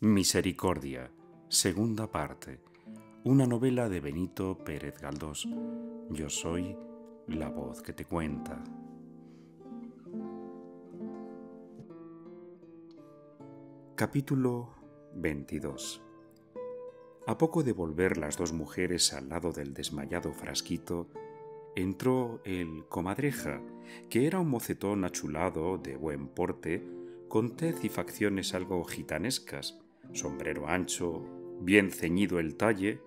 Misericordia, segunda parte. Una novela de Benito Pérez Galdós. Yo soy la voz que te cuenta. Capítulo 22. A poco de volver las dos mujeres al lado del desmayado frasquito, entró el comadreja, que era un mocetón achulado de buen porte, con tez y facciones algo gitanescas, sombrero ancho, bien ceñido el talle,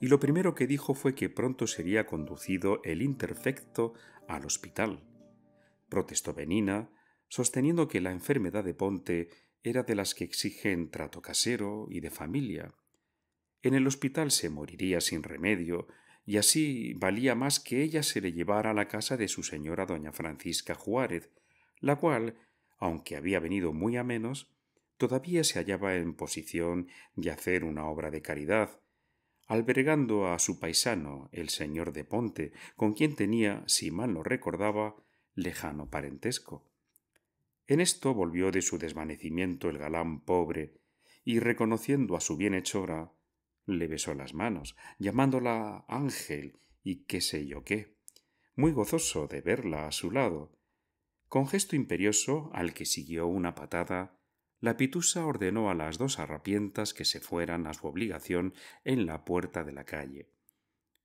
y lo primero que dijo fue que pronto sería conducido el interfecto al hospital. Protestó Benina, sosteniendo que la enfermedad de Ponte era de las que exigen trato casero y de familia. En el hospital se moriría sin remedio, y así valía más que ella se le llevara a la casa de su señora doña Francisca Juárez, la cual, aunque había venido muy a menos, todavía se hallaba en posición de hacer una obra de caridad, albergando a su paisano, el señor de Ponte, con quien tenía, si mal no recordaba, lejano parentesco. En esto volvió de su desvanecimiento el galán pobre, y reconociendo a su bienhechora, le besó las manos, llamándola Ángel y qué sé yo qué, muy gozoso de verla a su lado. Con gesto imperioso, al que siguió una patada, la pitusa ordenó a las dos arrapientas que se fueran a su obligación en la puerta de la calle.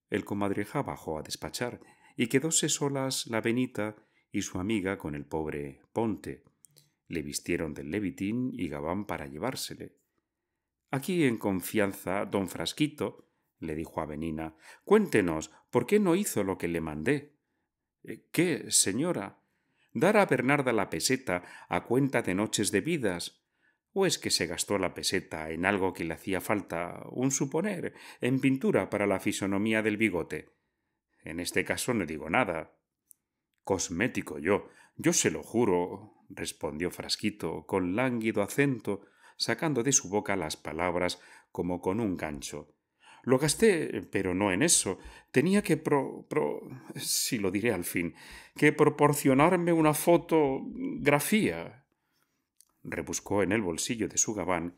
El comadreja bajó a despachar y quedóse solas la Benita y su amiga con el pobre Ponte. Le vistieron del levitín y gabán para llevársele. Aquí en confianza, don Frasquito, le dijo a Benina, cuéntenos, ¿por qué no hizo lo que le mandé? Eh, ¿Qué, señora? Dar a Bernarda la peseta a cuenta de noches de vidas?» ¿O es que se gastó la peseta en algo que le hacía falta, un suponer, en pintura para la fisonomía del bigote? En este caso no digo nada. Cosmético yo, yo se lo juro, respondió Frasquito con lánguido acento, sacando de su boca las palabras como con un gancho. Lo gasté, pero no en eso. Tenía que pro, pro si lo diré al fin, que proporcionarme una fotografía rebuscó en el bolsillo de su gabán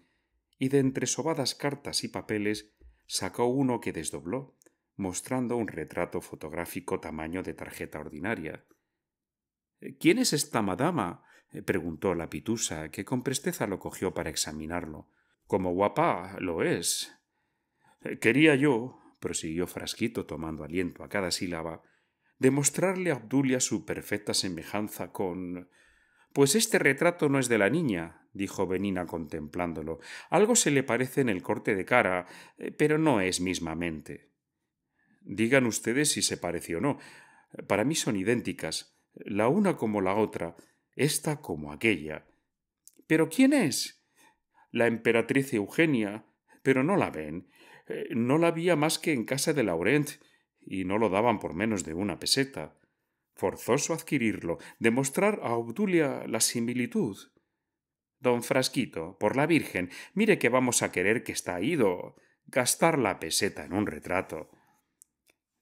y de entre sobadas cartas y papeles sacó uno que desdobló, mostrando un retrato fotográfico tamaño de tarjeta ordinaria. ¿Quién es esta madama? preguntó la pitusa, que con presteza lo cogió para examinarlo. Como guapa lo es. Quería yo, prosiguió Frasquito tomando aliento a cada sílaba, demostrarle a Obdulia su perfecta semejanza con pues este retrato no es de la niña, dijo Benina contemplándolo. Algo se le parece en el corte de cara, eh, pero no es mismamente. Digan ustedes si se parece o no. Para mí son idénticas, la una como la otra, esta como aquella. ¿Pero quién es? La emperatriz Eugenia. Pero no la ven. Eh, no la había más que en casa de Laurent, y no lo daban por menos de una peseta forzoso adquirirlo, demostrar a Obdulia la similitud. Don Frasquito, por la Virgen, mire que vamos a querer que está ido, gastar la peseta en un retrato.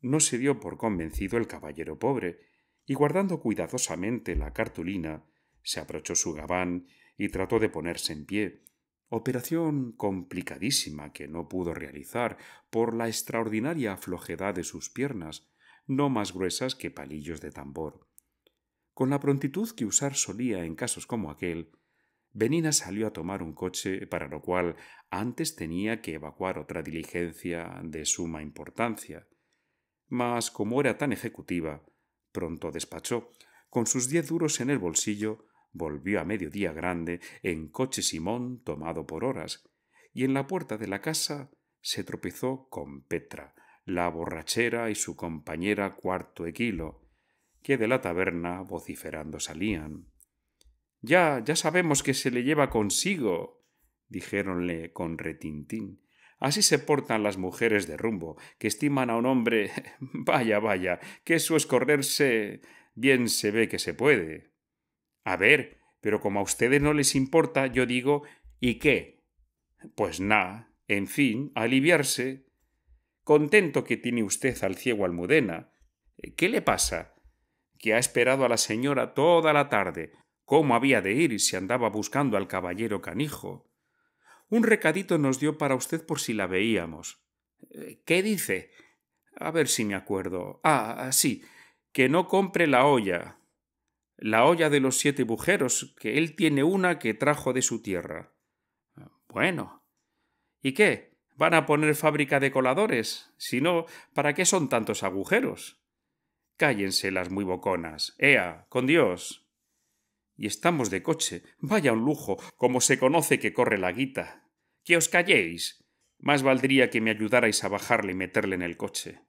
No se dio por convencido el caballero pobre, y guardando cuidadosamente la cartulina, se aprochó su gabán y trató de ponerse en pie, operación complicadísima que no pudo realizar por la extraordinaria flojedad de sus piernas, no más gruesas que palillos de tambor. Con la prontitud que usar solía en casos como aquel, Benina salió a tomar un coche, para lo cual antes tenía que evacuar otra diligencia de suma importancia. Mas como era tan ejecutiva, pronto despachó. Con sus diez duros en el bolsillo, volvió a mediodía grande en coche Simón tomado por horas, y en la puerta de la casa se tropezó con Petra, la borrachera y su compañera cuarto equilo, que de la taberna vociferando salían. Ya, ya sabemos que se le lleva consigo, dijéronle con retintín. Así se portan las mujeres de rumbo, que estiman a un hombre. vaya, vaya, que eso es correrse. bien se ve que se puede. A ver, pero como a ustedes no les importa, yo digo ¿y qué? Pues na, en fin, aliviarse contento que tiene usted al ciego Almudena. Eh, ¿Qué le pasa? Que ha esperado a la señora toda la tarde. ¿Cómo había de ir si andaba buscando al caballero canijo? Un recadito nos dio para usted por si la veíamos. Eh, ¿Qué dice? A ver si me acuerdo. Ah, ah, sí, que no compre la olla. La olla de los siete bujeros, que él tiene una que trajo de su tierra. Bueno. ¿Y qué? ¿Van a poner fábrica de coladores? Si no, ¿para qué son tantos agujeros? Cállense las muy boconas. Ea, con Dios. Y estamos de coche. Vaya un lujo, como se conoce que corre la guita. Que os calléis. Más valdría que me ayudarais a bajarle y meterle en el coche.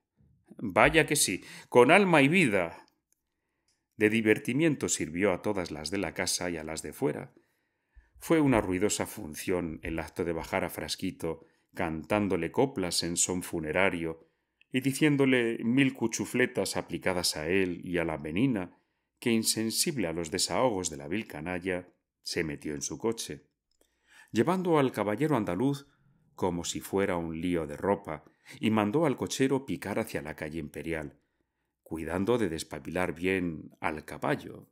Vaya que sí, con alma y vida. De divertimiento sirvió a todas las de la casa y a las de fuera. Fue una ruidosa función el acto de bajar a Frasquito cantándole coplas en son funerario y diciéndole mil cuchufletas aplicadas a él y a la menina, que insensible a los desahogos de la vil canalla, se metió en su coche, llevando al caballero andaluz como si fuera un lío de ropa, y mandó al cochero picar hacia la calle imperial, cuidando de despabilar bien al caballo.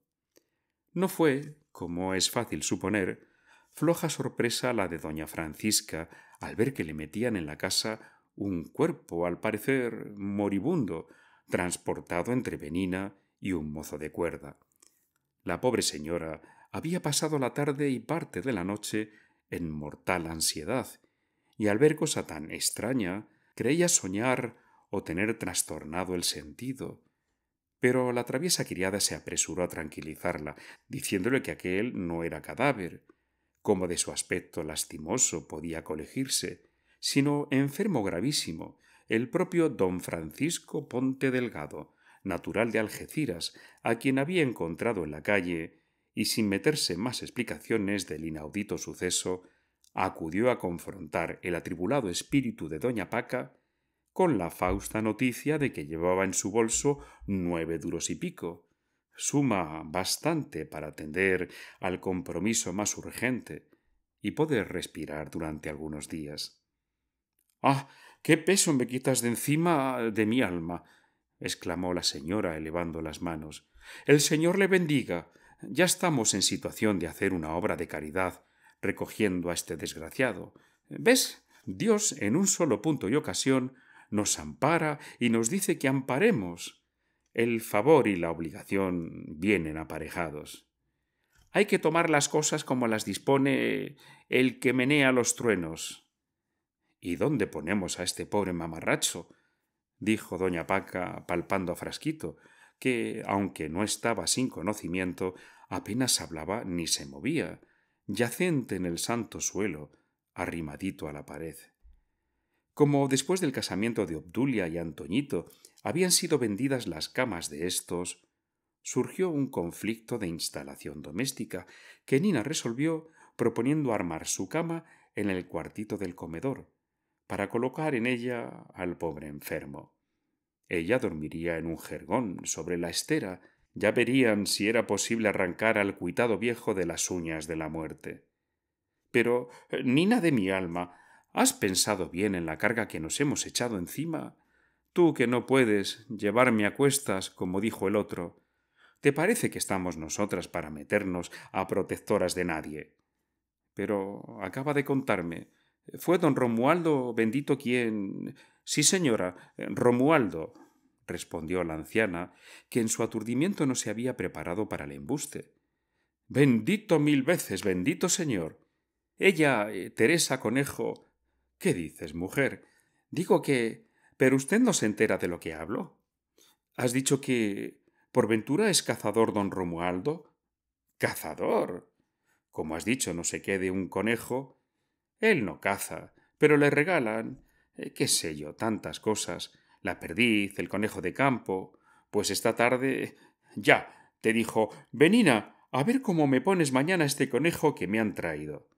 No fue, como es fácil suponer, floja sorpresa la de doña Francisca al ver que le metían en la casa un cuerpo, al parecer moribundo, transportado entre Benina y un mozo de cuerda. La pobre señora había pasado la tarde y parte de la noche en mortal ansiedad, y al ver cosa tan extraña, creía soñar o tener trastornado el sentido. Pero la traviesa criada se apresuró a tranquilizarla, diciéndole que aquel no era cadáver, como de su aspecto lastimoso podía colegirse, sino enfermo gravísimo, el propio don Francisco Ponte Delgado, natural de Algeciras, a quien había encontrado en la calle, y sin meterse más explicaciones del inaudito suceso, acudió a confrontar el atribulado espíritu de doña Paca con la fausta noticia de que llevaba en su bolso nueve duros y pico, suma bastante para atender al compromiso más urgente y poder respirar durante algunos días. Ah, qué peso me quitas de encima de mi alma. exclamó la señora elevando las manos. El Señor le bendiga. Ya estamos en situación de hacer una obra de caridad, recogiendo a este desgraciado. ¿Ves? Dios, en un solo punto y ocasión, nos ampara y nos dice que amparemos. El favor y la obligación vienen aparejados. Hay que tomar las cosas como las dispone el que menea los truenos. ¿Y dónde ponemos a este pobre mamarracho? dijo doña Paca, palpando a Frasquito, que, aunque no estaba sin conocimiento, apenas hablaba ni se movía, yacente en el santo suelo, arrimadito a la pared. Como después del casamiento de Obdulia y Antoñito habían sido vendidas las camas de estos, surgió un conflicto de instalación doméstica que Nina resolvió proponiendo armar su cama en el cuartito del comedor, para colocar en ella al pobre enfermo. Ella dormiría en un jergón sobre la estera, ya verían si era posible arrancar al cuitado viejo de las uñas de la muerte. Pero, eh, Nina de mi alma, ¿Has pensado bien en la carga que nos hemos echado encima? Tú que no puedes llevarme a cuestas, como dijo el otro. ¿Te parece que estamos nosotras para meternos a protectoras de nadie? Pero acaba de contarme. Fue don Romualdo bendito quien. Sí, señora, Romualdo, respondió la anciana, que en su aturdimiento no se había preparado para el embuste. Bendito mil veces, bendito señor. Ella, eh, Teresa Conejo, ¿Qué dices, mujer? Digo que. Pero usted no se entera de lo que hablo. ¿Has dicho que. por ventura es cazador don Romualdo? ¿Cazador? Como has dicho, no se quede un conejo. Él no caza, pero le regalan. Eh, qué sé yo, tantas cosas. La perdiz, el conejo de campo. Pues esta tarde. Ya, te dijo, Venina, a ver cómo me pones mañana este conejo que me han traído.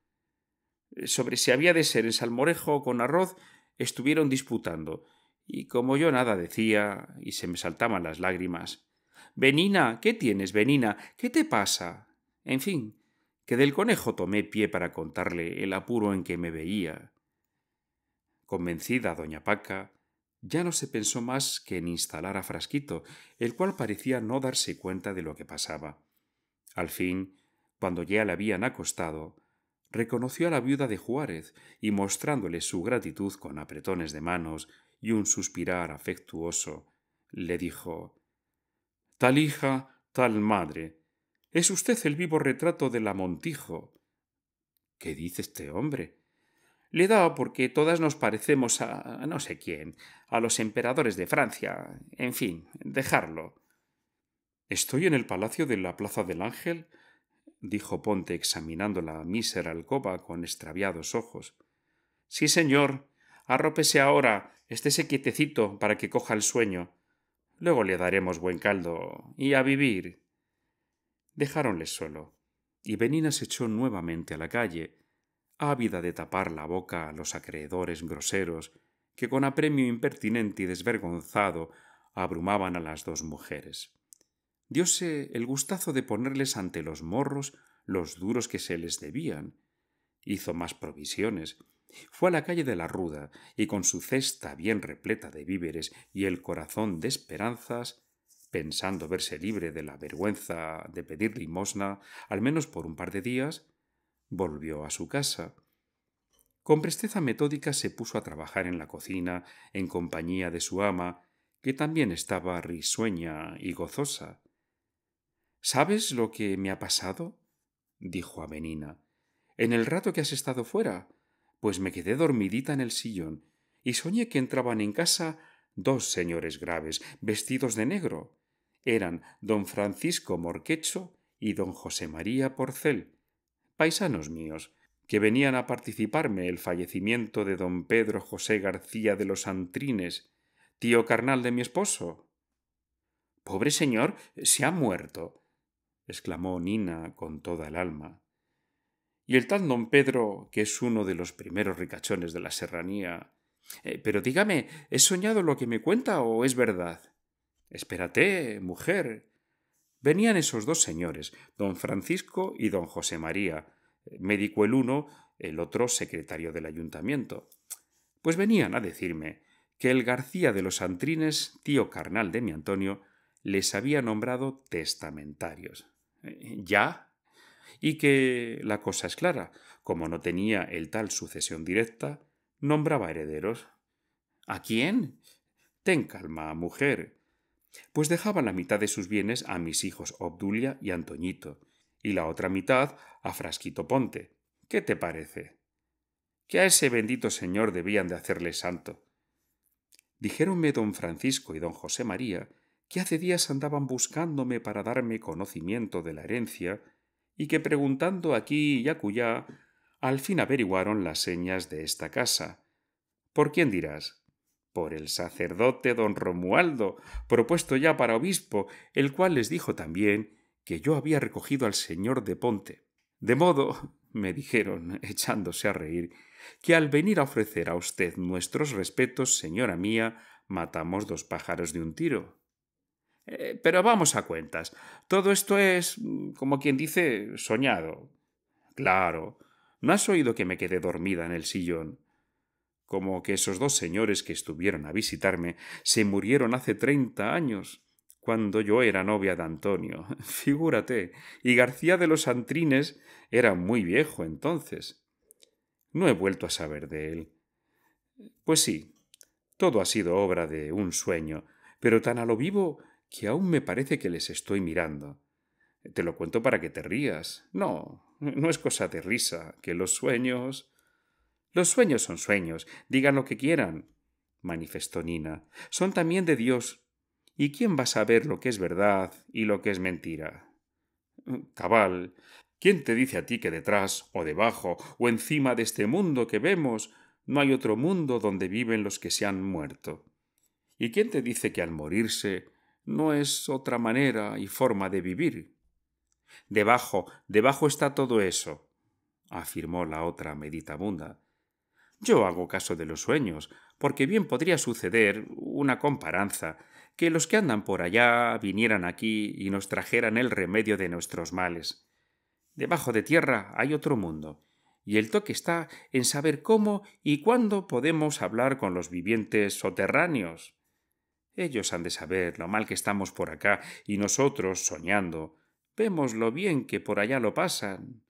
Eh, sobre si había de ser en salmorejo o con arroz, estuvieron disputando, y como yo nada decía, y se me saltaban las lágrimas. Venina, ¿qué tienes, Venina? ¿Qué te pasa? En fin, que del conejo tomé pie para contarle el apuro en que me veía. Convencida doña Paca, ya no se pensó más que en instalar a Frasquito, el cual parecía no darse cuenta de lo que pasaba. Al fin, cuando ya le habían acostado, reconoció a la viuda de Juárez y mostrándole su gratitud con apretones de manos y un suspirar afectuoso, le dijo Tal hija, tal madre. Es usted el vivo retrato de la Montijo. ¿Qué dice este hombre? Le da porque todas nos parecemos a no sé quién, a los emperadores de Francia. En fin, dejarlo. Estoy en el palacio de la Plaza del Ángel dijo Ponte examinando la mísera alcoba con extraviados ojos. Sí, señor. Arrópese ahora. Estése quietecito para que coja el sueño. Luego le daremos buen caldo. y a vivir. Dejáronle solo, y Benina se echó nuevamente a la calle, ávida de tapar la boca a los acreedores groseros que con apremio impertinente y desvergonzado abrumaban a las dos mujeres dióse el gustazo de ponerles ante los morros los duros que se les debían. Hizo más provisiones. Fue a la calle de la Ruda y con su cesta bien repleta de víveres y el corazón de esperanzas, pensando verse libre de la vergüenza de pedir limosna, al menos por un par de días, volvió a su casa. Con presteza metódica se puso a trabajar en la cocina en compañía de su ama, que también estaba risueña y gozosa. ¿Sabes lo que me ha pasado? dijo Avenina. En el rato que has estado fuera, pues me quedé dormidita en el sillón y soñé que entraban en casa dos señores graves, vestidos de negro. Eran don Francisco Morquecho y don José María Porcel, paisanos míos, que venían a participarme el fallecimiento de don Pedro José García de los Antrines, tío carnal de mi esposo. Pobre señor, se ha muerto, exclamó Nina con toda el alma. Y el tal don Pedro, que es uno de los primeros ricachones de la serranía. Eh, pero dígame, ¿he soñado lo que me cuenta o es verdad? Espérate, mujer. Venían esos dos señores, don Francisco y don José María, médico el uno, el otro secretario del ayuntamiento. Pues venían a decirme que el García de los Antrines, tío carnal de mi Antonio, les había nombrado testamentarios. Eh, ya, y que la cosa es clara, como no tenía el tal sucesión directa, nombraba herederos. ¿A quién? Ten calma, mujer. Pues dejaba la mitad de sus bienes a mis hijos Obdulia y Antoñito, y la otra mitad a Frasquito Ponte. ¿Qué te parece? Que a ese bendito señor debían de hacerle santo. Dijéronme don Francisco y don José María que hace días andaban buscándome para darme conocimiento de la herencia, y que preguntando aquí y acullá, al fin averiguaron las señas de esta casa. ¿Por quién dirás? Por el sacerdote don Romualdo, propuesto ya para obispo, el cual les dijo también que yo había recogido al señor de Ponte. De modo, me dijeron, echándose a reír, que al venir a ofrecer a usted nuestros respetos, señora mía, matamos dos pájaros de un tiro. Eh, pero vamos a cuentas. Todo esto es, mm, como quien dice, soñado. Claro. ¿No has oído que me quedé dormida en el sillón? Como que esos dos señores que estuvieron a visitarme se murieron hace treinta años, cuando yo era novia de Antonio. Figúrate. Y García de los Antrines era muy viejo entonces. No he vuelto a saber de él. Pues sí, todo ha sido obra de un sueño, pero tan a lo vivo que aún me parece que les estoy mirando. Te lo cuento para que te rías. No, no es cosa de risa, que los sueños. Los sueños son sueños, digan lo que quieran, manifestó Nina. Son también de Dios. ¿Y quién va a saber lo que es verdad y lo que es mentira? Cabal, ¿quién te dice a ti que detrás o debajo o encima de este mundo que vemos no hay otro mundo donde viven los que se han muerto? ¿Y quién te dice que al morirse no es otra manera y forma de vivir. Debajo, debajo está todo eso, afirmó la otra meditabunda. Yo hago caso de los sueños, porque bien podría suceder una comparanza, que los que andan por allá vinieran aquí y nos trajeran el remedio de nuestros males. Debajo de tierra hay otro mundo, y el toque está en saber cómo y cuándo podemos hablar con los vivientes soterráneos. Ellos han de saber lo mal que estamos por acá y nosotros, soñando, vemos lo bien que por allá lo pasan.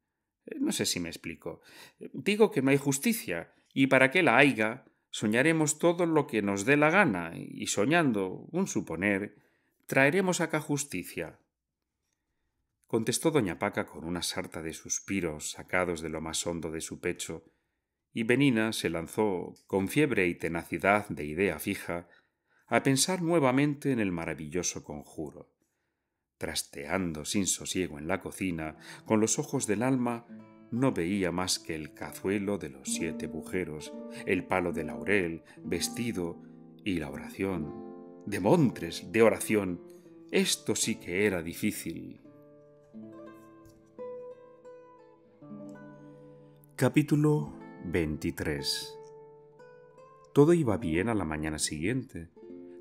Eh, no sé si me explico. Digo que no hay justicia, y para que la haiga, soñaremos todo lo que nos dé la gana, y soñando, un suponer, traeremos acá justicia. Contestó doña Paca con una sarta de suspiros sacados de lo más hondo de su pecho, y Benina se lanzó, con fiebre y tenacidad de idea fija, a pensar nuevamente en el maravilloso conjuro. Trasteando sin sosiego en la cocina, con los ojos del alma, no veía más que el cazuelo de los siete bujeros, el palo de laurel, vestido y la oración. De montres de oración. Esto sí que era difícil. Capítulo 23 Todo iba bien a la mañana siguiente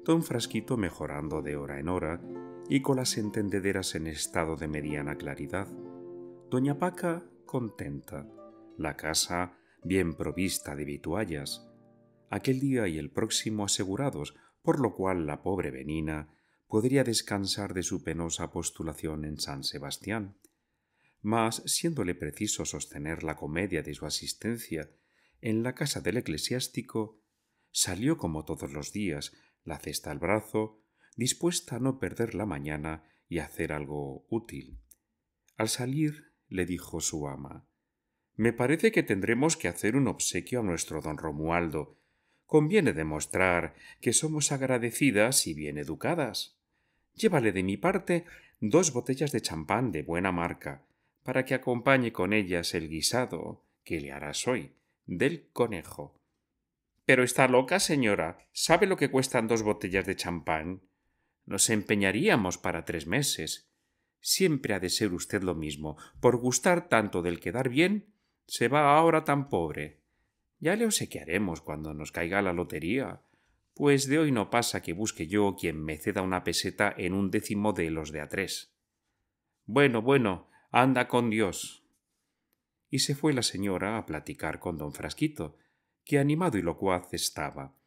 don Frasquito mejorando de hora en hora y con las entendederas en estado de mediana claridad, doña Paca contenta, la casa bien provista de vituallas, aquel día y el próximo asegurados, por lo cual la pobre Benina podría descansar de su penosa postulación en San Sebastián. Mas, siéndole preciso sostener la comedia de su asistencia en la casa del eclesiástico, salió como todos los días la cesta al brazo, dispuesta a no perder la mañana y hacer algo útil. Al salir le dijo su ama Me parece que tendremos que hacer un obsequio a nuestro don Romualdo. Conviene demostrar que somos agradecidas y bien educadas. Llévale de mi parte dos botellas de champán de buena marca, para que acompañe con ellas el guisado que le harás hoy del conejo. Pero está loca, señora. ¿Sabe lo que cuestan dos botellas de champán? Nos empeñaríamos para tres meses. Siempre ha de ser usted lo mismo. Por gustar tanto del quedar bien, se va ahora tan pobre. Ya le obsequiaremos cuando nos caiga la lotería. Pues de hoy no pasa que busque yo quien me ceda una peseta en un décimo de los de a tres. Bueno, bueno, anda con Dios. Y se fue la señora a platicar con don Frasquito, que animado y locuaz estaba.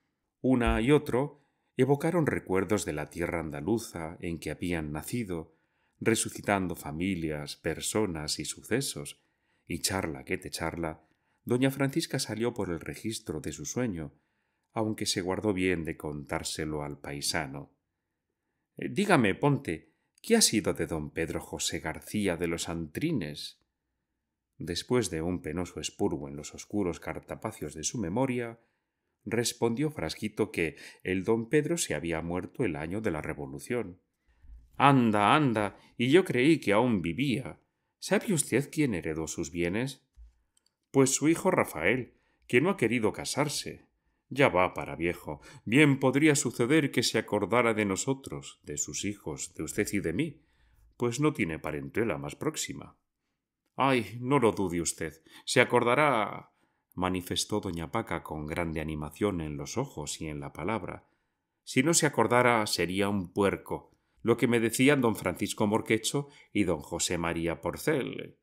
Una y otro evocaron recuerdos de la tierra andaluza en que habían nacido, resucitando familias, personas y sucesos, y charla que te charla, doña Francisca salió por el registro de su sueño, aunque se guardó bien de contárselo al paisano. Eh, dígame, Ponte, ¿qué ha sido de don Pedro José García de los Antrines? después de un penoso espurgo en los oscuros cartapacios de su memoria, respondió Frasquito que el don Pedro se había muerto el año de la Revolución. Anda, anda, y yo creí que aún vivía. ¿Sabe usted quién heredó sus bienes? Pues su hijo Rafael, que no ha querido casarse. Ya va para viejo. Bien podría suceder que se acordara de nosotros, de sus hijos, de usted y de mí, pues no tiene parentela más próxima. Ay, no lo dude usted. Se acordará manifestó doña Paca con grande animación en los ojos y en la palabra. Si no se acordara sería un puerco. Lo que me decían don Francisco Morquecho y don José María Porcel.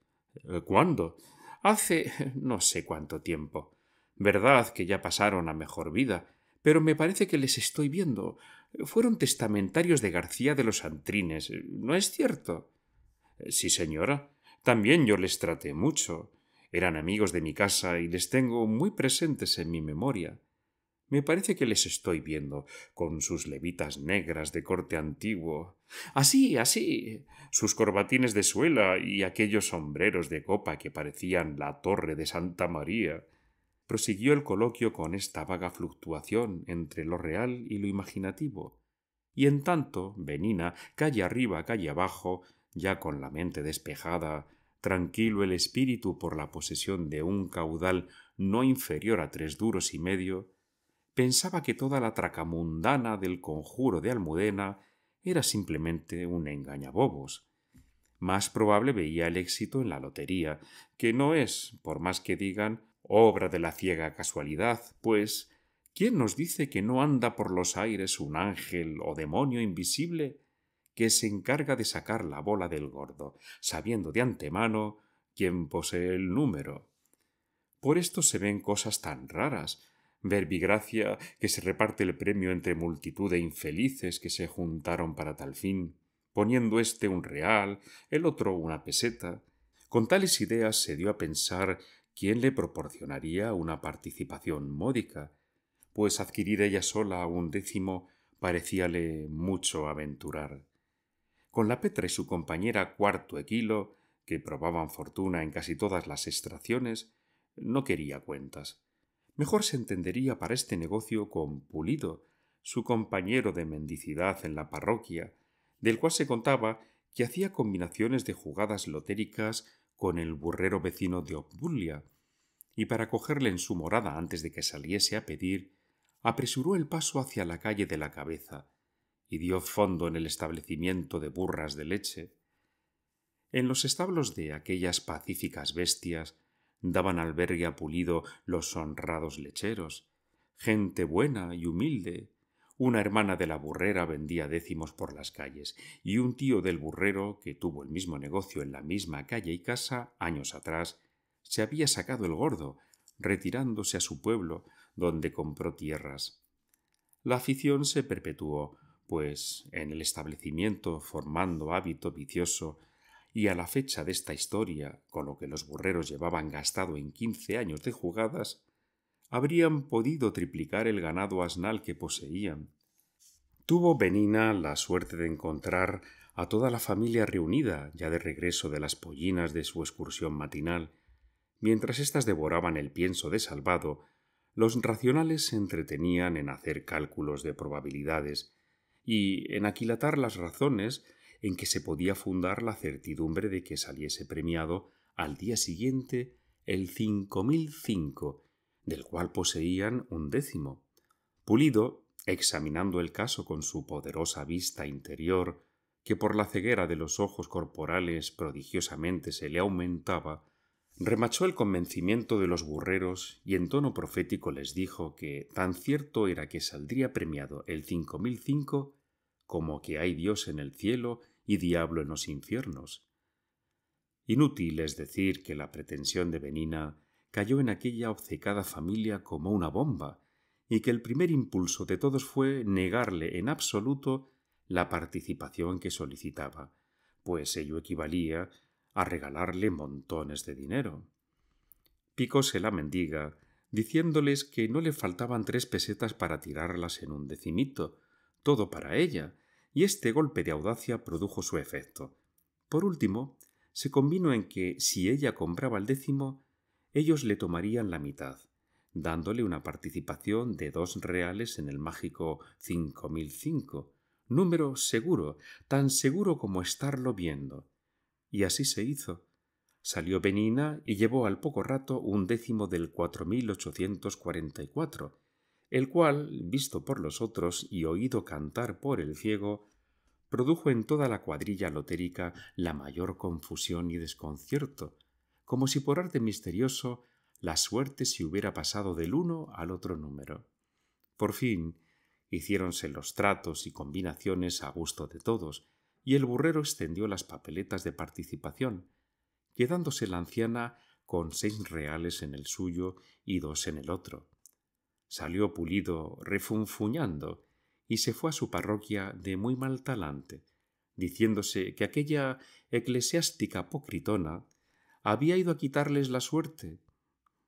Eh, ¿Cuándo? Hace no sé cuánto tiempo. Verdad que ya pasaron a mejor vida, pero me parece que les estoy viendo. Fueron testamentarios de García de los Antrines, ¿no es cierto? Sí, señora. También yo les traté mucho. Eran amigos de mi casa y les tengo muy presentes en mi memoria. Me parece que les estoy viendo, con sus levitas negras de corte antiguo. Así, así. sus corbatines de suela y aquellos sombreros de copa que parecían la torre de Santa María. Prosiguió el coloquio con esta vaga fluctuación entre lo real y lo imaginativo. Y en tanto, Benina, calle arriba, calle abajo, ya con la mente despejada, tranquilo el espíritu por la posesión de un caudal no inferior a tres duros y medio, pensaba que toda la tracamundana del conjuro de Almudena era simplemente un engañabobos. Más probable veía el éxito en la lotería, que no es, por más que digan, obra de la ciega casualidad, pues ¿quién nos dice que no anda por los aires un ángel o demonio invisible que se encarga de sacar la bola del gordo, sabiendo de antemano quién posee el número. Por esto se ven cosas tan raras. Verbigracia, que se reparte el premio entre multitud de infelices que se juntaron para tal fin, poniendo éste un real, el otro una peseta. Con tales ideas se dio a pensar quién le proporcionaría una participación módica, pues adquirir ella sola un décimo parecíale mucho aventurar con la Petra y su compañera Cuarto Equilo, que probaban fortuna en casi todas las extracciones, no quería cuentas. Mejor se entendería para este negocio con Pulido, su compañero de mendicidad en la parroquia, del cual se contaba que hacía combinaciones de jugadas lotéricas con el burrero vecino de Obdulia, y para cogerle en su morada antes de que saliese a pedir, apresuró el paso hacia la calle de la cabeza, y dio fondo en el establecimiento de burras de leche, en los establos de aquellas pacíficas bestias daban albergue a Pulido los honrados lecheros, gente buena y humilde. Una hermana de la burrera vendía décimos por las calles, y un tío del burrero, que tuvo el mismo negocio en la misma calle y casa años atrás, se había sacado el gordo, retirándose a su pueblo, donde compró tierras. La afición se perpetuó, pues en el establecimiento formando hábito vicioso y a la fecha de esta historia, con lo que los burreros llevaban gastado en quince años de jugadas, habrían podido triplicar el ganado asnal que poseían. Tuvo Benina la suerte de encontrar a toda la familia reunida ya de regreso de las pollinas de su excursión matinal. Mientras éstas devoraban el pienso de salvado, los racionales se entretenían en hacer cálculos de probabilidades y en aquilatar las razones en que se podía fundar la certidumbre de que saliese premiado al día siguiente el 5005, del cual poseían un décimo. Pulido, examinando el caso con su poderosa vista interior, que por la ceguera de los ojos corporales prodigiosamente se le aumentaba, remachó el convencimiento de los burreros y en tono profético les dijo que tan cierto era que saldría premiado el 5005 como que hay Dios en el cielo y diablo en los infiernos. Inútil es decir que la pretensión de Benina cayó en aquella obcecada familia como una bomba, y que el primer impulso de todos fue negarle en absoluto la participación que solicitaba, pues ello equivalía a regalarle montones de dinero. Picóse la mendiga, diciéndoles que no le faltaban tres pesetas para tirarlas en un decimito, todo para ella, y este golpe de audacia produjo su efecto. Por último, se convino en que si ella compraba el décimo, ellos le tomarían la mitad, dándole una participación de dos reales en el mágico cinco, número seguro, tan seguro como estarlo viendo. Y así se hizo. Salió Benina y llevó al poco rato un décimo del cuatro cuatro el cual, visto por los otros y oído cantar por el ciego, produjo en toda la cuadrilla lotérica la mayor confusión y desconcierto, como si por arte misterioso la suerte se hubiera pasado del uno al otro número. Por fin hiciéronse los tratos y combinaciones a gusto de todos, y el burrero extendió las papeletas de participación, quedándose la anciana con seis reales en el suyo y dos en el otro. Salió Pulido refunfuñando y se fue a su parroquia de muy mal talante, diciéndose que aquella eclesiástica pocritona había ido a quitarles la suerte.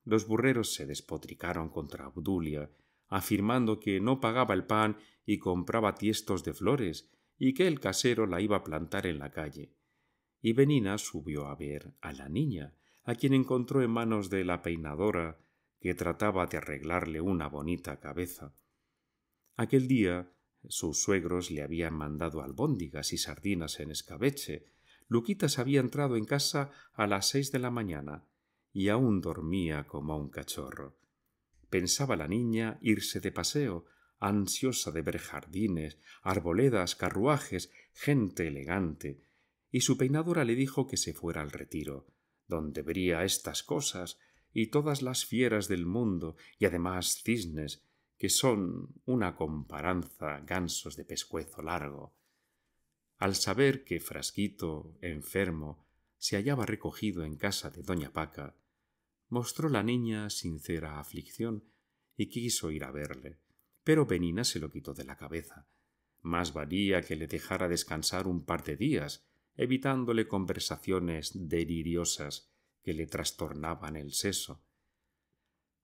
Los burreros se despotricaron contra Abdulia, afirmando que no pagaba el pan y compraba tiestos de flores, y que el casero la iba a plantar en la calle. Y Benina subió a ver a la niña, a quien encontró en manos de la peinadora que trataba de arreglarle una bonita cabeza. Aquel día sus suegros le habían mandado albóndigas y sardinas en escabeche. Luquitas había entrado en casa a las seis de la mañana y aún dormía como un cachorro. Pensaba la niña irse de paseo, ansiosa de ver jardines, arboledas, carruajes, gente elegante, y su peinadora le dijo que se fuera al retiro, donde vería estas cosas y todas las fieras del mundo, y además cisnes, que son una comparanza gansos de pescuezo largo. Al saber que Frasquito, enfermo, se hallaba recogido en casa de doña Paca, mostró la niña sincera aflicción y quiso ir a verle, pero Benina se lo quitó de la cabeza. Más valía que le dejara descansar un par de días, evitándole conversaciones deliriosas que le trastornaban el seso.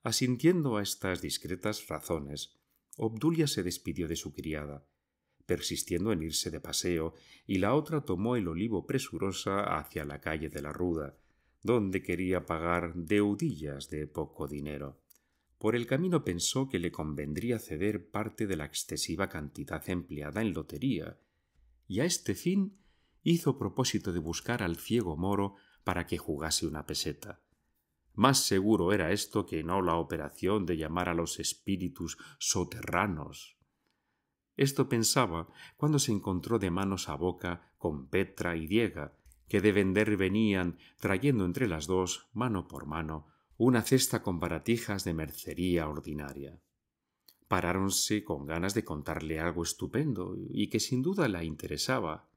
Asintiendo a estas discretas razones, Obdulia se despidió de su criada, persistiendo en irse de paseo, y la otra tomó el olivo presurosa hacia la calle de la Ruda, donde quería pagar deudillas de poco dinero. Por el camino pensó que le convendría ceder parte de la excesiva cantidad empleada en lotería, y a este fin hizo propósito de buscar al ciego moro para que jugase una peseta. Más seguro era esto que no la operación de llamar a los espíritus soterranos. Esto pensaba cuando se encontró de manos a boca con Petra y Diega, que de vender venían trayendo entre las dos, mano por mano, una cesta con baratijas de mercería ordinaria. Paráronse con ganas de contarle algo estupendo y que sin duda la interesaba.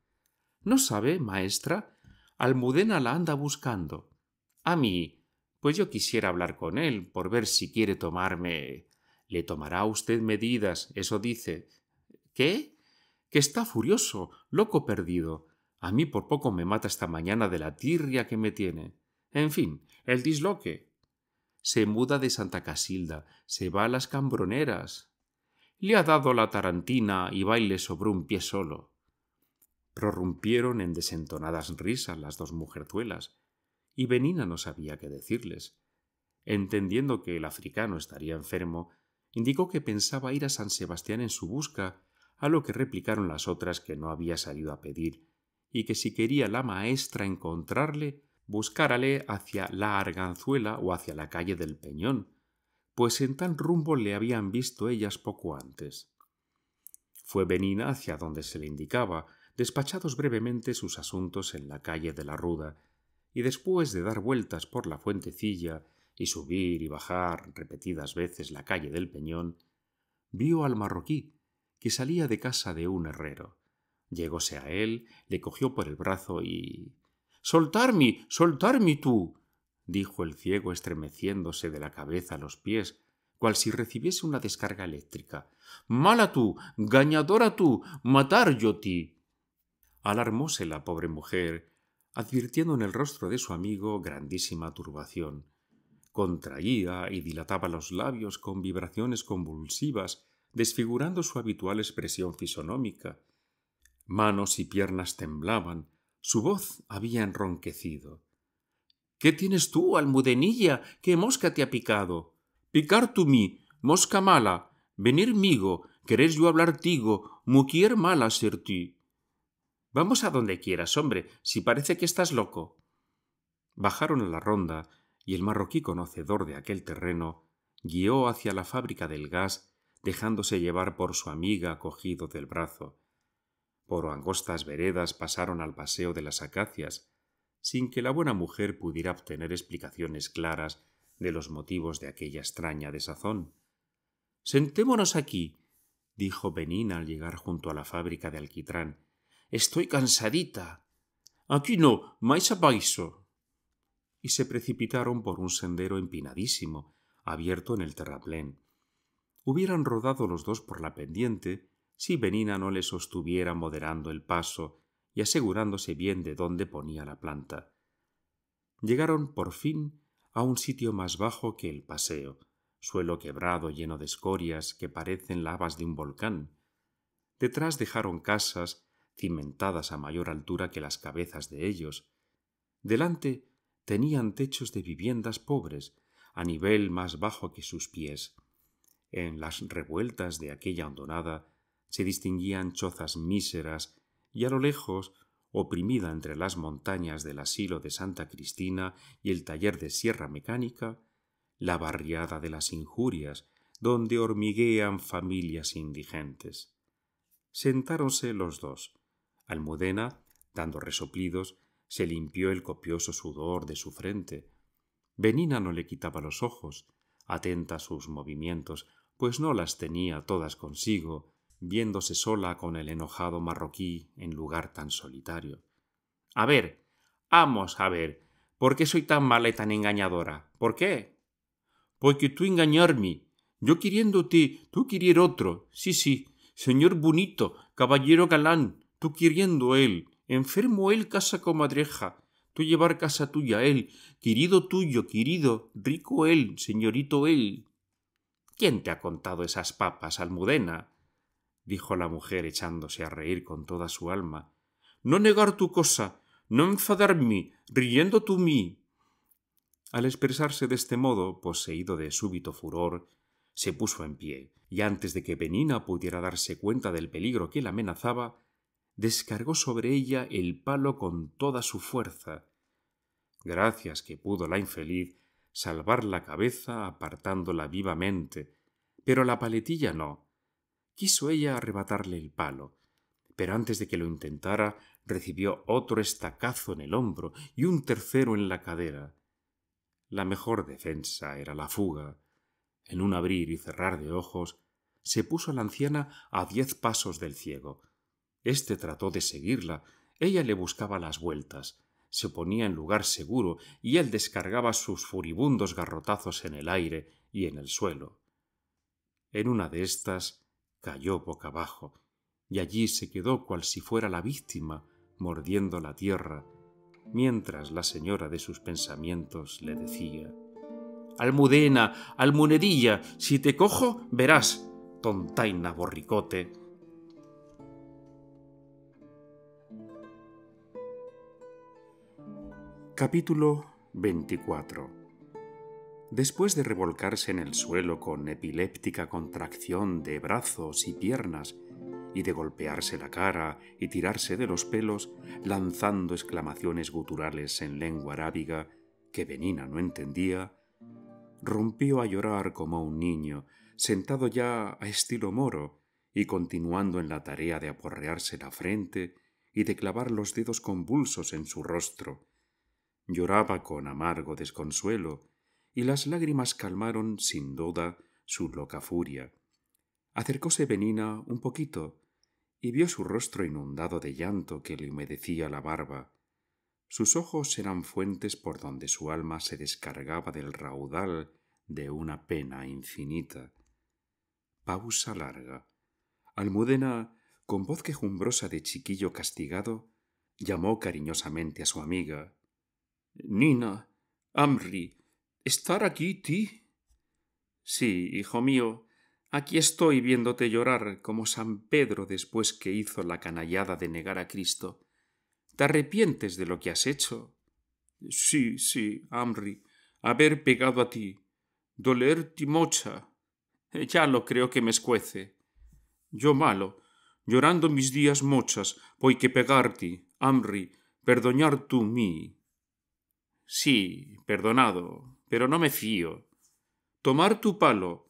¿No sabe, maestra, Almudena la anda buscando. A mí, pues yo quisiera hablar con él por ver si quiere tomarme. Le tomará usted medidas, eso dice. ¿Qué? Que está furioso, loco perdido. A mí por poco me mata esta mañana de la tirria que me tiene. En fin, el disloque. Se muda de Santa Casilda, se va a las cambroneras. Le ha dado la tarantina y baile sobre un pie solo prorrumpieron en desentonadas risas las dos mujerzuelas, y Benina no sabía qué decirles. Entendiendo que el africano estaría enfermo, indicó que pensaba ir a San Sebastián en su busca, a lo que replicaron las otras que no había salido a pedir, y que si quería la maestra encontrarle, buscárale hacia la Arganzuela o hacia la calle del Peñón, pues en tal rumbo le habían visto ellas poco antes. Fue Benina hacia donde se le indicaba, despachados brevemente sus asuntos en la calle de la Ruda, y después de dar vueltas por la fuentecilla y subir y bajar repetidas veces la calle del Peñón, vio al marroquí que salía de casa de un herrero. Llegóse a él, le cogió por el brazo y. ¡Soltarme! ¡Soltarme tú! dijo el ciego estremeciéndose de la cabeza a los pies, cual si recibiese una descarga eléctrica. ¡Mala tú! ¡Gañadora tú! ¡Matar yo ti! alarmóse la pobre mujer, advirtiendo en el rostro de su amigo grandísima turbación. Contraía y dilataba los labios con vibraciones convulsivas, desfigurando su habitual expresión fisonómica. Manos y piernas temblaban, su voz había enronquecido. ¿Qué tienes tú, almudenilla? ¿Qué mosca te ha picado? Picar tú mí, mosca mala, venir migo, querés yo hablar tigo, muquier mala ser ti. Vamos a donde quieras, hombre, si parece que estás loco. Bajaron a la ronda y el marroquí conocedor de aquel terreno guió hacia la fábrica del gas, dejándose llevar por su amiga cogido del brazo. Por angostas veredas pasaron al paseo de las acacias, sin que la buena mujer pudiera obtener explicaciones claras de los motivos de aquella extraña desazón. Sentémonos aquí, dijo Benín al llegar junto a la fábrica de alquitrán, Estoy cansadita. Aquí no, más apaiso. Y se precipitaron por un sendero empinadísimo, abierto en el terraplén. Hubieran rodado los dos por la pendiente si Benina no les sostuviera moderando el paso y asegurándose bien de dónde ponía la planta. Llegaron por fin a un sitio más bajo que el paseo, suelo quebrado lleno de escorias que parecen lavas de un volcán. Detrás dejaron casas cimentadas a mayor altura que las cabezas de ellos. Delante tenían techos de viviendas pobres, a nivel más bajo que sus pies. En las revueltas de aquella hondonada se distinguían chozas míseras y a lo lejos, oprimida entre las montañas del asilo de Santa Cristina y el taller de Sierra Mecánica, la barriada de las injurias, donde hormiguean familias indigentes. Sentáronse los dos, Almudena, dando resoplidos, se limpió el copioso sudor de su frente. Benina no le quitaba los ojos, atenta a sus movimientos, pues no las tenía todas consigo, viéndose sola con el enojado marroquí en lugar tan solitario. A ver, vamos a ver, ¿por qué soy tan mala y tan engañadora? ¿Por qué? Porque tú engañarme, yo queriéndote, tú querer otro. Sí, sí, señor bonito, caballero galán, tú queriendo él, enfermo él casa comadreja, tú llevar casa tuya él, querido tuyo, querido, rico él, señorito él. ¿Quién te ha contado esas papas, Almudena? dijo la mujer echándose a reír con toda su alma. No negar tu cosa, no enfadar mí, riendo tú mí. Al expresarse de este modo, poseído de súbito furor, se puso en pie, y antes de que Benina pudiera darse cuenta del peligro que la amenazaba, descargó sobre ella el palo con toda su fuerza. Gracias que pudo la infeliz salvar la cabeza apartándola vivamente, pero la paletilla no. Quiso ella arrebatarle el palo, pero antes de que lo intentara recibió otro estacazo en el hombro y un tercero en la cadera. La mejor defensa era la fuga. En un abrir y cerrar de ojos, se puso la anciana a diez pasos del ciego, este trató de seguirla. Ella le buscaba las vueltas. Se ponía en lugar seguro y él descargaba sus furibundos garrotazos en el aire y en el suelo. En una de estas cayó boca abajo y allí se quedó cual si fuera la víctima, mordiendo la tierra, mientras la señora de sus pensamientos le decía Almudena, almunedilla, si te cojo, verás, tontaina borricote, Capítulo 24 Después de revolcarse en el suelo con epiléptica contracción de brazos y piernas, y de golpearse la cara y tirarse de los pelos, lanzando exclamaciones guturales en lengua arábiga que Benina no entendía, rompió a llorar como un niño, sentado ya a estilo moro, y continuando en la tarea de aporrearse la frente y de clavar los dedos convulsos en su rostro, lloraba con amargo desconsuelo, y las lágrimas calmaron sin duda su loca furia. Acercóse Benina un poquito y vio su rostro inundado de llanto que le humedecía la barba. Sus ojos eran fuentes por donde su alma se descargaba del raudal de una pena infinita. Pausa larga. Almudena, con voz quejumbrosa de chiquillo castigado, llamó cariñosamente a su amiga Nina, Amri, ¿estar aquí ti? Sí, hijo mío, aquí estoy viéndote llorar como San Pedro después que hizo la canallada de negar a Cristo. ¿Te arrepientes de lo que has hecho? Sí, sí, Amri, haber pegado a ti. Doler ti mocha. Ya lo creo que me escuece. Yo malo, llorando mis días mochas, voy que pegarte, Amri, perdonar tú mí. Sí, perdonado, pero no me fío. Tomar tu palo,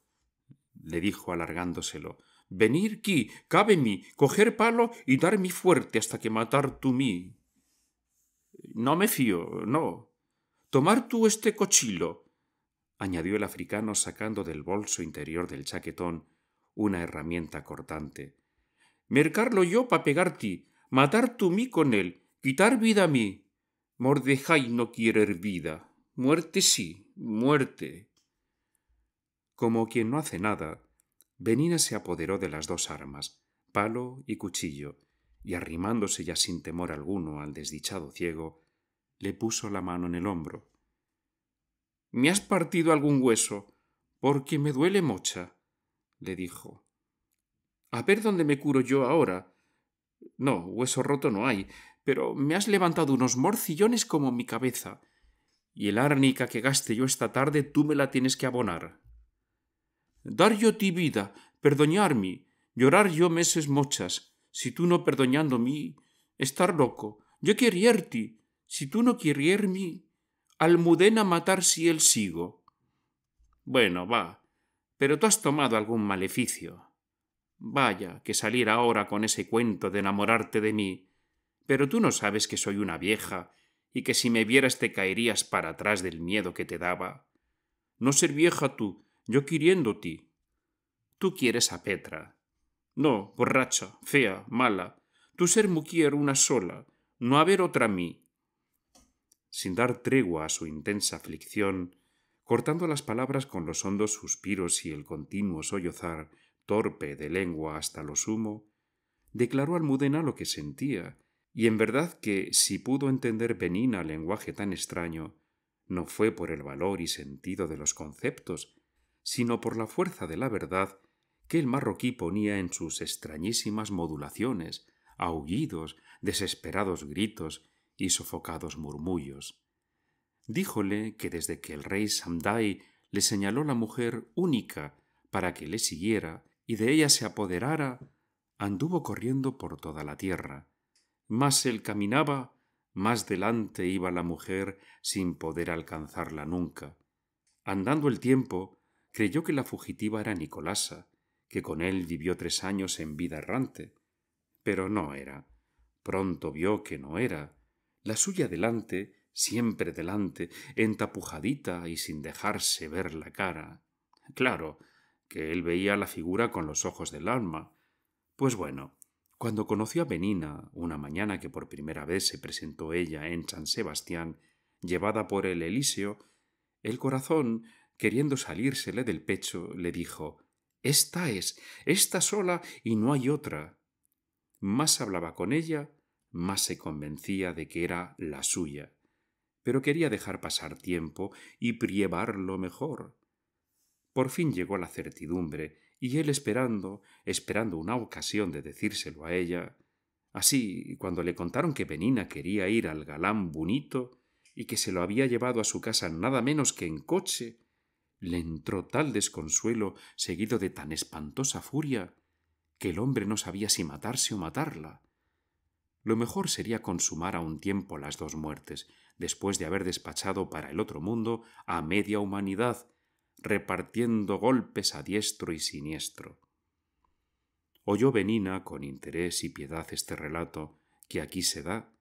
le dijo alargándoselo. Venir aquí, cabe mí, coger palo y dar mi fuerte hasta que matar tú mí. No me fío, no. Tomar tú este cochilo, añadió el africano sacando del bolso interior del chaquetón una herramienta cortante. Mercarlo yo pa' pegar ti, matar tú mí con él, quitar vida a mí. Mordejai no quiere vida. Muerte sí, muerte. Como quien no hace nada, Benina se apoderó de las dos armas, palo y cuchillo, y arrimándose ya sin temor alguno al desdichado ciego, le puso la mano en el hombro. ¿Me has partido algún hueso? Porque me duele mocha, le dijo. A ver dónde me curo yo ahora. No, hueso roto no hay, pero me has levantado unos morcillones como mi cabeza. Y el árnica que gaste yo esta tarde tú me la tienes que abonar. Dar yo ti vida, mí, llorar yo meses mochas, si tú no perdoñando mí, estar loco, yo ti si tú no mi almudena matar si él sigo. Bueno, va, pero tú has tomado algún maleficio. Vaya, que salir ahora con ese cuento de enamorarte de mí, pero tú no sabes que soy una vieja y que si me vieras te caerías para atrás del miedo que te daba. No ser vieja tú, yo ti. Tú quieres a Petra. No, borracha, fea, mala. Tú ser muquier una sola, no haber otra mí. Sin dar tregua a su intensa aflicción, cortando las palabras con los hondos suspiros y el continuo sollozar torpe de lengua hasta lo sumo, declaró Almudena lo que sentía y en verdad que si pudo entender Benina lenguaje tan extraño, no fue por el valor y sentido de los conceptos, sino por la fuerza de la verdad que el marroquí ponía en sus extrañísimas modulaciones, aullidos, desesperados gritos y sofocados murmullos. Díjole que desde que el rey Samdai le señaló la mujer única para que le siguiera y de ella se apoderara, anduvo corriendo por toda la tierra, más él caminaba, más delante iba la mujer sin poder alcanzarla nunca. Andando el tiempo, creyó que la fugitiva era Nicolasa, que con él vivió tres años en vida errante. Pero no era. Pronto vio que no era. La suya delante, siempre delante, entapujadita y sin dejarse ver la cara. Claro, que él veía la figura con los ojos del alma. Pues bueno, cuando conoció a Benina, una mañana que por primera vez se presentó ella en San Sebastián, llevada por el Elíseo, el corazón, queriendo salírsele del pecho, le dijo Esta es, esta sola y no hay otra. Más hablaba con ella, más se convencía de que era la suya, pero quería dejar pasar tiempo y prievarlo mejor. Por fin llegó la certidumbre y él esperando, esperando una ocasión de decírselo a ella. Así, cuando le contaron que Benina quería ir al galán bonito y que se lo había llevado a su casa nada menos que en coche, le entró tal desconsuelo seguido de tan espantosa furia que el hombre no sabía si matarse o matarla. Lo mejor sería consumar a un tiempo las dos muertes, después de haber despachado para el otro mundo a media humanidad, repartiendo golpes a diestro y siniestro. Oyó Benina con interés y piedad este relato que aquí se da,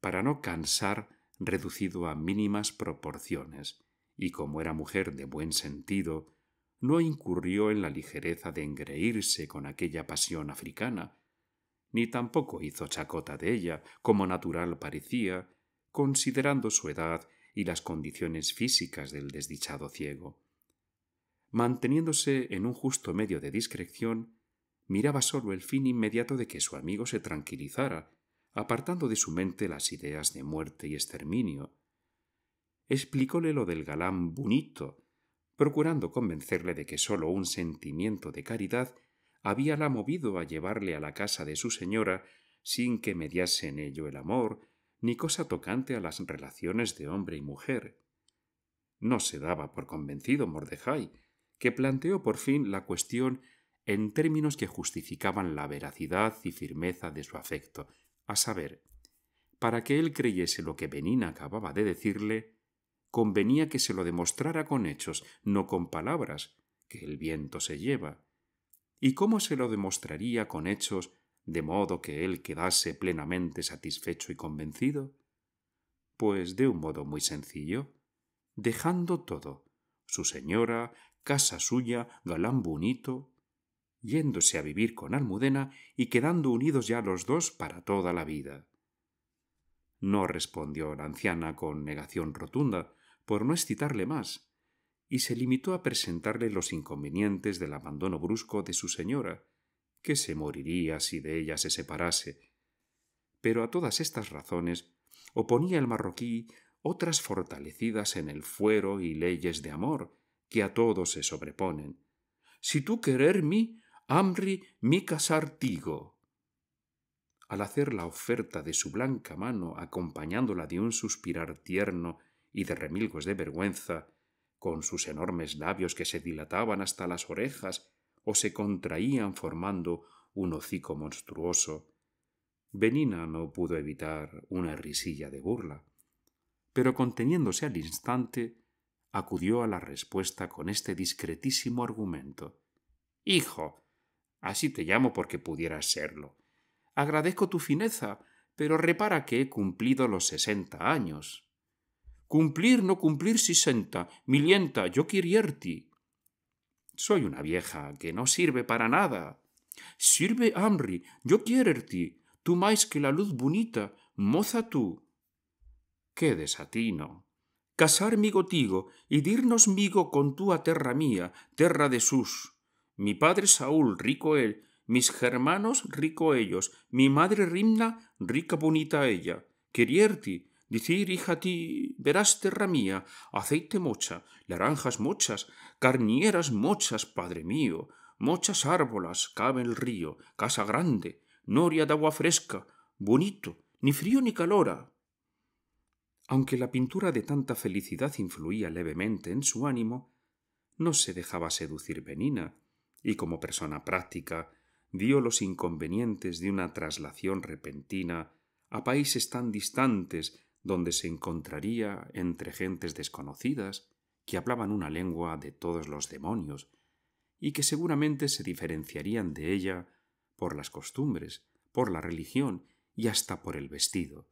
para no cansar reducido a mínimas proporciones, y como era mujer de buen sentido, no incurrió en la ligereza de engreírse con aquella pasión africana, ni tampoco hizo chacota de ella, como natural parecía, considerando su edad y las condiciones físicas del desdichado ciego manteniéndose en un justo medio de discreción, miraba sólo el fin inmediato de que su amigo se tranquilizara, apartando de su mente las ideas de muerte y exterminio. Explicóle lo del galán bonito, procurando convencerle de que sólo un sentimiento de caridad habíala movido a llevarle a la casa de su señora sin que mediase en ello el amor, ni cosa tocante a las relaciones de hombre y mujer. No se daba por convencido Mordejai, que planteó por fin la cuestión en términos que justificaban la veracidad y firmeza de su afecto, a saber, para que él creyese lo que Benina acababa de decirle, convenía que se lo demostrara con hechos, no con palabras, que el viento se lleva. ¿Y cómo se lo demostraría con hechos de modo que él quedase plenamente satisfecho y convencido? Pues de un modo muy sencillo, dejando todo, su señora, casa suya, galán bonito, yéndose a vivir con Almudena y quedando unidos ya los dos para toda la vida. No respondió la anciana con negación rotunda, por no excitarle más, y se limitó a presentarle los inconvenientes del abandono brusco de su señora, que se moriría si de ella se separase. Pero a todas estas razones oponía el marroquí otras fortalecidas en el fuero y leyes de amor, a todos se sobreponen. Si tú querer mí, Amri mi casartigo. Al hacer la oferta de su blanca mano, acompañándola de un suspirar tierno y de remilgos de vergüenza, con sus enormes labios que se dilataban hasta las orejas o se contraían formando un hocico monstruoso, Benina no pudo evitar una risilla de burla, pero conteniéndose al instante, acudió a la respuesta con este discretísimo argumento. Hijo, así te llamo porque pudieras serlo. Agradezco tu fineza, pero repara que he cumplido los sesenta años. Cumplir, no cumplir sesenta, milienta, yo quirierti. Soy una vieja que no sirve para nada. Sirve Amri, yo quiererti, tú más que la luz bonita, moza tú. Qué desatino casar tigo, y dirnos migo con a terra mía, terra de sus. Mi padre Saúl, rico él, mis hermanos, rico ellos, mi madre Rimna, rica bonita ella. Querierti, decir hija ti, verás terra mía, aceite mocha, naranjas mochas, carnieras mochas, padre mío, mochas árbolas, cabe el río, casa grande, noria de agua fresca, bonito, ni frío ni calora, aunque la pintura de tanta felicidad influía levemente en su ánimo, no se dejaba seducir Benina, y como persona práctica dio los inconvenientes de una traslación repentina a países tan distantes donde se encontraría entre gentes desconocidas que hablaban una lengua de todos los demonios y que seguramente se diferenciarían de ella por las costumbres, por la religión y hasta por el vestido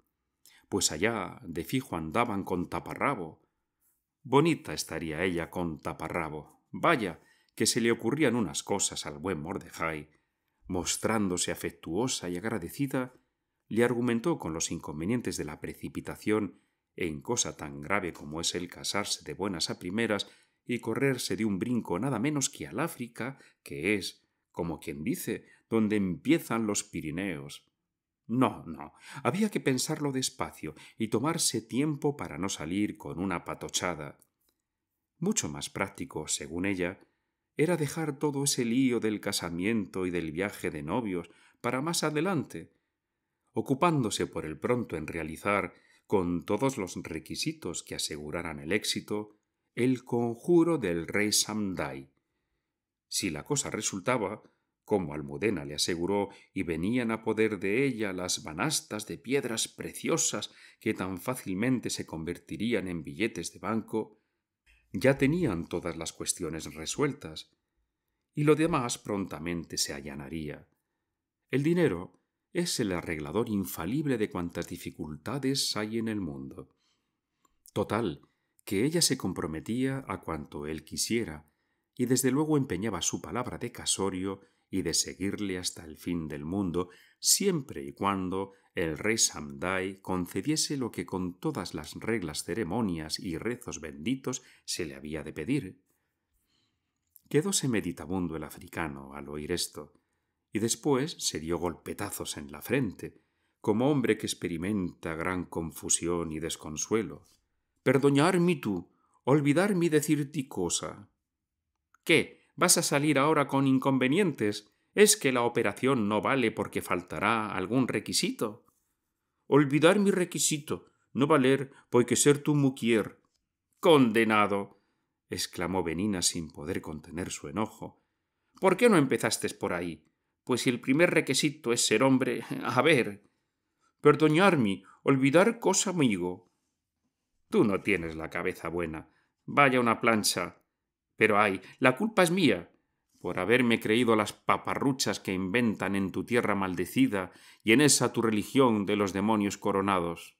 pues allá de fijo andaban con taparrabo. Bonita estaría ella con taparrabo. Vaya, que se le ocurrían unas cosas al buen Mordejai. Mostrándose afectuosa y agradecida, le argumentó con los inconvenientes de la precipitación en cosa tan grave como es el casarse de buenas a primeras y correrse de un brinco nada menos que al África, que es, como quien dice, donde empiezan los Pirineos. No, no. Había que pensarlo despacio y tomarse tiempo para no salir con una patochada. Mucho más práctico, según ella, era dejar todo ese lío del casamiento y del viaje de novios para más adelante, ocupándose por el pronto en realizar, con todos los requisitos que aseguraran el éxito, el conjuro del rey Samdai. Si la cosa resultaba, como Almudena le aseguró, y venían a poder de ella las banastas de piedras preciosas que tan fácilmente se convertirían en billetes de banco, ya tenían todas las cuestiones resueltas, y lo demás prontamente se allanaría. El dinero es el arreglador infalible de cuantas dificultades hay en el mundo. Total, que ella se comprometía a cuanto él quisiera, y desde luego empeñaba su palabra de casorio y de seguirle hasta el fin del mundo, siempre y cuando el rey Samdai concediese lo que con todas las reglas, ceremonias y rezos benditos se le había de pedir. Quedóse meditabundo el africano al oír esto, y después se dio golpetazos en la frente, como hombre que experimenta gran confusión y desconsuelo. Perdoñarme tú, olvidarme decir ti cosa. ¿Qué? vas a salir ahora con inconvenientes. Es que la operación no vale porque faltará algún requisito. Olvidar mi requisito, no valer porque ser tu muquier. Condenado. exclamó Benina sin poder contener su enojo. ¿Por qué no empezaste por ahí? Pues si el primer requisito es ser hombre, a ver. Perdonarme, olvidar cosa amigo. Tú no tienes la cabeza buena. Vaya una plancha. Pero ay, la culpa es mía por haberme creído las paparruchas que inventan en tu tierra maldecida y en esa tu religión de los demonios coronados.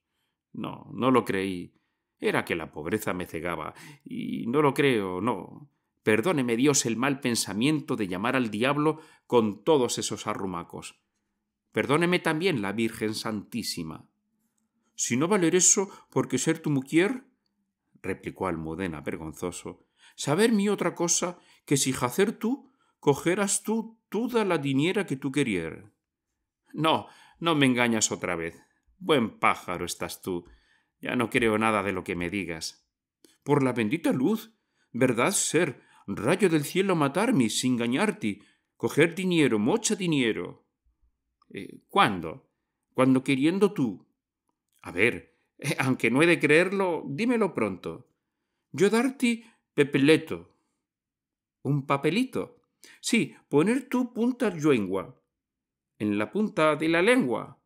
No, no lo creí. Era que la pobreza me cegaba, y no lo creo, no. Perdóneme Dios el mal pensamiento de llamar al diablo con todos esos arrumacos. Perdóneme también la Virgen Santísima. Si no valer eso, porque ser tu muquier, replicó Almudena vergonzoso, saber mi otra cosa que si jacer tú, cogerás tú toda la diniera que tú querier. No, no me engañas otra vez. Buen pájaro estás tú. Ya no creo nada de lo que me digas. Por la bendita luz, verdad ser, rayo del cielo matarme sin engañarte, coger dinero, mocha dinero. Eh, ¿Cuándo? Cuando queriendo tú. A ver, eh, aunque no he de creerlo, dímelo pronto. Yo darte pepeleto. Un papelito. Sí, poner tu punta llengua. en la punta de la lengua.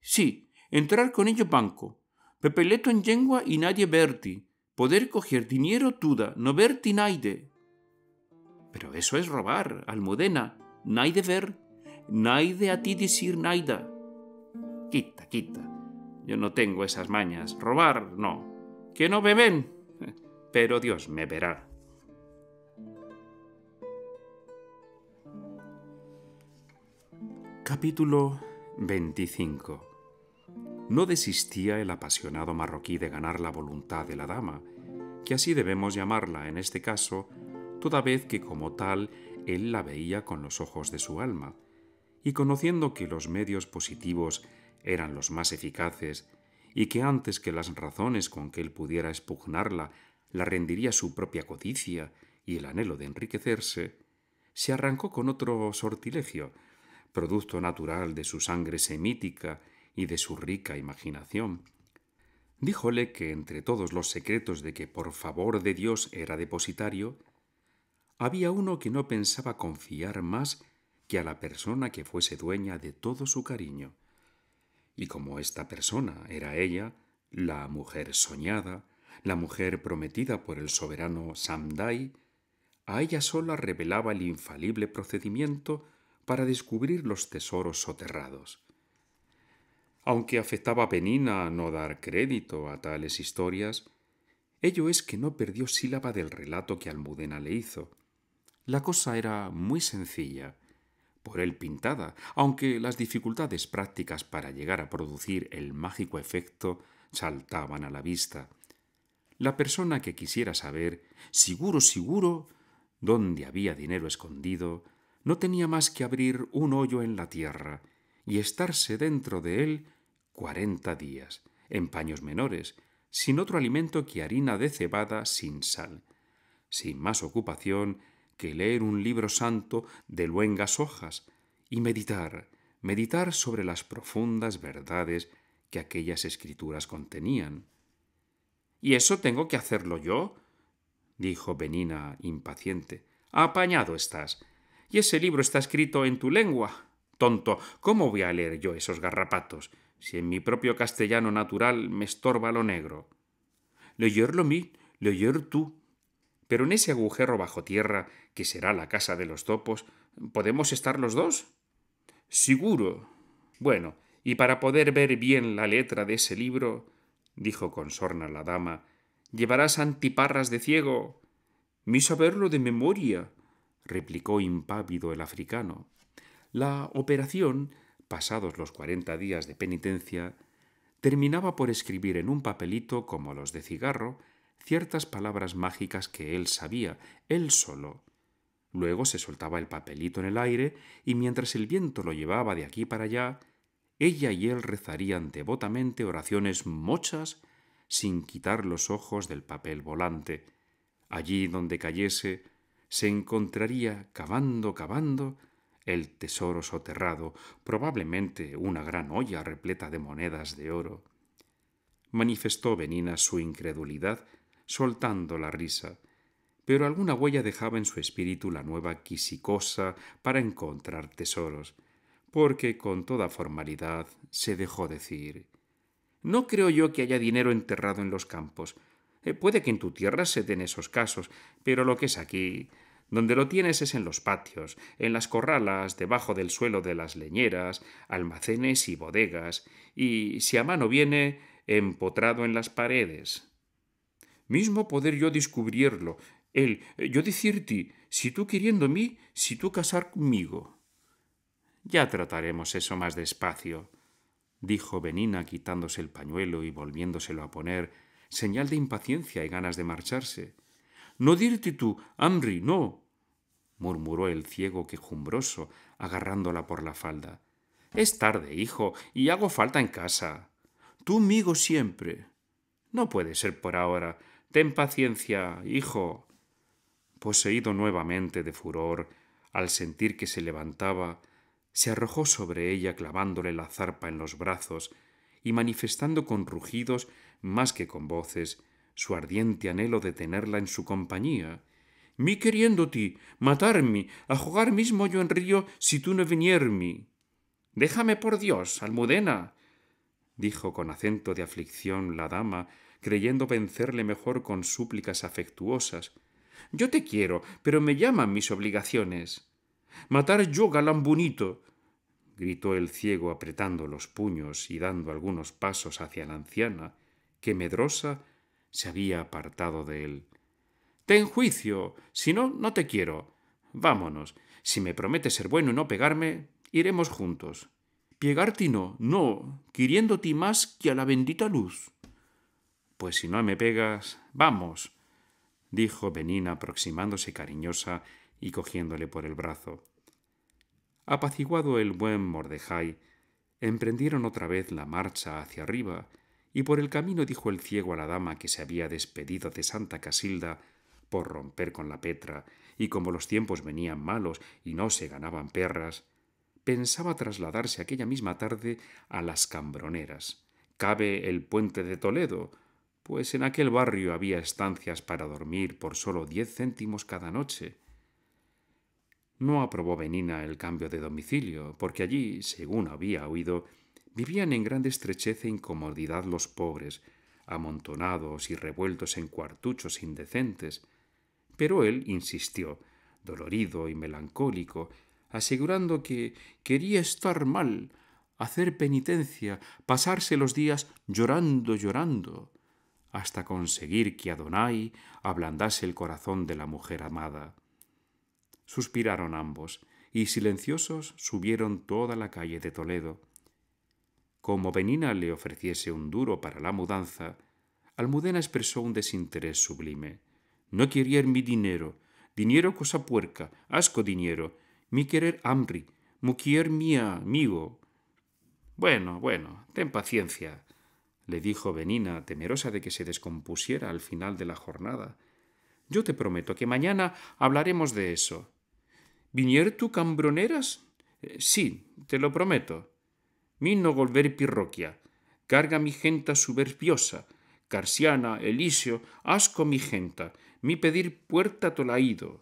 Sí, entrar con ello banco. Pepeleto en lengua y nadie verti. Poder coger dinero tuda, no verti naide. Pero eso es robar, Almudena. Naide ver, naide a ti decir naida. Quita, quita. Yo no tengo esas mañas. Robar, no. Que no beben pero Dios me verá. Capítulo 25 No desistía el apasionado marroquí de ganar la voluntad de la dama, que así debemos llamarla en este caso, toda vez que como tal él la veía con los ojos de su alma, y conociendo que los medios positivos eran los más eficaces y que antes que las razones con que él pudiera espugnarla la rendiría su propia codicia y el anhelo de enriquecerse, se arrancó con otro sortilegio, producto natural de su sangre semítica y de su rica imaginación. Díjole que entre todos los secretos de que por favor de Dios era depositario, había uno que no pensaba confiar más que a la persona que fuese dueña de todo su cariño. Y como esta persona era ella, la mujer soñada, la mujer prometida por el soberano Samdai, a ella sola revelaba el infalible procedimiento para descubrir los tesoros soterrados. Aunque afectaba Penina no dar crédito a tales historias, ello es que no perdió sílaba del relato que Almudena le hizo. La cosa era muy sencilla, por él pintada, aunque las dificultades prácticas para llegar a producir el mágico efecto saltaban a la vista la persona que quisiera saber, seguro, seguro, dónde había dinero escondido, no tenía más que abrir un hoyo en la tierra y estarse dentro de él cuarenta días, en paños menores, sin otro alimento que harina de cebada sin sal, sin más ocupación que leer un libro santo de luengas hojas y meditar, meditar sobre las profundas verdades que aquellas escrituras contenían. ¿Y eso tengo que hacerlo yo? dijo Benina impaciente. Apañado estás. Y ese libro está escrito en tu lengua. Tonto, ¿cómo voy a leer yo esos garrapatos si en mi propio castellano natural me estorba lo negro? Leyerlo mí, leyer tú. Pero en ese agujero bajo tierra, que será la casa de los topos, ¿podemos estar los dos? Seguro. Bueno, y para poder ver bien la letra de ese libro, dijo con sorna la dama, llevarás antiparras de ciego. Mi saberlo de memoria, replicó impávido el africano. La operación, pasados los cuarenta días de penitencia, terminaba por escribir en un papelito como los de cigarro ciertas palabras mágicas que él sabía, él solo. Luego se soltaba el papelito en el aire y mientras el viento lo llevaba de aquí para allá, ella y él rezarían devotamente oraciones mochas sin quitar los ojos del papel volante. Allí donde cayese, se encontraría, cavando, cavando, el tesoro soterrado, probablemente una gran olla repleta de monedas de oro. Manifestó Benina su incredulidad, soltando la risa, pero alguna huella dejaba en su espíritu la nueva quisicosa para encontrar tesoros porque con toda formalidad se dejó decir No creo yo que haya dinero enterrado en los campos. Eh, puede que en tu tierra se den esos casos, pero lo que es aquí. Donde lo tienes es en los patios, en las corralas, debajo del suelo de las leñeras, almacenes y bodegas, y, si a mano viene, empotrado en las paredes. Mismo poder yo descubrirlo, él, eh, yo decirte, si tú queriendo mí, si tú casar conmigo. Ya trataremos eso más despacio, dijo Benina quitándose el pañuelo y volviéndoselo a poner, señal de impaciencia y ganas de marcharse. No dirte tú, Amri, no, murmuró el ciego quejumbroso, agarrándola por la falda. Es tarde, hijo, y hago falta en casa. Tú migo siempre. No puede ser por ahora. Ten paciencia, hijo. Poseído nuevamente de furor, al sentir que se levantaba, se arrojó sobre ella clavándole la zarpa en los brazos y manifestando con rugidos más que con voces su ardiente anhelo de tenerla en su compañía. Mi queriendo ti, matarme, a jugar mismo yo en río si tú no vinierme. Déjame por Dios, Almudena, dijo con acento de aflicción la dama, creyendo vencerle mejor con súplicas afectuosas. Yo te quiero, pero me llaman mis obligaciones. Matar yo, galán bonito, gritó el ciego apretando los puños y dando algunos pasos hacia la anciana, que medrosa se había apartado de él. Ten juicio, si no, no te quiero. Vámonos. Si me prometes ser bueno y no pegarme, iremos juntos. Piegarte no, no, quiriéndote más que a la bendita luz. Pues si no me pegas, vamos, dijo Benina aproximándose cariñosa y cogiéndole por el brazo. Apaciguado el buen Mordejai, emprendieron otra vez la marcha hacia arriba, y por el camino dijo el ciego a la dama que se había despedido de Santa Casilda por romper con la Petra, y como los tiempos venían malos y no se ganaban perras, pensaba trasladarse aquella misma tarde a las Cambroneras. Cabe el puente de Toledo, pues en aquel barrio había estancias para dormir por sólo diez céntimos cada noche. No aprobó Benina el cambio de domicilio, porque allí, según había oído, vivían en gran estrechez e incomodidad los pobres, amontonados y revueltos en cuartuchos indecentes. Pero él insistió, dolorido y melancólico, asegurando que quería estar mal, hacer penitencia, pasarse los días llorando, llorando, hasta conseguir que Adonai ablandase el corazón de la mujer amada. Suspiraron ambos, y silenciosos subieron toda la calle de Toledo. Como Benina le ofreciese un duro para la mudanza, Almudena expresó un desinterés sublime. No querer mi dinero, dinero cosa puerca, asco dinero, mi querer amri, muquier mía, amigo. Bueno, bueno, ten paciencia, le dijo Benina, temerosa de que se descompusiera al final de la jornada. Yo te prometo que mañana hablaremos de eso. Vinier tú cambroneras? Eh, sí, te lo prometo. Mi no volver pirroquia. Carga mi genta soberbiosa. Carsiana, Elisio, asco mi gente, Mi pedir puerta tolaído.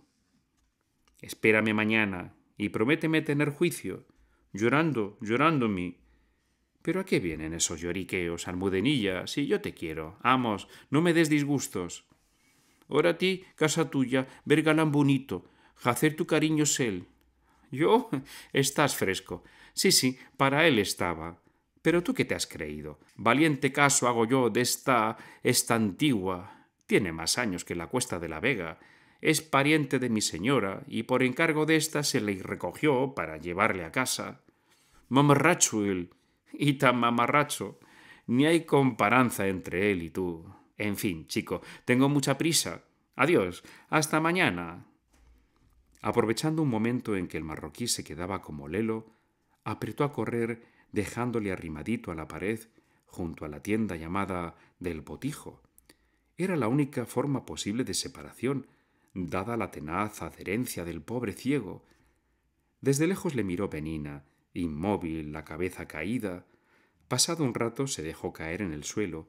Espérame mañana y prométeme tener juicio. Llorando, llorando mi. ¿Pero a qué vienen esos lloriqueos, almudenilla? Si yo te quiero. Amos, no me des disgustos. Ora ti, casa tuya, ver galán bonito, Hacer tu cariño es él. ¿Yo? Estás fresco. Sí, sí, para él estaba. Pero tú qué te has creído. Valiente caso hago yo de esta. esta antigua. Tiene más años que la cuesta de la Vega. Es pariente de mi señora, y por encargo de esta se le recogió para llevarle a casa. Mamarracho él. Y tan mamarracho. Ni hay comparanza entre él y tú. En fin, chico, tengo mucha prisa. Adiós. Hasta mañana. Aprovechando un momento en que el marroquí se quedaba como lelo, apretó a correr dejándole arrimadito a la pared junto a la tienda llamada del Potijo. Era la única forma posible de separación, dada la tenaz adherencia del pobre ciego. Desde lejos le miró Benina, inmóvil, la cabeza caída. Pasado un rato se dejó caer en el suelo,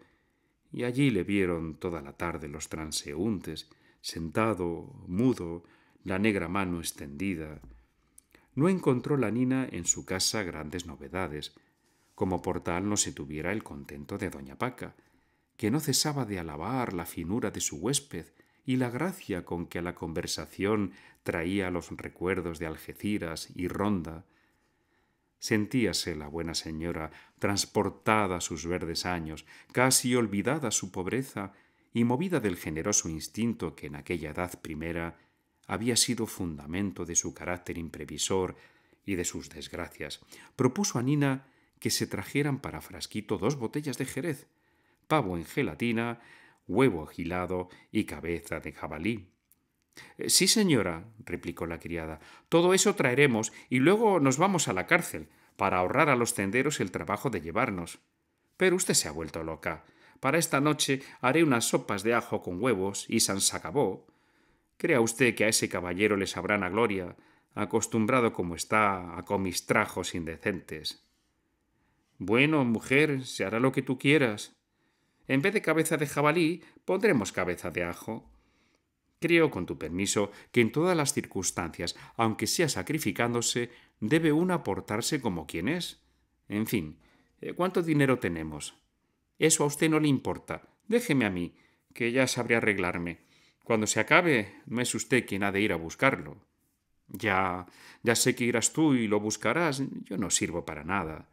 y allí le vieron toda la tarde los transeúntes, sentado, mudo, la negra mano extendida. No encontró la nina en su casa grandes novedades, como por tal no se tuviera el contento de doña Paca, que no cesaba de alabar la finura de su huésped y la gracia con que a la conversación traía los recuerdos de Algeciras y Ronda. Sentíase la buena señora transportada a sus verdes años, casi olvidada su pobreza y movida del generoso instinto que en aquella edad primera había sido fundamento de su carácter imprevisor y de sus desgracias, propuso a Nina que se trajeran para Frasquito dos botellas de Jerez, pavo en gelatina, huevo agilado y cabeza de jabalí. Eh, sí, señora, replicó la criada, todo eso traeremos y luego nos vamos a la cárcel, para ahorrar a los tenderos el trabajo de llevarnos. Pero usted se ha vuelto loca. Para esta noche haré unas sopas de ajo con huevos y sans acabó ¿Crea usted que a ese caballero le sabrán a gloria, acostumbrado como está a comistrajos indecentes? Bueno, mujer, se hará lo que tú quieras. En vez de cabeza de jabalí, pondremos cabeza de ajo. Creo, con tu permiso, que en todas las circunstancias, aunque sea sacrificándose, debe una portarse como quien es. En fin, eh, ¿cuánto dinero tenemos? Eso a usted no le importa. Déjeme a mí, que ya sabré arreglarme. Cuando se acabe, no es usted quien ha de ir a buscarlo. Ya, ya sé que irás tú y lo buscarás. Yo no sirvo para nada.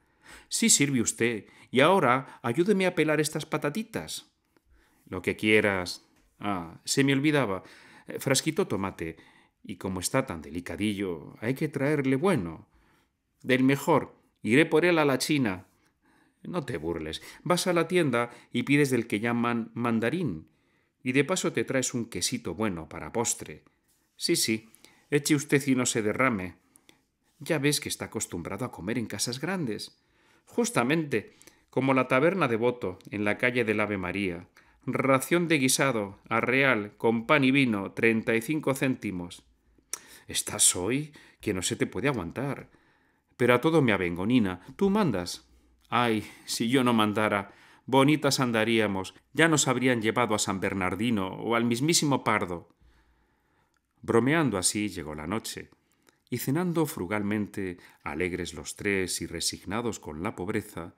Sí sirve usted. Y ahora ayúdeme a pelar estas patatitas. Lo que quieras. Ah, se me olvidaba. Eh, frasquito tomate. Y como está tan delicadillo, hay que traerle bueno. Del mejor. Iré por él a la China. No te burles. Vas a la tienda y pides del que llaman mandarín y de paso te traes un quesito bueno para postre. Sí, sí, eche usted y no se derrame. Ya ves que está acostumbrado a comer en casas grandes. Justamente, como la taberna de voto en la calle del Ave María. Ración de guisado, a real, con pan y vino, treinta y cinco céntimos. Estás hoy que no se te puede aguantar. Pero a todo me avengonina, Nina. Tú mandas. Ay, si yo no mandara bonitas andaríamos, ya nos habrían llevado a San Bernardino o al mismísimo Pardo. Bromeando así llegó la noche, y cenando frugalmente, alegres los tres y resignados con la pobreza,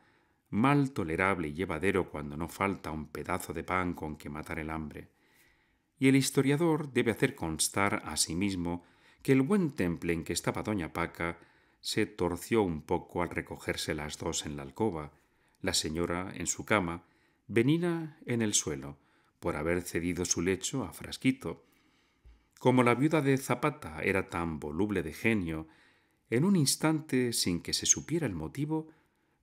mal tolerable y llevadero cuando no falta un pedazo de pan con que matar el hambre. Y el historiador debe hacer constar a sí mismo que el buen temple en que estaba doña Paca se torció un poco al recogerse las dos en la alcoba, la señora en su cama, Benina en el suelo, por haber cedido su lecho a Frasquito. Como la viuda de Zapata era tan voluble de genio, en un instante, sin que se supiera el motivo,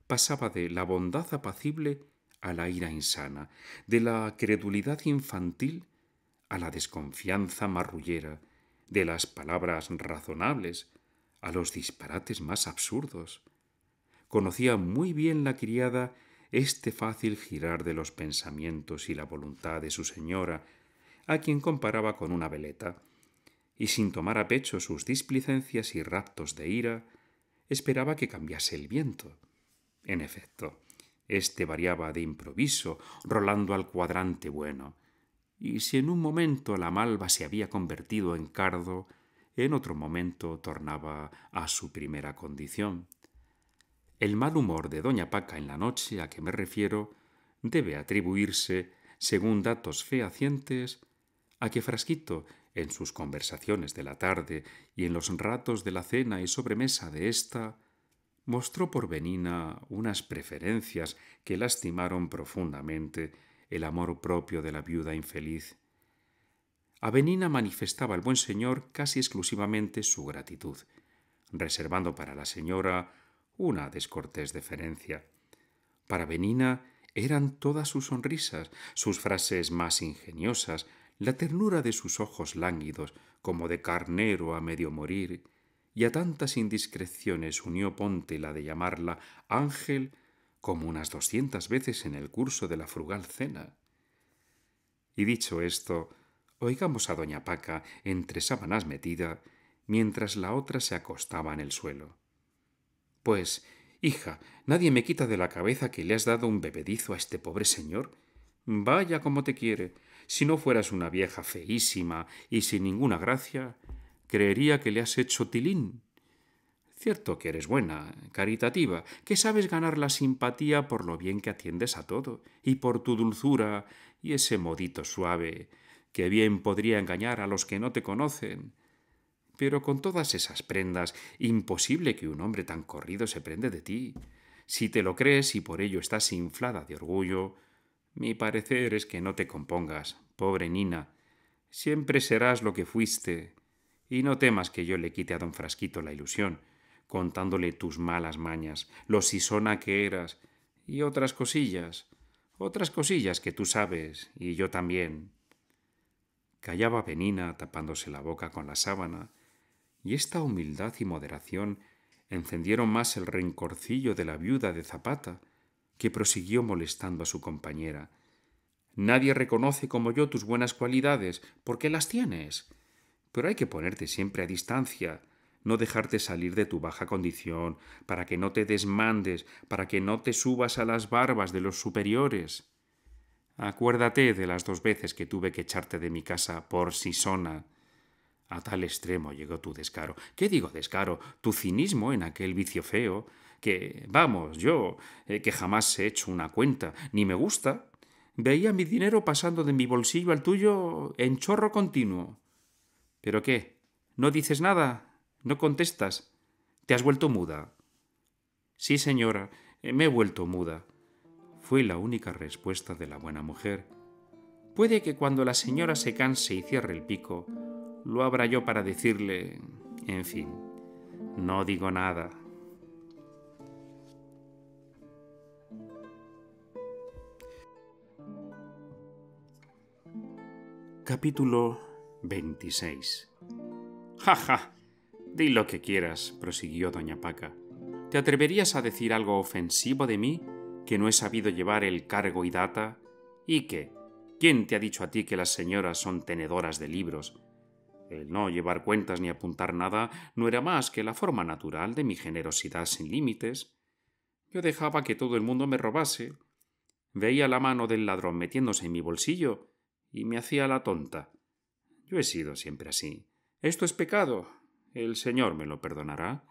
pasaba de la bondad apacible a la ira insana, de la credulidad infantil a la desconfianza marrullera, de las palabras razonables a los disparates más absurdos. Conocía muy bien la criada este fácil girar de los pensamientos y la voluntad de su señora, a quien comparaba con una veleta, y sin tomar a pecho sus displicencias y raptos de ira, esperaba que cambiase el viento. En efecto, éste variaba de improviso, rolando al cuadrante bueno, y si en un momento la malva se había convertido en cardo, en otro momento tornaba a su primera condición. El mal humor de doña Paca en la noche a que me refiero debe atribuirse, según datos fehacientes, a que Frasquito, en sus conversaciones de la tarde y en los ratos de la cena y sobremesa de ésta, mostró por Benina unas preferencias que lastimaron profundamente el amor propio de la viuda infeliz. A Benina manifestaba el buen señor casi exclusivamente su gratitud, reservando para la señora una descortés deferencia. Para Benina eran todas sus sonrisas, sus frases más ingeniosas, la ternura de sus ojos lánguidos, como de carnero a medio morir, y a tantas indiscreciones unió Ponte la de llamarla Ángel como unas doscientas veces en el curso de la frugal cena. Y dicho esto, oigamos a doña Paca entre sábanas metida, mientras la otra se acostaba en el suelo. Pues, hija, nadie me quita de la cabeza que le has dado un bebedizo a este pobre señor. Vaya como te quiere. Si no fueras una vieja feísima y sin ninguna gracia, creería que le has hecho tilín. Cierto que eres buena, caritativa, que sabes ganar la simpatía por lo bien que atiendes a todo, y por tu dulzura y ese modito suave, que bien podría engañar a los que no te conocen. Pero con todas esas prendas, imposible que un hombre tan corrido se prende de ti. Si te lo crees y por ello estás inflada de orgullo, mi parecer es que no te compongas, pobre Nina. Siempre serás lo que fuiste. Y no temas que yo le quite a don Frasquito la ilusión, contándole tus malas mañas, lo sisona que eras, y otras cosillas, otras cosillas que tú sabes, y yo también. Callaba Benina tapándose la boca con la sábana, y esta humildad y moderación encendieron más el rencorcillo de la viuda de Zapata, que prosiguió molestando a su compañera. Nadie reconoce como yo tus buenas cualidades, porque las tienes. Pero hay que ponerte siempre a distancia, no dejarte salir de tu baja condición, para que no te desmandes, para que no te subas a las barbas de los superiores. Acuérdate de las dos veces que tuve que echarte de mi casa por Sisona. A tal extremo llegó tu descaro. ¿Qué digo descaro? Tu cinismo en aquel vicio feo, que, vamos, yo, eh, que jamás he hecho una cuenta, ni me gusta, veía mi dinero pasando de mi bolsillo al tuyo en chorro continuo. ¿Pero qué? ¿No dices nada? ¿No contestas? ¿Te has vuelto muda? Sí, señora, eh, me he vuelto muda. Fue la única respuesta de la buena mujer. Puede que cuando la señora se canse y cierre el pico, lo habrá yo para decirle, en fin, no digo nada. Capítulo 26 Ja, ja. Di lo que quieras, prosiguió doña Paca. ¿Te atreverías a decir algo ofensivo de mí, que no he sabido llevar el cargo y data? ¿Y qué? ¿Quién te ha dicho a ti que las señoras son tenedoras de libros, el no llevar cuentas ni apuntar nada no era más que la forma natural de mi generosidad sin límites. Yo dejaba que todo el mundo me robase. Veía la mano del ladrón metiéndose en mi bolsillo y me hacía la tonta. Yo he sido siempre así. Esto es pecado. El Señor me lo perdonará.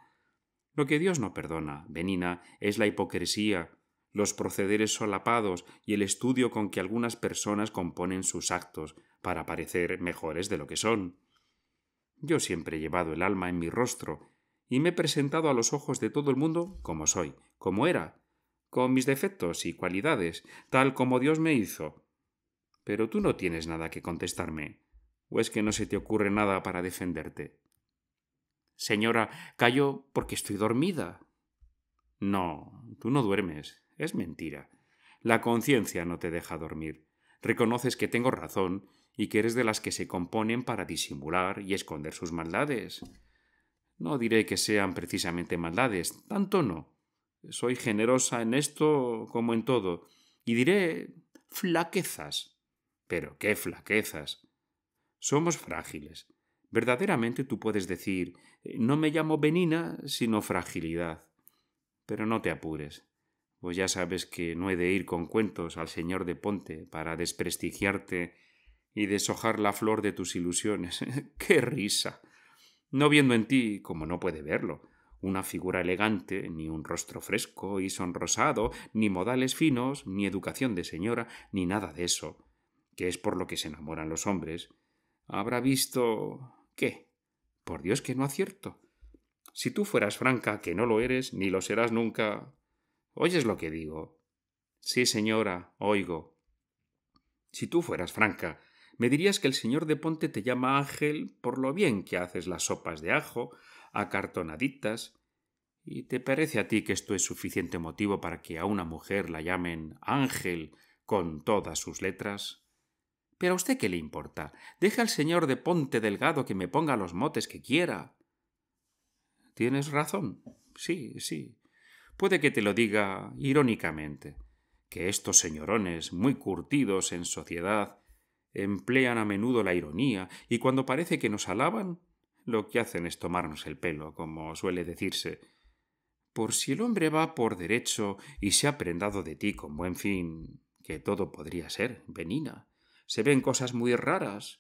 Lo que Dios no perdona, Benina, es la hipocresía, los procederes solapados y el estudio con que algunas personas componen sus actos para parecer mejores de lo que son. Yo siempre he llevado el alma en mi rostro y me he presentado a los ojos de todo el mundo como soy, como era, con mis defectos y cualidades, tal como Dios me hizo. Pero tú no tienes nada que contestarme, o es que no se te ocurre nada para defenderte. Señora, callo porque estoy dormida. No, tú no duermes, es mentira. La conciencia no te deja dormir. Reconoces que tengo razón y que eres de las que se componen para disimular y esconder sus maldades. No diré que sean precisamente maldades, tanto no. Soy generosa en esto como en todo, y diré flaquezas. Pero qué flaquezas. Somos frágiles. Verdaderamente tú puedes decir no me llamo venina, sino fragilidad. Pero no te apures. Pues ya sabes que no he de ir con cuentos al señor de Ponte para desprestigiarte y deshojar la flor de tus ilusiones. ¡Qué risa! No viendo en ti, como no puede verlo, una figura elegante, ni un rostro fresco y sonrosado, ni modales finos, ni educación de señora, ni nada de eso, que es por lo que se enamoran los hombres, habrá visto. ¿Qué? Por Dios que no acierto. Si tú fueras franca, que no lo eres, ni lo serás nunca. ¿Oyes lo que digo? Sí, señora, oigo. Si tú fueras franca, me dirías que el señor de Ponte te llama Ángel por lo bien que haces las sopas de ajo, acartonaditas, y te parece a ti que esto es suficiente motivo para que a una mujer la llamen Ángel con todas sus letras. Pero a usted qué le importa. Deja al señor de Ponte Delgado que me ponga los motes que quiera. Tienes razón. Sí, sí. Puede que te lo diga irónicamente, que estos señorones muy curtidos en sociedad emplean a menudo la ironía y cuando parece que nos alaban, lo que hacen es tomarnos el pelo, como suele decirse. Por si el hombre va por derecho y se ha prendado de ti con buen fin, que todo podría ser, venina, Se ven cosas muy raras.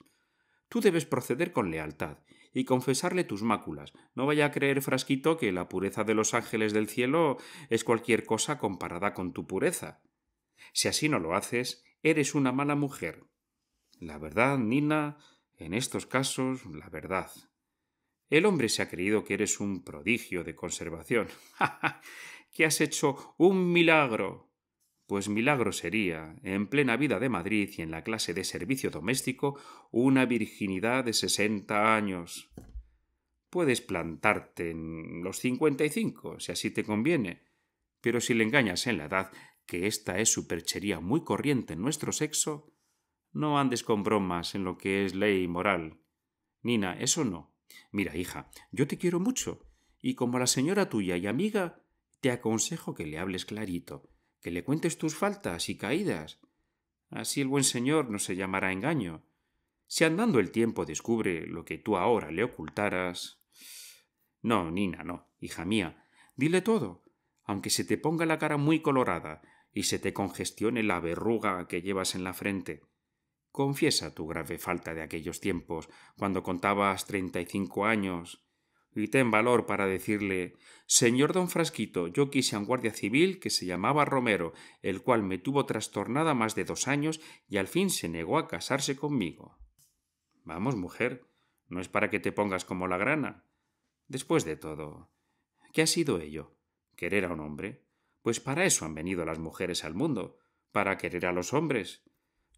Tú debes proceder con lealtad y confesarle tus máculas. No vaya a creer, Frasquito, que la pureza de los ángeles del cielo es cualquier cosa comparada con tu pureza. Si así no lo haces, eres una mala mujer. La verdad, Nina, en estos casos, la verdad. El hombre se ha creído que eres un prodigio de conservación. que has hecho un milagro. Pues milagro sería, en plena vida de Madrid y en la clase de servicio doméstico, una virginidad de sesenta años. Puedes plantarte en los cincuenta y cinco, si así te conviene. Pero si le engañas en la edad, que esta es superchería muy corriente en nuestro sexo, no andes con bromas en lo que es ley y moral. Nina, eso no. Mira, hija, yo te quiero mucho, y como la señora tuya y amiga, te aconsejo que le hables clarito, que le cuentes tus faltas y caídas. Así el buen señor no se llamará engaño. Si andando el tiempo descubre lo que tú ahora le ocultaras. No, Nina, no, hija mía, dile todo, aunque se te ponga la cara muy colorada y se te congestione la verruga que llevas en la frente. Confiesa tu grave falta de aquellos tiempos, cuando contabas treinta y cinco años, y ten valor para decirle Señor don Frasquito, yo quise a un guardia civil que se llamaba Romero, el cual me tuvo trastornada más de dos años y al fin se negó a casarse conmigo. Vamos, mujer, no es para que te pongas como la grana. Después de todo, ¿qué ha sido ello? ¿Querer a un hombre? Pues para eso han venido las mujeres al mundo, para querer a los hombres.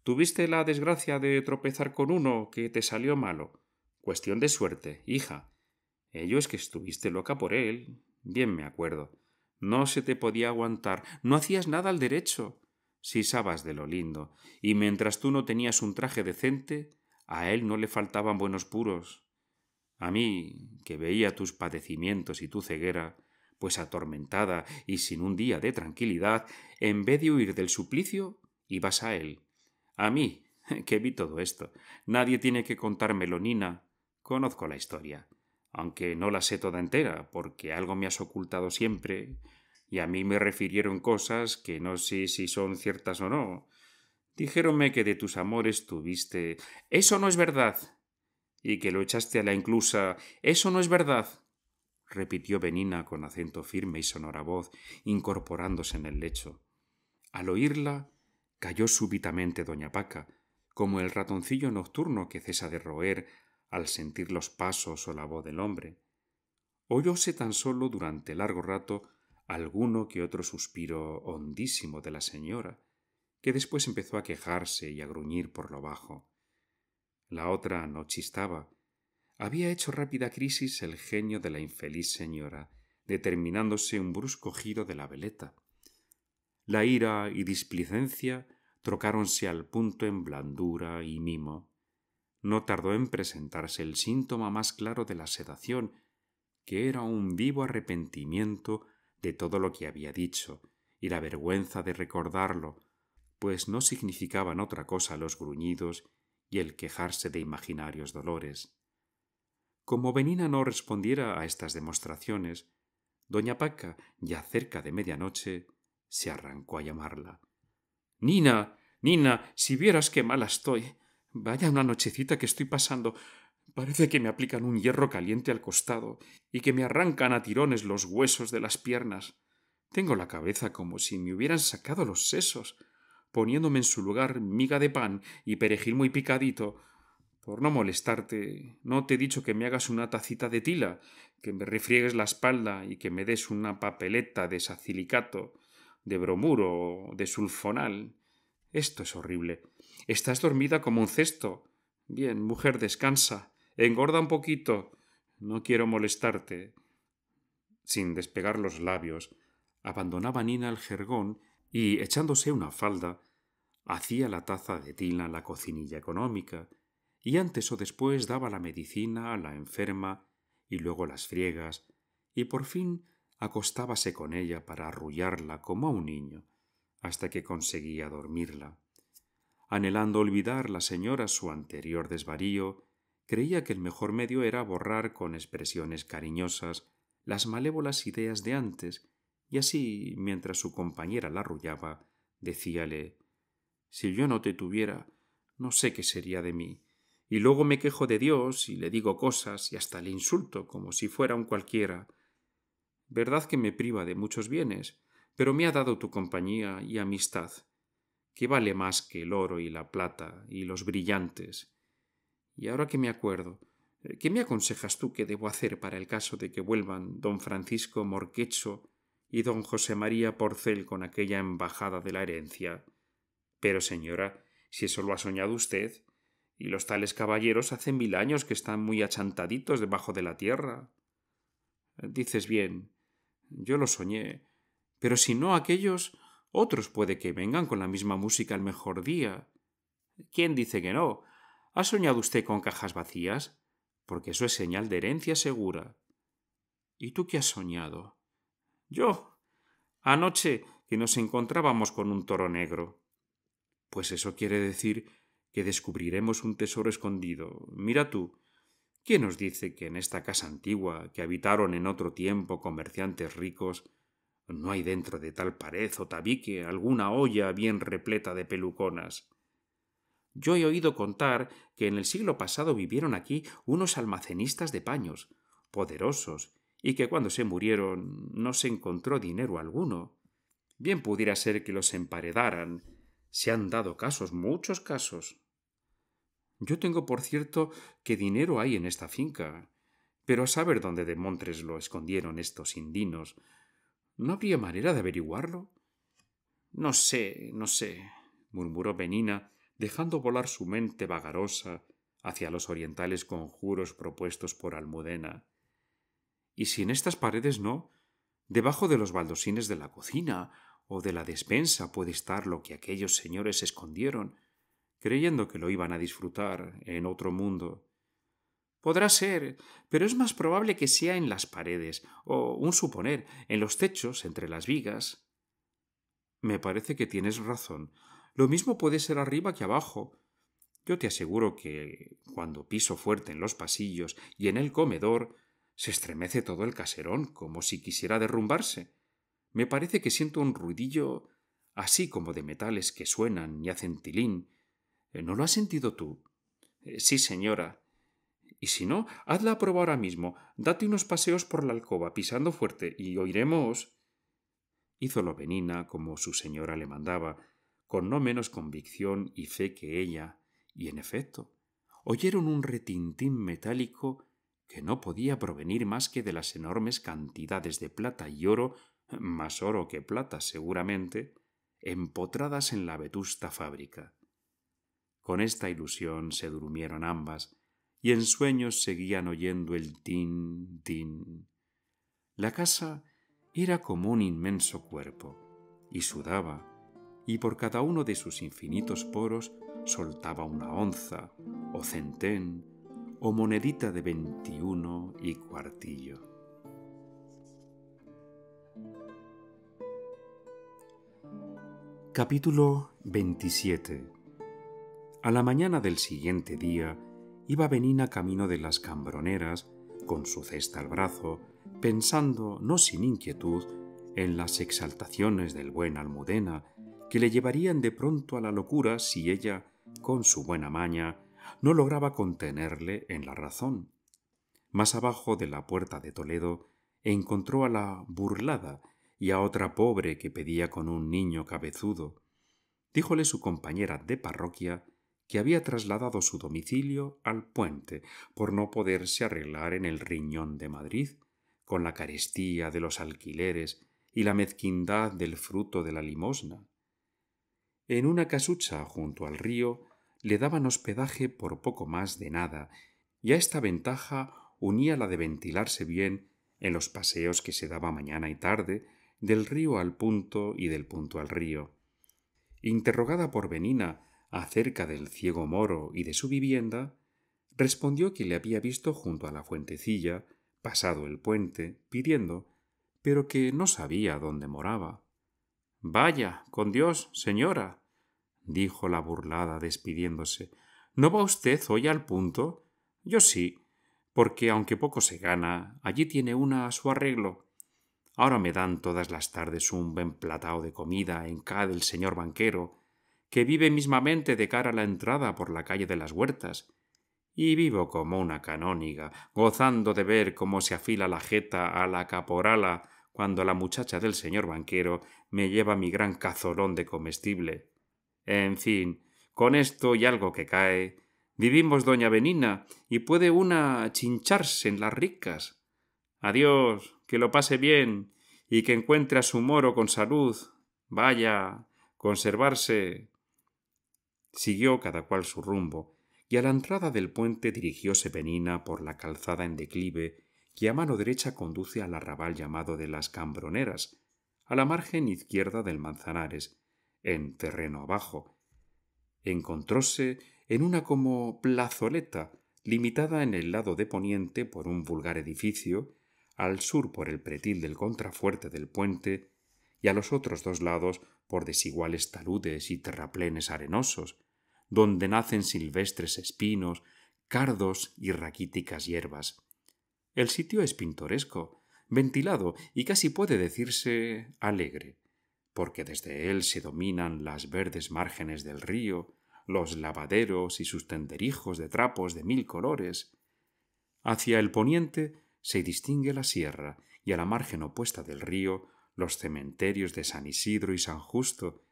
Tuviste la desgracia de tropezar con uno que te salió malo. Cuestión de suerte, hija. Ello es que estuviste loca por él. Bien me acuerdo. No se te podía aguantar. No hacías nada al derecho. sabas de lo lindo. Y mientras tú no tenías un traje decente, a él no le faltaban buenos puros. A mí, que veía tus padecimientos y tu ceguera, pues atormentada y sin un día de tranquilidad, en vez de huir del suplicio, ibas a él a mí, que vi todo esto. Nadie tiene que contármelo, Nina. Conozco la historia, aunque no la sé toda entera, porque algo me has ocultado siempre, y a mí me refirieron cosas que no sé si son ciertas o no. Dijéronme que de tus amores tuviste. Eso no es verdad. Y que lo echaste a la inclusa. Eso no es verdad. repitió Benina con acento firme y sonora voz, incorporándose en el lecho. Al oírla, Cayó súbitamente doña Paca, como el ratoncillo nocturno que cesa de roer al sentir los pasos o la voz del hombre. Oyóse tan solo durante largo rato alguno que otro suspiro hondísimo de la señora, que después empezó a quejarse y a gruñir por lo bajo. La otra no chistaba. Había hecho rápida crisis el genio de la infeliz señora, determinándose un brusco giro de la veleta. La ira y displicencia trocáronse al punto en blandura y mimo. No tardó en presentarse el síntoma más claro de la sedación, que era un vivo arrepentimiento de todo lo que había dicho, y la vergüenza de recordarlo, pues no significaban otra cosa los gruñidos y el quejarse de imaginarios dolores. Como Benina no respondiera a estas demostraciones, doña Paca, ya cerca de medianoche, se arrancó a llamarla. Nina. Nina. si vieras qué mala estoy. Vaya una nochecita que estoy pasando. Parece que me aplican un hierro caliente al costado y que me arrancan a tirones los huesos de las piernas. Tengo la cabeza como si me hubieran sacado los sesos, poniéndome en su lugar miga de pan y perejil muy picadito. Por no molestarte, no te he dicho que me hagas una tacita de tila, que me refriegues la espalda y que me des una papeleta de sacilicato de bromuro, de sulfonal. Esto es horrible. Estás dormida como un cesto. Bien, mujer, descansa. Engorda un poquito. No quiero molestarte. Sin despegar los labios, abandonaba Nina el jergón y, echándose una falda, hacía la taza de tina en la cocinilla económica, y antes o después daba la medicina a la enferma, y luego las friegas, y por fin acostábase con ella para arrullarla como a un niño, hasta que conseguía dormirla. Anhelando olvidar la señora su anterior desvarío, creía que el mejor medio era borrar con expresiones cariñosas las malévolas ideas de antes, y así, mientras su compañera la arrullaba, decíale Si yo no te tuviera, no sé qué sería de mí, y luego me quejo de Dios y le digo cosas y hasta le insulto como si fuera un cualquiera, verdad que me priva de muchos bienes, pero me ha dado tu compañía y amistad, que vale más que el oro y la plata y los brillantes. Y ahora que me acuerdo, eh, ¿qué me aconsejas tú que debo hacer para el caso de que vuelvan don Francisco Morquecho y don José María Porcel con aquella embajada de la herencia? Pero, señora, si eso lo ha soñado usted, y los tales caballeros hacen mil años que están muy achantaditos debajo de la tierra. Dices bien, yo lo soñé. Pero si no aquellos, otros puede que vengan con la misma música el mejor día. ¿Quién dice que no? ¿Ha soñado usted con cajas vacías? Porque eso es señal de herencia segura. ¿Y tú qué has soñado? Yo. Anoche que nos encontrábamos con un toro negro. Pues eso quiere decir que descubriremos un tesoro escondido. Mira tú, ¿Quién nos dice que en esta casa antigua, que habitaron en otro tiempo comerciantes ricos, no hay dentro de tal pared o tabique alguna olla bien repleta de peluconas? Yo he oído contar que en el siglo pasado vivieron aquí unos almacenistas de paños, poderosos, y que cuando se murieron no se encontró dinero alguno. Bien pudiera ser que los emparedaran. Se han dado casos, muchos casos. Yo tengo, por cierto, que dinero hay en esta finca. Pero a saber dónde de Montres lo escondieron estos indinos. ¿No habría manera de averiguarlo? No sé, no sé, murmuró Benina, dejando volar su mente vagarosa hacia los orientales conjuros propuestos por Almudena. ¿Y si en estas paredes no? Debajo de los baldosines de la cocina o de la despensa puede estar lo que aquellos señores escondieron creyendo que lo iban a disfrutar en otro mundo. Podrá ser, pero es más probable que sea en las paredes, o un suponer, en los techos, entre las vigas. Me parece que tienes razón. Lo mismo puede ser arriba que abajo. Yo te aseguro que cuando piso fuerte en los pasillos y en el comedor, se estremece todo el caserón, como si quisiera derrumbarse. Me parece que siento un ruidillo así como de metales que suenan y hacen tilín, eh, ¿No lo has sentido tú? Eh, sí, señora. Y si no, hazla a prueba ahora mismo. Date unos paseos por la alcoba, pisando fuerte, y oiremos. Hizo lo Benina como su señora le mandaba, con no menos convicción y fe que ella, y en efecto, oyeron un retintín metálico que no podía provenir más que de las enormes cantidades de plata y oro, más oro que plata seguramente, empotradas en la vetusta fábrica. Con esta ilusión se durmieron ambas, y en sueños seguían oyendo el tin, tin. La casa era como un inmenso cuerpo, y sudaba, y por cada uno de sus infinitos poros soltaba una onza, o centén, o monedita de veintiuno y cuartillo. Capítulo 27 a la mañana del siguiente día iba Benina camino de las Cambroneras, con su cesta al brazo, pensando, no sin inquietud, en las exaltaciones del buen Almudena, que le llevarían de pronto a la locura si ella, con su buena maña, no lograba contenerle en la razón. Más abajo de la puerta de Toledo encontró a la burlada y a otra pobre que pedía con un niño cabezudo. Díjole su compañera de parroquia que había trasladado su domicilio al puente por no poderse arreglar en el riñón de Madrid, con la carestía de los alquileres y la mezquindad del fruto de la limosna. En una casucha junto al río le daban hospedaje por poco más de nada, y a esta ventaja unía la de ventilarse bien en los paseos que se daba mañana y tarde, del río al punto y del punto al río. Interrogada por Benina acerca del ciego moro y de su vivienda, respondió que le había visto junto a la fuentecilla, pasado el puente, pidiendo, pero que no sabía dónde moraba. Vaya, con Dios, señora, dijo la burlada despidiéndose. ¿No va usted hoy al punto? Yo sí, porque aunque poco se gana, allí tiene una a su arreglo. Ahora me dan todas las tardes un buen platao de comida en cada del señor banquero, que vive mismamente de cara a la entrada por la calle de las huertas, y vivo como una canóniga, gozando de ver cómo se afila la jeta a la caporala cuando la muchacha del señor banquero me lleva mi gran cazolón de comestible. En fin, con esto y algo que cae, vivimos doña Benina y puede una chincharse en las ricas. Adiós, que lo pase bien y que encuentre a su moro con salud. Vaya, conservarse. Siguió cada cual su rumbo, y a la entrada del puente dirigióse Benina por la calzada en declive que a mano derecha conduce al arrabal llamado de las Cambroneras, a la margen izquierda del Manzanares, en terreno abajo. Encontróse en una como plazoleta, limitada en el lado de poniente por un vulgar edificio, al sur por el pretil del contrafuerte del puente, y a los otros dos lados por desiguales taludes y terraplenes arenosos, donde nacen silvestres espinos, cardos y raquíticas hierbas. El sitio es pintoresco, ventilado y casi puede decirse alegre, porque desde él se dominan las verdes márgenes del río, los lavaderos y sus tenderijos de trapos de mil colores. Hacia el poniente se distingue la sierra y a la margen opuesta del río los cementerios de San Isidro y San Justo,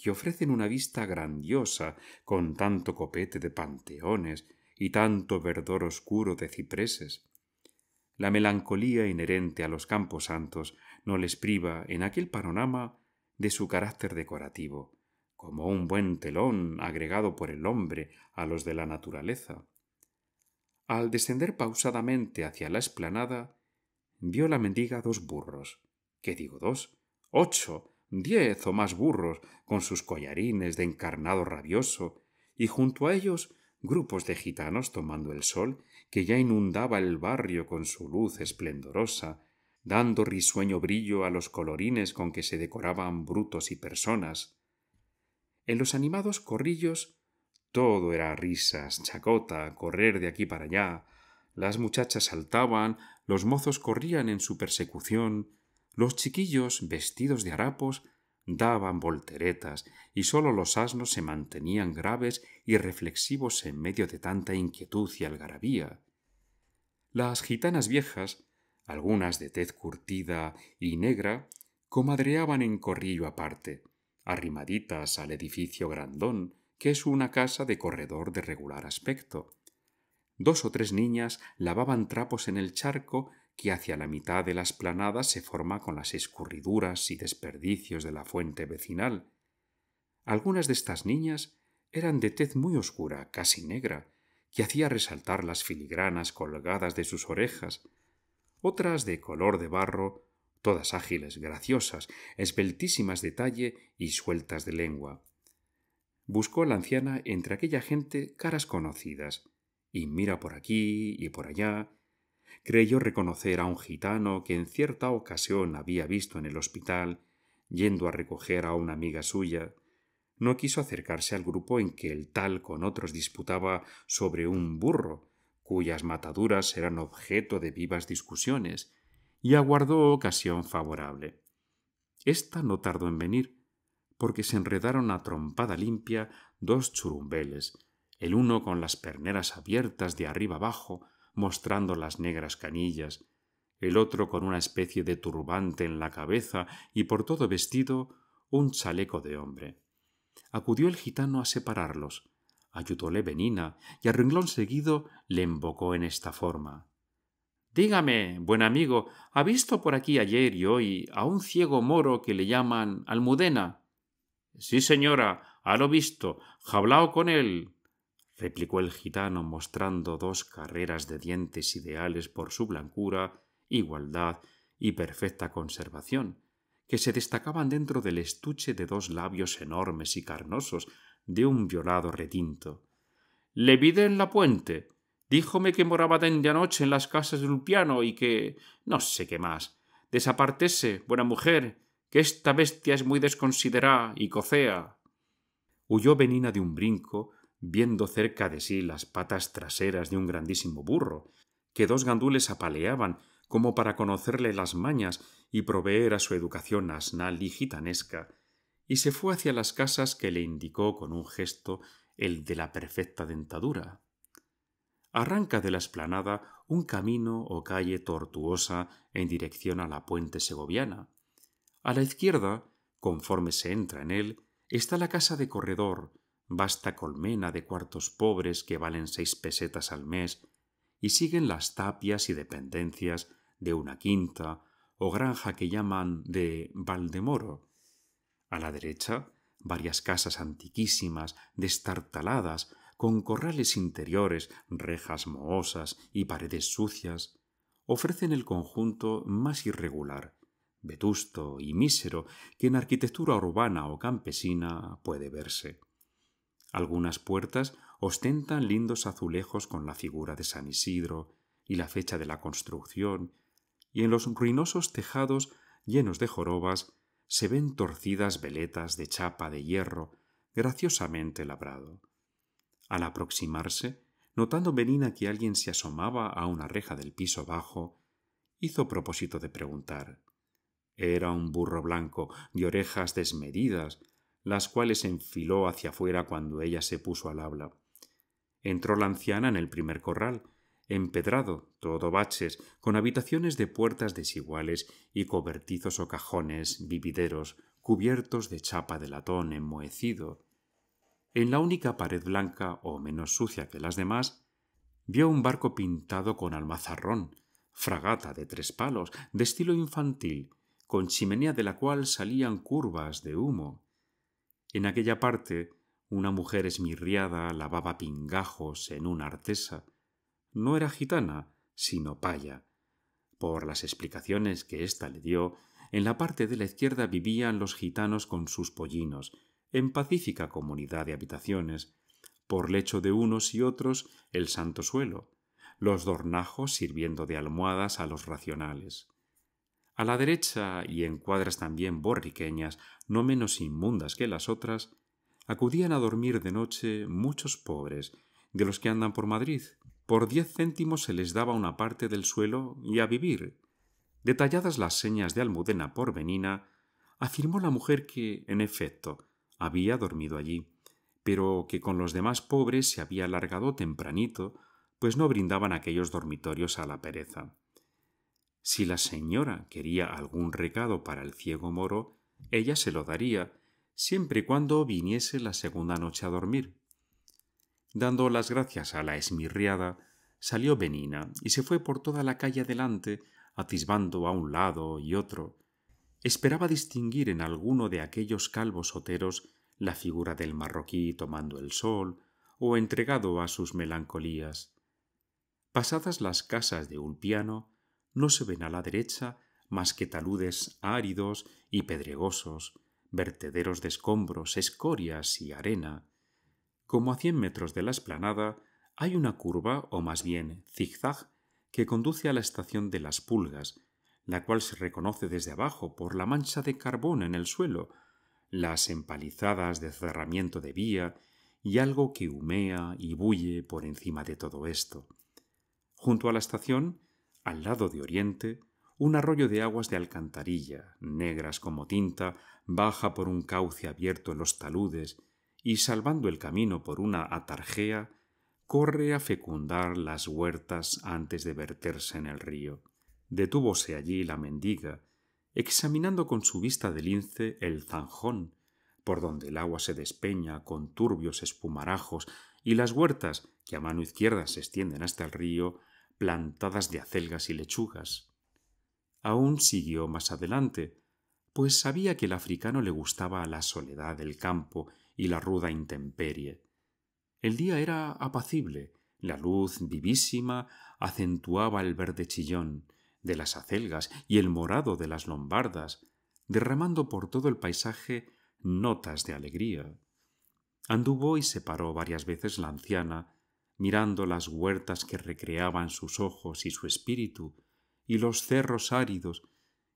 que ofrecen una vista grandiosa con tanto copete de panteones y tanto verdor oscuro de cipreses. La melancolía inherente a los campos santos no les priva en aquel panorama de su carácter decorativo, como un buen telón agregado por el hombre a los de la naturaleza. Al descender pausadamente hacia la esplanada, vio la mendiga dos burros, que digo dos, ocho, diez o más burros con sus collarines de encarnado rabioso, y junto a ellos grupos de gitanos tomando el sol que ya inundaba el barrio con su luz esplendorosa, dando risueño brillo a los colorines con que se decoraban brutos y personas. En los animados corrillos todo era risas, chacota, correr de aquí para allá, las muchachas saltaban, los mozos corrían en su persecución, los chiquillos, vestidos de harapos, daban volteretas y sólo los asnos se mantenían graves y reflexivos en medio de tanta inquietud y algarabía. Las gitanas viejas, algunas de tez curtida y negra, comadreaban en corrillo aparte, arrimaditas al edificio grandón, que es una casa de corredor de regular aspecto. Dos o tres niñas lavaban trapos en el charco que hacia la mitad de las planadas se forma con las escurriduras y desperdicios de la fuente vecinal. Algunas de estas niñas eran de tez muy oscura, casi negra, que hacía resaltar las filigranas colgadas de sus orejas, otras de color de barro, todas ágiles, graciosas, esbeltísimas de talle y sueltas de lengua. Buscó la anciana entre aquella gente caras conocidas, y mira por aquí y por allá, creyó reconocer a un gitano que en cierta ocasión había visto en el hospital yendo a recoger a una amiga suya, no quiso acercarse al grupo en que el tal con otros disputaba sobre un burro, cuyas mataduras eran objeto de vivas discusiones, y aguardó ocasión favorable. Esta no tardó en venir, porque se enredaron a trompada limpia dos churumbeles, el uno con las perneras abiertas de arriba abajo, mostrando las negras canillas, el otro con una especie de turbante en la cabeza y por todo vestido un chaleco de hombre. Acudió el gitano a separarlos, ayudóle Benina y a renglón seguido le embocó en esta forma. Dígame, buen amigo, ¿ha visto por aquí ayer y hoy a un ciego moro que le llaman Almudena? Sí, señora, ha lo visto. Jablao con él replicó el gitano mostrando dos carreras de dientes ideales por su blancura, igualdad y perfecta conservación, que se destacaban dentro del estuche de dos labios enormes y carnosos de un violado retinto. Le vide en la puente. Díjome que moraba de anoche en las casas de piano y que no sé qué más. Desapartese, buena mujer, que esta bestia es muy desconsiderada y cocea. Huyó venina de un brinco, viendo cerca de sí las patas traseras de un grandísimo burro, que dos gandules apaleaban como para conocerle las mañas y proveer a su educación asnal y gitanesca, y se fue hacia las casas que le indicó con un gesto el de la perfecta dentadura. Arranca de la esplanada un camino o calle tortuosa en dirección a la puente segoviana. A la izquierda, conforme se entra en él, está la casa de corredor, vasta colmena de cuartos pobres que valen seis pesetas al mes, y siguen las tapias y dependencias de una quinta o granja que llaman de Valdemoro. A la derecha, varias casas antiquísimas, destartaladas, con corrales interiores, rejas mohosas y paredes sucias, ofrecen el conjunto más irregular, vetusto y mísero que en arquitectura urbana o campesina puede verse. Algunas puertas ostentan lindos azulejos con la figura de San Isidro y la fecha de la construcción, y en los ruinosos tejados llenos de jorobas se ven torcidas veletas de chapa de hierro graciosamente labrado. Al aproximarse, notando Benina que alguien se asomaba a una reja del piso bajo, hizo propósito de preguntar. Era un burro blanco, de orejas desmedidas, las cuales enfiló hacia afuera cuando ella se puso al habla. Entró la anciana en el primer corral, empedrado, todo baches, con habitaciones de puertas desiguales y cobertizos o cajones, vivideros, cubiertos de chapa de latón enmohecido. En la única pared blanca o menos sucia que las demás, vio un barco pintado con almazarrón, fragata de tres palos, de estilo infantil, con chimenea de la cual salían curvas de humo, en aquella parte, una mujer esmirriada lavaba pingajos en una artesa. No era gitana, sino paya. Por las explicaciones que ésta le dio, en la parte de la izquierda vivían los gitanos con sus pollinos, en pacífica comunidad de habitaciones, por lecho de unos y otros el santo suelo, los dornajos sirviendo de almohadas a los racionales. A la derecha, y en cuadras también borriqueñas, no menos inmundas que las otras, acudían a dormir de noche muchos pobres, de los que andan por Madrid. Por diez céntimos se les daba una parte del suelo y a vivir. Detalladas las señas de Almudena por Benina, afirmó la mujer que, en efecto, había dormido allí, pero que con los demás pobres se había alargado tempranito, pues no brindaban aquellos dormitorios a la pereza. Si la señora quería algún recado para el ciego moro, ella se lo daría, siempre y cuando viniese la segunda noche a dormir. Dando las gracias a la esmirriada, salió Benina y se fue por toda la calle adelante, atisbando a un lado y otro. Esperaba distinguir en alguno de aquellos calvos oteros la figura del marroquí tomando el sol o entregado a sus melancolías. Pasadas las casas de Ulpiano, no se ven a la derecha más que taludes áridos y pedregosos, vertederos de escombros, escorias y arena. Como a cien metros de la esplanada hay una curva, o más bien zigzag, que conduce a la estación de las pulgas, la cual se reconoce desde abajo por la mancha de carbón en el suelo, las empalizadas de cerramiento de vía y algo que humea y bulle por encima de todo esto. Junto a la estación al lado de oriente, un arroyo de aguas de alcantarilla, negras como tinta, baja por un cauce abierto en los taludes y, salvando el camino por una atarjea, corre a fecundar las huertas antes de verterse en el río. Detúvose allí la mendiga, examinando con su vista de lince el zanjón, por donde el agua se despeña con turbios espumarajos y las huertas, que a mano izquierda se extienden hasta el río, plantadas de acelgas y lechugas. Aún siguió más adelante, pues sabía que el africano le gustaba la soledad del campo y la ruda intemperie. El día era apacible, la luz vivísima acentuaba el verde chillón de las acelgas y el morado de las lombardas, derramando por todo el paisaje notas de alegría. Anduvo y se paró varias veces la anciana mirando las huertas que recreaban sus ojos y su espíritu, y los cerros áridos,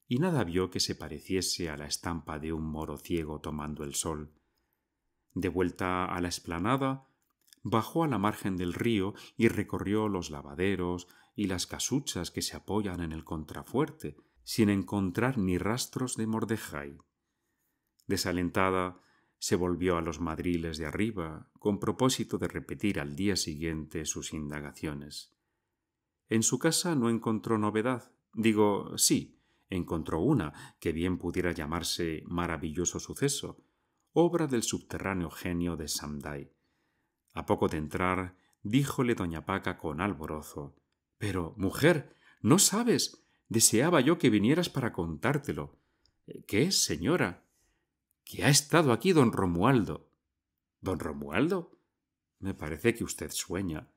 y nada vio que se pareciese a la estampa de un moro ciego tomando el sol. De vuelta a la explanada, bajó a la margen del río y recorrió los lavaderos y las casuchas que se apoyan en el contrafuerte, sin encontrar ni rastros de Mordejay. Desalentada, se volvió a los madriles de arriba con propósito de repetir al día siguiente sus indagaciones. En su casa no encontró novedad. Digo, sí, encontró una que bien pudiera llamarse maravilloso suceso, obra del subterráneo genio de Samdai. A poco de entrar, díjole doña Paca con alborozo Pero, mujer, no sabes. Deseaba yo que vinieras para contártelo. ¿Qué, es, señora? que ha estado aquí don Romualdo. ¿Don Romualdo? Me parece que usted sueña.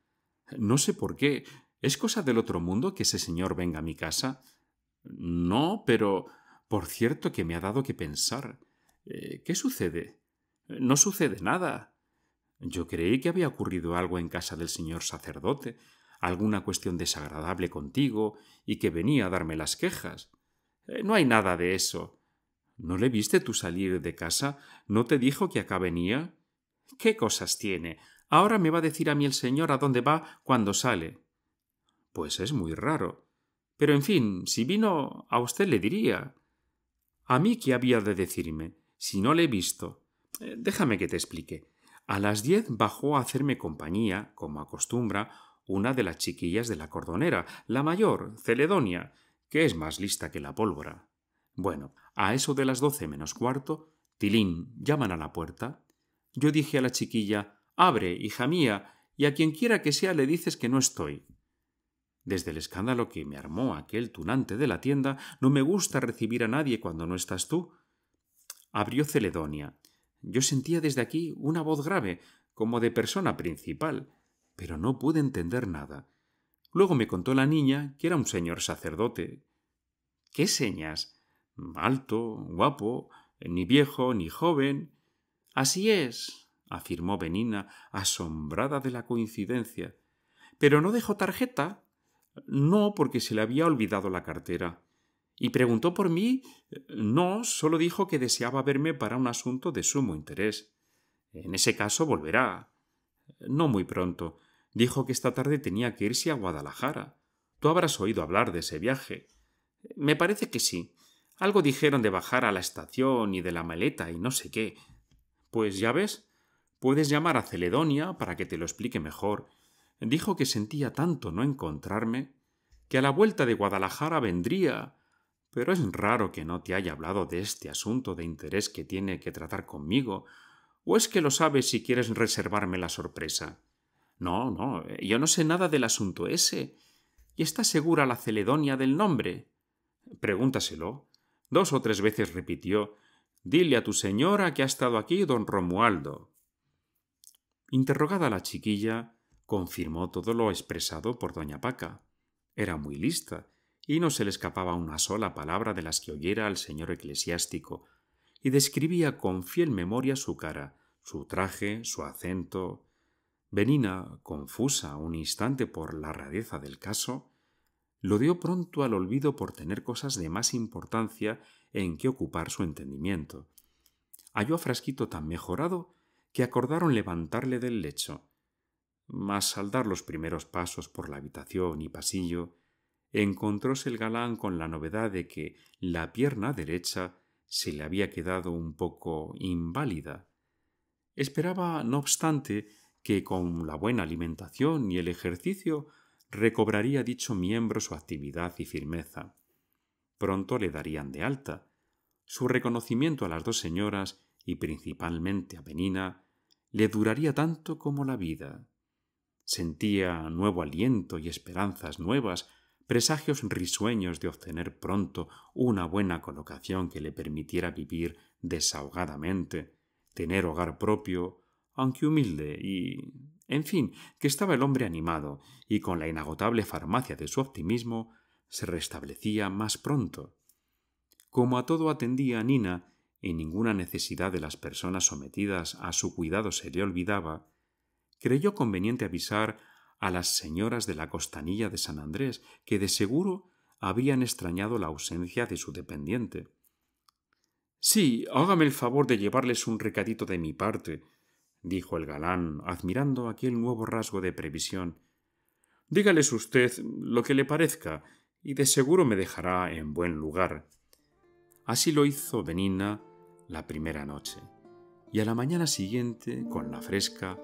No sé por qué. ¿Es cosa del otro mundo que ese señor venga a mi casa? No, pero por cierto que me ha dado que pensar. Eh, ¿Qué sucede? No sucede nada. Yo creí que había ocurrido algo en casa del señor sacerdote, alguna cuestión desagradable contigo, y que venía a darme las quejas. Eh, no hay nada de eso. ¿No le viste tú salir de casa? ¿No te dijo que acá venía? ¿Qué cosas tiene? Ahora me va a decir a mí el señor a dónde va cuando sale. Pues es muy raro. Pero en fin, si vino, a usted le diría. ¿A mí qué había de decirme? Si no le he visto. Eh, déjame que te explique. A las diez bajó a hacerme compañía, como acostumbra, una de las chiquillas de la cordonera, la mayor, Celedonia, que es más lista que la pólvora. Bueno, a eso de las doce menos cuarto, Tilín, llaman a la puerta. Yo dije a la chiquilla Abre, hija mía, y a quien quiera que sea le dices que no estoy. Desde el escándalo que me armó aquel tunante de la tienda, no me gusta recibir a nadie cuando no estás tú. Abrió Celedonia. Yo sentía desde aquí una voz grave, como de persona principal, pero no pude entender nada. Luego me contó la niña que era un señor sacerdote. ¿Qué señas? alto, guapo, ni viejo, ni joven. Así es, afirmó Benina, asombrada de la coincidencia. Pero no dejó tarjeta. No, porque se le había olvidado la cartera. ¿Y preguntó por mí? No, solo dijo que deseaba verme para un asunto de sumo interés. En ese caso volverá. No muy pronto. Dijo que esta tarde tenía que irse a Guadalajara. Tú habrás oído hablar de ese viaje. Me parece que sí. Algo dijeron de bajar a la estación y de la maleta y no sé qué. Pues ya ves, puedes llamar a Celedonia para que te lo explique mejor. Dijo que sentía tanto no encontrarme, que a la vuelta de Guadalajara vendría. Pero es raro que no te haya hablado de este asunto de interés que tiene que tratar conmigo. ¿O es que lo sabes si quieres reservarme la sorpresa? No, no, yo no sé nada del asunto ese. ¿Y está segura la Celedonia del nombre? Pregúntaselo. Dos o tres veces repitió Dile a tu señora que ha estado aquí don Romualdo. Interrogada la chiquilla, confirmó todo lo expresado por doña Paca. Era muy lista, y no se le escapaba una sola palabra de las que oyera al señor eclesiástico, y describía con fiel memoria su cara, su traje, su acento. Benina, confusa un instante por la rareza del caso, lo dio pronto al olvido por tener cosas de más importancia en que ocupar su entendimiento. Halló a Frasquito tan mejorado que acordaron levantarle del lecho. Mas al dar los primeros pasos por la habitación y pasillo, encontróse el galán con la novedad de que la pierna derecha se le había quedado un poco inválida. Esperaba, no obstante, que con la buena alimentación y el ejercicio recobraría dicho miembro su actividad y firmeza. Pronto le darían de alta. Su reconocimiento a las dos señoras y principalmente a Benina le duraría tanto como la vida. Sentía nuevo aliento y esperanzas nuevas, presagios risueños de obtener pronto una buena colocación que le permitiera vivir desahogadamente, tener hogar propio, aunque humilde y en fin, que estaba el hombre animado, y con la inagotable farmacia de su optimismo, se restablecía más pronto. Como a todo atendía Nina, y ninguna necesidad de las personas sometidas a su cuidado se le olvidaba, creyó conveniente avisar a las señoras de la costanilla de San Andrés, que de seguro habían extrañado la ausencia de su dependiente. Sí, hágame el favor de llevarles un recadito de mi parte, dijo el galán, admirando aquel nuevo rasgo de previsión. Dígales usted lo que le parezca, y de seguro me dejará en buen lugar. Así lo hizo Benina la primera noche, y a la mañana siguiente, con la fresca,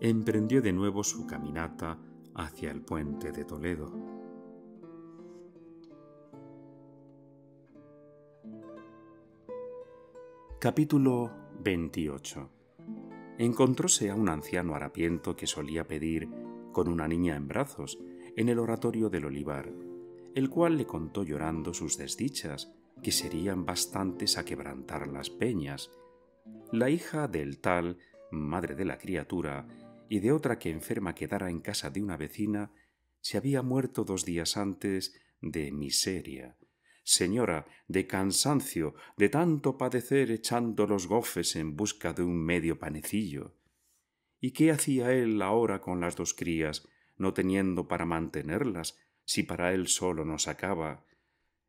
emprendió de nuevo su caminata hacia el puente de Toledo. Capítulo 28 encontróse a un anciano harapiento que solía pedir con una niña en brazos en el oratorio del olivar, el cual le contó llorando sus desdichas, que serían bastantes a quebrantar las peñas. La hija del tal, madre de la criatura, y de otra que enferma quedara en casa de una vecina, se había muerto dos días antes de miseria, señora, de cansancio, de tanto padecer echando los gofes en busca de un medio panecillo. ¿Y qué hacía él ahora con las dos crías, no teniendo para mantenerlas, si para él solo no sacaba?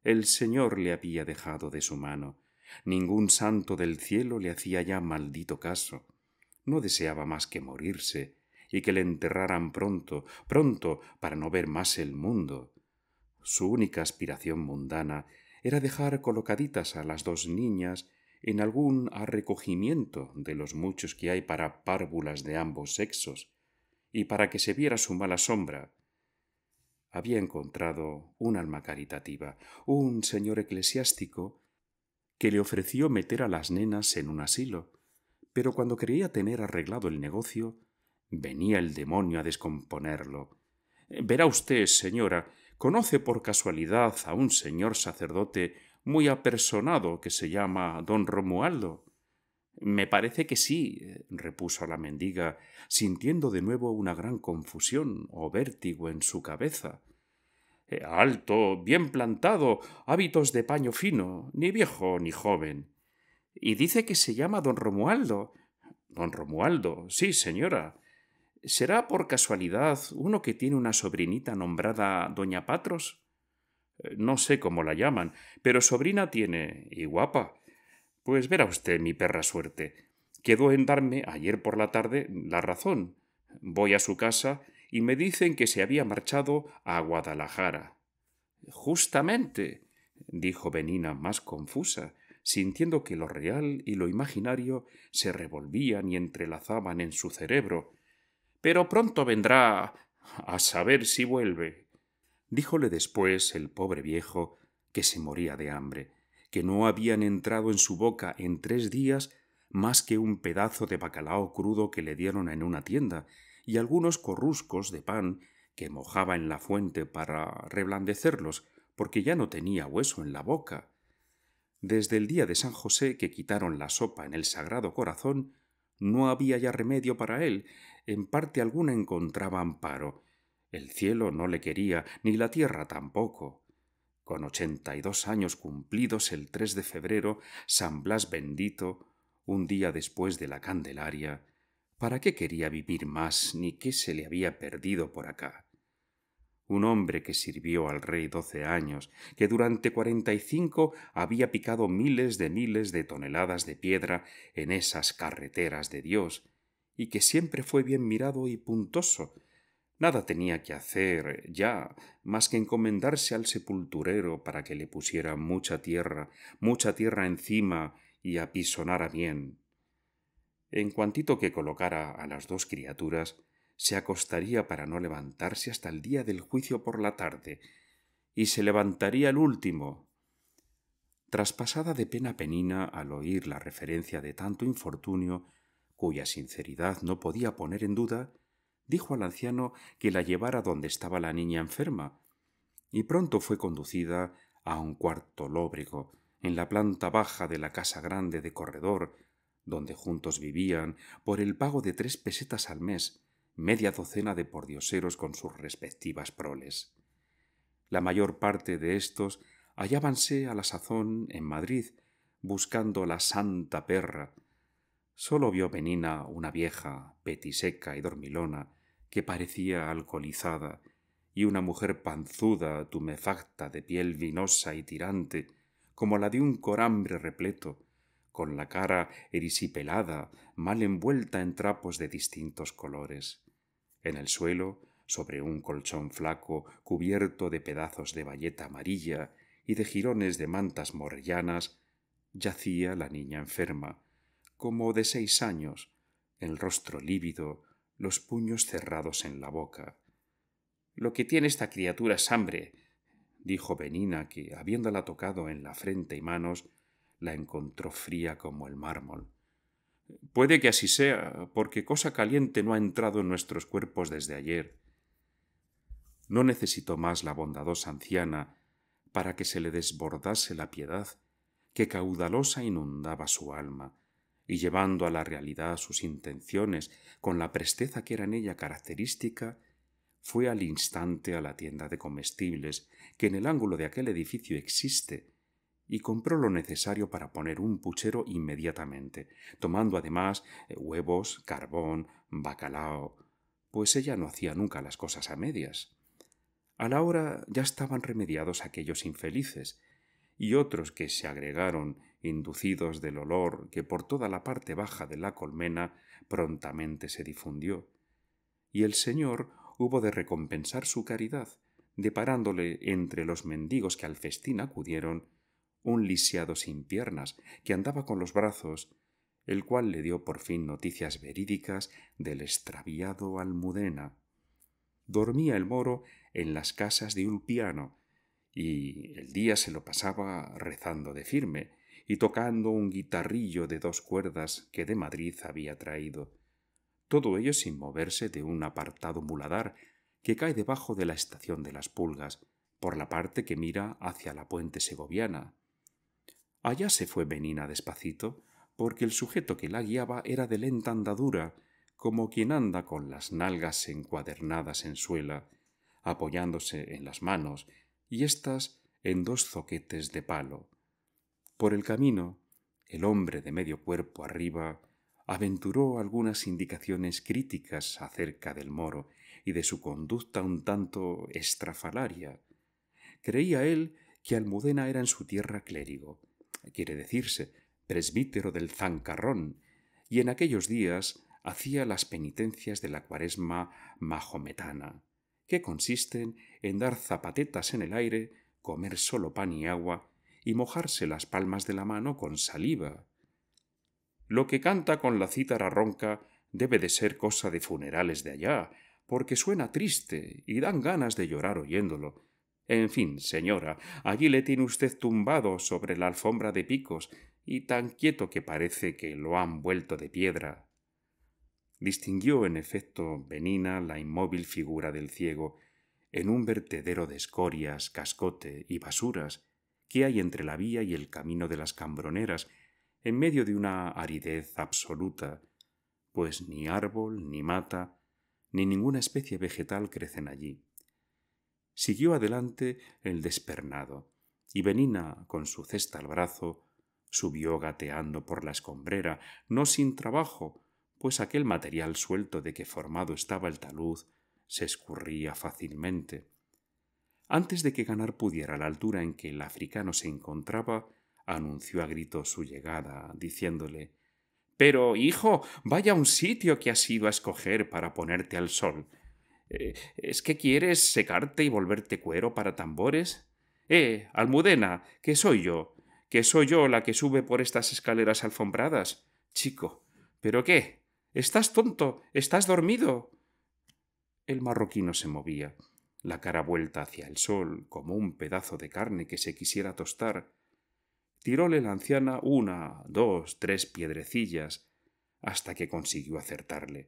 El Señor le había dejado de su mano. Ningún santo del cielo le hacía ya maldito caso. No deseaba más que morirse, y que le enterraran pronto, pronto, para no ver más el mundo. Su única aspiración mundana era dejar colocaditas a las dos niñas en algún arrecogimiento de los muchos que hay para párvulas de ambos sexos, y para que se viera su mala sombra. Había encontrado un alma caritativa, un señor eclesiástico, que le ofreció meter a las nenas en un asilo, pero cuando creía tener arreglado el negocio, venía el demonio a descomponerlo. Verá usted, señora, conoce por casualidad a un señor sacerdote muy apersonado que se llama don Romualdo. Me parece que sí, repuso la mendiga, sintiendo de nuevo una gran confusión o vértigo en su cabeza. Eh, alto, bien plantado, hábitos de paño fino, ni viejo ni joven. Y dice que se llama don Romualdo. Don Romualdo, sí, señora. ¿Será por casualidad uno que tiene una sobrinita nombrada Doña Patros? Eh, no sé cómo la llaman, pero sobrina tiene, y guapa. Pues verá usted mi perra suerte. Quedó en darme ayer por la tarde la razón. Voy a su casa y me dicen que se había marchado a Guadalajara. Justamente, dijo Benina más confusa, sintiendo que lo real y lo imaginario se revolvían y entrelazaban en su cerebro, pero pronto vendrá a saber si vuelve. Díjole después el pobre viejo que se moría de hambre, que no habían entrado en su boca en tres días más que un pedazo de bacalao crudo que le dieron en una tienda y algunos corruscos de pan que mojaba en la fuente para reblandecerlos, porque ya no tenía hueso en la boca. Desde el día de San José que quitaron la sopa en el Sagrado Corazón, no había ya remedio para él, en parte alguna encontraba amparo. El cielo no le quería, ni la tierra tampoco. Con ochenta y dos años cumplidos el 3 de febrero, San Blas bendito, un día después de la Candelaria, ¿para qué quería vivir más ni qué se le había perdido por acá? Un hombre que sirvió al rey doce años, que durante cuarenta y cinco había picado miles de miles de toneladas de piedra en esas carreteras de Dios, y que siempre fue bien mirado y puntoso. Nada tenía que hacer ya más que encomendarse al sepulturero para que le pusiera mucha tierra, mucha tierra encima y apisonara bien. En cuantito que colocara a las dos criaturas, se acostaría para no levantarse hasta el día del juicio por la tarde, y se levantaría el último. Traspasada de pena penina al oír la referencia de tanto infortunio, cuya sinceridad no podía poner en duda, dijo al anciano que la llevara donde estaba la niña enferma, y pronto fue conducida a un cuarto lóbrego, en la planta baja de la casa grande de corredor, donde juntos vivían por el pago de tres pesetas al mes, media docena de pordioseros con sus respectivas proles. La mayor parte de estos hallábanse a la sazón en Madrid, buscando la santa perra, Solo vio venina una vieja, petiseca y dormilona, que parecía alcoholizada, y una mujer panzuda, tumefacta, de piel vinosa y tirante, como la de un corambre repleto, con la cara erisipelada, mal envuelta en trapos de distintos colores. En el suelo, sobre un colchón flaco cubierto de pedazos de bayeta amarilla y de jirones de mantas morrellanas, yacía la niña enferma, como de seis años, el rostro lívido, los puños cerrados en la boca. Lo que tiene esta criatura es hambre, dijo Benina, que, habiéndola tocado en la frente y manos, la encontró fría como el mármol. Puede que así sea, porque cosa caliente no ha entrado en nuestros cuerpos desde ayer. No necesitó más la bondadosa anciana para que se le desbordase la piedad que caudalosa inundaba su alma, y llevando a la realidad sus intenciones con la presteza que era en ella característica, fue al instante a la tienda de comestibles que en el ángulo de aquel edificio existe y compró lo necesario para poner un puchero inmediatamente, tomando además eh, huevos, carbón, bacalao, pues ella no hacía nunca las cosas a medias. A la hora ya estaban remediados aquellos infelices, y otros que se agregaron, inducidos del olor que por toda la parte baja de la colmena prontamente se difundió. Y el Señor hubo de recompensar su caridad, deparándole entre los mendigos que al festín acudieron un lisiado sin piernas que andaba con los brazos, el cual le dio por fin noticias verídicas del extraviado Almudena. Dormía el moro en las casas de Ulpiano, y el día se lo pasaba rezando de firme y tocando un guitarrillo de dos cuerdas que de Madrid había traído. Todo ello sin moverse de un apartado muladar que cae debajo de la estación de las pulgas, por la parte que mira hacia la puente segoviana. Allá se fue Benina despacito, porque el sujeto que la guiaba era de lenta andadura, como quien anda con las nalgas encuadernadas en suela, apoyándose en las manos y éstas en dos zoquetes de palo. Por el camino, el hombre de medio cuerpo arriba aventuró algunas indicaciones críticas acerca del moro y de su conducta un tanto estrafalaria. Creía él que Almudena era en su tierra clérigo, quiere decirse, presbítero del Zancarrón, y en aquellos días hacía las penitencias de la cuaresma mahometana que consisten en dar zapatetas en el aire, comer solo pan y agua, y mojarse las palmas de la mano con saliva. Lo que canta con la cítara ronca debe de ser cosa de funerales de allá, porque suena triste y dan ganas de llorar oyéndolo. En fin, señora, allí le tiene usted tumbado sobre la alfombra de picos y tan quieto que parece que lo han vuelto de piedra distinguió en efecto Benina la inmóvil figura del ciego en un vertedero de escorias, cascote y basuras que hay entre la vía y el camino de las cambroneras, en medio de una aridez absoluta, pues ni árbol, ni mata, ni ninguna especie vegetal crecen allí. Siguió adelante el despernado, y Benina, con su cesta al brazo, subió gateando por la escombrera, no sin trabajo, pues aquel material suelto de que formado estaba el talud se escurría fácilmente. Antes de que Ganar pudiera la altura en que el africano se encontraba, anunció a gritos su llegada, diciéndole Pero, hijo, vaya un sitio que has ido a escoger para ponerte al sol. Eh, ¿Es que quieres secarte y volverte cuero para tambores? Eh, Almudena, qué soy yo, que soy yo la que sube por estas escaleras alfombradas. Chico, ¿pero qué? Estás tonto. Estás dormido. El marroquino se movía, la cara vuelta hacia el sol, como un pedazo de carne que se quisiera tostar. Tiróle la anciana una, dos, tres piedrecillas, hasta que consiguió acertarle.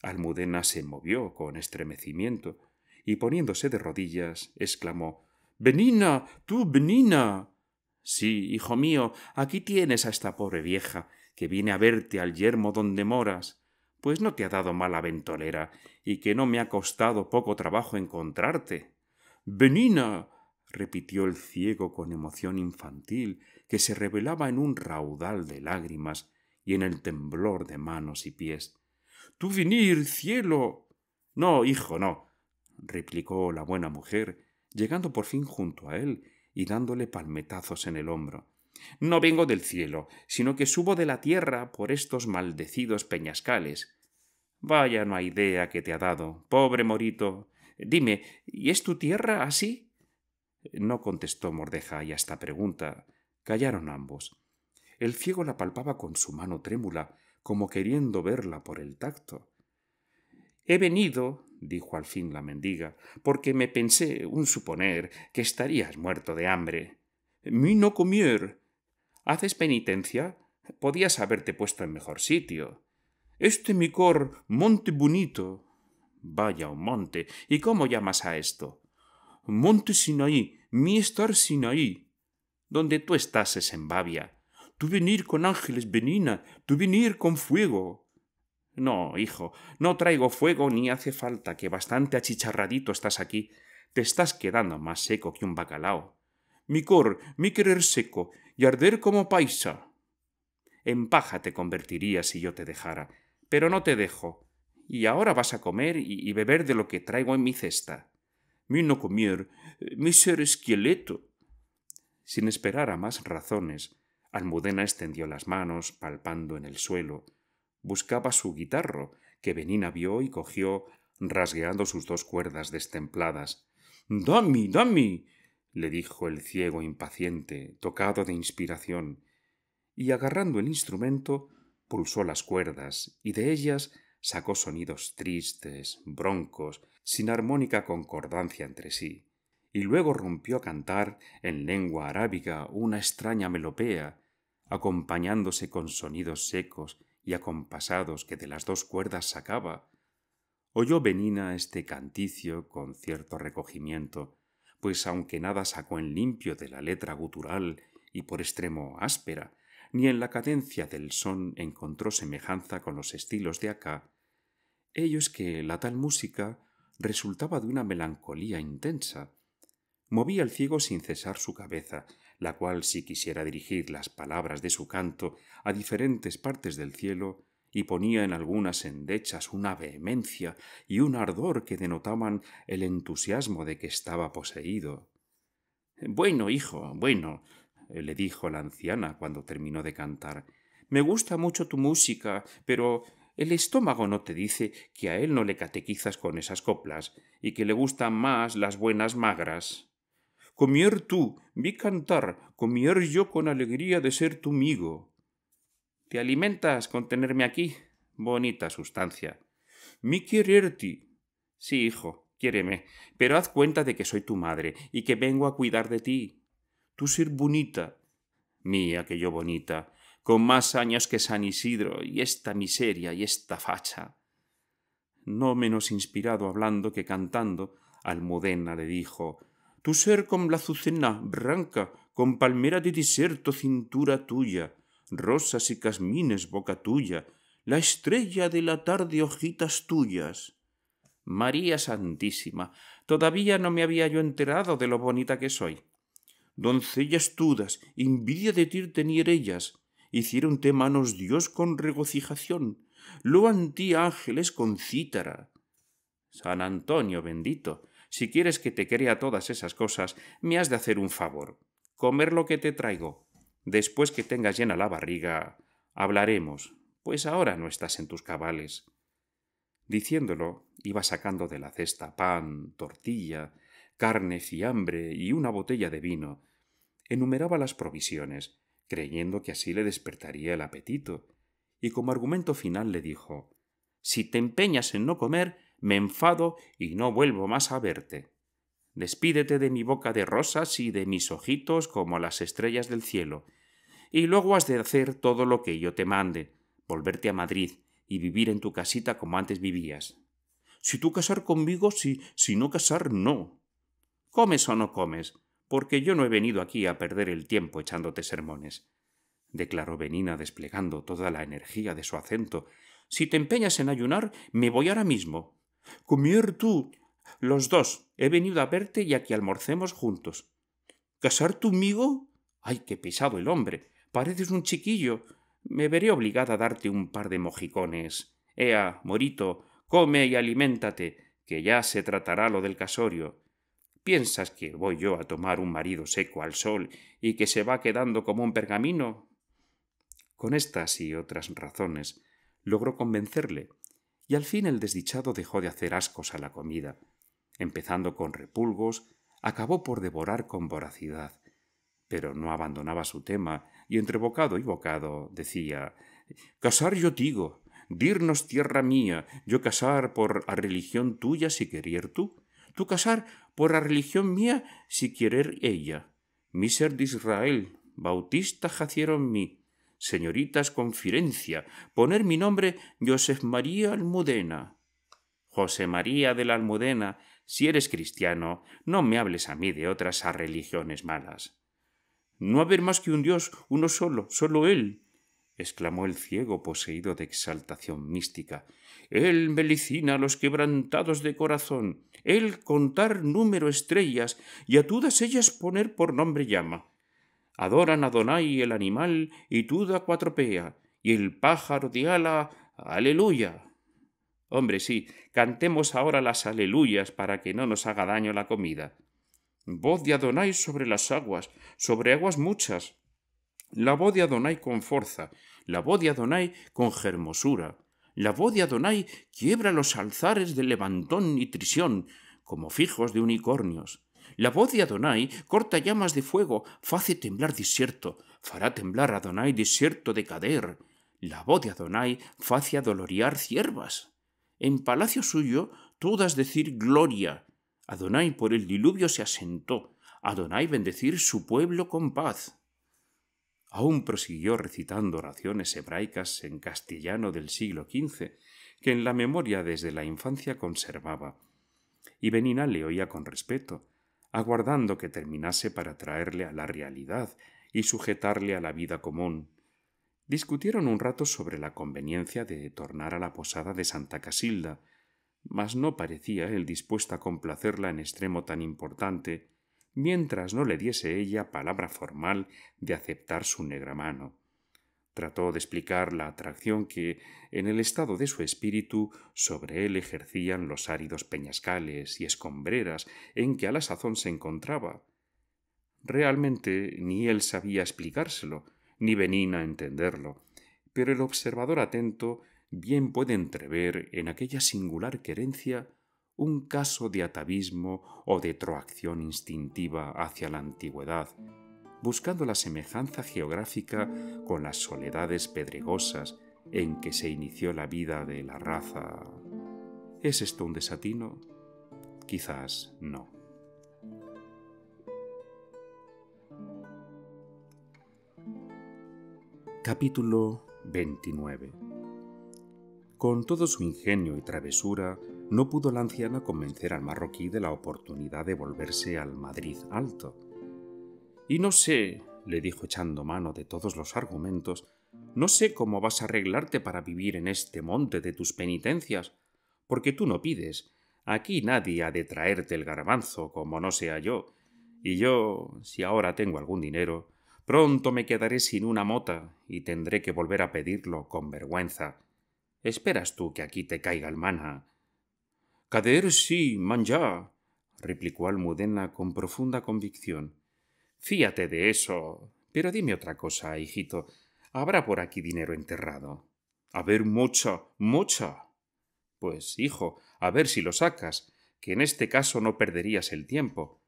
Almudena se movió con estremecimiento y poniéndose de rodillas, exclamó Benina, tú, Benina. Sí, hijo mío, aquí tienes a esta pobre vieja, que viene a verte al yermo donde moras, pues no te ha dado mala ventolera, y que no me ha costado poco trabajo encontrarte. Venina, repitió el ciego con emoción infantil, que se revelaba en un raudal de lágrimas y en el temblor de manos y pies. Tú venir, cielo. No, hijo, no, replicó la buena mujer, llegando por fin junto a él y dándole palmetazos en el hombro. No vengo del cielo, sino que subo de la tierra por estos maldecidos peñascales. Vaya no hay idea que te ha dado, pobre morito. Dime, ¿y es tu tierra así? No contestó Mordejai a esta pregunta. Callaron ambos. El ciego la palpaba con su mano trémula, como queriendo verla por el tacto. He venido, dijo al fin la mendiga, porque me pensé, un suponer, que estarías muerto de hambre. Mi no comier. ¿Haces penitencia? Podías haberte puesto en mejor sitio. Este mi cor, monte bonito. Vaya un monte. ¿Y cómo llamas a esto? Monte ahí! mi estar ahí! Donde tú estás es en Babia. Tú venir con ángeles, venina, tu venir con fuego. No, hijo, no traigo fuego ni hace falta, que bastante achicharradito estás aquí. Te estás quedando más seco que un bacalao. Mi cor, mi querer seco, y arder como paisa. En paja te convertiría si yo te dejara, pero no te dejo, y ahora vas a comer y, beber de lo que traigo en mi cesta. Mi no comer, eh, mi ser esqueleto. Sin esperar a más razones, Almudena extendió las manos, palpando en el suelo. Buscaba su guitarro, que Benina vio y cogió, rasgueando sus dos cuerdas destempladas. ¡Dami, dami dame le dijo el ciego impaciente, tocado de inspiración, y agarrando el instrumento, pulsó las cuerdas y de ellas sacó sonidos tristes, broncos, sin armónica concordancia entre sí, y luego rompió a cantar en lengua arábiga una extraña melopea, acompañándose con sonidos secos y acompasados que de las dos cuerdas sacaba. Oyó Benina este canticio con cierto recogimiento, pues aunque nada sacó en limpio de la letra gutural y por extremo áspera, ni en la cadencia del son encontró semejanza con los estilos de acá, ello es que la tal música resultaba de una melancolía intensa. Movía el ciego sin cesar su cabeza, la cual si quisiera dirigir las palabras de su canto a diferentes partes del cielo, y ponía en algunas endechas una vehemencia y un ardor que denotaban el entusiasmo de que estaba poseído. Bueno, hijo, bueno, le dijo la anciana cuando terminó de cantar, me gusta mucho tu música, pero el estómago no te dice que a él no le catequizas con esas coplas y que le gustan más las buenas magras. Comier tú, vi cantar, comier yo con alegría de ser tu amigo. Te alimentas con tenerme aquí. Bonita sustancia. Mi quererti. Sí, hijo, quiéreme, pero haz cuenta de que soy tu madre y que vengo a cuidar de ti. Tú ser bonita. Mía, que yo bonita, con más años que San Isidro, y esta miseria y esta facha. No menos inspirado hablando que cantando, Almudena le dijo Tú ser con la azucena branca, con palmera de desierto cintura tuya, rosas y casmines boca tuya, la estrella de la tarde hojitas tuyas. María Santísima, todavía no me había yo enterado de lo bonita que soy. Doncellas tudas, envidia de ti tener ellas, hiciéronte manos Dios con regocijación, lo ti ángeles con cítara. San Antonio bendito, si quieres que te crea todas esas cosas, me has de hacer un favor, comer lo que te traigo, Después que tengas llena la barriga, hablaremos, pues ahora no estás en tus cabales. Diciéndolo, iba sacando de la cesta pan, tortilla, carne, fiambre y una botella de vino. Enumeraba las provisiones, creyendo que así le despertaría el apetito, y como argumento final le dijo Si te empeñas en no comer, me enfado y no vuelvo más a verte. Despídete de mi boca de rosas y de mis ojitos como las estrellas del cielo. Y luego has de hacer todo lo que yo te mande, volverte a Madrid y vivir en tu casita como antes vivías. Si tú casar conmigo, sí, si no casar, no. Comes o no comes, porque yo no he venido aquí a perder el tiempo echándote sermones declaró Benina desplegando toda la energía de su acento. Si te empeñas en ayunar, me voy ahora mismo. Comier tú los dos. He venido a verte y a que almorcemos juntos. ¿Casar amigo, ¡Ay, qué pesado el hombre! Pareces un chiquillo. Me veré obligada a darte un par de mojicones. Ea, morito, come y aliméntate, que ya se tratará lo del casorio. ¿Piensas que voy yo a tomar un marido seco al sol y que se va quedando como un pergamino? Con estas y otras razones logró convencerle, y al fin el desdichado dejó de hacer ascos a la comida, empezando con repulgos, acabó por devorar con voracidad, pero no abandonaba su tema y entre bocado y bocado decía Casar yo digo, dirnos tierra mía, yo casar por la religión tuya si querier tú, tú casar por la religión mía si querer ella. Mi de Israel, bautista jacieron mí, señoritas confirencia poner mi nombre Josef María Almudena. José María de la Almudena si eres cristiano, no me hables a mí de otras a religiones malas. No haber más que un Dios, uno solo, solo Él, exclamó el ciego poseído de exaltación mística. Él melicina a los quebrantados de corazón, él contar número estrellas y a todas ellas poner por nombre llama. Adoran a Donai el animal y tuda cuatropea, y el pájaro de ala, aleluya. Hombre, sí, cantemos ahora las aleluyas para que no nos haga daño la comida. Voz de Adonai sobre las aguas, sobre aguas muchas. La voz de Adonai con fuerza, la voz de Adonai con germosura. La voz de Adonai quiebra los alzares de Levantón y Trisión, como fijos de unicornios. La voz de Adonai corta llamas de fuego, hace temblar desierto, fará temblar Adonai desierto de Cader. La voz de Adonai hace adolorear ciervas en palacio suyo todas decir gloria. Adonai por el diluvio se asentó, Adonai bendecir su pueblo con paz. Aún prosiguió recitando oraciones hebraicas en castellano del siglo XV, que en la memoria desde la infancia conservaba. Y Benina le oía con respeto, aguardando que terminase para traerle a la realidad y sujetarle a la vida común, Discutieron un rato sobre la conveniencia de tornar a la posada de Santa Casilda, mas no parecía él dispuesto a complacerla en extremo tan importante, mientras no le diese ella palabra formal de aceptar su negra mano. Trató de explicar la atracción que, en el estado de su espíritu, sobre él ejercían los áridos peñascales y escombreras en que a la sazón se encontraba. Realmente ni él sabía explicárselo, ni Benín a entenderlo, pero el observador atento bien puede entrever en aquella singular querencia un caso de atavismo o de troacción instintiva hacia la antigüedad, buscando la semejanza geográfica con las soledades pedregosas en que se inició la vida de la raza. ¿Es esto un desatino? Quizás no. Capítulo 29 Con todo su ingenio y travesura, no pudo la anciana convencer al marroquí de la oportunidad de volverse al Madrid alto. Y no sé, le dijo echando mano de todos los argumentos, no sé cómo vas a arreglarte para vivir en este monte de tus penitencias, porque tú no pides. Aquí nadie ha de traerte el garbanzo como no sea yo. Y yo, si ahora tengo algún dinero, Pronto me quedaré sin una mota y tendré que volver a pedirlo con vergüenza. ¿Esperas tú que aquí te caiga el mana? Cader sí, ya, replicó Almudena con profunda convicción. Fíate de eso. Pero dime otra cosa, hijito. ¿Habrá por aquí dinero enterrado? A ver, mucha, mucha! Pues, hijo, a ver si lo sacas, que en este caso no perderías el tiempo.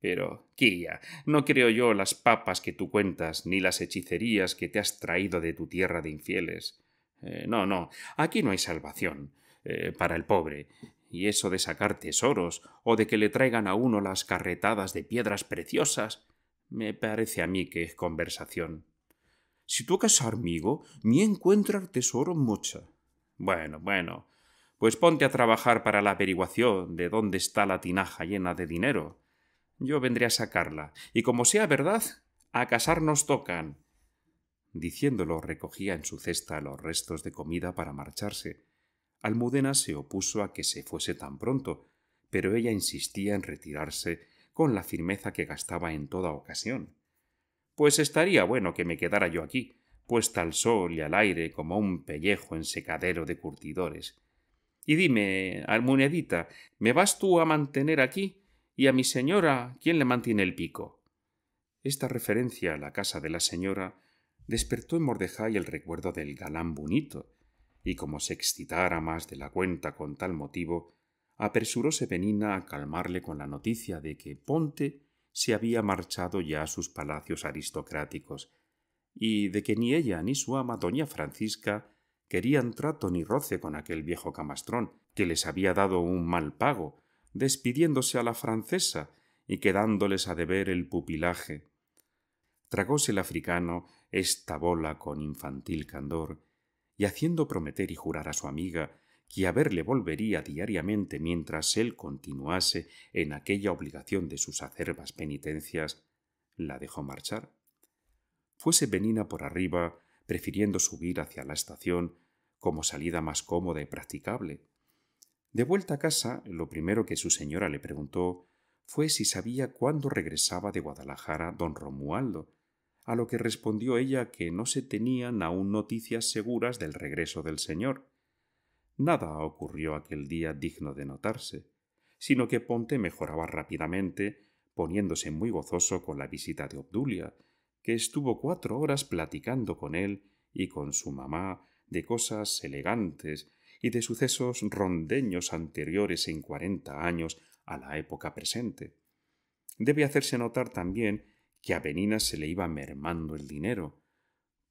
Pero, Quilla, no creo yo las papas que tú cuentas, ni las hechicerías que te has traído de tu tierra de infieles. Eh, no, no, aquí no hay salvación eh, para el pobre. Y eso de sacar tesoros, o de que le traigan a uno las carretadas de piedras preciosas, me parece a mí que es conversación. Si tú casas amigo, ni encuentras tesoro mucho. Bueno, bueno, pues ponte a trabajar para la averiguación de dónde está la tinaja llena de dinero yo vendré a sacarla, y como sea verdad, a casarnos tocan. Diciéndolo, recogía en su cesta los restos de comida para marcharse. Almudena se opuso a que se fuese tan pronto, pero ella insistía en retirarse con la firmeza que gastaba en toda ocasión. Pues estaría bueno que me quedara yo aquí, puesta al sol y al aire como un pellejo en secadero de curtidores. Y dime, almunedita, ¿me vas tú a mantener aquí? ¿Y a mi señora quién le mantiene el pico? Esta referencia a la casa de la señora despertó en Mordejai el recuerdo del galán bonito, y como se excitara más de la cuenta con tal motivo, apresuróse Benina a calmarle con la noticia de que Ponte se había marchado ya a sus palacios aristocráticos, y de que ni ella ni su ama doña Francisca querían trato ni roce con aquel viejo camastrón, que les había dado un mal pago despidiéndose a la francesa y quedándoles a deber el pupilaje. Tragóse el africano esta bola con infantil candor, y haciendo prometer y jurar a su amiga que a verle volvería diariamente mientras él continuase en aquella obligación de sus acerbas penitencias, la dejó marchar. Fuese venina por arriba, prefiriendo subir hacia la estación como salida más cómoda y practicable, de vuelta a casa, lo primero que su señora le preguntó fue si sabía cuándo regresaba de Guadalajara don Romualdo, a lo que respondió ella que no se tenían aún noticias seguras del regreso del señor. Nada ocurrió aquel día digno de notarse, sino que Ponte mejoraba rápidamente, poniéndose muy gozoso con la visita de Obdulia, que estuvo cuatro horas platicando con él y con su mamá de cosas elegantes y de sucesos rondeños anteriores en cuarenta años a la época presente. Debe hacerse notar también que a Benina se le iba mermando el dinero,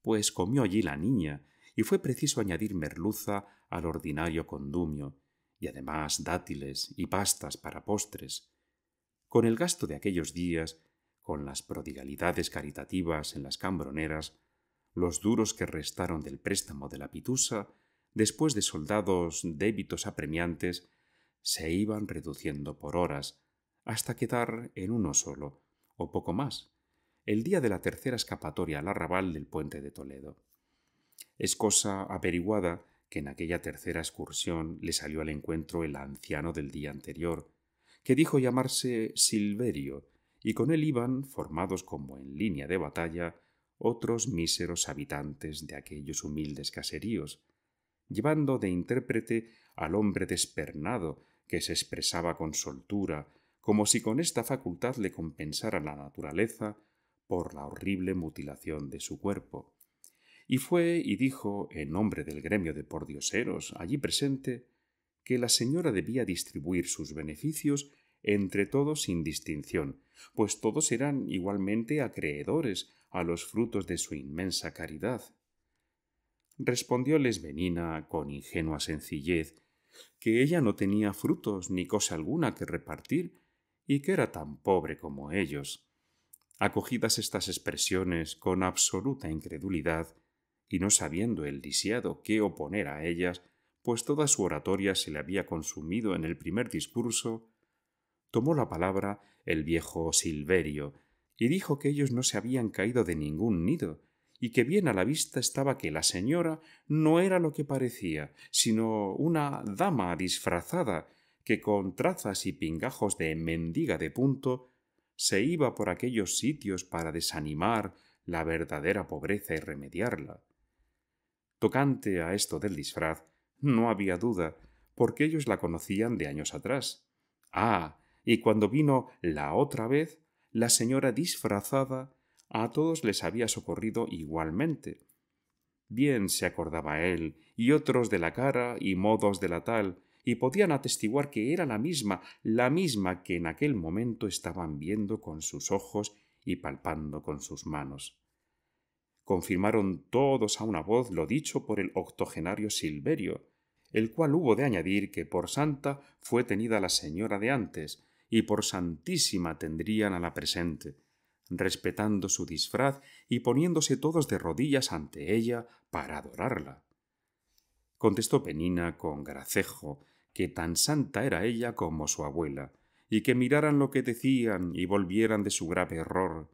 pues comió allí la niña y fue preciso añadir merluza al ordinario condumio, y además dátiles y pastas para postres. Con el gasto de aquellos días, con las prodigalidades caritativas en las cambroneras, los duros que restaron del préstamo de la pitusa después de soldados débitos apremiantes, se iban reduciendo por horas, hasta quedar en uno solo, o poco más, el día de la tercera escapatoria al arrabal del puente de Toledo. Es cosa averiguada que en aquella tercera excursión le salió al encuentro el anciano del día anterior, que dijo llamarse Silverio, y con él iban, formados como en línea de batalla, otros míseros habitantes de aquellos humildes caseríos, llevando de intérprete al hombre despernado que se expresaba con soltura, como si con esta facultad le compensara la naturaleza por la horrible mutilación de su cuerpo. Y fue y dijo, en nombre del gremio de pordioseros allí presente, que la señora debía distribuir sus beneficios entre todos sin distinción, pues todos eran igualmente acreedores a los frutos de su inmensa caridad respondióles Benina con ingenua sencillez que ella no tenía frutos ni cosa alguna que repartir y que era tan pobre como ellos. Acogidas estas expresiones con absoluta incredulidad y no sabiendo el lisiado qué oponer a ellas, pues toda su oratoria se le había consumido en el primer discurso, tomó la palabra el viejo Silverio y dijo que ellos no se habían caído de ningún nido, y que bien a la vista estaba que la señora no era lo que parecía, sino una dama disfrazada que con trazas y pingajos de mendiga de punto se iba por aquellos sitios para desanimar la verdadera pobreza y remediarla. Tocante a esto del disfraz, no había duda, porque ellos la conocían de años atrás. Ah, y cuando vino la otra vez, la señora disfrazada a todos les había socorrido igualmente. Bien se acordaba él y otros de la cara y modos de la tal, y podían atestiguar que era la misma, la misma que en aquel momento estaban viendo con sus ojos y palpando con sus manos. Confirmaron todos a una voz lo dicho por el octogenario Silverio, el cual hubo de añadir que por santa fue tenida la señora de antes, y por santísima tendrían a la presente, respetando su disfraz y poniéndose todos de rodillas ante ella para adorarla. Contestó Penina con gracejo que tan santa era ella como su abuela, y que miraran lo que decían y volvieran de su grave error.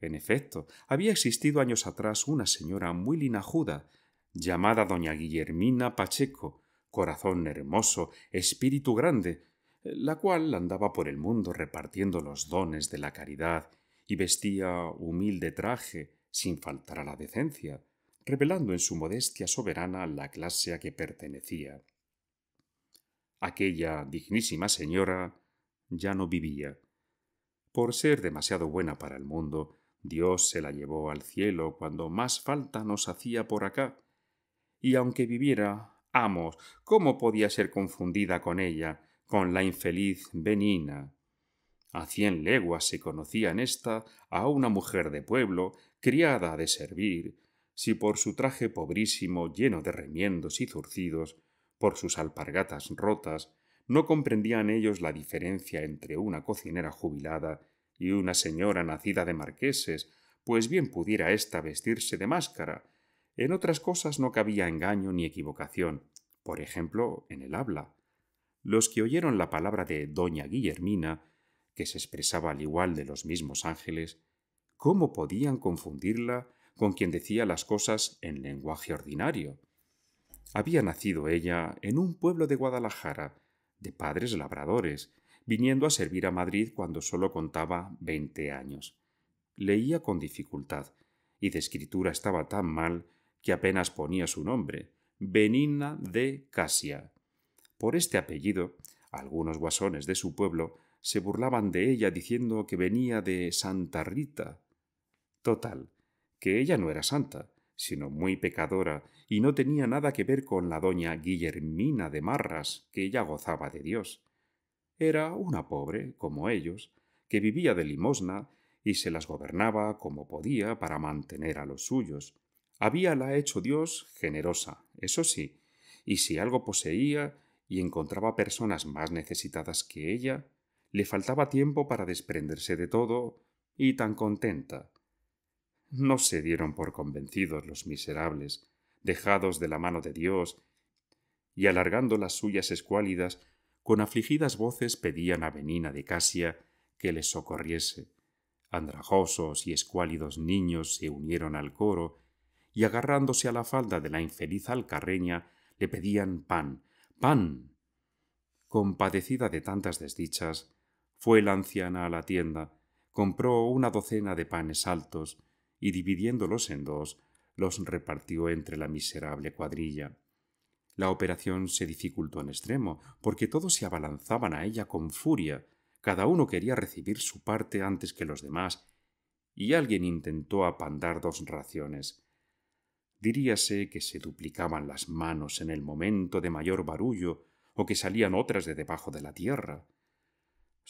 En efecto, había existido años atrás una señora muy linajuda, llamada doña Guillermina Pacheco, corazón hermoso, espíritu grande, la cual andaba por el mundo repartiendo los dones de la caridad y vestía humilde traje sin faltar a la decencia, revelando en su modestia soberana la clase a que pertenecía. Aquella dignísima señora ya no vivía. Por ser demasiado buena para el mundo, Dios se la llevó al cielo cuando más falta nos hacía por acá. Y aunque viviera, amos, ¿cómo podía ser confundida con ella, con la infeliz Benina, a cien leguas se conocía en ésta a una mujer de pueblo, criada de servir, si por su traje pobrísimo lleno de remiendos y zurcidos, por sus alpargatas rotas, no comprendían ellos la diferencia entre una cocinera jubilada y una señora nacida de marqueses, pues bien pudiera ésta vestirse de máscara. En otras cosas no cabía engaño ni equivocación, por ejemplo, en el habla. Los que oyeron la palabra de doña Guillermina que se expresaba al igual de los mismos ángeles, ¿cómo podían confundirla con quien decía las cosas en lenguaje ordinario? Había nacido ella en un pueblo de Guadalajara, de padres labradores, viniendo a servir a Madrid cuando sólo contaba veinte años. Leía con dificultad, y de escritura estaba tan mal que apenas ponía su nombre, Benina de Casia. Por este apellido, algunos guasones de su pueblo se burlaban de ella diciendo que venía de Santa Rita. Total, que ella no era santa, sino muy pecadora, y no tenía nada que ver con la doña Guillermina de Marras, que ella gozaba de Dios. Era una pobre, como ellos, que vivía de limosna y se las gobernaba como podía para mantener a los suyos. Habíala hecho Dios generosa, eso sí, y si algo poseía y encontraba personas más necesitadas que ella, le faltaba tiempo para desprenderse de todo, y tan contenta. No se dieron por convencidos los miserables, dejados de la mano de Dios, y alargando las suyas escuálidas, con afligidas voces pedían a Benina de Casia que les socorriese. Andrajosos y escuálidos niños se unieron al coro, y agarrándose a la falda de la infeliz alcarreña, le pedían pan, pan. Compadecida de tantas desdichas, fue la anciana a la tienda, compró una docena de panes altos y dividiéndolos en dos, los repartió entre la miserable cuadrilla. La operación se dificultó en extremo, porque todos se abalanzaban a ella con furia, cada uno quería recibir su parte antes que los demás, y alguien intentó apandar dos raciones. Diríase que se duplicaban las manos en el momento de mayor barullo, o que salían otras de debajo de la tierra.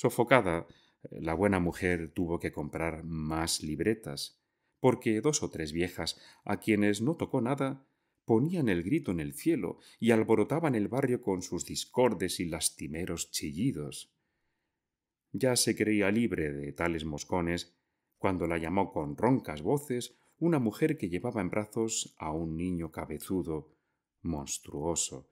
Sofocada, eh, la buena mujer tuvo que comprar más libretas, porque dos o tres viejas, a quienes no tocó nada, ponían el grito en el cielo y alborotaban el barrio con sus discordes y lastimeros chillidos. Ya se creía libre de tales moscones cuando la llamó con roncas voces una mujer que llevaba en brazos a un niño cabezudo, monstruoso.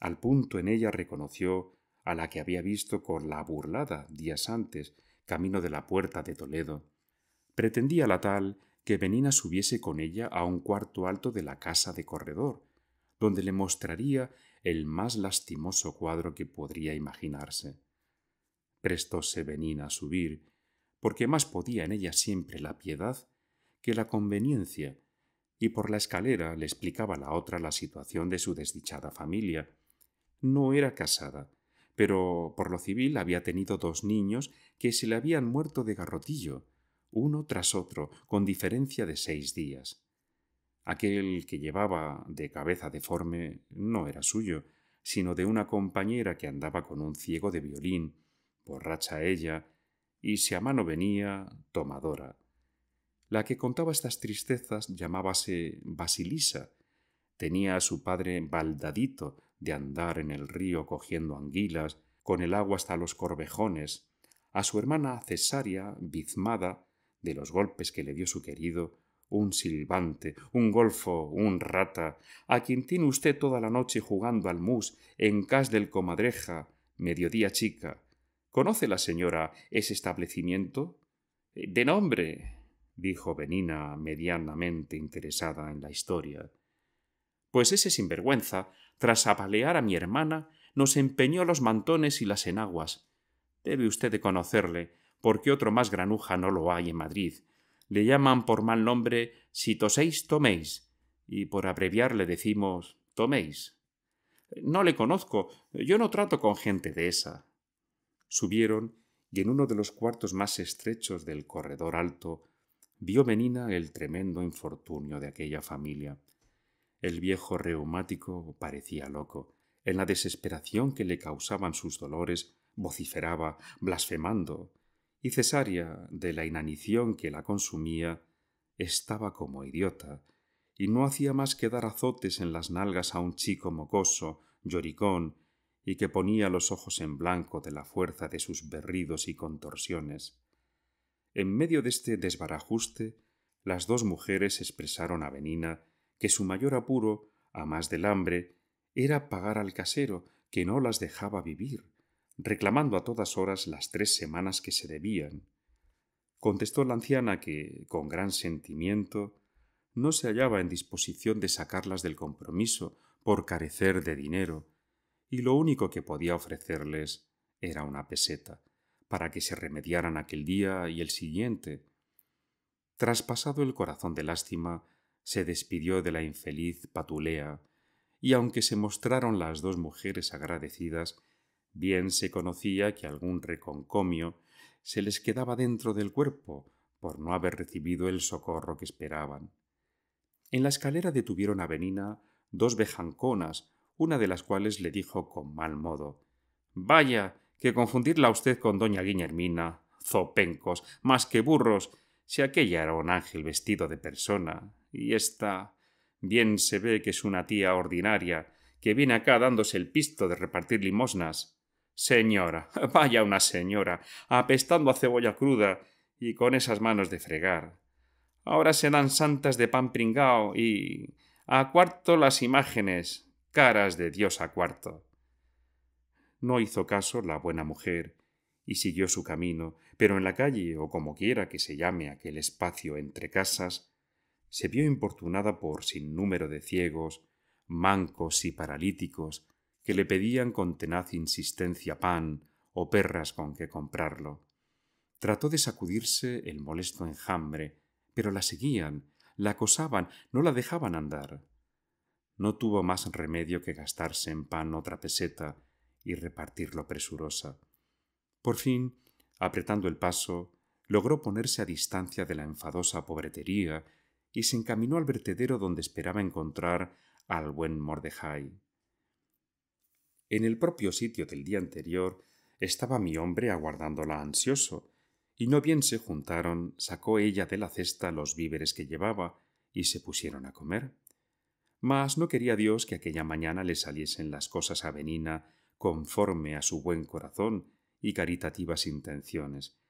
Al punto en ella reconoció a la que había visto con la burlada días antes, camino de la puerta de Toledo. Pretendía la tal que Benina subiese con ella a un cuarto alto de la casa de corredor, donde le mostraría el más lastimoso cuadro que podría imaginarse. Prestóse Benina a subir, porque más podía en ella siempre la piedad que la conveniencia, y por la escalera le explicaba la otra la situación de su desdichada familia. No era casada, pero por lo civil había tenido dos niños que se le habían muerto de garrotillo, uno tras otro, con diferencia de seis días. Aquel que llevaba de cabeza deforme no era suyo, sino de una compañera que andaba con un ciego de violín, borracha ella, y si a mano venía, tomadora. La que contaba estas tristezas llamábase Basilisa. Tenía a su padre baldadito, de andar en el río cogiendo anguilas, con el agua hasta los corvejones, a su hermana cesárea, bizmada, de los golpes que le dio su querido, un silbante, un golfo, un rata, a quien tiene usted toda la noche jugando al mus en cas del comadreja, mediodía chica. ¿Conoce la señora ese establecimiento? De nombre, dijo Benina medianamente interesada en la historia. Pues ese sinvergüenza tras apalear a mi hermana, nos empeñó los mantones y las enaguas. Debe usted de conocerle, porque otro más granuja no lo hay en Madrid. Le llaman por mal nombre si toséis toméis, y por abreviar le decimos toméis. No le conozco, yo no trato con gente de esa. Subieron, y en uno de los cuartos más estrechos del corredor alto vio Menina el tremendo infortunio de aquella familia. El viejo reumático parecía loco. En la desesperación que le causaban sus dolores, vociferaba, blasfemando, y Cesaria, de la inanición que la consumía, estaba como idiota, y no hacía más que dar azotes en las nalgas a un chico mocoso, lloricón, y que ponía los ojos en blanco de la fuerza de sus berridos y contorsiones. En medio de este desbarajuste, las dos mujeres expresaron a Benina que su mayor apuro, a más del hambre, era pagar al casero, que no las dejaba vivir, reclamando a todas horas las tres semanas que se debían. Contestó la anciana que, con gran sentimiento, no se hallaba en disposición de sacarlas del compromiso por carecer de dinero, y lo único que podía ofrecerles era una peseta, para que se remediaran aquel día y el siguiente. Traspasado el corazón de lástima, se despidió de la infeliz Patulea, y aunque se mostraron las dos mujeres agradecidas, bien se conocía que algún reconcomio se les quedaba dentro del cuerpo por no haber recibido el socorro que esperaban. En la escalera detuvieron a Benina dos vejanconas, una de las cuales le dijo con mal modo Vaya, que confundirla usted con doña Guillermina, zopencos, más que burros, si aquella era un ángel vestido de persona, y esta bien se ve que es una tía ordinaria, que viene acá dándose el pisto de repartir limosnas. Señora, vaya una señora, apestando a cebolla cruda y con esas manos de fregar. Ahora se dan santas de pan pringao y a cuarto las imágenes, caras de Dios a cuarto. No hizo caso la buena mujer y siguió su camino, pero en la calle o como quiera que se llame aquel espacio entre casas, se vio importunada por sin número de ciegos, mancos y paralíticos que le pedían con tenaz insistencia pan o perras con que comprarlo. Trató de sacudirse el molesto enjambre, pero la seguían, la acosaban, no la dejaban andar. No tuvo más remedio que gastarse en pan otra peseta y repartirlo presurosa. Por fin, apretando el paso, logró ponerse a distancia de la enfadosa pobretería y se encaminó al vertedero donde esperaba encontrar al buen Mordejai. En el propio sitio del día anterior estaba mi hombre aguardándola ansioso, y no bien se juntaron, sacó ella de la cesta los víveres que llevaba y se pusieron a comer. Mas no quería Dios que aquella mañana le saliesen las cosas a Benina conforme a su buen corazón y caritativas intenciones,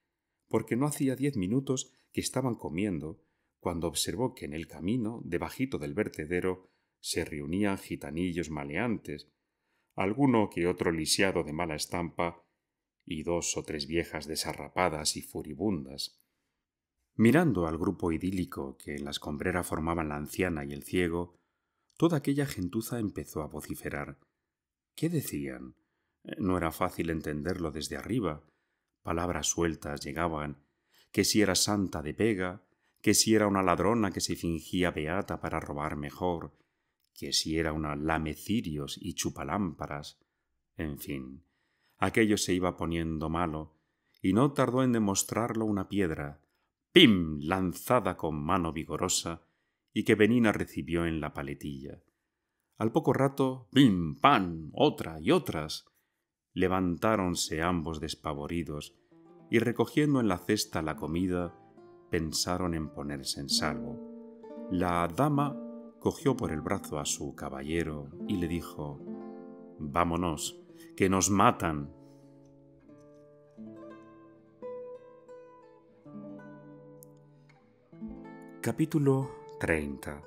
porque no hacía diez minutos que estaban comiendo cuando observó que en el camino, debajito del vertedero, se reunían gitanillos maleantes, alguno que otro lisiado de mala estampa, y dos o tres viejas desarrapadas y furibundas. Mirando al grupo idílico que en la escombrera formaban la anciana y el ciego, toda aquella gentuza empezó a vociferar. ¿Qué decían? No era fácil entenderlo desde arriba. Palabras sueltas llegaban, que si era santa de pega, que si era una ladrona que se fingía beata para robar mejor, que si era una lamecirios y chupalámparas, en fin, aquello se iba poniendo malo, y no tardó en demostrarlo una piedra, ¡pim! lanzada con mano vigorosa, y que Benina recibió en la paletilla. Al poco rato, ¡pim! ¡pan!, otra y otras. Levantáronse ambos despavoridos, y recogiendo en la cesta la comida, pensaron en ponerse en salvo. La dama cogió por el brazo a su caballero y le dijo, Vámonos, que nos matan. Capítulo 30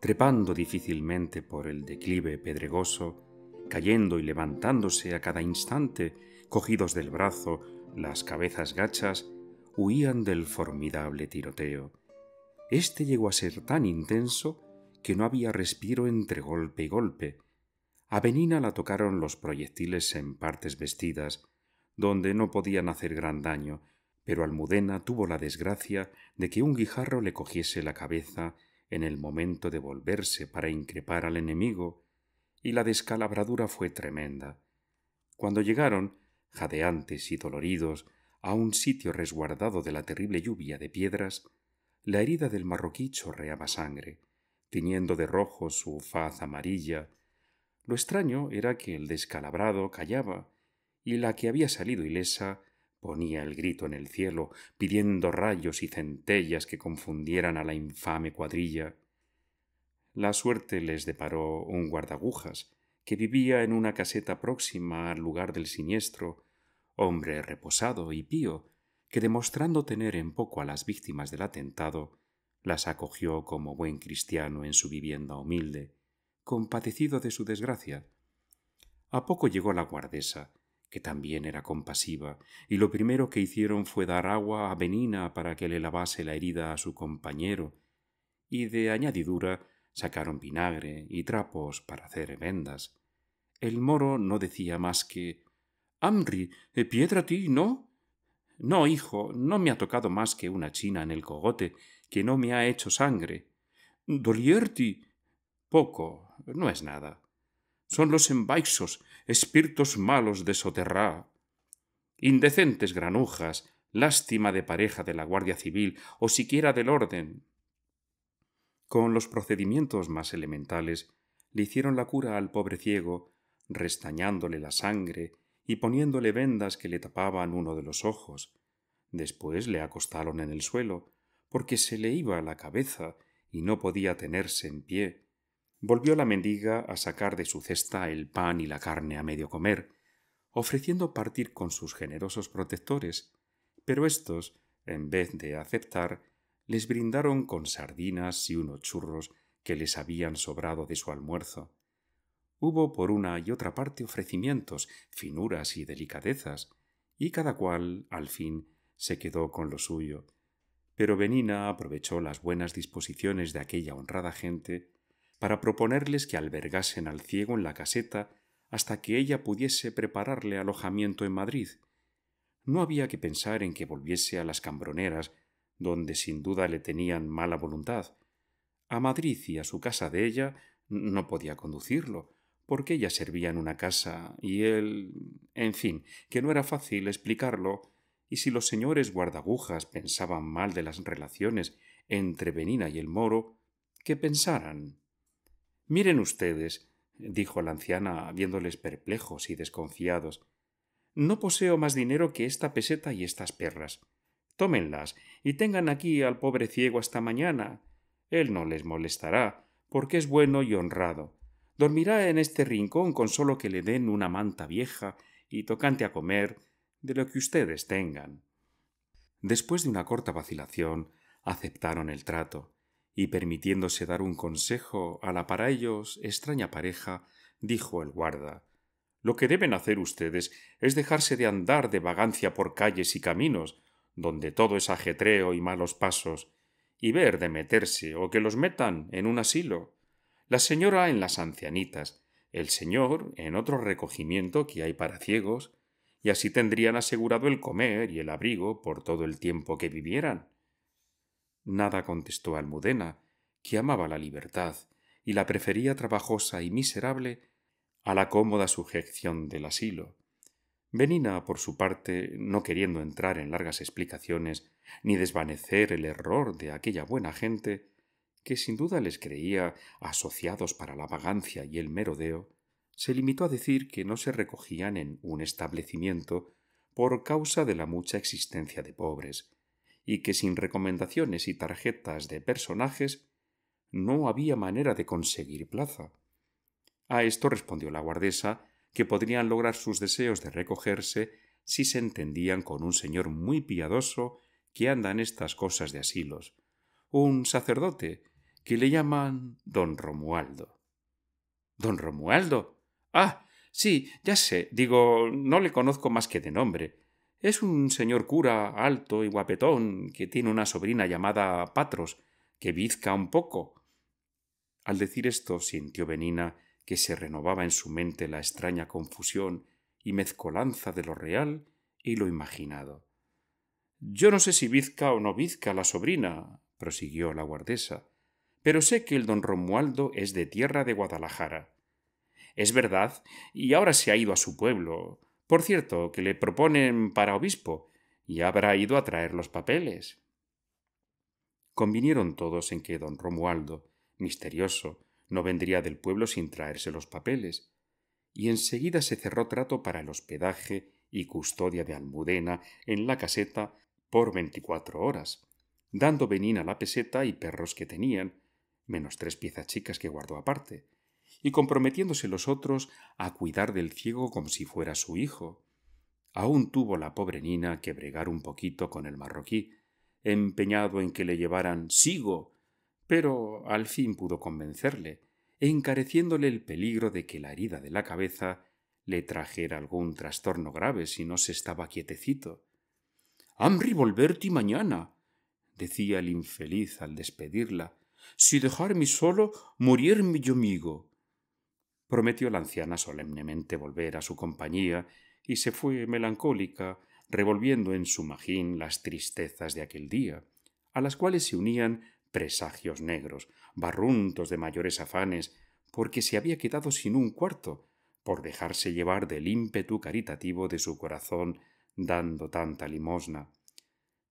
Trepando difícilmente por el declive pedregoso, cayendo y levantándose a cada instante, cogidos del brazo, las cabezas gachas, huían del formidable tiroteo. Este llegó a ser tan intenso que no había respiro entre golpe y golpe. A Benina la tocaron los proyectiles en partes vestidas, donde no podían hacer gran daño, pero Almudena tuvo la desgracia de que un guijarro le cogiese la cabeza en el momento de volverse para increpar al enemigo, y la descalabradura fue tremenda. Cuando llegaron, jadeantes y doloridos, a un sitio resguardado de la terrible lluvia de piedras, la herida del marroquí chorreaba sangre, tiñendo de rojo su faz amarilla. Lo extraño era que el descalabrado callaba, y la que había salido ilesa ponía el grito en el cielo, pidiendo rayos y centellas que confundieran a la infame cuadrilla. La suerte les deparó un guardagujas, que vivía en una caseta próxima al lugar del siniestro, hombre reposado y pío, que demostrando tener en poco a las víctimas del atentado, las acogió como buen cristiano en su vivienda humilde, compadecido de su desgracia. A poco llegó la guardesa, que también era compasiva, y lo primero que hicieron fue dar agua a Benina para que le lavase la herida a su compañero, y de añadidura sacaron vinagre y trapos para hacer vendas. El moro no decía más que Amri, eh, piedra ti, ¿no? No, hijo, no me ha tocado más que una china en el cogote, que no me ha hecho sangre. Dolierti. Poco, no es nada. Son los envaisos, espíritus malos de soterrá. Indecentes granujas, lástima de pareja de la Guardia Civil o siquiera del orden. Con los procedimientos más elementales le hicieron la cura al pobre ciego, restañándole la sangre, y poniéndole vendas que le tapaban uno de los ojos. Después le acostaron en el suelo, porque se le iba la cabeza y no podía tenerse en pie. Volvió la mendiga a sacar de su cesta el pan y la carne a medio comer, ofreciendo partir con sus generosos protectores, pero éstos, en vez de aceptar, les brindaron con sardinas y unos churros que les habían sobrado de su almuerzo. Hubo por una y otra parte ofrecimientos, finuras y delicadezas, y cada cual, al fin, se quedó con lo suyo. Pero Benina aprovechó las buenas disposiciones de aquella honrada gente para proponerles que albergasen al ciego en la caseta hasta que ella pudiese prepararle alojamiento en Madrid. No había que pensar en que volviese a las Cambroneras, donde sin duda le tenían mala voluntad. A Madrid y a su casa de ella no podía conducirlo, porque ella servía en una casa y él... en fin, que no era fácil explicarlo, y si los señores guardagujas pensaban mal de las relaciones entre Benina y el moro, ¿qué pensaran. Miren ustedes, dijo la anciana, viéndoles perplejos y desconfiados, no poseo más dinero que esta peseta y estas perras. Tómenlas y tengan aquí al pobre ciego hasta mañana. Él no les molestará, porque es bueno y honrado Dormirá en este rincón con solo que le den una manta vieja y tocante a comer de lo que ustedes tengan. Después de una corta vacilación, aceptaron el trato, y permitiéndose dar un consejo a la para ellos extraña pareja, dijo el guarda Lo que deben hacer ustedes es dejarse de andar de vagancia por calles y caminos, donde todo es ajetreo y malos pasos, y ver de meterse o que los metan en un asilo la señora en las ancianitas, el señor en otro recogimiento que hay para ciegos, y así tendrían asegurado el comer y el abrigo por todo el tiempo que vivieran. Nada contestó Almudena, que amaba la libertad y la prefería trabajosa y miserable a la cómoda sujeción del asilo. Benina, por su parte, no queriendo entrar en largas explicaciones ni desvanecer el error de aquella buena gente, que sin duda les creía asociados para la vagancia y el merodeo, se limitó a decir que no se recogían en un establecimiento por causa de la mucha existencia de pobres, y que sin recomendaciones y tarjetas de personajes no había manera de conseguir plaza. A esto respondió la guardesa que podrían lograr sus deseos de recogerse si se entendían con un señor muy piadoso que anda en estas cosas de asilos, un sacerdote que le llaman don Romualdo. ¿Don Romualdo? Ah, sí, ya sé, digo, no le conozco más que de nombre. Es un señor cura alto y guapetón que tiene una sobrina llamada Patros, que bizca un poco. Al decir esto sintió Benina que se renovaba en su mente la extraña confusión y mezcolanza de lo real y lo imaginado. Yo no sé si bizca o no bizca la sobrina, prosiguió la guardesa pero sé que el don Romualdo es de tierra de Guadalajara. Es verdad, y ahora se ha ido a su pueblo. Por cierto, que le proponen para obispo, y habrá ido a traer los papeles. Convinieron todos en que don Romualdo, misterioso, no vendría del pueblo sin traerse los papeles, y enseguida se cerró trato para el hospedaje y custodia de Almudena en la caseta por veinticuatro horas, dando venín a la peseta y perros que tenían, menos tres piezas chicas que guardó aparte, y comprometiéndose los otros a cuidar del ciego como si fuera su hijo. Aún tuvo la pobre Nina que bregar un poquito con el marroquí, empeñado en que le llevaran sigo, pero al fin pudo convencerle, encareciéndole el peligro de que la herida de la cabeza le trajera algún trastorno grave si no se estaba quietecito. Amri volverte mañana, decía el infeliz al despedirla, si dejarme solo, morirme yo amigo. Prometió la anciana solemnemente volver a su compañía y se fue melancólica, revolviendo en su magín las tristezas de aquel día, a las cuales se unían presagios negros, barruntos de mayores afanes, porque se había quedado sin un cuarto, por dejarse llevar del ímpetu caritativo de su corazón dando tanta limosna.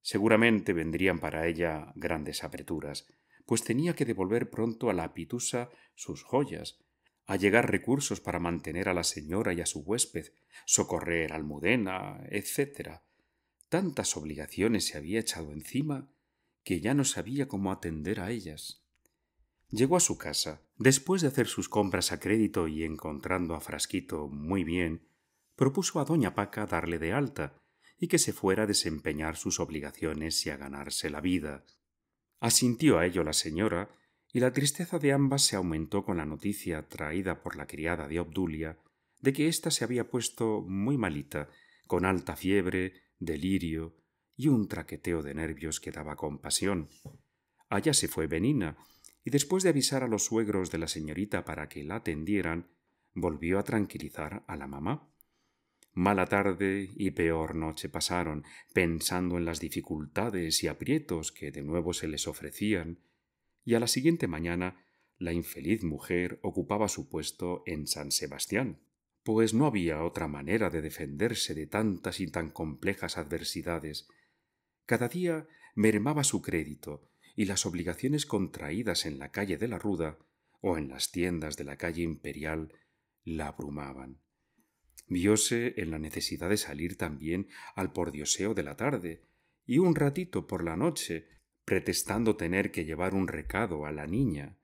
Seguramente vendrían para ella grandes apreturas, pues tenía que devolver pronto a la pitusa sus joyas, allegar recursos para mantener a la señora y a su huésped, socorrer a Almudena, etc. Tantas obligaciones se había echado encima que ya no sabía cómo atender a ellas. Llegó a su casa. Después de hacer sus compras a crédito y encontrando a Frasquito muy bien, propuso a doña Paca darle de alta y que se fuera a desempeñar sus obligaciones y a ganarse la vida. Asintió a ello la señora, y la tristeza de ambas se aumentó con la noticia traída por la criada de Obdulia de que ésta se había puesto muy malita, con alta fiebre, delirio y un traqueteo de nervios que daba compasión. Allá se fue Benina, y después de avisar a los suegros de la señorita para que la atendieran, volvió a tranquilizar a la mamá. Mala tarde y peor noche pasaron, pensando en las dificultades y aprietos que de nuevo se les ofrecían, y a la siguiente mañana la infeliz mujer ocupaba su puesto en San Sebastián, pues no había otra manera de defenderse de tantas y tan complejas adversidades. Cada día mermaba su crédito, y las obligaciones contraídas en la calle de la Ruda o en las tiendas de la calle Imperial la abrumaban vióse en la necesidad de salir también al pordioseo de la tarde y un ratito por la noche, pretextando tener que llevar un recado a la niña.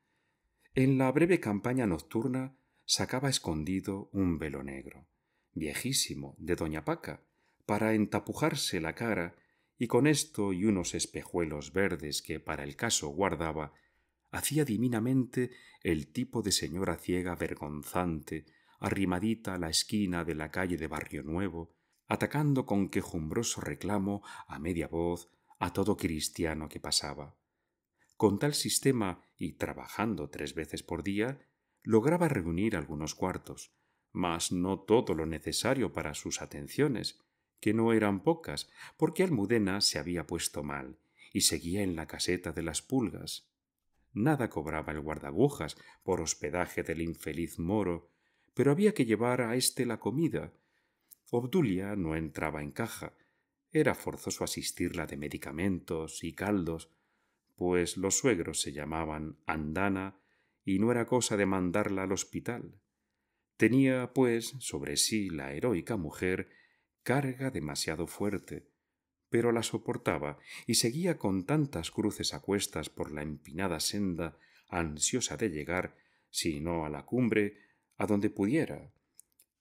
En la breve campaña nocturna sacaba escondido un velo negro, viejísimo, de doña Paca, para entapujarse la cara y con esto y unos espejuelos verdes que para el caso guardaba, hacía divinamente el tipo de señora ciega vergonzante arrimadita a la esquina de la calle de Barrio Nuevo, atacando con quejumbroso reclamo a media voz a todo cristiano que pasaba. Con tal sistema y trabajando tres veces por día, lograba reunir algunos cuartos, mas no todo lo necesario para sus atenciones, que no eran pocas, porque Almudena se había puesto mal y seguía en la caseta de las pulgas. Nada cobraba el guardagujas por hospedaje del infeliz moro, pero había que llevar a éste la comida. Obdulia no entraba en caja. Era forzoso asistirla de medicamentos y caldos, pues los suegros se llamaban andana y no era cosa de mandarla al hospital. Tenía, pues, sobre sí la heroica mujer carga demasiado fuerte, pero la soportaba y seguía con tantas cruces acuestas por la empinada senda, ansiosa de llegar, si no a la cumbre, a donde pudiera.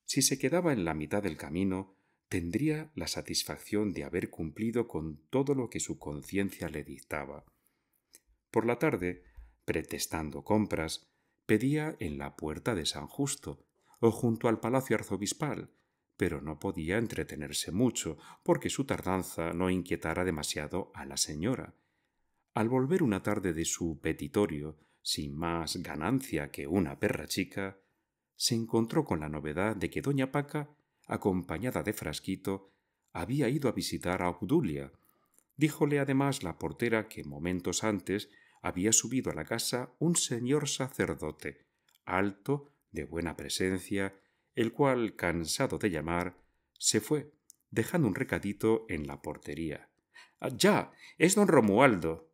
Si se quedaba en la mitad del camino, tendría la satisfacción de haber cumplido con todo lo que su conciencia le dictaba. Por la tarde, pretestando compras, pedía en la puerta de San Justo o junto al palacio arzobispal, pero no podía entretenerse mucho porque su tardanza no inquietara demasiado a la señora. Al volver una tarde de su petitorio, sin más ganancia que una perra chica, se encontró con la novedad de que doña Paca, acompañada de Frasquito, había ido a visitar a Obdulia. Díjole además la portera que momentos antes había subido a la casa un señor sacerdote, alto, de buena presencia, el cual, cansado de llamar, se fue, dejando un recadito en la portería. Ah, ya. es don Romualdo.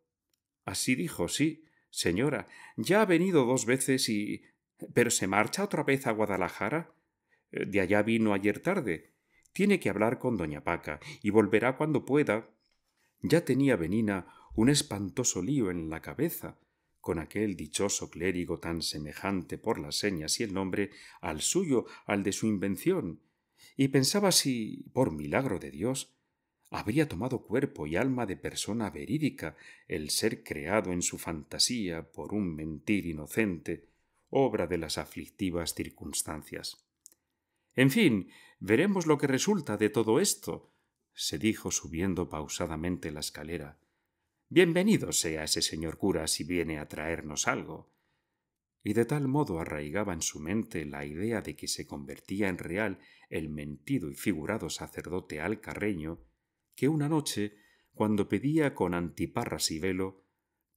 Así dijo, sí, señora. Ya ha venido dos veces y pero se marcha otra vez a Guadalajara. Eh, de allá vino ayer tarde. Tiene que hablar con doña Paca y volverá cuando pueda. Ya tenía Benina un espantoso lío en la cabeza con aquel dichoso clérigo tan semejante por las señas y el nombre al suyo, al de su invención, y pensaba si, por milagro de Dios, habría tomado cuerpo y alma de persona verídica el ser creado en su fantasía por un mentir inocente obra de las aflictivas circunstancias. En fin, veremos lo que resulta de todo esto, se dijo subiendo pausadamente la escalera. Bienvenido sea ese señor cura si viene a traernos algo. Y de tal modo arraigaba en su mente la idea de que se convertía en real el mentido y figurado sacerdote alcarreño, que una noche, cuando pedía con antiparras y velo,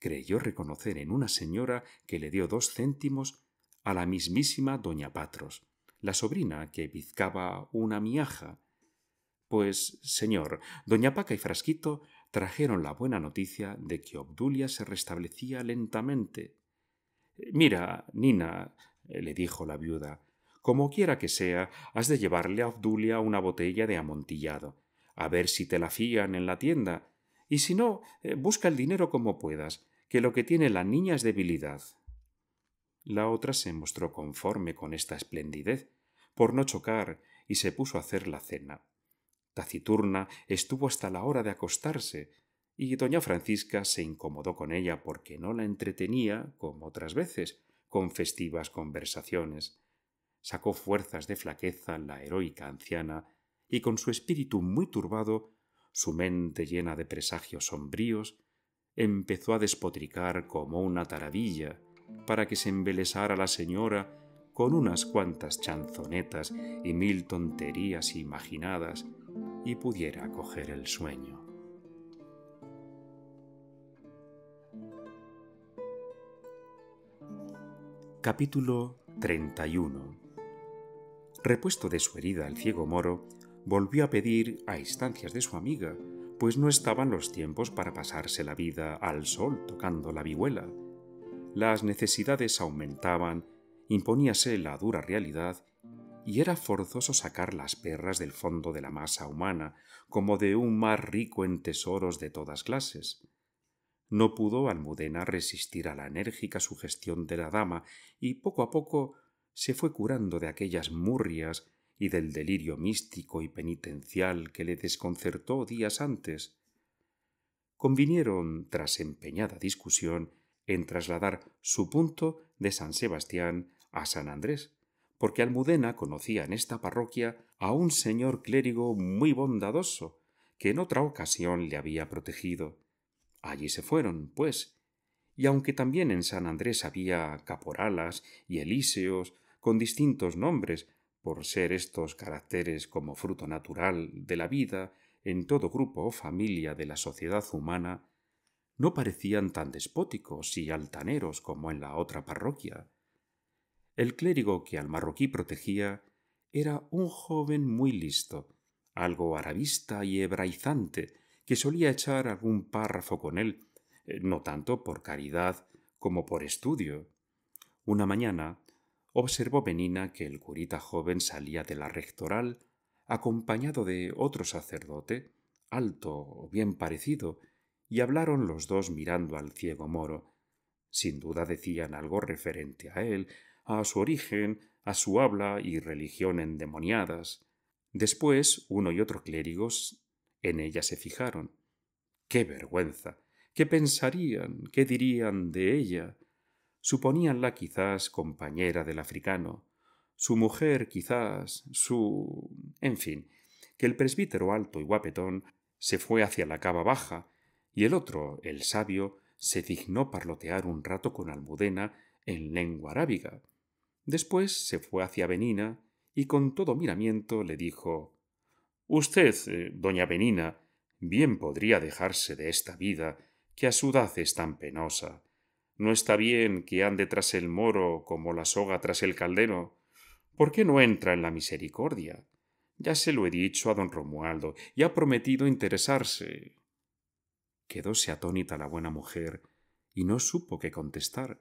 creyó reconocer en una señora que le dio dos céntimos a la mismísima doña Patros, la sobrina que bizcaba una miaja. Pues, señor, doña Paca y Frasquito trajeron la buena noticia de que Obdulia se restablecía lentamente. Mira, Nina, le dijo la viuda, como quiera que sea, has de llevarle a Obdulia una botella de amontillado, a ver si te la fían en la tienda, y si no, eh, busca el dinero como puedas que lo que tiene la niña es debilidad. La otra se mostró conforme con esta esplendidez, por no chocar, y se puso a hacer la cena. Taciturna estuvo hasta la hora de acostarse, y doña Francisca se incomodó con ella porque no la entretenía, como otras veces, con festivas conversaciones. Sacó fuerzas de flaqueza la heroica anciana, y con su espíritu muy turbado, su mente llena de presagios sombríos, empezó a despotricar como una taradilla para que se embelesara la señora con unas cuantas chanzonetas y mil tonterías imaginadas y pudiera coger el sueño. Capítulo 31 Repuesto de su herida, el ciego moro volvió a pedir, a instancias de su amiga, pues no estaban los tiempos para pasarse la vida al sol tocando la vihuela. Las necesidades aumentaban, imponíase la dura realidad y era forzoso sacar las perras del fondo de la masa humana, como de un mar rico en tesoros de todas clases. No pudo Almudena resistir a la enérgica sugestión de la dama y poco a poco se fue curando de aquellas murrias y del delirio místico y penitencial que le desconcertó días antes, convinieron, tras empeñada discusión, en trasladar su punto de San Sebastián a San Andrés, porque Almudena conocía en esta parroquia a un señor clérigo muy bondadoso, que en otra ocasión le había protegido. Allí se fueron, pues, y aunque también en San Andrés había caporalas y elíseos con distintos nombres por ser estos caracteres como fruto natural de la vida en todo grupo o familia de la sociedad humana, no parecían tan despóticos y altaneros como en la otra parroquia. El clérigo que al marroquí protegía era un joven muy listo, algo arabista y hebraizante, que solía echar algún párrafo con él, eh, no tanto por caridad como por estudio. Una mañana, observó Benina que el curita joven salía de la rectoral acompañado de otro sacerdote, alto o bien parecido, y hablaron los dos mirando al ciego moro. Sin duda decían algo referente a él, a su origen, a su habla y religión endemoniadas. Después uno y otro clérigos en ella se fijaron. ¡Qué vergüenza! ¿Qué pensarían? ¿Qué dirían de ella? Suponíanla quizás compañera del africano, su mujer quizás, su... en fin, que el presbítero alto y guapetón se fue hacia la cava baja, y el otro, el sabio, se dignó parlotear un rato con Almudena en lengua arábiga. Después se fue hacia Benina y con todo miramiento le dijo Usted, eh, doña Benina, bien podría dejarse de esta vida que a su edad es tan penosa no está bien que ande tras el moro como la soga tras el caldero. ¿Por qué no entra en la misericordia? Ya se lo he dicho a don Romualdo, y ha prometido interesarse. Quedóse atónita la buena mujer, y no supo qué contestar.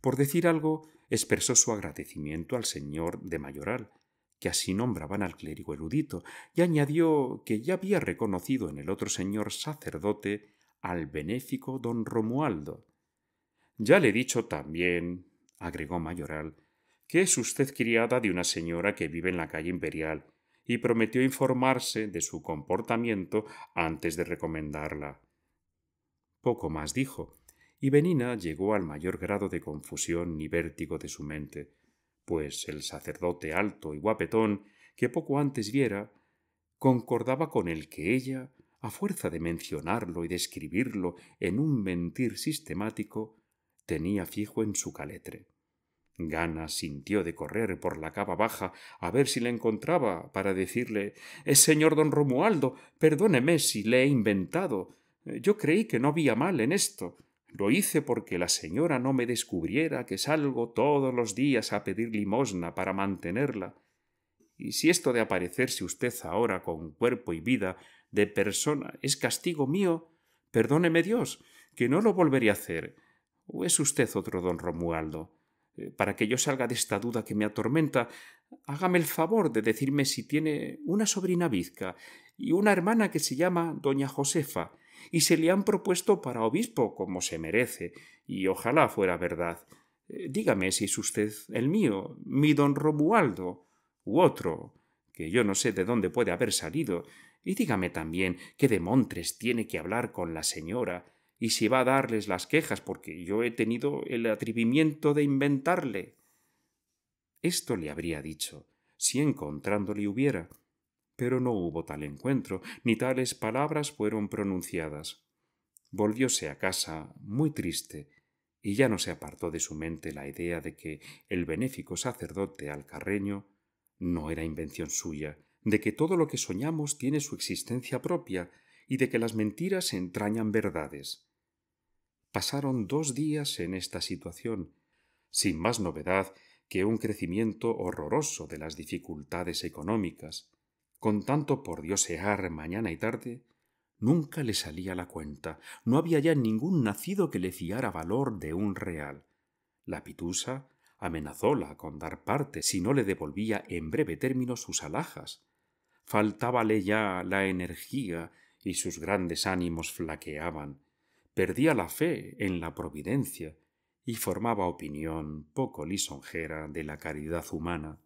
Por decir algo, expresó su agradecimiento al señor de Mayoral, que así nombraban al clérigo erudito, y añadió que ya había reconocido en el otro señor sacerdote al benéfico don Romualdo, ya le he dicho también, agregó Mayoral, que es usted criada de una señora que vive en la calle imperial y prometió informarse de su comportamiento antes de recomendarla. Poco más dijo, y Benina llegó al mayor grado de confusión y vértigo de su mente, pues el sacerdote alto y guapetón que poco antes viera concordaba con el que ella, a fuerza de mencionarlo y describirlo en un mentir sistemático, tenía fijo en su caletre. Gana sintió de correr por la cava baja a ver si le encontraba para decirle «Es Señor don Romualdo, perdóneme si le he inventado. Yo creí que no había mal en esto. Lo hice porque la señora no me descubriera que salgo todos los días a pedir limosna para mantenerla. Y si esto de aparecerse usted ahora con cuerpo y vida de persona es castigo mío, perdóneme Dios, que no lo volveré a hacer ¿O es usted otro don Romualdo? Eh, para que yo salga de esta duda que me atormenta, hágame el favor de decirme si tiene una sobrina bizca y una hermana que se llama doña Josefa, y se le han propuesto para obispo como se merece, y ojalá fuera verdad. Eh, dígame si es usted el mío, mi don Romualdo, u otro, que yo no sé de dónde puede haber salido, y dígame también qué de Montres tiene que hablar con la señora, y si va a darles las quejas, porque yo he tenido el atrevimiento de inventarle. Esto le habría dicho, si encontrándole hubiera. Pero no hubo tal encuentro, ni tales palabras fueron pronunciadas. Volvióse a casa muy triste, y ya no se apartó de su mente la idea de que el benéfico sacerdote alcarreño no era invención suya, de que todo lo que soñamos tiene su existencia propia, y de que las mentiras entrañan verdades. Pasaron dos días en esta situación, sin más novedad que un crecimiento horroroso de las dificultades económicas. Con tanto por diosear mañana y tarde, nunca le salía la cuenta. No había ya ningún nacido que le fiara valor de un real. La pitusa amenazóla con dar parte si no le devolvía en breve término sus alhajas. Faltábale ya la energía y sus grandes ánimos flaqueaban perdía la fe en la providencia y formaba opinión poco lisonjera de la caridad humana.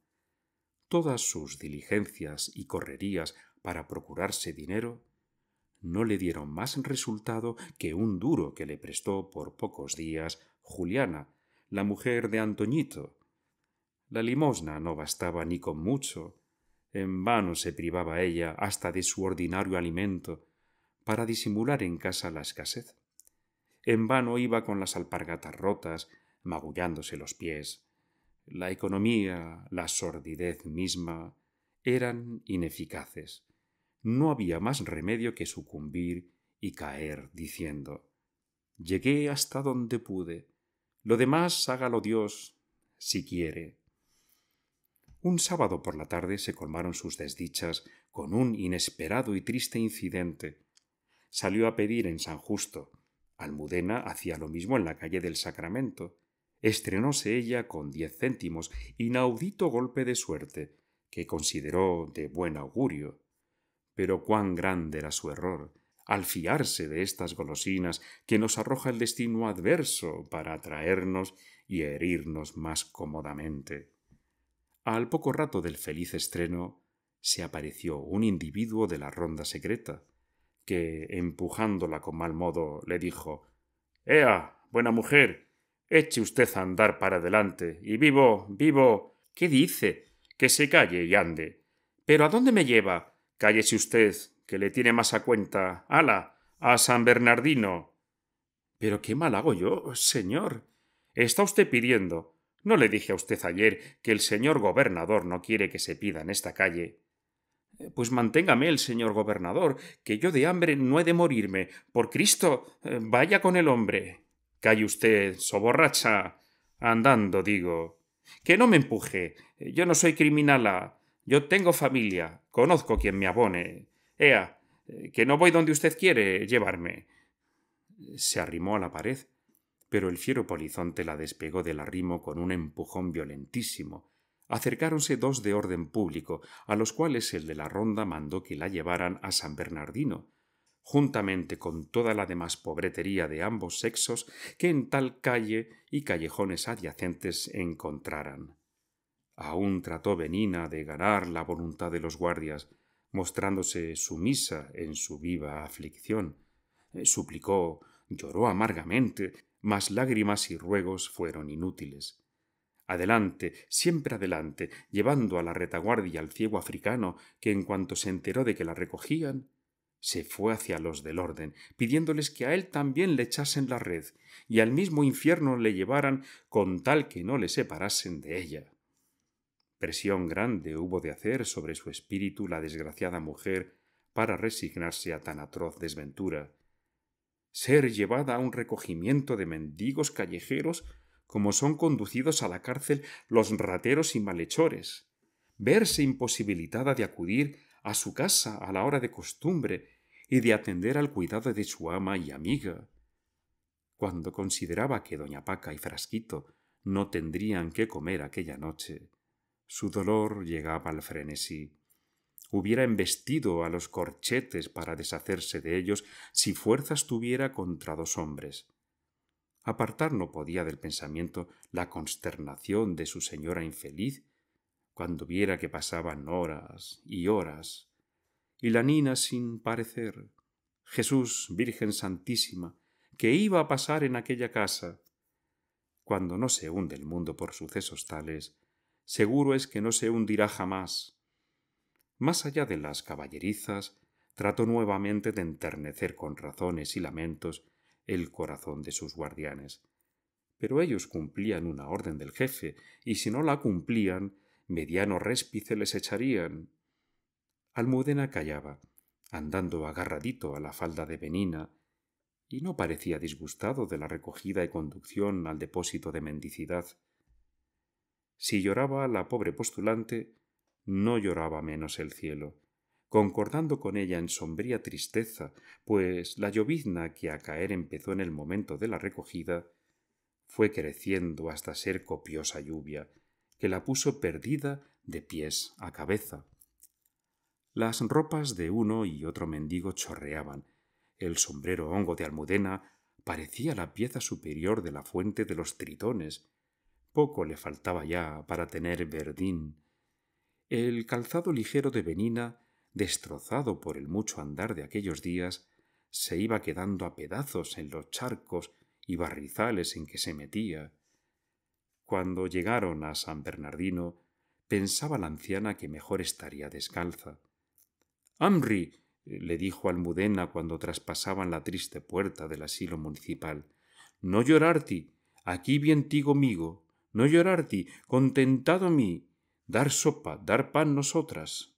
Todas sus diligencias y correrías para procurarse dinero no le dieron más resultado que un duro que le prestó por pocos días Juliana, la mujer de Antoñito. La limosna no bastaba ni con mucho. En vano se privaba ella hasta de su ordinario alimento para disimular en casa la escasez. En vano iba con las alpargatas rotas, magullándose los pies. La economía, la sordidez misma, eran ineficaces. No había más remedio que sucumbir y caer diciendo Llegué hasta donde pude. Lo demás hágalo Dios, si quiere. Un sábado por la tarde se colmaron sus desdichas con un inesperado y triste incidente. Salió a pedir en San Justo, Almudena hacía lo mismo en la calle del Sacramento. Estrenóse ella con diez céntimos, inaudito golpe de suerte, que consideró de buen augurio. Pero cuán grande era su error al fiarse de estas golosinas que nos arroja el destino adverso para atraernos y herirnos más cómodamente. Al poco rato del feliz estreno se apareció un individuo de la ronda secreta, que, empujándola con mal modo, le dijo Ea, buena mujer, eche usted a andar para adelante, y vivo, vivo. ¿Qué dice? Que se calle y ande. Pero ¿a dónde me lleva? Cállese usted, que le tiene más a cuenta. ¡Hala! a San Bernardino. Pero qué mal hago yo, señor. Está usted pidiendo. ¿No le dije a usted ayer que el señor gobernador no quiere que se pida en esta calle? Pues manténgame el señor gobernador, que yo de hambre no he de morirme. Por Cristo, eh, vaya con el hombre. Calle usted, soborracha. Andando, digo. Que no me empuje. Yo no soy criminala. Ah. Yo tengo familia. Conozco quien me abone. Ea, que no voy donde usted quiere llevarme. Se arrimó a la pared, pero el fiero polizonte la despegó del arrimo con un empujón violentísimo, acercáronse dos de orden público, a los cuales el de la ronda mandó que la llevaran a San Bernardino, juntamente con toda la demás pobretería de ambos sexos que en tal calle y callejones adyacentes encontraran. Aún trató Benina de ganar la voluntad de los guardias, mostrándose sumisa en su viva aflicción. Suplicó, lloró amargamente, mas lágrimas y ruegos fueron inútiles. Adelante, siempre adelante, llevando a la retaguardia al ciego africano, que en cuanto se enteró de que la recogían, se fue hacia los del orden, pidiéndoles que a él también le echasen la red, y al mismo infierno le llevaran con tal que no le separasen de ella. Presión grande hubo de hacer sobre su espíritu la desgraciada mujer para resignarse a tan atroz desventura. Ser llevada a un recogimiento de mendigos callejeros como son conducidos a la cárcel los rateros y malhechores, verse imposibilitada de acudir a su casa a la hora de costumbre y de atender al cuidado de su ama y amiga. Cuando consideraba que doña Paca y Frasquito no tendrían qué comer aquella noche, su dolor llegaba al frenesí. Hubiera embestido a los corchetes para deshacerse de ellos si fuerzas tuviera contra dos hombres Apartar no podía del pensamiento la consternación de su señora infeliz cuando viera que pasaban horas y horas, y la nina sin parecer, Jesús, Virgen Santísima, que iba a pasar en aquella casa. Cuando no se hunde el mundo por sucesos tales, seguro es que no se hundirá jamás. Más allá de las caballerizas, trató nuevamente de enternecer con razones y lamentos el corazón de sus guardianes. Pero ellos cumplían una orden del jefe, y si no la cumplían, mediano réspice les echarían. Almudena callaba, andando agarradito a la falda de Benina, y no parecía disgustado de la recogida y conducción al depósito de mendicidad. Si lloraba la pobre postulante, no lloraba menos el cielo, concordando con ella en sombría tristeza, pues la llovizna que a caer empezó en el momento de la recogida fue creciendo hasta ser copiosa lluvia, que la puso perdida de pies a cabeza. Las ropas de uno y otro mendigo chorreaban, el sombrero hongo de almudena parecía la pieza superior de la fuente de los tritones, poco le faltaba ya para tener verdín. El calzado ligero de venina destrozado por el mucho andar de aquellos días, se iba quedando a pedazos en los charcos y barrizales en que se metía. Cuando llegaron a San Bernardino, pensaba la anciana que mejor estaría descalza. Amri, le dijo Almudena cuando traspasaban la triste puerta del asilo municipal, no llorarti, aquí bien tigo migo, no llorarti, contentado mí, dar sopa, dar pan nosotras.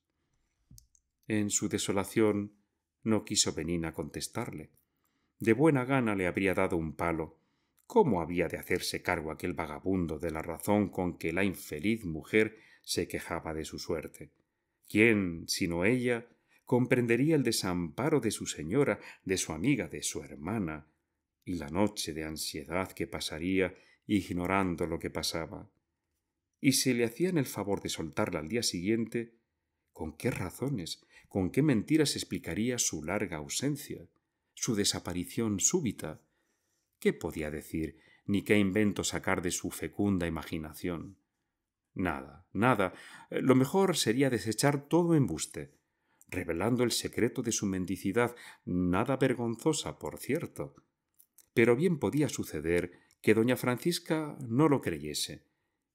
En su desolación no quiso Benina contestarle. De buena gana le habría dado un palo. ¿Cómo había de hacerse cargo aquel vagabundo de la razón con que la infeliz mujer se quejaba de su suerte? ¿Quién, sino ella, comprendería el desamparo de su señora, de su amiga, de su hermana, y la noche de ansiedad que pasaría ignorando lo que pasaba? Y si le hacían el favor de soltarla al día siguiente, ¿con qué razones, con qué mentiras explicaría su larga ausencia, su desaparición súbita. ¿Qué podía decir, ni qué invento sacar de su fecunda imaginación? Nada, nada. Eh, lo mejor sería desechar todo embuste, revelando el secreto de su mendicidad, nada vergonzosa, por cierto. Pero bien podía suceder que doña Francisca no lo creyese,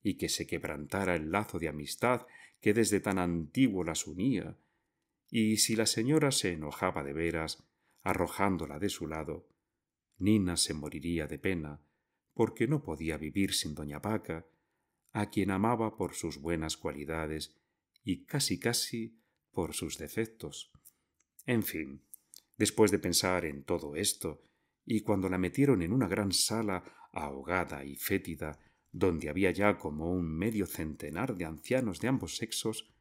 y que se quebrantara el lazo de amistad que desde tan antiguo las unía, y si la señora se enojaba de veras, arrojándola de su lado, Nina se moriría de pena, porque no podía vivir sin doña Paca, a quien amaba por sus buenas cualidades y casi casi por sus defectos. En fin, después de pensar en todo esto, y cuando la metieron en una gran sala ahogada y fétida, donde había ya como un medio centenar de ancianos de ambos sexos,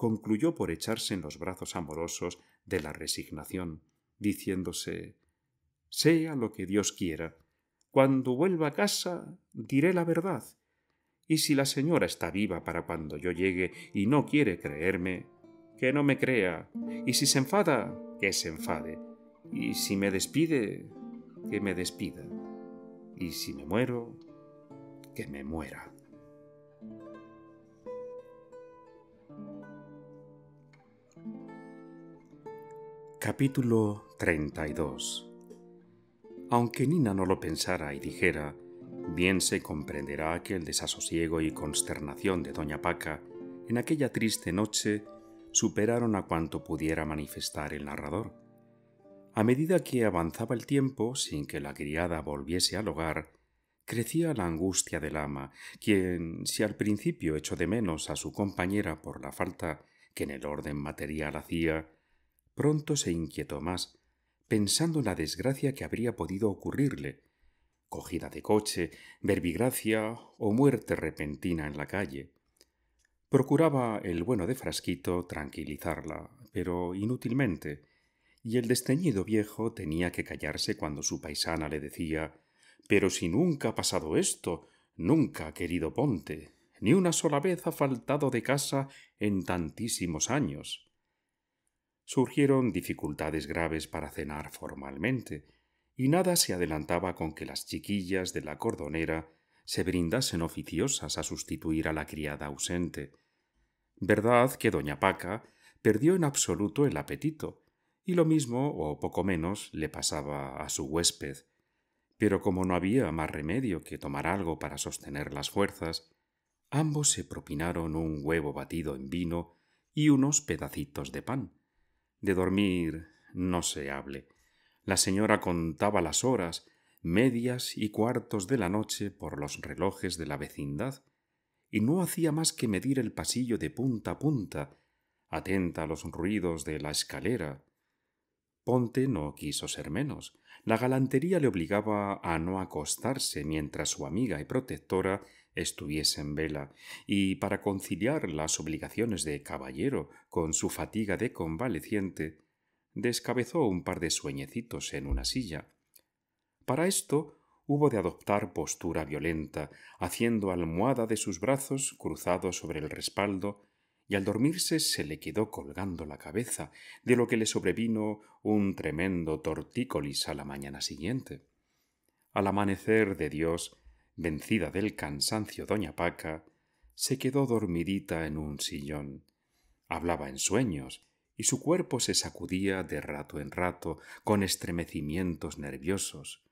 concluyó por echarse en los brazos amorosos de la resignación, diciéndose Sea lo que Dios quiera, cuando vuelva a casa diré la verdad, y si la señora está viva para cuando yo llegue y no quiere creerme, que no me crea, y si se enfada, que se enfade, y si me despide, que me despida, y si me muero, que me muera. Capítulo 32 Aunque Nina no lo pensara y dijera, bien se comprenderá que el desasosiego y consternación de Doña Paca en aquella triste noche superaron a cuanto pudiera manifestar el narrador. A medida que avanzaba el tiempo sin que la criada volviese al hogar, crecía la angustia del ama, quien, si al principio echó de menos a su compañera por la falta que en el orden material hacía, pronto se inquietó más, pensando en la desgracia que habría podido ocurrirle cogida de coche, verbigracia o muerte repentina en la calle. Procuraba el bueno de Frasquito tranquilizarla, pero inútilmente, y el desteñido viejo tenía que callarse cuando su paisana le decía Pero si nunca ha pasado esto, nunca, querido Ponte, ni una sola vez ha faltado de casa en tantísimos años surgieron dificultades graves para cenar formalmente, y nada se adelantaba con que las chiquillas de la cordonera se brindasen oficiosas a sustituir a la criada ausente. Verdad que doña Paca perdió en absoluto el apetito, y lo mismo o poco menos le pasaba a su huésped. Pero como no había más remedio que tomar algo para sostener las fuerzas, ambos se propinaron un huevo batido en vino y unos pedacitos de pan, de dormir no se hable. La señora contaba las horas, medias y cuartos de la noche por los relojes de la vecindad, y no hacía más que medir el pasillo de punta a punta, atenta a los ruidos de la escalera. Ponte no quiso ser menos. La galantería le obligaba a no acostarse mientras su amiga y protectora estuviese en vela, y para conciliar las obligaciones de caballero con su fatiga de convaleciente, descabezó un par de sueñecitos en una silla. Para esto hubo de adoptar postura violenta, haciendo almohada de sus brazos cruzados sobre el respaldo, y al dormirse se le quedó colgando la cabeza, de lo que le sobrevino un tremendo tortícolis a la mañana siguiente. Al amanecer de Dios vencida del cansancio doña Paca, se quedó dormidita en un sillón. Hablaba en sueños, y su cuerpo se sacudía de rato en rato con estremecimientos nerviosos.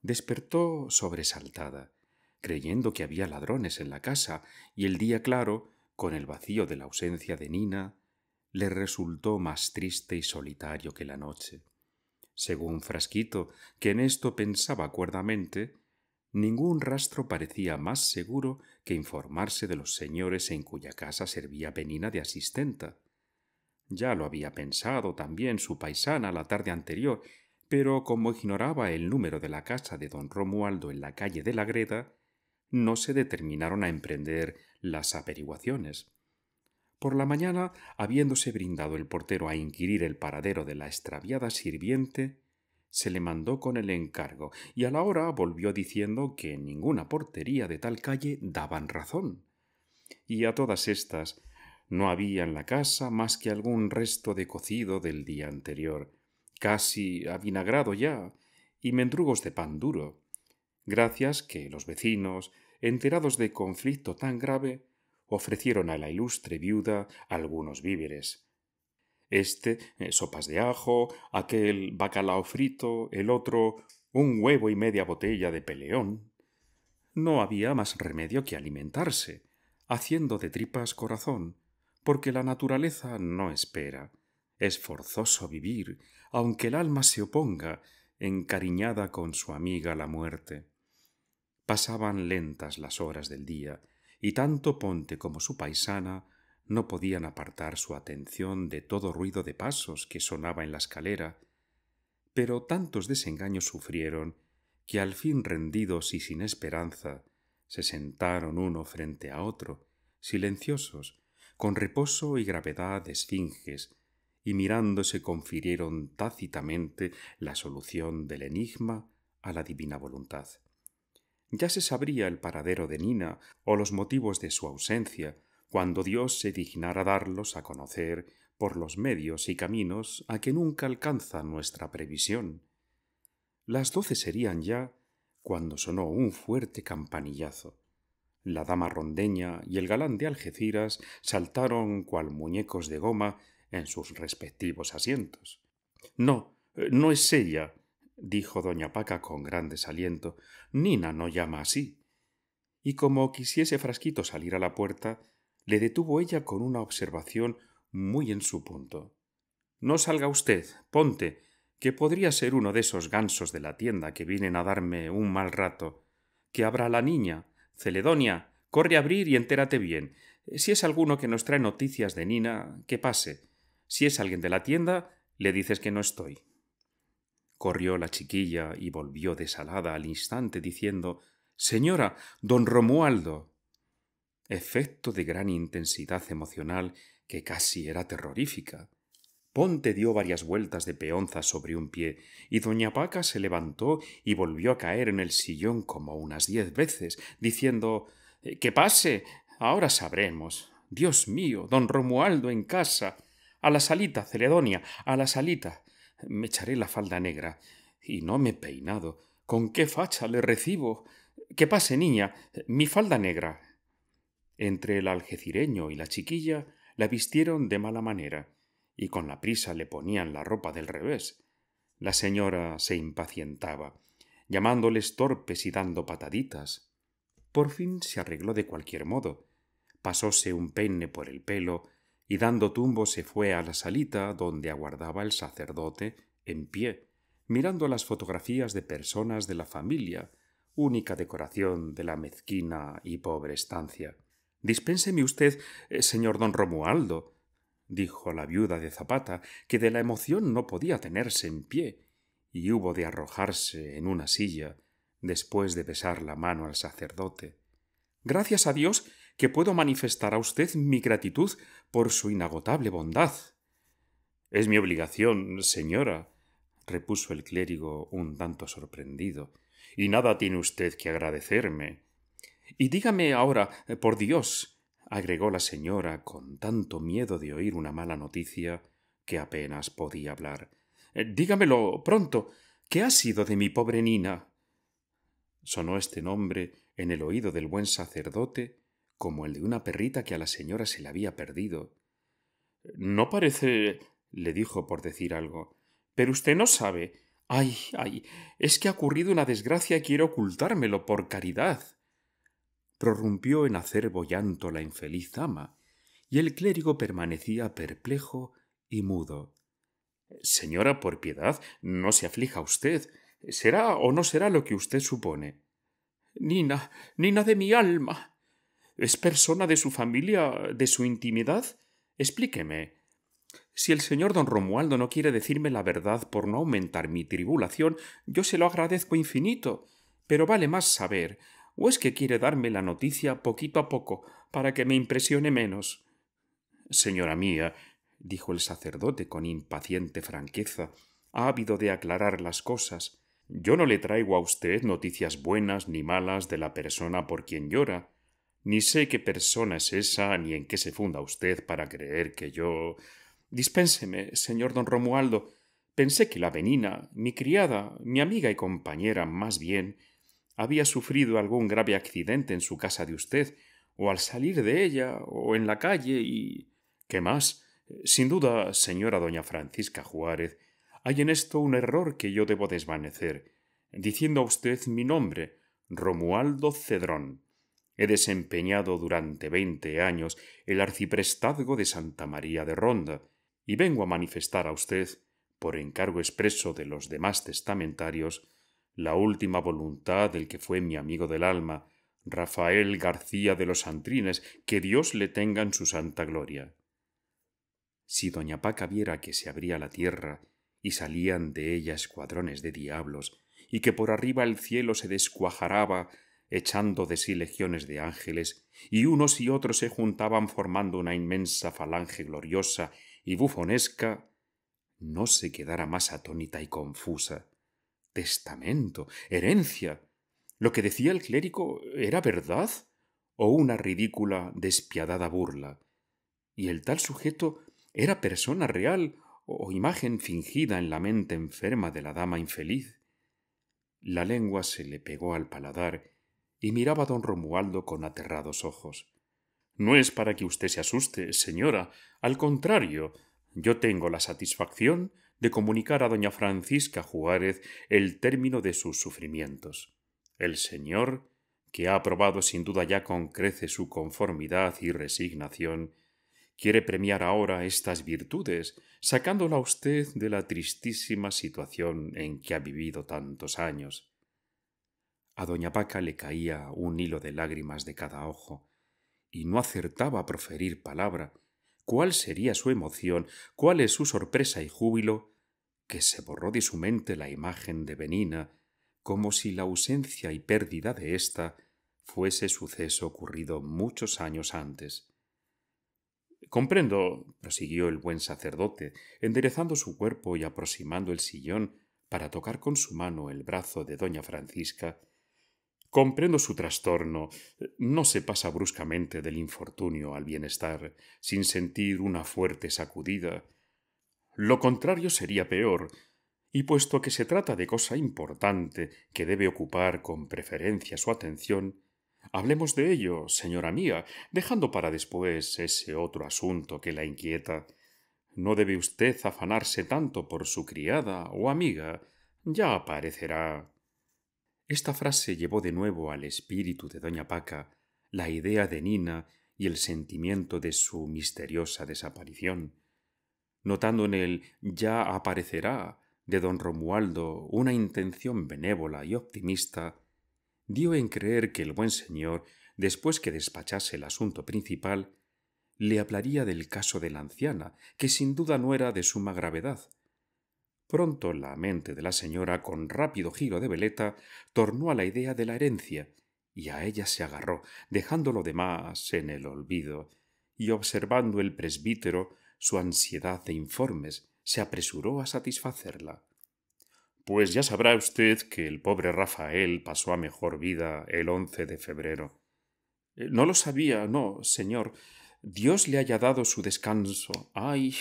Despertó sobresaltada, creyendo que había ladrones en la casa, y el día claro, con el vacío de la ausencia de Nina, le resultó más triste y solitario que la noche. Según Frasquito, que en esto pensaba cuerdamente, ningún rastro parecía más seguro que informarse de los señores en cuya casa servía Penina de asistenta. Ya lo había pensado también su paisana la tarde anterior, pero como ignoraba el número de la casa de don Romualdo en la calle de la Greda, no se determinaron a emprender las averiguaciones. Por la mañana, habiéndose brindado el portero a inquirir el paradero de la extraviada sirviente, se le mandó con el encargo, y a la hora volvió diciendo que ninguna portería de tal calle daban razón. Y a todas estas no había en la casa más que algún resto de cocido del día anterior, casi avinagrado ya, y mendrugos de pan duro, gracias que los vecinos, enterados de conflicto tan grave, ofrecieron a la ilustre viuda algunos víveres este eh, sopas de ajo, aquel bacalao frito, el otro un huevo y media botella de peleón. No había más remedio que alimentarse, haciendo de tripas corazón, porque la naturaleza no espera. Es forzoso vivir, aunque el alma se oponga, encariñada con su amiga la muerte. Pasaban lentas las horas del día, y tanto Ponte como su paisana no podían apartar su atención de todo ruido de pasos que sonaba en la escalera, pero tantos desengaños sufrieron que al fin rendidos y sin esperanza, se sentaron uno frente a otro, silenciosos, con reposo y gravedad de esfinges, y mirándose confirieron tácitamente la solución del enigma a la divina voluntad. Ya se sabría el paradero de Nina o los motivos de su ausencia, cuando Dios se dignara darlos a conocer por los medios y caminos a que nunca alcanza nuestra previsión. Las doce serían ya cuando sonó un fuerte campanillazo. La dama rondeña y el galán de Algeciras saltaron cual muñecos de goma en sus respectivos asientos. No, no es ella, dijo doña Paca con gran desaliento. Nina no llama así. Y como quisiese Frasquito salir a la puerta, le detuvo ella con una observación muy en su punto. No salga usted, ponte, que podría ser uno de esos gansos de la tienda que vienen a darme un mal rato. Que abra la niña. Celedonia, corre a abrir y entérate bien. Si es alguno que nos trae noticias de Nina, que pase. Si es alguien de la tienda, le dices que no estoy. Corrió la chiquilla y volvió desalada al instante diciendo Señora, don Romualdo efecto de gran intensidad emocional que casi era terrorífica. Ponte dio varias vueltas de peonza sobre un pie, y doña Paca se levantó y volvió a caer en el sillón como unas diez veces, diciendo Que pase. Ahora sabremos. Dios mío. don Romualdo en casa. A la salita, Celedonia, a la salita. Me echaré la falda negra. Y no me he peinado. ¿Con qué facha le recibo? Que pase, niña. Mi falda negra. Entre el algecireño y la chiquilla la vistieron de mala manera, y con la prisa le ponían la ropa del revés. La señora se impacientaba, llamándoles torpes y dando pataditas. Por fin se arregló de cualquier modo. Pasóse un peine por el pelo y dando tumbo se fue a la salita donde aguardaba el sacerdote en pie, mirando las fotografías de personas de la familia, única decoración de la mezquina y pobre estancia. Dispénseme usted, eh, señor don Romualdo, dijo la viuda de Zapata, que de la emoción no podía tenerse en pie, y hubo de arrojarse en una silla después de besar la mano al sacerdote. Gracias a Dios que puedo manifestar a usted mi gratitud por su inagotable bondad. Es mi obligación, señora, repuso el clérigo un tanto sorprendido, y nada tiene usted que agradecerme. Y dígame ahora, eh, por Dios, agregó la señora con tanto miedo de oír una mala noticia que apenas podía hablar. Eh, dígamelo pronto. ¿Qué ha sido de mi pobre Nina? Sonó este nombre en el oído del buen sacerdote como el de una perrita que a la señora se le había perdido. No parece le dijo por decir algo. Pero usted no sabe. Ay, ay. es que ha ocurrido una desgracia y quiero ocultármelo por caridad prorrumpió en acerbo llanto la infeliz ama, y el clérigo permanecía perplejo y mudo. Señora, por piedad, no se aflija usted. ¿Será o no será lo que usted supone? Nina, Nina de mi alma. ¿Es persona de su familia, de su intimidad? Explíqueme. Si el señor don Romualdo no quiere decirme la verdad por no aumentar mi tribulación, yo se lo agradezco infinito. Pero vale más saber, o es que quiere darme la noticia poquito a poco para que me impresione menos. Señora mía, dijo el sacerdote con impaciente franqueza, ávido de aclarar las cosas, yo no le traigo a usted noticias buenas ni malas de la persona por quien llora, ni sé qué persona es esa, ni en qué se funda usted para creer que yo. Dispénseme, señor don Romualdo. Pensé que la venina, mi criada, mi amiga y compañera más bien, había sufrido algún grave accidente en su casa de usted, o al salir de ella, o en la calle, y. ¿Qué más? Sin duda, señora doña Francisca Juárez, hay en esto un error que yo debo desvanecer, diciendo a usted mi nombre, Romualdo Cedrón. He desempeñado durante veinte años el arciprestazgo de Santa María de Ronda, y vengo a manifestar a usted, por encargo expreso de los demás testamentarios, la última voluntad del que fue mi amigo del alma, Rafael García de los Santrines, que Dios le tenga en su santa gloria. Si doña Paca viera que se abría la tierra y salían de ella escuadrones de diablos, y que por arriba el cielo se descuajaraba echando de sí legiones de ángeles, y unos y otros se juntaban formando una inmensa falange gloriosa y bufonesca, no se quedara más atónita y confusa testamento, herencia. ¿Lo que decía el clérigo era verdad o una ridícula, despiadada burla? ¿Y el tal sujeto era persona real o imagen fingida en la mente enferma de la dama infeliz? La lengua se le pegó al paladar y miraba a don Romualdo con aterrados ojos. No es para que usted se asuste, señora. Al contrario, yo tengo la satisfacción de comunicar a doña Francisca Juárez el término de sus sufrimientos. El Señor, que ha aprobado sin duda ya con crece su conformidad y resignación, quiere premiar ahora estas virtudes, sacándola a usted de la tristísima situación en que ha vivido tantos años. A doña Paca le caía un hilo de lágrimas de cada ojo, y no acertaba a proferir palabra. ¿Cuál sería su emoción, cuál es su sorpresa y júbilo que se borró de su mente la imagen de Benina, como si la ausencia y pérdida de ésta fuese suceso ocurrido muchos años antes. Comprendo, prosiguió el buen sacerdote, enderezando su cuerpo y aproximando el sillón para tocar con su mano el brazo de doña Francisca, comprendo su trastorno, no se pasa bruscamente del infortunio al bienestar, sin sentir una fuerte sacudida, lo contrario sería peor, y puesto que se trata de cosa importante que debe ocupar con preferencia su atención, hablemos de ello, señora mía, dejando para después ese otro asunto que la inquieta. No debe usted afanarse tanto por su criada o amiga, ya aparecerá. Esta frase llevó de nuevo al espíritu de doña Paca la idea de Nina y el sentimiento de su misteriosa desaparición notando en el ya aparecerá de don Romualdo una intención benévola y optimista, dio en creer que el buen señor, después que despachase el asunto principal, le hablaría del caso de la anciana, que sin duda no era de suma gravedad. Pronto la mente de la señora, con rápido giro de veleta, tornó a la idea de la herencia, y a ella se agarró, dejando lo demás en el olvido, y observando el presbítero su ansiedad de informes se apresuró a satisfacerla. Pues ya sabrá usted que el pobre Rafael pasó a mejor vida el once de febrero. Eh, no lo sabía, no, señor. Dios le haya dado su descanso. ¡Ay!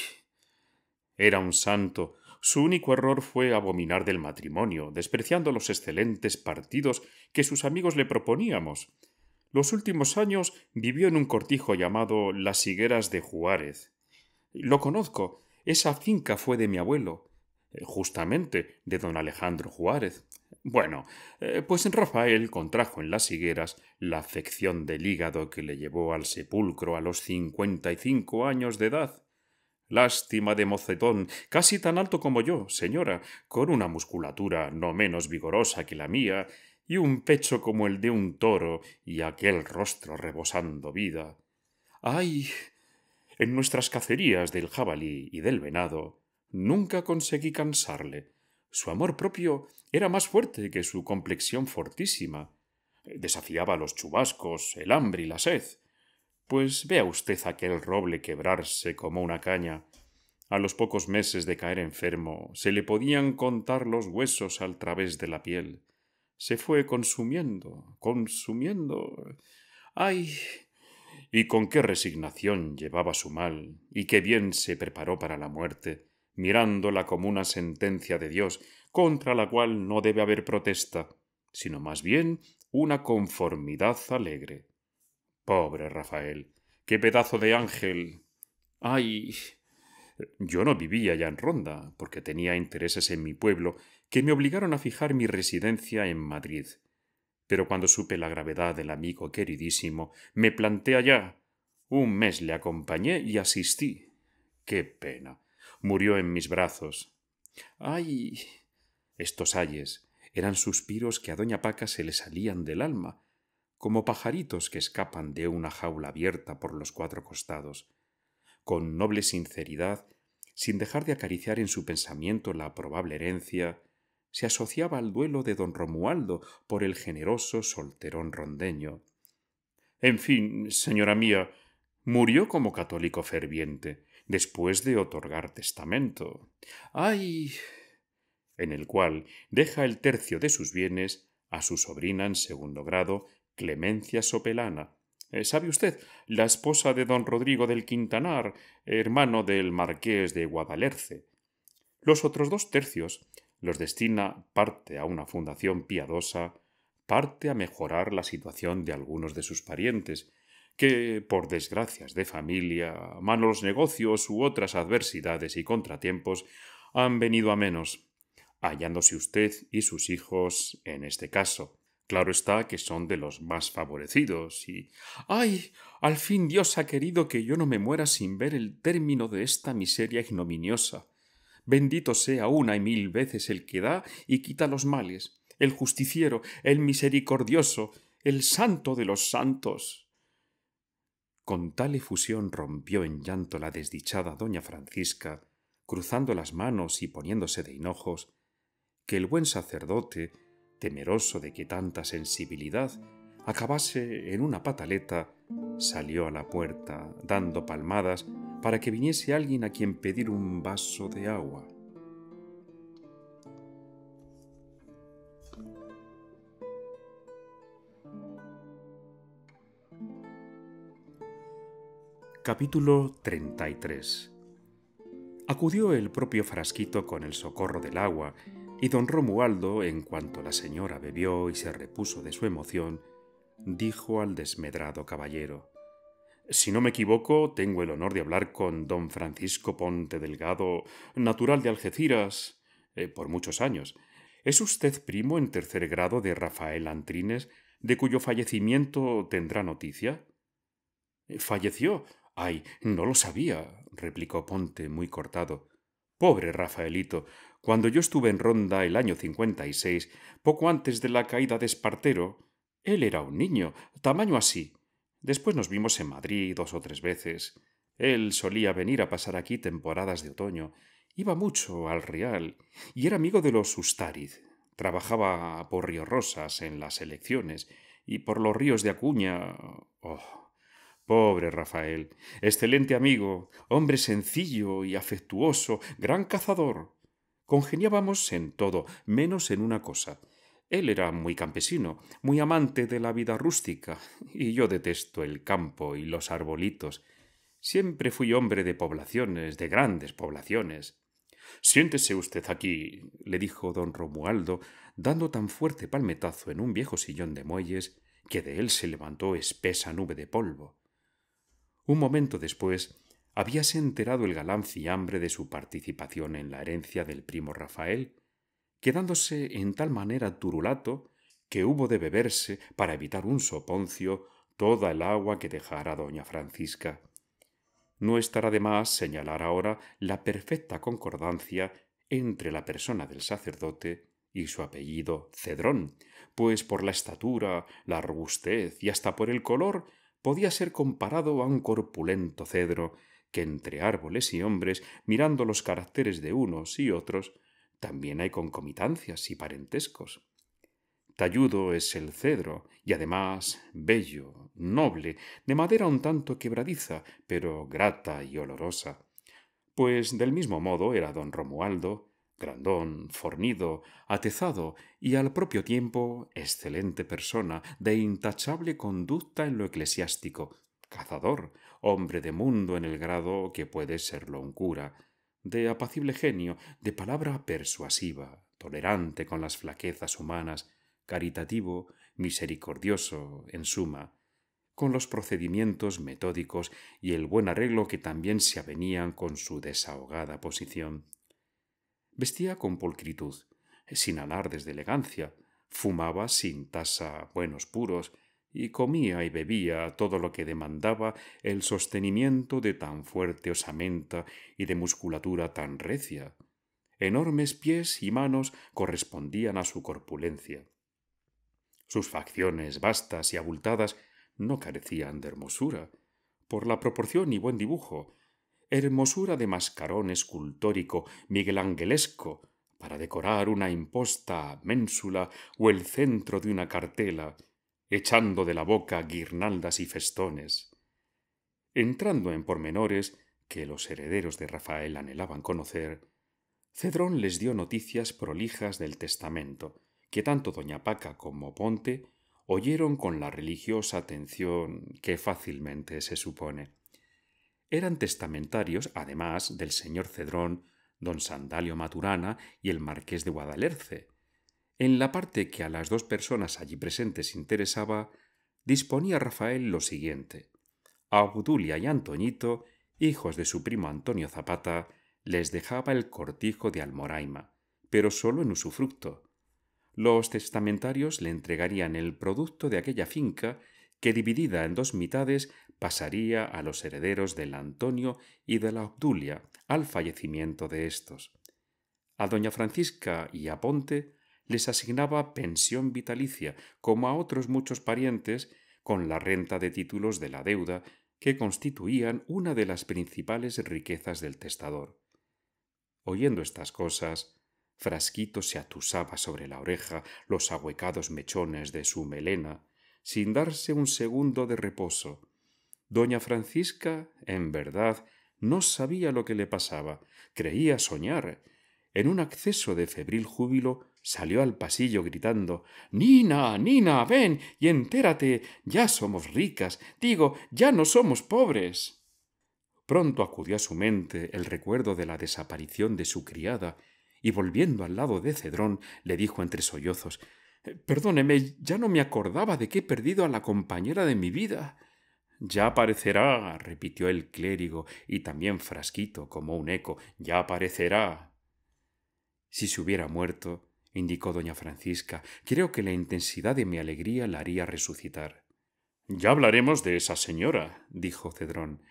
Era un santo. Su único error fue abominar del matrimonio, despreciando los excelentes partidos que sus amigos le proponíamos. Los últimos años vivió en un cortijo llamado Las Higueras de Juárez, lo conozco. Esa finca fue de mi abuelo. Eh, justamente, de don Alejandro Juárez. Bueno, eh, pues Rafael contrajo en las higueras la afección del hígado que le llevó al sepulcro a los cincuenta y cinco años de edad. Lástima de mocetón, casi tan alto como yo, señora, con una musculatura no menos vigorosa que la mía, y un pecho como el de un toro, y aquel rostro rebosando vida. Ay. En nuestras cacerías del jabalí y del venado nunca conseguí cansarle. Su amor propio era más fuerte que su complexión fortísima. Desafiaba los chubascos, el hambre y la sed. Pues vea usted aquel roble quebrarse como una caña. A los pocos meses de caer enfermo se le podían contar los huesos al través de la piel. Se fue consumiendo, consumiendo. ¡Ay! y con qué resignación llevaba su mal, y qué bien se preparó para la muerte, mirándola como una sentencia de Dios contra la cual no debe haber protesta, sino más bien una conformidad alegre. Pobre Rafael, qué pedazo de ángel. Ay. Yo no vivía ya en Ronda, porque tenía intereses en mi pueblo que me obligaron a fijar mi residencia en Madrid, pero cuando supe la gravedad del amigo queridísimo, me planté allá. Un mes le acompañé y asistí. Qué pena. Murió en mis brazos. ¡Ay! Estos ayes eran suspiros que a doña Paca se le salían del alma, como pajaritos que escapan de una jaula abierta por los cuatro costados. Con noble sinceridad, sin dejar de acariciar en su pensamiento la probable herencia, se asociaba al duelo de don Romualdo por el generoso solterón rondeño. En fin, señora mía, murió como católico ferviente, después de otorgar testamento. ¡Ay! en el cual deja el tercio de sus bienes a su sobrina en segundo grado, Clemencia Sopelana. Eh, ¿Sabe usted? La esposa de don Rodrigo del Quintanar, hermano del marqués de Guadalerce. Los otros dos tercios los destina parte a una fundación piadosa, parte a mejorar la situación de algunos de sus parientes, que, por desgracias de familia, malos negocios u otras adversidades y contratiempos, han venido a menos, hallándose usted y sus hijos en este caso. Claro está que son de los más favorecidos y. ¡Ay! Al fin Dios ha querido que yo no me muera sin ver el término de esta miseria ignominiosa. Bendito sea una y mil veces el que da y quita los males, el justiciero, el misericordioso, el santo de los santos. Con tal efusión rompió en llanto la desdichada doña Francisca, cruzando las manos y poniéndose de hinojos, que el buen sacerdote, temeroso de que tanta sensibilidad acabase en una pataleta, salió a la puerta, dando palmadas para que viniese alguien a quien pedir un vaso de agua. Capítulo 33 Acudió el propio Frasquito con el socorro del agua, y don Romualdo, en cuanto la señora bebió y se repuso de su emoción, dijo al desmedrado caballero si no me equivoco, tengo el honor de hablar con don Francisco Ponte Delgado, natural de Algeciras, eh, por muchos años. ¿Es usted primo en tercer grado de Rafael Antrines, de cuyo fallecimiento tendrá noticia? Eh, ¿Falleció? Ay, no lo sabía, replicó Ponte muy cortado. Pobre Rafaelito, cuando yo estuve en Ronda el año seis, poco antes de la caída de Espartero, él era un niño, tamaño así, Después nos vimos en Madrid dos o tres veces. Él solía venir a pasar aquí temporadas de otoño. Iba mucho al Real y era amigo de los Ustariz. Trabajaba por Río Rosas en las elecciones y por los ríos de Acuña. Oh, Pobre Rafael. Excelente amigo, hombre sencillo y afectuoso, gran cazador. Congeniábamos en todo, menos en una cosa, él era muy campesino, muy amante de la vida rústica, y yo detesto el campo y los arbolitos. Siempre fui hombre de poblaciones, de grandes poblaciones. Siéntese usted aquí, le dijo don Romualdo, dando tan fuerte palmetazo en un viejo sillón de muelles que de él se levantó espesa nube de polvo. Un momento después habíase enterado el galán fiambre de su participación en la herencia del primo Rafael, quedándose en tal manera turulato que hubo de beberse, para evitar un soponcio, toda el agua que dejara doña Francisca. No estará de más señalar ahora la perfecta concordancia entre la persona del sacerdote y su apellido Cedrón, pues por la estatura, la robustez y hasta por el color podía ser comparado a un corpulento cedro que entre árboles y hombres, mirando los caracteres de unos y otros, también hay concomitancias y parentescos. Talludo es el cedro, y además bello, noble, de madera un tanto quebradiza, pero grata y olorosa. Pues del mismo modo era don Romualdo, grandón, fornido, atezado y al propio tiempo excelente persona, de intachable conducta en lo eclesiástico, cazador, hombre de mundo en el grado que puede serlo un cura, de apacible genio, de palabra persuasiva, tolerante con las flaquezas humanas, caritativo, misericordioso, en suma, con los procedimientos metódicos y el buen arreglo que también se avenían con su desahogada posición. Vestía con polcritud, sin alardes de elegancia, fumaba sin tasa buenos puros, y comía y bebía todo lo que demandaba el sostenimiento de tan fuerte osamenta y de musculatura tan recia. Enormes pies y manos correspondían a su corpulencia. Sus facciones vastas y abultadas no carecían de hermosura, por la proporción y buen dibujo, hermosura de mascarón escultórico miguelangelesco para decorar una imposta ménsula o el centro de una cartela, echando de la boca guirnaldas y festones, entrando en pormenores que los herederos de Rafael anhelaban conocer, Cedrón les dio noticias prolijas del testamento, que tanto doña Paca como Ponte oyeron con la religiosa atención que fácilmente se supone. Eran testamentarios, además del señor Cedrón, don Sandalio Maturana y el marqués de Guadalerce, en la parte que a las dos personas allí presentes interesaba, disponía Rafael lo siguiente. A Obdulia y Antoñito, hijos de su primo Antonio Zapata, les dejaba el cortijo de Almoraima, pero sólo en usufructo. Los testamentarios le entregarían el producto de aquella finca que dividida en dos mitades pasaría a los herederos del Antonio y de la Obdulia al fallecimiento de éstos. A doña Francisca y a Ponte les asignaba pensión vitalicia, como a otros muchos parientes, con la renta de títulos de la deuda, que constituían una de las principales riquezas del testador. Oyendo estas cosas, Frasquito se atusaba sobre la oreja los ahuecados mechones de su melena, sin darse un segundo de reposo. Doña Francisca, en verdad, no sabía lo que le pasaba, creía soñar. En un acceso de febril júbilo Salió al pasillo gritando Nina, Nina, ven y entérate. Ya somos ricas. Digo, ya no somos pobres. Pronto acudió a su mente el recuerdo de la desaparición de su criada, y volviendo al lado de Cedrón, le dijo entre sollozos Perdóneme, ya no me acordaba de que he perdido a la compañera de mi vida. Ya aparecerá, repitió el clérigo, y también Frasquito, como un eco, ya aparecerá. Si se hubiera muerto, indicó doña Francisca. Creo que la intensidad de mi alegría la haría resucitar. Ya hablaremos de esa señora, dijo Cedrón.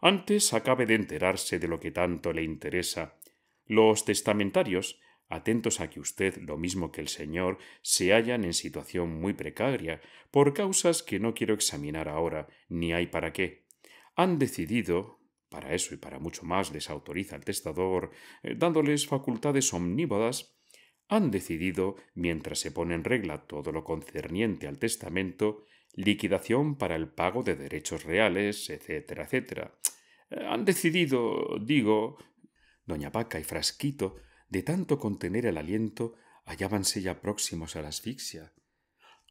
Antes acabe de enterarse de lo que tanto le interesa. Los testamentarios, atentos a que usted, lo mismo que el señor, se hallan en situación muy precaria, por causas que no quiero examinar ahora, ni hay para qué. Han decidido, para eso y para mucho más les autoriza el testador, eh, dándoles facultades omnívodas, han decidido, mientras se pone en regla todo lo concerniente al testamento, liquidación para el pago de derechos reales, etcétera, etcétera. Eh, han decidido, digo. Doña Paca y Frasquito, de tanto contener el aliento, hallábanse ya próximos a la asfixia.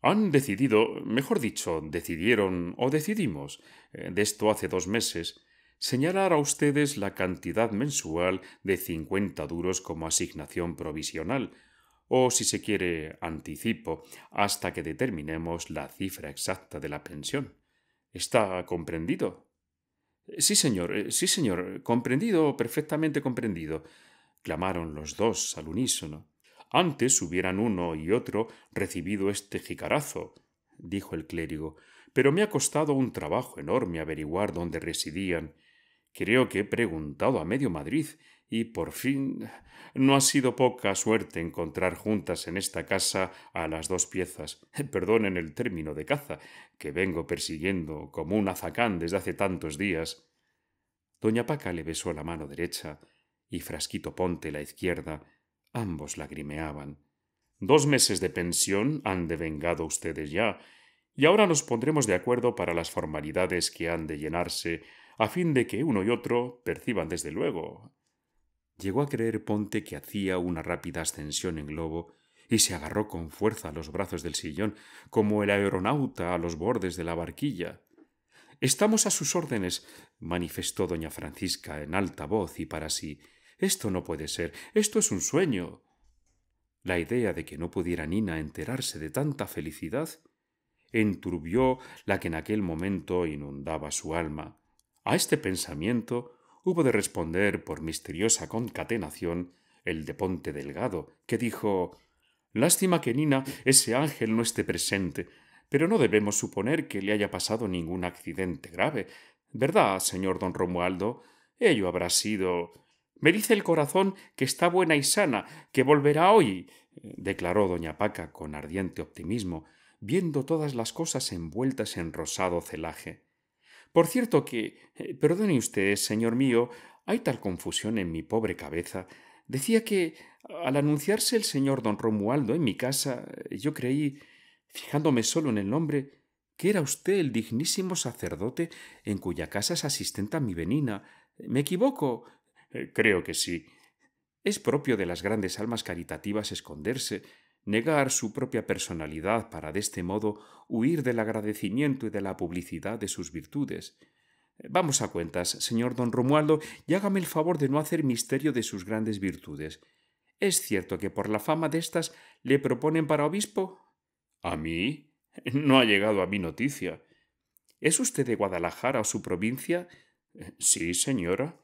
Han decidido, mejor dicho, decidieron o decidimos, eh, de esto hace dos meses, señalar a ustedes la cantidad mensual de cincuenta duros como asignación provisional, o si se quiere anticipo, hasta que determinemos la cifra exacta de la pensión. ¿Está comprendido? Sí, señor, eh, sí, señor, comprendido, perfectamente comprendido, clamaron los dos al unísono. Antes hubieran uno y otro recibido este jicarazo, dijo el clérigo, pero me ha costado un trabajo enorme averiguar dónde residían. Creo que he preguntado a medio Madrid y por fin no ha sido poca suerte encontrar juntas en esta casa a las dos piezas, perdonen el término de caza, que vengo persiguiendo como un azacán desde hace tantos días. Doña Paca le besó la mano derecha y Frasquito Ponte la izquierda, ambos lagrimeaban. Dos meses de pensión han devengado ustedes ya, y ahora nos pondremos de acuerdo para las formalidades que han de llenarse, a fin de que uno y otro perciban desde luego Llegó a creer Ponte que hacía una rápida ascensión en globo y se agarró con fuerza a los brazos del sillón, como el aeronauta a los bordes de la barquilla. Estamos a sus órdenes, manifestó doña Francisca en alta voz y para sí. Esto no puede ser, esto es un sueño. La idea de que no pudiera Nina enterarse de tanta felicidad enturbió la que en aquel momento inundaba su alma. A este pensamiento hubo de responder por misteriosa concatenación el de Ponte Delgado, que dijo Lástima que Nina, ese ángel, no esté presente, pero no debemos suponer que le haya pasado ningún accidente grave. ¿Verdad, señor don Romualdo? Ello habrá sido. Me dice el corazón que está buena y sana, que volverá hoy, declaró doña Paca con ardiente optimismo, viendo todas las cosas envueltas en rosado celaje. Por cierto que, eh, perdone usted, señor mío, hay tal confusión en mi pobre cabeza. Decía que, al anunciarse el señor don Romualdo en mi casa, eh, yo creí, fijándome solo en el nombre, que era usted el dignísimo sacerdote en cuya casa es asistenta mi venina. ¿Me equivoco? Eh, creo que sí. Es propio de las grandes almas caritativas esconderse, negar su propia personalidad para de este modo huir del agradecimiento y de la publicidad de sus virtudes. Vamos a cuentas, señor don Romualdo, y hágame el favor de no hacer misterio de sus grandes virtudes. ¿Es cierto que por la fama de estas le proponen para obispo? ¿A mí? No ha llegado a mi noticia. ¿Es usted de Guadalajara o su provincia? Sí, señora.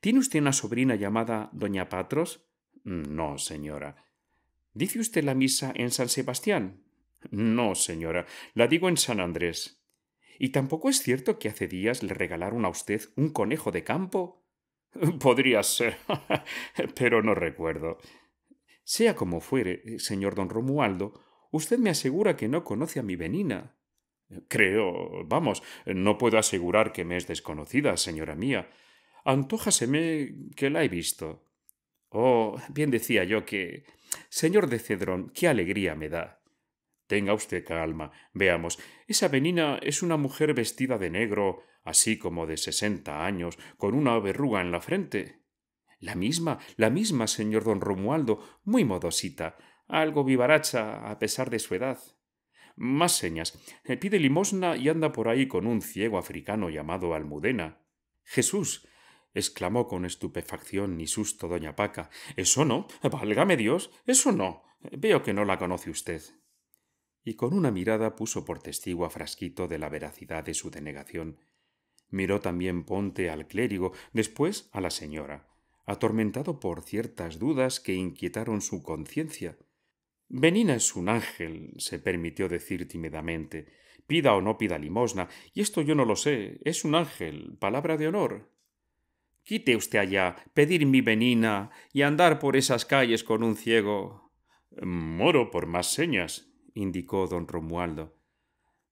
¿Tiene usted una sobrina llamada doña Patros? No, señora. ¿Dice usted la misa en San Sebastián? No, señora, la digo en San Andrés. ¿Y tampoco es cierto que hace días le regalaron a usted un conejo de campo? Podría ser, pero no recuerdo. Sea como fuere, señor don Romualdo, usted me asegura que no conoce a mi venina. Creo, vamos, no puedo asegurar que me es desconocida, señora mía. Antójaseme que la he visto. Oh, bien decía yo que. Señor de Cedrón, qué alegría me da. Tenga usted calma. Veamos. Esa venina es una mujer vestida de negro, así como de sesenta años, con una verruga en la frente. La misma, la misma, señor don Romualdo, muy modosita, algo vivaracha a pesar de su edad. Más señas. Pide limosna y anda por ahí con un ciego africano llamado Almudena. Jesús exclamó con estupefacción y susto doña Paca. Eso no. Válgame Dios. Eso no. Veo que no la conoce usted. Y con una mirada puso por testigo a Frasquito de la veracidad de su denegación. Miró también Ponte al clérigo, después a la señora, atormentado por ciertas dudas que inquietaron su conciencia. Benina es un ángel, se permitió decir tímidamente. Pida o no pida limosna, y esto yo no lo sé, es un ángel, palabra de honor. Quite usted allá, pedir mi venina y andar por esas calles con un ciego. Moro por más señas, indicó don Romualdo.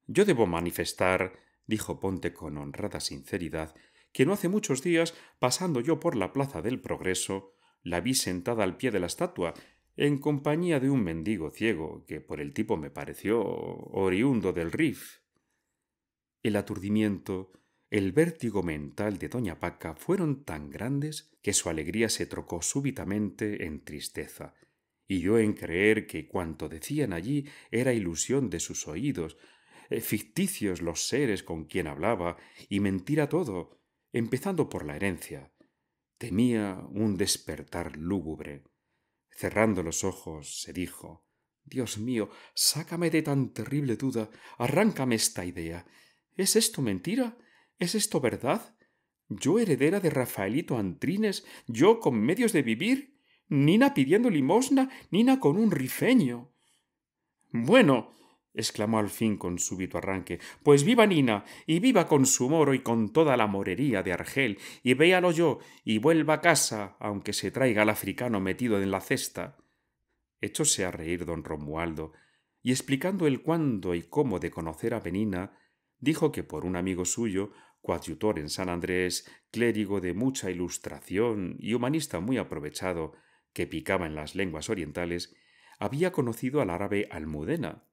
Yo debo manifestar, dijo Ponte con honrada sinceridad, que no hace muchos días, pasando yo por la plaza del Progreso, la vi sentada al pie de la estatua, en compañía de un mendigo ciego, que por el tipo me pareció oriundo del Rif. El aturdimiento, el vértigo mental de doña Paca fueron tan grandes que su alegría se trocó súbitamente en tristeza, y yo en creer que cuanto decían allí era ilusión de sus oídos, eh, ficticios los seres con quien hablaba, y mentira todo, empezando por la herencia. Temía un despertar lúgubre. Cerrando los ojos, se dijo Dios mío, sácame de tan terrible duda, arráncame esta idea. ¿Es esto mentira? ¿Es esto verdad? ¿Yo heredera de Rafaelito Antrines? ¿Yo con medios de vivir? ¿Nina pidiendo limosna? ¿Nina con un rifeño? Bueno, exclamó al fin con súbito arranque. Pues viva Nina, y viva con su moro y con toda la morería de Argel, y véalo yo, y vuelva a casa, aunque se traiga al africano metido en la cesta. Echóse a reír don Romualdo, y explicando el cuándo y cómo de conocer a Benina, dijo que por un amigo suyo coadjutor en San Andrés, clérigo de mucha ilustración y humanista muy aprovechado, que picaba en las lenguas orientales, había conocido al árabe Almudena.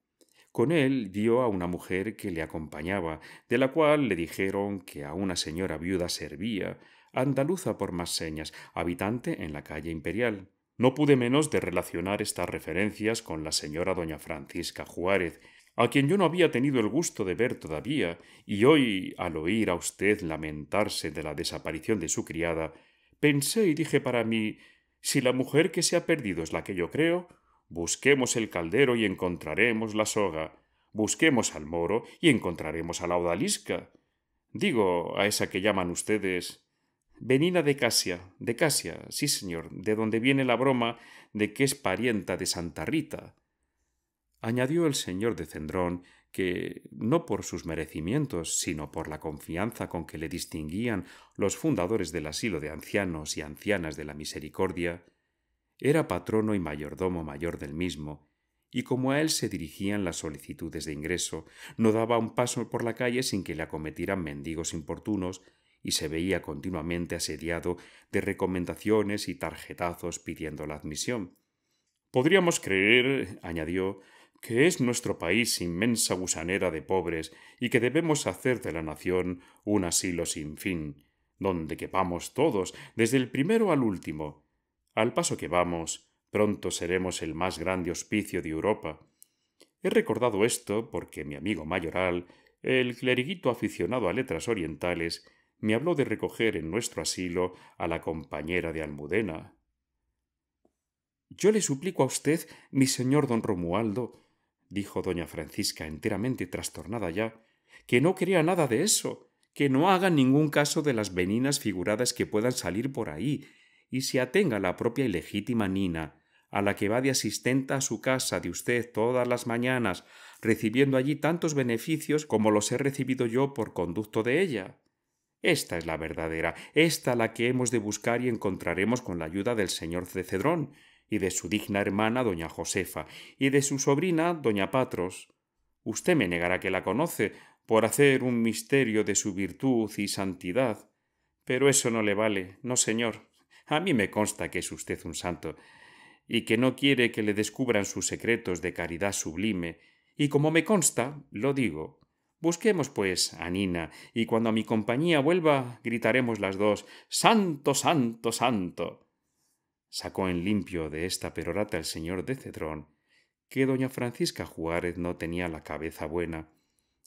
Con él dio a una mujer que le acompañaba, de la cual le dijeron que a una señora viuda servía, andaluza por más señas, habitante en la calle Imperial. No pude menos de relacionar estas referencias con la señora doña Francisca Juárez, a quien yo no había tenido el gusto de ver todavía, y hoy, al oír a usted lamentarse de la desaparición de su criada, pensé y dije para mí si la mujer que se ha perdido es la que yo creo, busquemos el caldero y encontraremos la soga, busquemos al moro y encontraremos a la odalisca. Digo a esa que llaman ustedes. Venina de Casia, de Casia, sí señor, de donde viene la broma de que es parienta de Santa Rita añadió el señor de Cendrón que, no por sus merecimientos, sino por la confianza con que le distinguían los fundadores del asilo de ancianos y ancianas de la misericordia, era patrono y mayordomo mayor del mismo, y como a él se dirigían las solicitudes de ingreso, no daba un paso por la calle sin que le acometieran mendigos importunos, y se veía continuamente asediado de recomendaciones y tarjetazos pidiendo la admisión. Podríamos creer, añadió, que es nuestro país inmensa gusanera de pobres y que debemos hacer de la nación un asilo sin fin, donde quepamos todos, desde el primero al último. Al paso que vamos, pronto seremos el más grande hospicio de Europa. He recordado esto porque mi amigo mayoral, el cleriguito aficionado a letras orientales, me habló de recoger en nuestro asilo a la compañera de Almudena. Yo le suplico a usted, mi señor don Romualdo, dijo doña Francisca, enteramente trastornada ya, que no quería nada de eso, que no haga ningún caso de las veninas figuradas que puedan salir por ahí, y se atenga la propia y legítima Nina, a la que va de asistenta a su casa de usted todas las mañanas, recibiendo allí tantos beneficios como los he recibido yo por conducto de ella. Esta es la verdadera, esta la que hemos de buscar y encontraremos con la ayuda del señor cedrón y de su digna hermana doña Josefa, y de su sobrina doña Patros. Usted me negará que la conoce, por hacer un misterio de su virtud y santidad. Pero eso no le vale, no señor. A mí me consta que es usted un santo, y que no quiere que le descubran sus secretos de caridad sublime, y como me consta, lo digo. Busquemos, pues, a Nina, y cuando a mi compañía vuelva, gritaremos las dos Santo, santo, santo sacó en limpio de esta perorata el señor de Cedrón que doña Francisca Juárez no tenía la cabeza buena,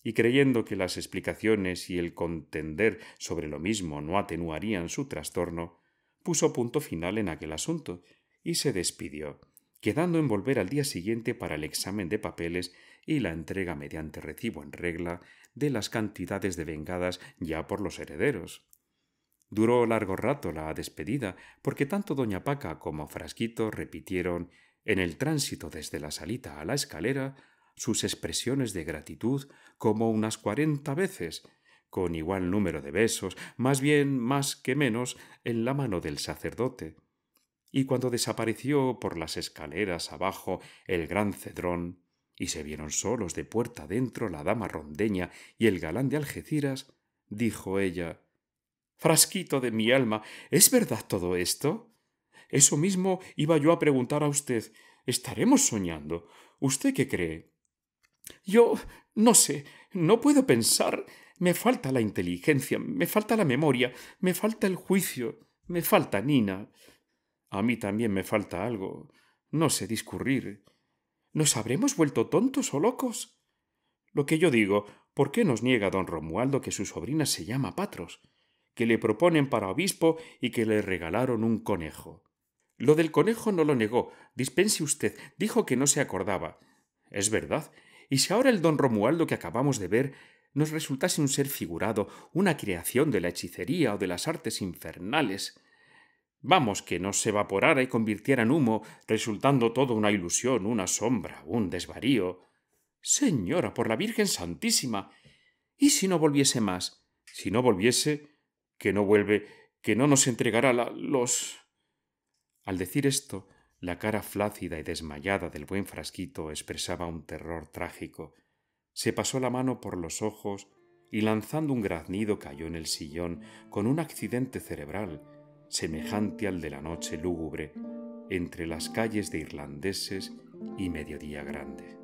y creyendo que las explicaciones y el contender sobre lo mismo no atenuarían su trastorno, puso punto final en aquel asunto y se despidió, quedando en volver al día siguiente para el examen de papeles y la entrega mediante recibo en regla de las cantidades devengadas ya por los herederos. Duró largo rato la despedida, porque tanto doña Paca como Frasquito repitieron, en el tránsito desde la salita a la escalera, sus expresiones de gratitud como unas cuarenta veces, con igual número de besos, más bien más que menos, en la mano del sacerdote. Y cuando desapareció por las escaleras abajo el gran cedrón, y se vieron solos de puerta adentro la dama rondeña y el galán de Algeciras, dijo ella Frasquito de mi alma, ¿es verdad todo esto? Eso mismo iba yo a preguntar a usted. ¿Estaremos soñando? ¿Usted qué cree? Yo no sé, no puedo pensar. Me falta la inteligencia, me falta la memoria, me falta el juicio, me falta Nina. A mí también me falta algo. No sé discurrir. ¿Nos habremos vuelto tontos o locos? Lo que yo digo, ¿por qué nos niega don Romualdo que su sobrina se llama Patros? que le proponen para obispo y que le regalaron un conejo. Lo del conejo no lo negó, dispense usted, dijo que no se acordaba. Es verdad. Y si ahora el don Romualdo que acabamos de ver nos resultase un ser figurado, una creación de la hechicería o de las artes infernales. Vamos, que nos evaporara y convirtiera en humo, resultando todo una ilusión, una sombra, un desvarío. Señora, por la Virgen Santísima. ¿Y si no volviese más? Si no volviese, que no vuelve, que no nos entregará la, los... Al decir esto, la cara flácida y desmayada del buen frasquito expresaba un terror trágico. Se pasó la mano por los ojos y lanzando un graznido cayó en el sillón con un accidente cerebral semejante al de la noche lúgubre entre las calles de irlandeses y mediodía grande.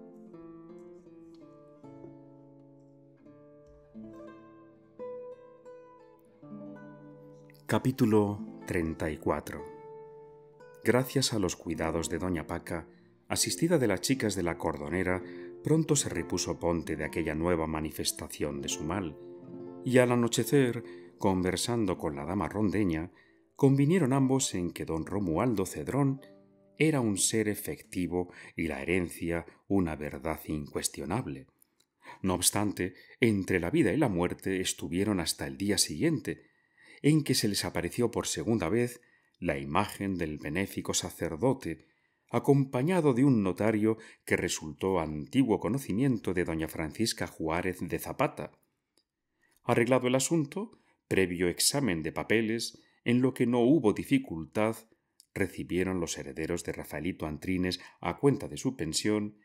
Capítulo 34 Gracias a los cuidados de Doña Paca, asistida de las chicas de la cordonera, pronto se repuso Ponte de aquella nueva manifestación de su mal, y al anochecer, conversando con la dama rondeña, convinieron ambos en que don Romualdo Cedrón era un ser efectivo y la herencia una verdad incuestionable. No obstante, entre la vida y la muerte estuvieron hasta el día siguiente, en que se les apareció por segunda vez la imagen del benéfico sacerdote, acompañado de un notario que resultó antiguo conocimiento de doña Francisca Juárez de Zapata. Arreglado el asunto, previo examen de papeles, en lo que no hubo dificultad, recibieron los herederos de Rafaelito Antrines a cuenta de su pensión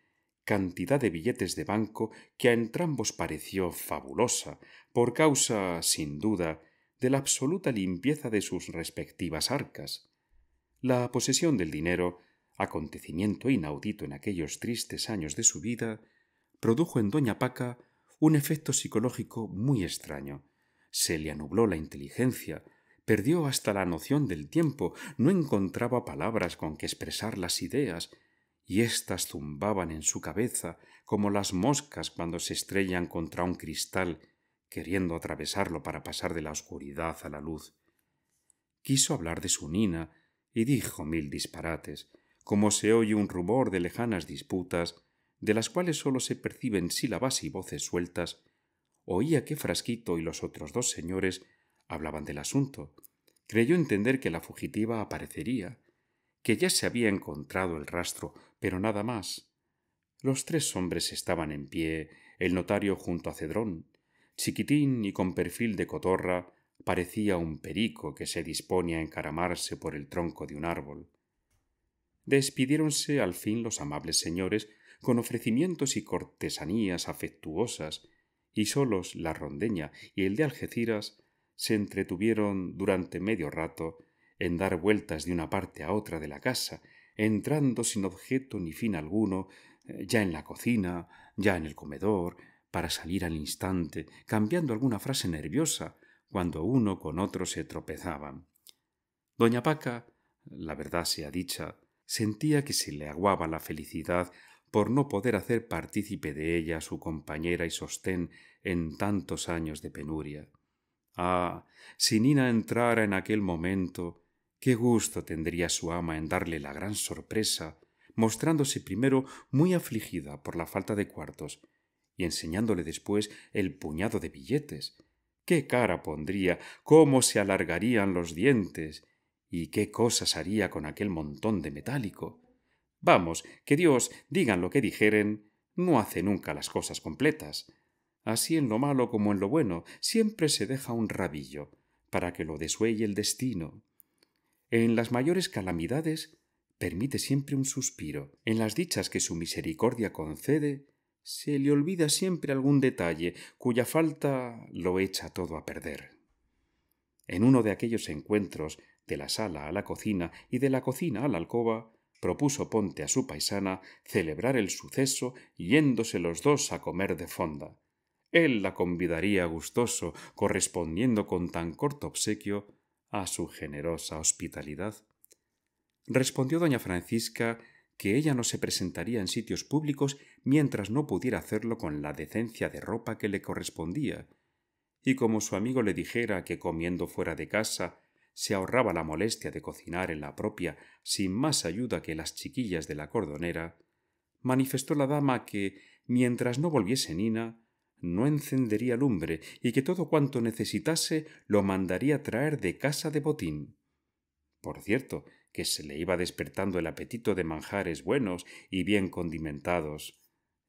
cantidad de billetes de banco que a entrambos pareció fabulosa, por causa, sin duda, de la absoluta limpieza de sus respectivas arcas. La posesión del dinero, acontecimiento inaudito en aquellos tristes años de su vida, produjo en doña Paca un efecto psicológico muy extraño. Se le anubló la inteligencia, perdió hasta la noción del tiempo, no encontraba palabras con que expresar las ideas, y éstas zumbaban en su cabeza como las moscas cuando se estrellan contra un cristal queriendo atravesarlo para pasar de la oscuridad a la luz. Quiso hablar de su nina y dijo mil disparates, como se oye un rumor de lejanas disputas, de las cuales sólo se perciben sílabas y voces sueltas, oía que Frasquito y los otros dos señores hablaban del asunto. Creyó entender que la fugitiva aparecería, que ya se había encontrado el rastro, pero nada más. Los tres hombres estaban en pie, el notario junto a Cedrón, chiquitín y con perfil de cotorra, parecía un perico que se dispone a encaramarse por el tronco de un árbol. Despidiéronse al fin los amables señores con ofrecimientos y cortesanías afectuosas, y solos la rondeña y el de Algeciras se entretuvieron durante medio rato en dar vueltas de una parte a otra de la casa, entrando sin objeto ni fin alguno, eh, ya en la cocina, ya en el comedor, para salir al instante, cambiando alguna frase nerviosa cuando uno con otro se tropezaban. Doña Paca, la verdad sea dicha, sentía que se le aguaba la felicidad por no poder hacer partícipe de ella su compañera y sostén en tantos años de penuria. Ah, si Nina entrara en aquel momento, qué gusto tendría su ama en darle la gran sorpresa, mostrándose primero muy afligida por la falta de cuartos y enseñándole después el puñado de billetes. ¿Qué cara pondría? ¿Cómo se alargarían los dientes? ¿Y qué cosas haría con aquel montón de metálico? Vamos, que Dios, digan lo que dijeren, no hace nunca las cosas completas. Así en lo malo como en lo bueno, siempre se deja un rabillo, para que lo desuelle el destino. En las mayores calamidades permite siempre un suspiro. En las dichas que su misericordia concede, se le olvida siempre algún detalle cuya falta lo echa todo a perder. En uno de aquellos encuentros, de la sala a la cocina y de la cocina a la alcoba, propuso Ponte a su paisana celebrar el suceso yéndose los dos a comer de fonda. Él la convidaría gustoso, correspondiendo con tan corto obsequio a su generosa hospitalidad. Respondió doña Francisca que ella no se presentaría en sitios públicos mientras no pudiera hacerlo con la decencia de ropa que le correspondía, y como su amigo le dijera que comiendo fuera de casa se ahorraba la molestia de cocinar en la propia sin más ayuda que las chiquillas de la cordonera, manifestó la dama que, mientras no volviese Nina, no encendería lumbre y que todo cuanto necesitase lo mandaría traer de casa de botín. Por cierto, que se le iba despertando el apetito de manjares buenos y bien condimentados.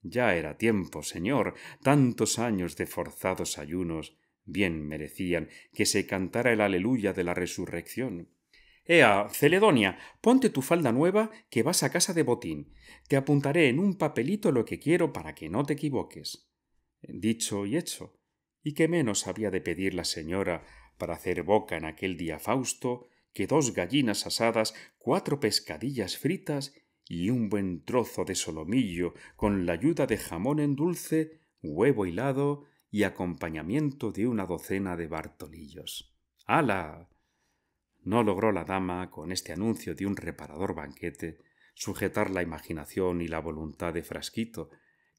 Ya era tiempo, señor, tantos años de forzados ayunos bien merecían que se cantara el aleluya de la resurrección. Ea, Celedonia, ponte tu falda nueva que vas a casa de botín. Te apuntaré en un papelito lo que quiero para que no te equivoques. Dicho y hecho. ¿Y qué menos había de pedir la señora para hacer boca en aquel día Fausto dos gallinas asadas, cuatro pescadillas fritas y un buen trozo de solomillo con la ayuda de jamón en dulce, huevo hilado y acompañamiento de una docena de bartolillos. ¡Hala! No logró la dama, con este anuncio de un reparador banquete, sujetar la imaginación y la voluntad de Frasquito,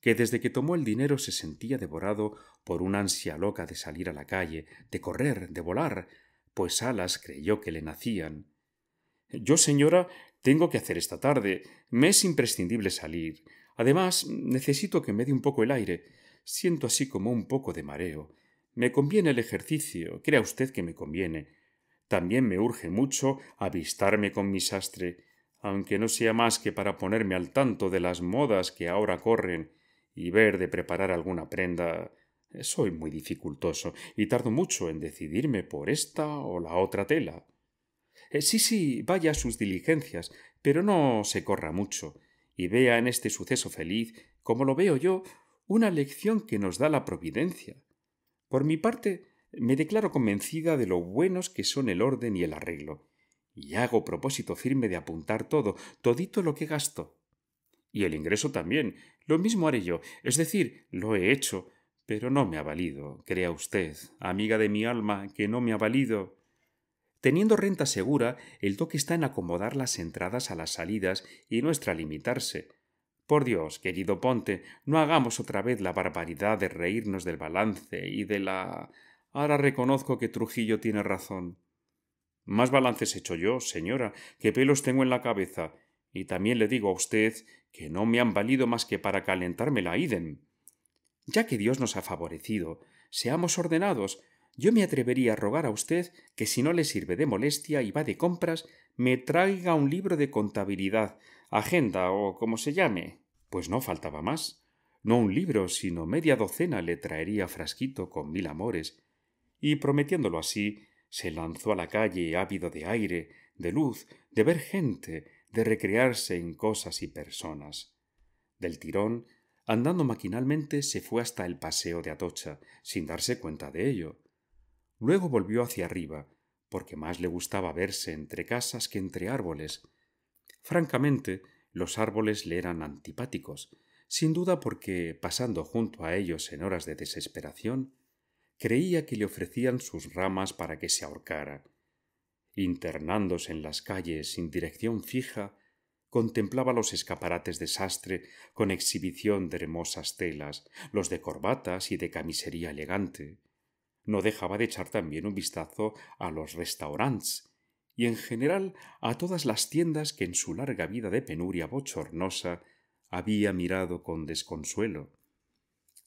que desde que tomó el dinero se sentía devorado por una ansia loca de salir a la calle, de correr, de volar, pues Alas creyó que le nacían. Yo, señora, tengo que hacer esta tarde. Me es imprescindible salir. Además, necesito que me dé un poco el aire. Siento así como un poco de mareo. Me conviene el ejercicio, crea usted que me conviene. También me urge mucho avistarme con mi sastre, aunque no sea más que para ponerme al tanto de las modas que ahora corren y ver de preparar alguna prenda soy muy dificultoso y tardo mucho en decidirme por esta o la otra tela. Eh, sí, sí, vaya sus diligencias, pero no se corra mucho, y vea en este suceso feliz, como lo veo yo, una lección que nos da la providencia. Por mi parte, me declaro convencida de lo buenos que son el orden y el arreglo, y hago propósito firme de apuntar todo, todito lo que gasto. Y el ingreso también, lo mismo haré yo, es decir, lo he hecho, pero no me ha valido, crea usted, amiga de mi alma, que no me ha valido. Teniendo renta segura, el toque está en acomodar las entradas a las salidas y nuestra limitarse. Por Dios, querido Ponte, no hagamos otra vez la barbaridad de reírnos del balance y de la. Ahora reconozco que Trujillo tiene razón. Más balances he hecho yo, señora, que pelos tengo en la cabeza, y también le digo a usted que no me han valido más que para calentarme la idem. Ya que Dios nos ha favorecido, seamos ordenados. Yo me atrevería a rogar a usted que si no le sirve de molestia y va de compras, me traiga un libro de contabilidad, agenda o como se llame. Pues no faltaba más. No un libro, sino media docena le traería frasquito con mil amores. Y prometiéndolo así, se lanzó a la calle ávido de aire, de luz, de ver gente, de recrearse en cosas y personas. Del tirón Andando maquinalmente se fue hasta el paseo de Atocha, sin darse cuenta de ello. Luego volvió hacia arriba, porque más le gustaba verse entre casas que entre árboles. Francamente, los árboles le eran antipáticos, sin duda porque, pasando junto a ellos en horas de desesperación, creía que le ofrecían sus ramas para que se ahorcara. Internándose en las calles sin dirección fija, contemplaba los escaparates de sastre con exhibición de hermosas telas, los de corbatas y de camisería elegante. No dejaba de echar también un vistazo a los restaurants y en general a todas las tiendas que en su larga vida de penuria bochornosa había mirado con desconsuelo.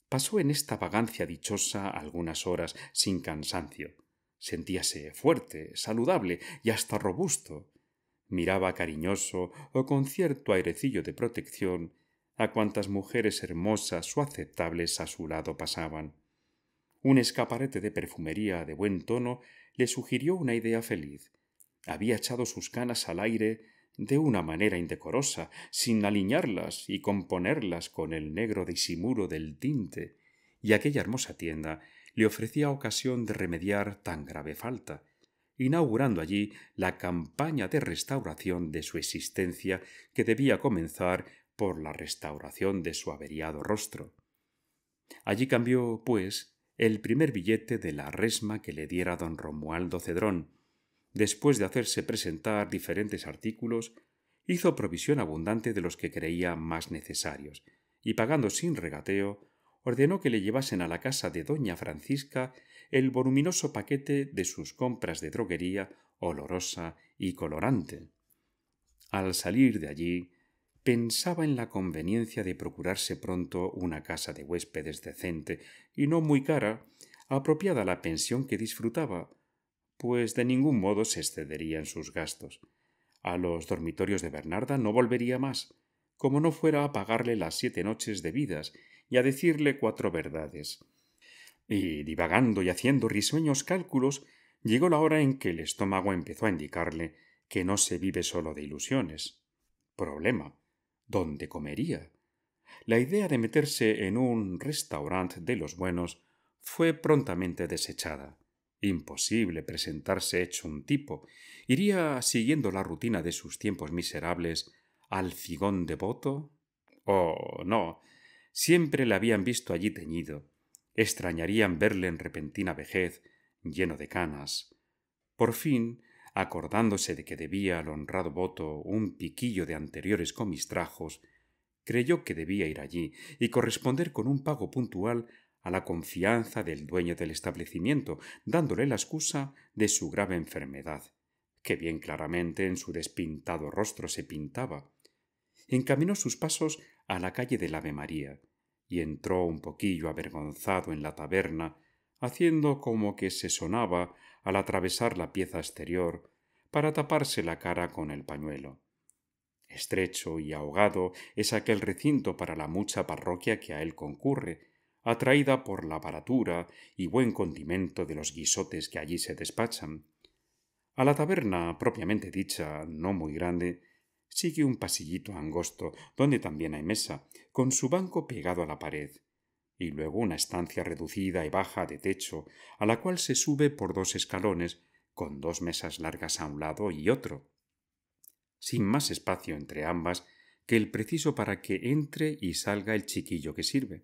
Pasó en esta vagancia dichosa algunas horas sin cansancio. Sentíase fuerte, saludable y hasta robusto, miraba cariñoso o con cierto airecillo de protección a cuantas mujeres hermosas o aceptables a su lado pasaban. Un escaparete de perfumería de buen tono le sugirió una idea feliz. Había echado sus canas al aire de una manera indecorosa, sin aliñarlas y componerlas con el negro disimulo del tinte, y aquella hermosa tienda le ofrecía ocasión de remediar tan grave falta inaugurando allí la campaña de restauración de su existencia que debía comenzar por la restauración de su averiado rostro. Allí cambió, pues, el primer billete de la resma que le diera don Romualdo Cedrón. Después de hacerse presentar diferentes artículos, hizo provisión abundante de los que creía más necesarios, y pagando sin regateo, ordenó que le llevasen a la casa de doña Francisca el voluminoso paquete de sus compras de droguería olorosa y colorante. Al salir de allí, pensaba en la conveniencia de procurarse pronto una casa de huéspedes decente y no muy cara, apropiada a la pensión que disfrutaba, pues de ningún modo se excedería en sus gastos. A los dormitorios de Bernarda no volvería más, como no fuera a pagarle las siete noches debidas y a decirle cuatro verdades y divagando y haciendo risueños cálculos, llegó la hora en que el estómago empezó a indicarle que no se vive solo de ilusiones. Problema. ¿Dónde comería? La idea de meterse en un restaurant de los buenos fue prontamente desechada. Imposible presentarse hecho un tipo. ¿Iría siguiendo la rutina de sus tiempos miserables al cigón devoto? Oh, no. Siempre le habían visto allí teñido, extrañarían verle en repentina vejez, lleno de canas. Por fin, acordándose de que debía al honrado voto un piquillo de anteriores comistrajos, creyó que debía ir allí y corresponder con un pago puntual a la confianza del dueño del establecimiento, dándole la excusa de su grave enfermedad, que bien claramente en su despintado rostro se pintaba. Encaminó sus pasos a la calle del Ave María, y entró un poquillo avergonzado en la taberna, haciendo como que se sonaba al atravesar la pieza exterior para taparse la cara con el pañuelo. Estrecho y ahogado es aquel recinto para la mucha parroquia que a él concurre, atraída por la baratura y buen condimento de los guisotes que allí se despachan. A la taberna propiamente dicha, no muy grande, sigue un pasillito angosto, donde también hay mesa, con su banco pegado a la pared, y luego una estancia reducida y baja de techo, a la cual se sube por dos escalones, con dos mesas largas a un lado y otro, sin más espacio entre ambas que el preciso para que entre y salga el chiquillo que sirve.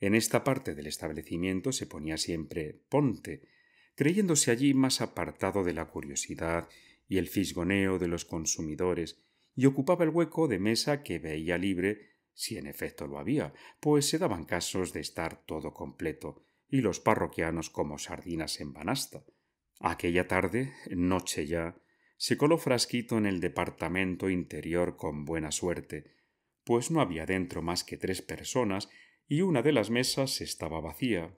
En esta parte del establecimiento se ponía siempre ponte, creyéndose allí más apartado de la curiosidad y el fisgoneo de los consumidores, y ocupaba el hueco de mesa que veía libre, si en efecto lo había, pues se daban casos de estar todo completo, y los parroquianos como sardinas en banasta. Aquella tarde, noche ya, se coló Frasquito en el departamento interior con buena suerte, pues no había dentro más que tres personas y una de las mesas estaba vacía.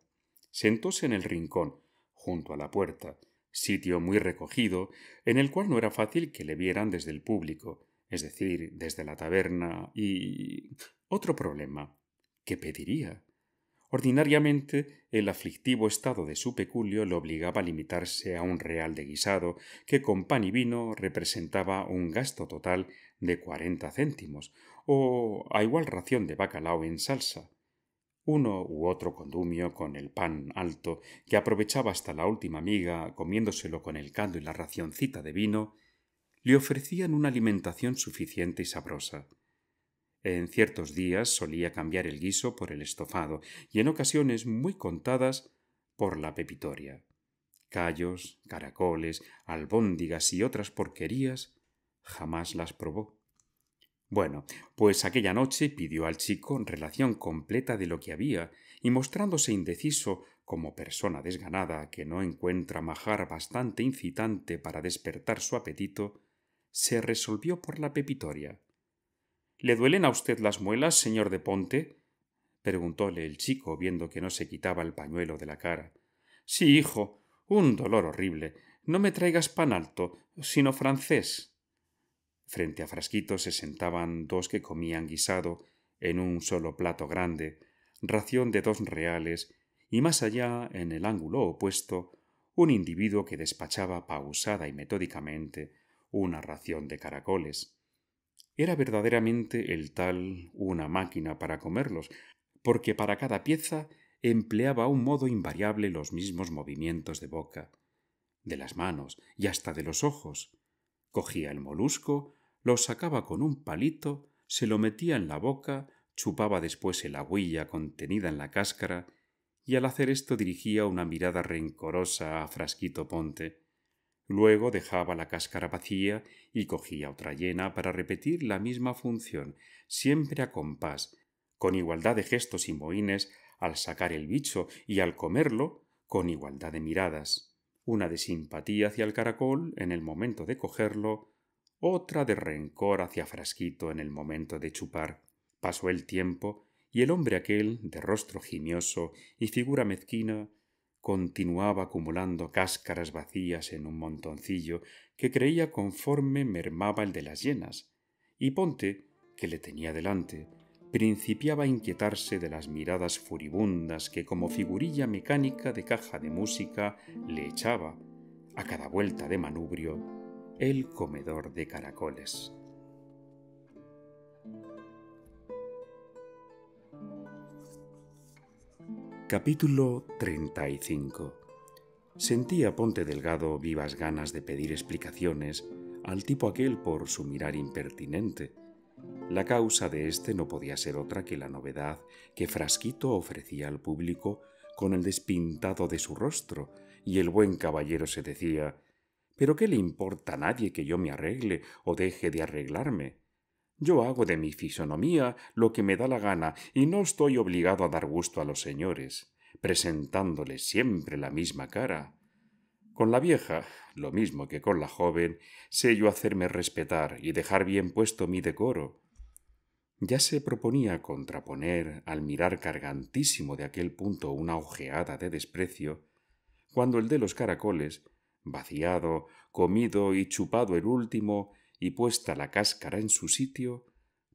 Sentóse en el rincón, junto a la puerta, sitio muy recogido, en el cual no era fácil que le vieran desde el público, es decir, desde la taberna y... otro problema. ¿Qué pediría? Ordinariamente, el aflictivo estado de su peculio le obligaba a limitarse a un real de guisado, que con pan y vino representaba un gasto total de cuarenta céntimos, o a igual ración de bacalao en salsa uno u otro condumio con el pan alto, que aprovechaba hasta la última miga, comiéndoselo con el caldo y la racioncita de vino, le ofrecían una alimentación suficiente y sabrosa. En ciertos días solía cambiar el guiso por el estofado y en ocasiones muy contadas por la pepitoria. Callos, caracoles, albóndigas y otras porquerías jamás las probó. Bueno, pues aquella noche pidió al chico relación completa de lo que había, y mostrándose indeciso, como persona desganada que no encuentra majar bastante incitante para despertar su apetito, se resolvió por la pepitoria. ¿Le duelen a usted las muelas, señor de Ponte? preguntóle el chico, viendo que no se quitaba el pañuelo de la cara. Sí, hijo, un dolor horrible. No me traigas pan alto, sino francés. Frente a Frasquito se sentaban dos que comían guisado en un solo plato grande, ración de dos reales, y más allá, en el ángulo opuesto, un individuo que despachaba pausada y metódicamente una ración de caracoles. Era verdaderamente el tal una máquina para comerlos, porque para cada pieza empleaba un modo invariable los mismos movimientos de boca, de las manos y hasta de los ojos. Cogía el molusco, lo sacaba con un palito, se lo metía en la boca, chupaba después el agüilla contenida en la cáscara, y al hacer esto dirigía una mirada rencorosa a Frasquito Ponte. Luego dejaba la cáscara vacía y cogía otra llena para repetir la misma función, siempre a compás, con igualdad de gestos y moines, al sacar el bicho y al comerlo, con igualdad de miradas una de simpatía hacia el caracol en el momento de cogerlo, otra de rencor hacia Frasquito en el momento de chupar. Pasó el tiempo y el hombre aquel, de rostro gimioso y figura mezquina, continuaba acumulando cáscaras vacías en un montoncillo que creía conforme mermaba el de las llenas, y Ponte, que le tenía delante, principiaba a inquietarse de las miradas furibundas que como figurilla mecánica de caja de música le echaba, a cada vuelta de manubrio, el comedor de caracoles. Capítulo 35 Sentía Ponte Delgado vivas ganas de pedir explicaciones al tipo aquel por su mirar impertinente, la causa de éste no podía ser otra que la novedad que Frasquito ofrecía al público con el despintado de su rostro, y el buen caballero se decía ¿Pero qué le importa a nadie que yo me arregle o deje de arreglarme? Yo hago de mi fisonomía lo que me da la gana y no estoy obligado a dar gusto a los señores, presentándoles siempre la misma cara. Con la vieja, lo mismo que con la joven, sé yo hacerme respetar y dejar bien puesto mi decoro. Ya se proponía contraponer al mirar cargantísimo de aquel punto una ojeada de desprecio, cuando el de los caracoles, vaciado, comido y chupado el último, y puesta la cáscara en su sitio,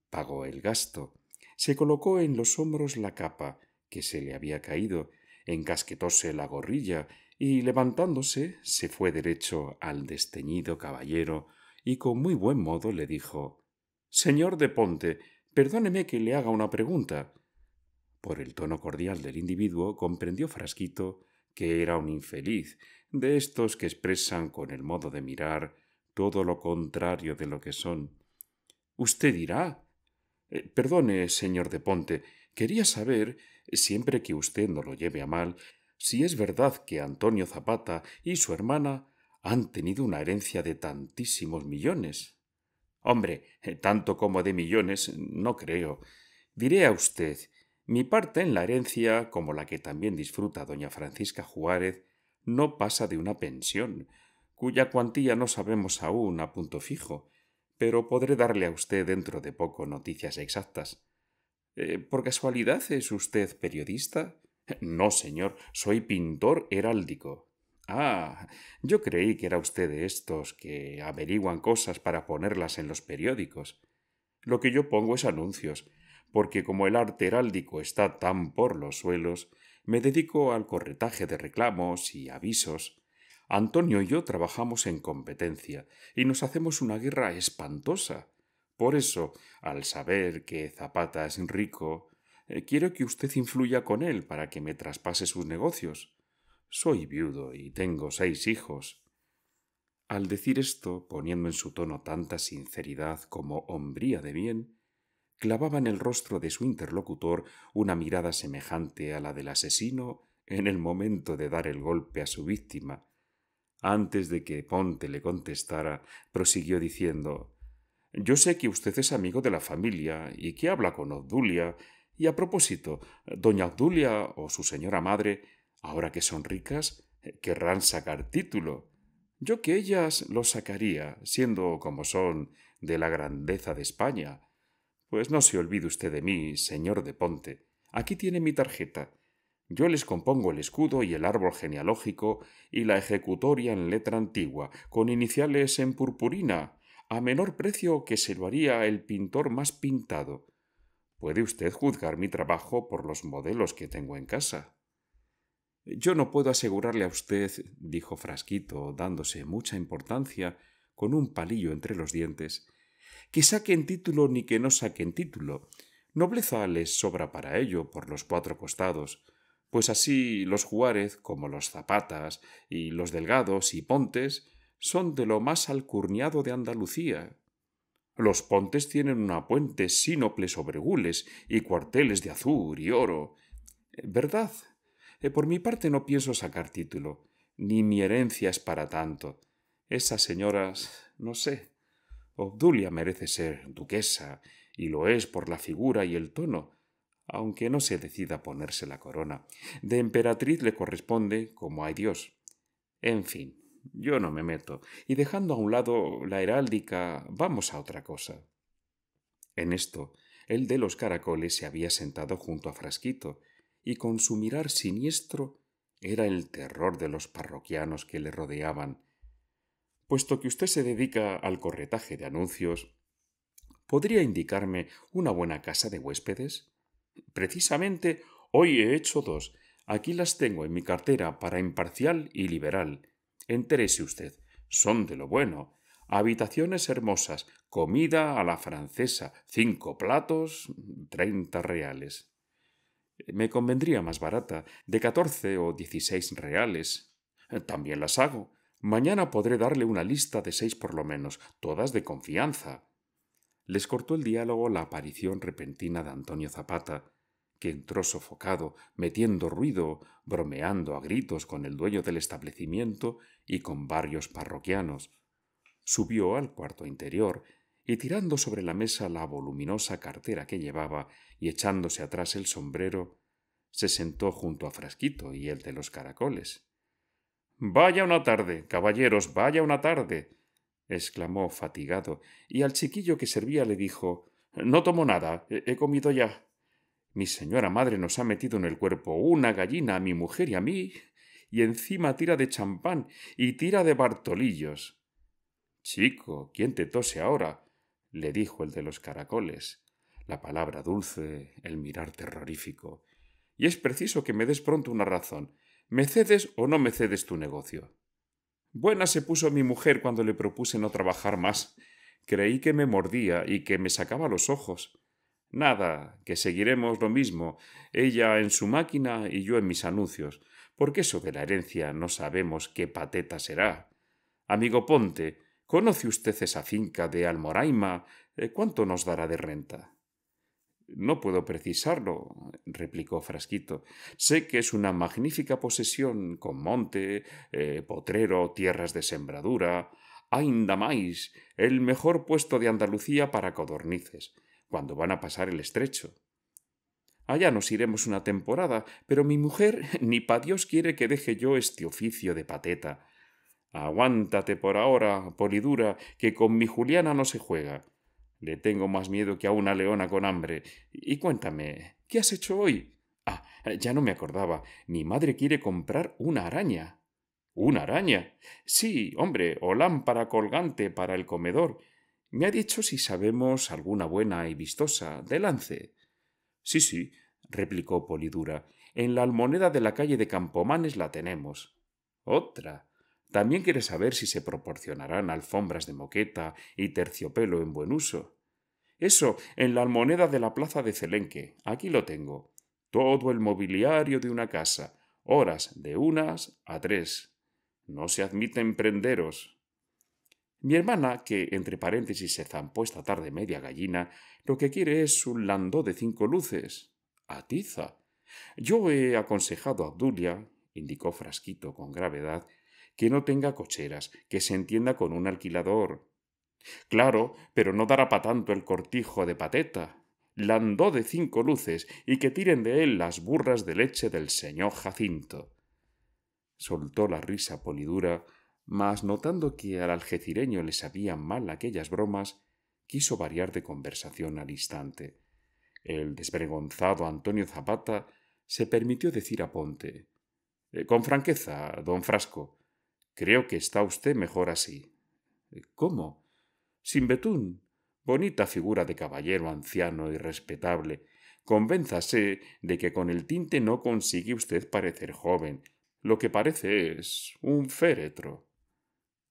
pagó el gasto, se colocó en los hombros la capa que se le había caído, encasquetóse la gorrilla y levantándose se fue derecho al desteñido caballero y con muy buen modo le dijo Señor de Ponte, perdóneme que le haga una pregunta. Por el tono cordial del individuo comprendió Frasquito que era un infeliz, de estos que expresan con el modo de mirar todo lo contrario de lo que son. Usted dirá. Eh, perdone, señor de Ponte, quería saber, siempre que usted no lo lleve a mal, si es verdad que Antonio Zapata y su hermana han tenido una herencia de tantísimos millones. Hombre, eh, tanto como de millones, no creo. Diré a usted, mi parte en la herencia, como la que también disfruta doña Francisca Juárez, no pasa de una pensión, cuya cuantía no sabemos aún a punto fijo, pero podré darle a usted dentro de poco noticias exactas. Eh, ¿Por casualidad es usted periodista? No, señor, soy pintor heráldico. Ah, yo creí que era usted de estos que averiguan cosas para ponerlas en los periódicos. Lo que yo pongo es anuncios, porque como el arte heráldico está tan por los suelos, me dedico al corretaje de reclamos y avisos. Antonio y yo trabajamos en competencia y nos hacemos una guerra espantosa. Por eso, al saber que Zapata es rico eh, quiero que usted influya con él para que me traspase sus negocios. Soy viudo y tengo seis hijos. Al decir esto, poniendo en su tono tanta sinceridad como hombría de bien, clavaba en el rostro de su interlocutor una mirada semejante a la del asesino en el momento de dar el golpe a su víctima. Antes de que Ponte le contestara, prosiguió diciendo Yo sé que usted es amigo de la familia y que habla con Obdulia y a propósito, doña Obdulia o su señora madre, ahora que son ricas, eh, querrán sacar título. Yo que ellas lo sacaría, siendo como son de la grandeza de España. Pues no se olvide usted de mí, señor de Ponte. Aquí tiene mi tarjeta. Yo les compongo el escudo y el árbol genealógico y la ejecutoria en letra antigua, con iniciales en purpurina, a menor precio que se lo haría el pintor más pintado. Puede usted juzgar mi trabajo por los modelos que tengo en casa. Yo no puedo asegurarle a usted, dijo Frasquito, dándose mucha importancia, con un palillo entre los dientes, que saquen título ni que no saquen título. Nobleza les sobra para ello por los cuatro costados, pues así los Juárez, como los Zapatas, y los Delgados y Pontes, son de lo más alcurniado de Andalucía, los pontes tienen una puente sínople sobre gules y cuarteles de azur y oro. Eh, ¿Verdad? Eh, por mi parte no pienso sacar título, ni mi herencia es para tanto. Esas señoras, no sé. Obdulia merece ser duquesa, y lo es por la figura y el tono, aunque no se decida ponerse la corona. De emperatriz le corresponde como hay Dios. En fin. Yo no me meto. Y dejando a un lado la heráldica, vamos a otra cosa. En esto, el de los caracoles se había sentado junto a Frasquito, y con su mirar siniestro era el terror de los parroquianos que le rodeaban. Puesto que usted se dedica al corretaje de anuncios, ¿podría indicarme una buena casa de huéspedes? Precisamente hoy he hecho dos. Aquí las tengo en mi cartera para imparcial y liberal. Entérese usted, son de lo bueno. Habitaciones hermosas, comida a la francesa, cinco platos, treinta reales. Me convendría más barata, de catorce o dieciséis reales. También las hago. Mañana podré darle una lista de seis por lo menos, todas de confianza. Les cortó el diálogo la aparición repentina de Antonio Zapata, que entró sofocado, metiendo ruido, bromeando a gritos con el dueño del establecimiento y con varios parroquianos. Subió al cuarto interior y tirando sobre la mesa la voluminosa cartera que llevaba y echándose atrás el sombrero, se sentó junto a Frasquito y el de los caracoles. Vaya una tarde, caballeros, vaya una tarde. exclamó fatigado, y al chiquillo que servía le dijo No tomo nada, he comido ya. Mi señora madre nos ha metido en el cuerpo una gallina a mi mujer y a mí, y encima tira de champán y tira de bartolillos. Chico, ¿quién te tose ahora? le dijo el de los caracoles. La palabra dulce, el mirar terrorífico. Y es preciso que me des pronto una razón. ¿Me cedes o no me cedes tu negocio? Buena se puso mi mujer cuando le propuse no trabajar más. Creí que me mordía y que me sacaba los ojos. Nada, que seguiremos lo mismo, ella en su máquina y yo en mis anuncios, porque eso de la herencia no sabemos qué pateta será. Amigo Ponte, ¿conoce usted esa finca de Almoraima? Eh, ¿Cuánto nos dará de renta? No puedo precisarlo, replicó Frasquito. Sé que es una magnífica posesión con monte, eh, potrero, tierras de sembradura. Ainda más, el mejor puesto de Andalucía para codornices cuando van a pasar el estrecho. Allá nos iremos una temporada, pero mi mujer ni pa Dios quiere que deje yo este oficio de pateta. Aguántate por ahora, polidura, que con mi Juliana no se juega. Le tengo más miedo que a una leona con hambre. Y cuéntame, ¿qué has hecho hoy? Ah, ya no me acordaba. Mi madre quiere comprar una araña. ¿Una araña? Sí, hombre, o lámpara colgante para el comedor. Me ha dicho si sabemos alguna buena y vistosa, de lance. Sí, sí, replicó Polidura. En la almoneda de la calle de Campomanes la tenemos. Otra. También quiere saber si se proporcionarán alfombras de moqueta y terciopelo en buen uso. Eso, en la almoneda de la plaza de Celenque. Aquí lo tengo. Todo el mobiliario de una casa. Horas de unas a tres. No se admiten prenderos. Mi hermana, que entre paréntesis se zampó esta tarde media gallina, lo que quiere es un landó de cinco luces. Atiza. Yo he aconsejado a Dulia indicó Frasquito con gravedad, que no tenga cocheras, que se entienda con un alquilador. Claro, pero no dará para tanto el cortijo de pateta. Landó de cinco luces y que tiren de él las burras de leche del señor Jacinto. Soltó la risa polidura mas notando que al algecireño le sabían mal aquellas bromas, quiso variar de conversación al instante. El desvergonzado Antonio Zapata se permitió decir a Ponte eh, Con franqueza, don Frasco, creo que está usted mejor así. Eh, ¿Cómo? Sin betún. Bonita figura de caballero anciano y respetable. Convénzase de que con el tinte no consigue usted parecer joven. Lo que parece es un féretro.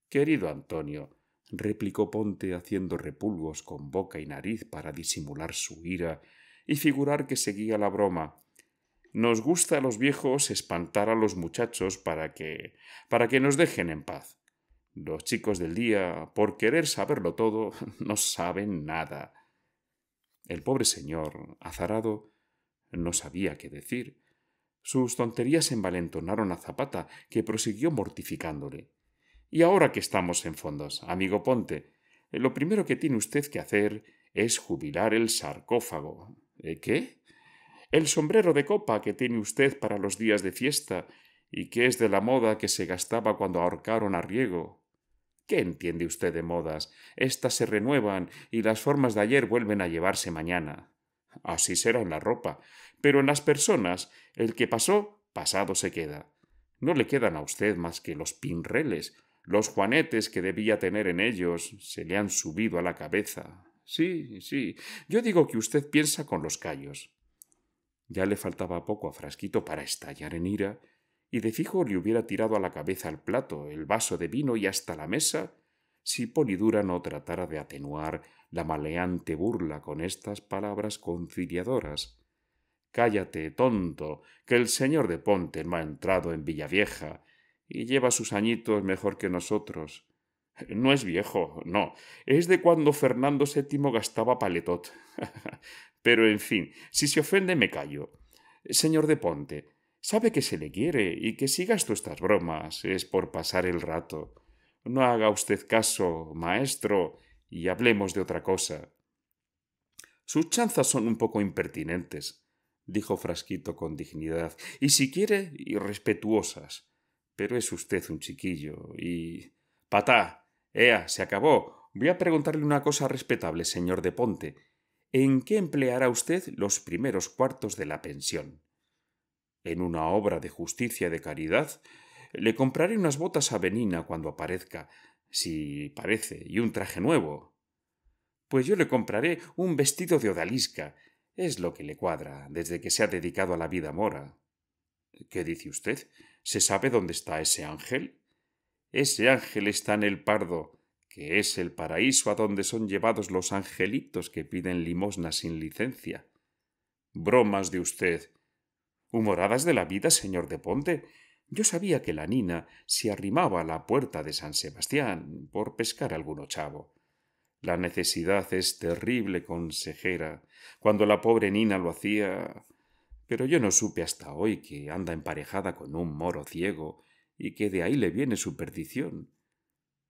Querido Antonio, replicó Ponte haciendo repulgos con boca y nariz para disimular su ira y figurar que seguía la broma. Nos gusta a los viejos espantar a los muchachos para que para que nos dejen en paz. Los chicos del día, por querer saberlo todo, no saben nada. El pobre señor, azarado, no sabía qué decir. Sus tonterías envalentonaron a Zapata, que prosiguió mortificándole. Y ahora que estamos en fondos, amigo Ponte, eh, lo primero que tiene usted que hacer es jubilar el sarcófago. ¿Eh, ¿Qué? El sombrero de copa que tiene usted para los días de fiesta y que es de la moda que se gastaba cuando ahorcaron a Riego. ¿Qué entiende usted de modas? Estas se renuevan y las formas de ayer vuelven a llevarse mañana. Así será en la ropa, pero en las personas el que pasó, pasado se queda. No le quedan a usted más que los pinreles, los juanetes que debía tener en ellos se le han subido a la cabeza. Sí, sí. Yo digo que usted piensa con los callos. Ya le faltaba poco a Frasquito para estallar en ira, y de fijo le hubiera tirado a la cabeza el plato, el vaso de vino y hasta la mesa, si Polidura no tratara de atenuar la maleante burla con estas palabras conciliadoras. Cállate, tonto, que el señor de Ponte no ha entrado en Villavieja y lleva sus añitos mejor que nosotros. No es viejo, no, es de cuando Fernando VII gastaba paletot. Pero en fin, si se ofende me callo. Señor de Ponte, sabe que se le quiere y que si gasto estas bromas es por pasar el rato. No haga usted caso, maestro, y hablemos de otra cosa. Sus chanzas son un poco impertinentes, dijo Frasquito con dignidad, y si quiere, irrespetuosas. Pero es usted un chiquillo y. ¡Patá! ¡Ea! ¡Se acabó! Voy a preguntarle una cosa respetable, señor de Ponte. ¿En qué empleará usted los primeros cuartos de la pensión? En una obra de justicia y de caridad. Le compraré unas botas a Benina cuando aparezca, si parece, y un traje nuevo. Pues yo le compraré un vestido de odalisca. Es lo que le cuadra, desde que se ha dedicado a la vida mora. ¿Qué dice usted? ¿Se sabe dónde está ese ángel? Ese ángel está en el pardo, que es el paraíso a donde son llevados los angelitos que piden limosna sin licencia. Bromas de usted. Humoradas de la vida, señor de Ponte. Yo sabía que la nina se arrimaba a la puerta de San Sebastián por pescar alguno chavo. La necesidad es terrible consejera. Cuando la pobre nina lo hacía, pero yo no supe hasta hoy que anda emparejada con un moro ciego y que de ahí le viene su perdición.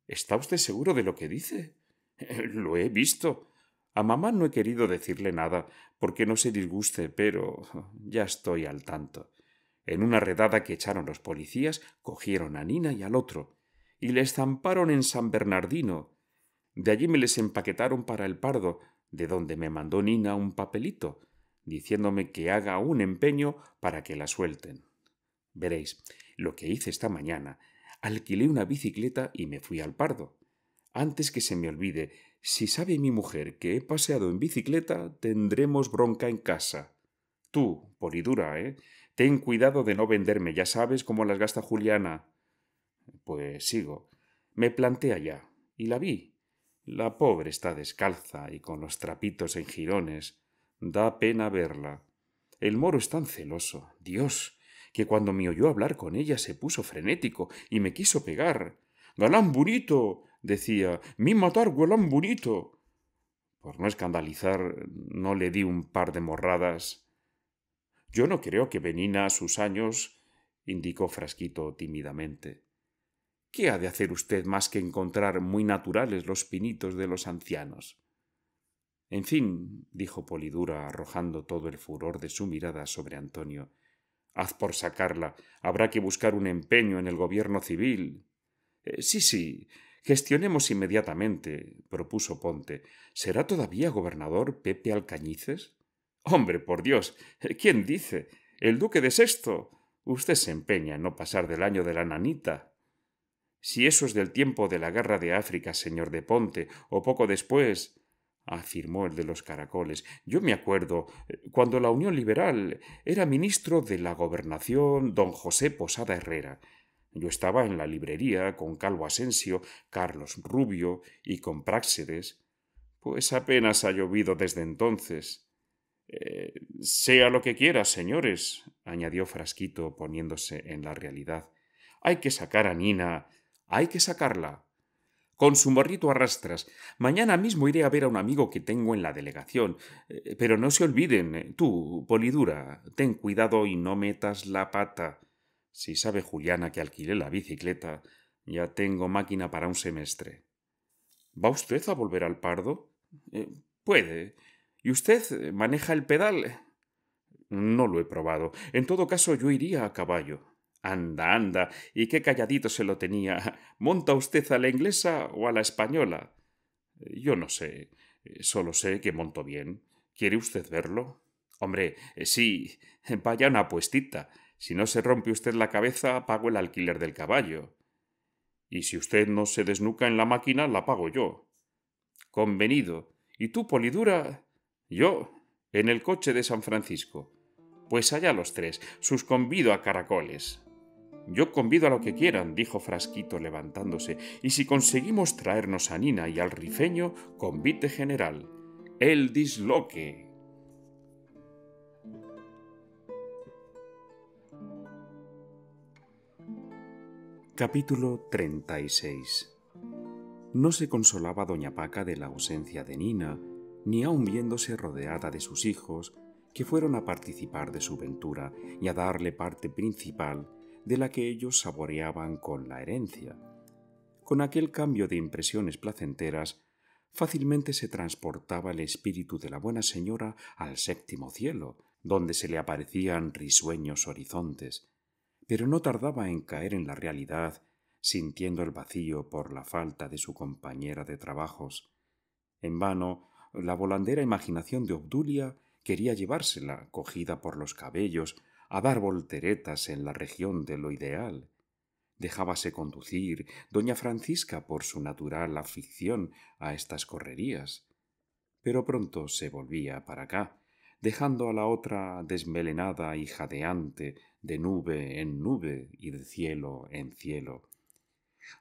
¿Está usted seguro de lo que dice? Lo he visto. A mamá no he querido decirle nada, porque no se disguste, pero ya estoy al tanto. En una redada que echaron los policías, cogieron a Nina y al otro, y le estamparon en San Bernardino. De allí me les empaquetaron para el Pardo, de donde me mandó Nina un papelito, diciéndome que haga un empeño para que la suelten. Veréis, lo que hice esta mañana, alquilé una bicicleta y me fui al Pardo. Antes que se me olvide, si sabe mi mujer que he paseado en bicicleta, tendremos bronca en casa. Tú, polidura, ¿eh? Ten cuidado de no venderme, ya sabes cómo las gasta Juliana. Pues sigo. Me planté allá, y la vi. La pobre está descalza y con los trapitos en jirones. Da pena verla. El moro es tan celoso, Dios, que cuando me oyó hablar con ella se puso frenético y me quiso pegar. Galán decía, mi matar galán Por no escandalizar, no le di un par de morradas. Yo no creo que Benina a sus años, indicó Frasquito tímidamente. ¿Qué ha de hacer usted más que encontrar muy naturales los pinitos de los ancianos? En fin, dijo Polidura, arrojando todo el furor de su mirada sobre Antonio, haz por sacarla. Habrá que buscar un empeño en el gobierno civil. Eh, sí, sí. Gestionemos inmediatamente, propuso Ponte. ¿Será todavía gobernador Pepe Alcañices? Hombre, por Dios. Eh, ¿Quién dice? El duque de Sexto. Usted se empeña en no pasar del año de la nanita. Si eso es del tiempo de la guerra de África, señor de Ponte, o poco después, afirmó el de los caracoles. Yo me acuerdo, eh, cuando la Unión Liberal era ministro de la Gobernación don José Posada Herrera. Yo estaba en la librería con Calvo Asensio, Carlos Rubio y con Práxedes, pues apenas ha llovido desde entonces. Eh, sea lo que quiera, señores, añadió Frasquito poniéndose en la realidad. Hay que sacar a Nina, hay que sacarla. Con su morrito arrastras. Mañana mismo iré a ver a un amigo que tengo en la delegación. Eh, pero no se olviden, eh, tú, Polidura, ten cuidado y no metas la pata. Si sabe Juliana que alquilé la bicicleta, ya tengo máquina para un semestre. ¿Va usted a volver al Pardo? Eh, puede. ¿Y usted maneja el pedal? No lo he probado. En todo caso, yo iría a caballo. Anda, anda, y qué calladito se lo tenía. ¿Monta usted a la inglesa o a la española? Yo no sé. Solo sé que monto bien. ¿Quiere usted verlo? Hombre, eh, sí. Vaya una puestita Si no se rompe usted la cabeza, pago el alquiler del caballo. Y si usted no se desnuca en la máquina, la pago yo. Convenido. ¿Y tú, Polidura? Yo, en el coche de San Francisco. Pues allá los tres. Sus convido a caracoles. Yo convido a lo que quieran, dijo Frasquito levantándose, y si conseguimos traernos a Nina y al rifeño, convite general. El disloque. Capítulo 36 No se consolaba doña Paca de la ausencia de Nina, ni aun viéndose rodeada de sus hijos, que fueron a participar de su ventura y a darle parte principal de la que ellos saboreaban con la herencia. Con aquel cambio de impresiones placenteras, fácilmente se transportaba el espíritu de la buena señora al séptimo cielo, donde se le aparecían risueños horizontes, pero no tardaba en caer en la realidad, sintiendo el vacío por la falta de su compañera de trabajos. En vano, la volandera imaginación de Obdulia quería llevársela, cogida por los cabellos, a dar volteretas en la región de lo ideal. Dejábase conducir doña Francisca por su natural afición a estas correrías, pero pronto se volvía para acá, dejando a la otra desmelenada y jadeante de nube en nube y de cielo en cielo.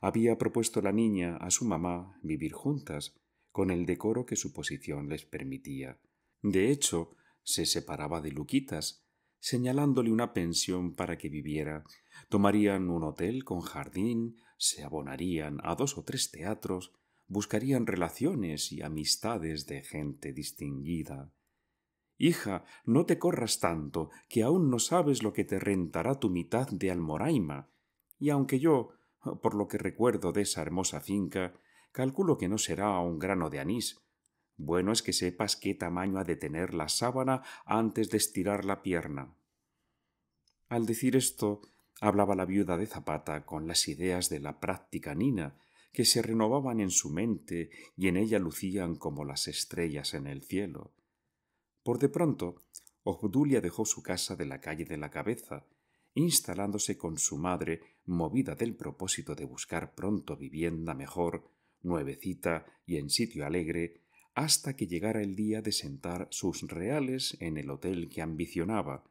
Había propuesto la niña a su mamá vivir juntas, con el decoro que su posición les permitía. De hecho, se separaba de Luquitas, señalándole una pensión para que viviera. Tomarían un hotel con jardín, se abonarían a dos o tres teatros, buscarían relaciones y amistades de gente distinguida. Hija, no te corras tanto, que aún no sabes lo que te rentará tu mitad de Almoraima. Y aunque yo, por lo que recuerdo de esa hermosa finca, calculo que no será un grano de anís, bueno es que sepas qué tamaño ha de tener la sábana antes de estirar la pierna. Al decir esto, hablaba la viuda de Zapata con las ideas de la práctica nina, que se renovaban en su mente y en ella lucían como las estrellas en el cielo. Por de pronto, Obdulia dejó su casa de la calle de la cabeza, instalándose con su madre, movida del propósito de buscar pronto vivienda mejor, nuevecita y en sitio alegre, hasta que llegara el día de sentar sus reales en el hotel que ambicionaba.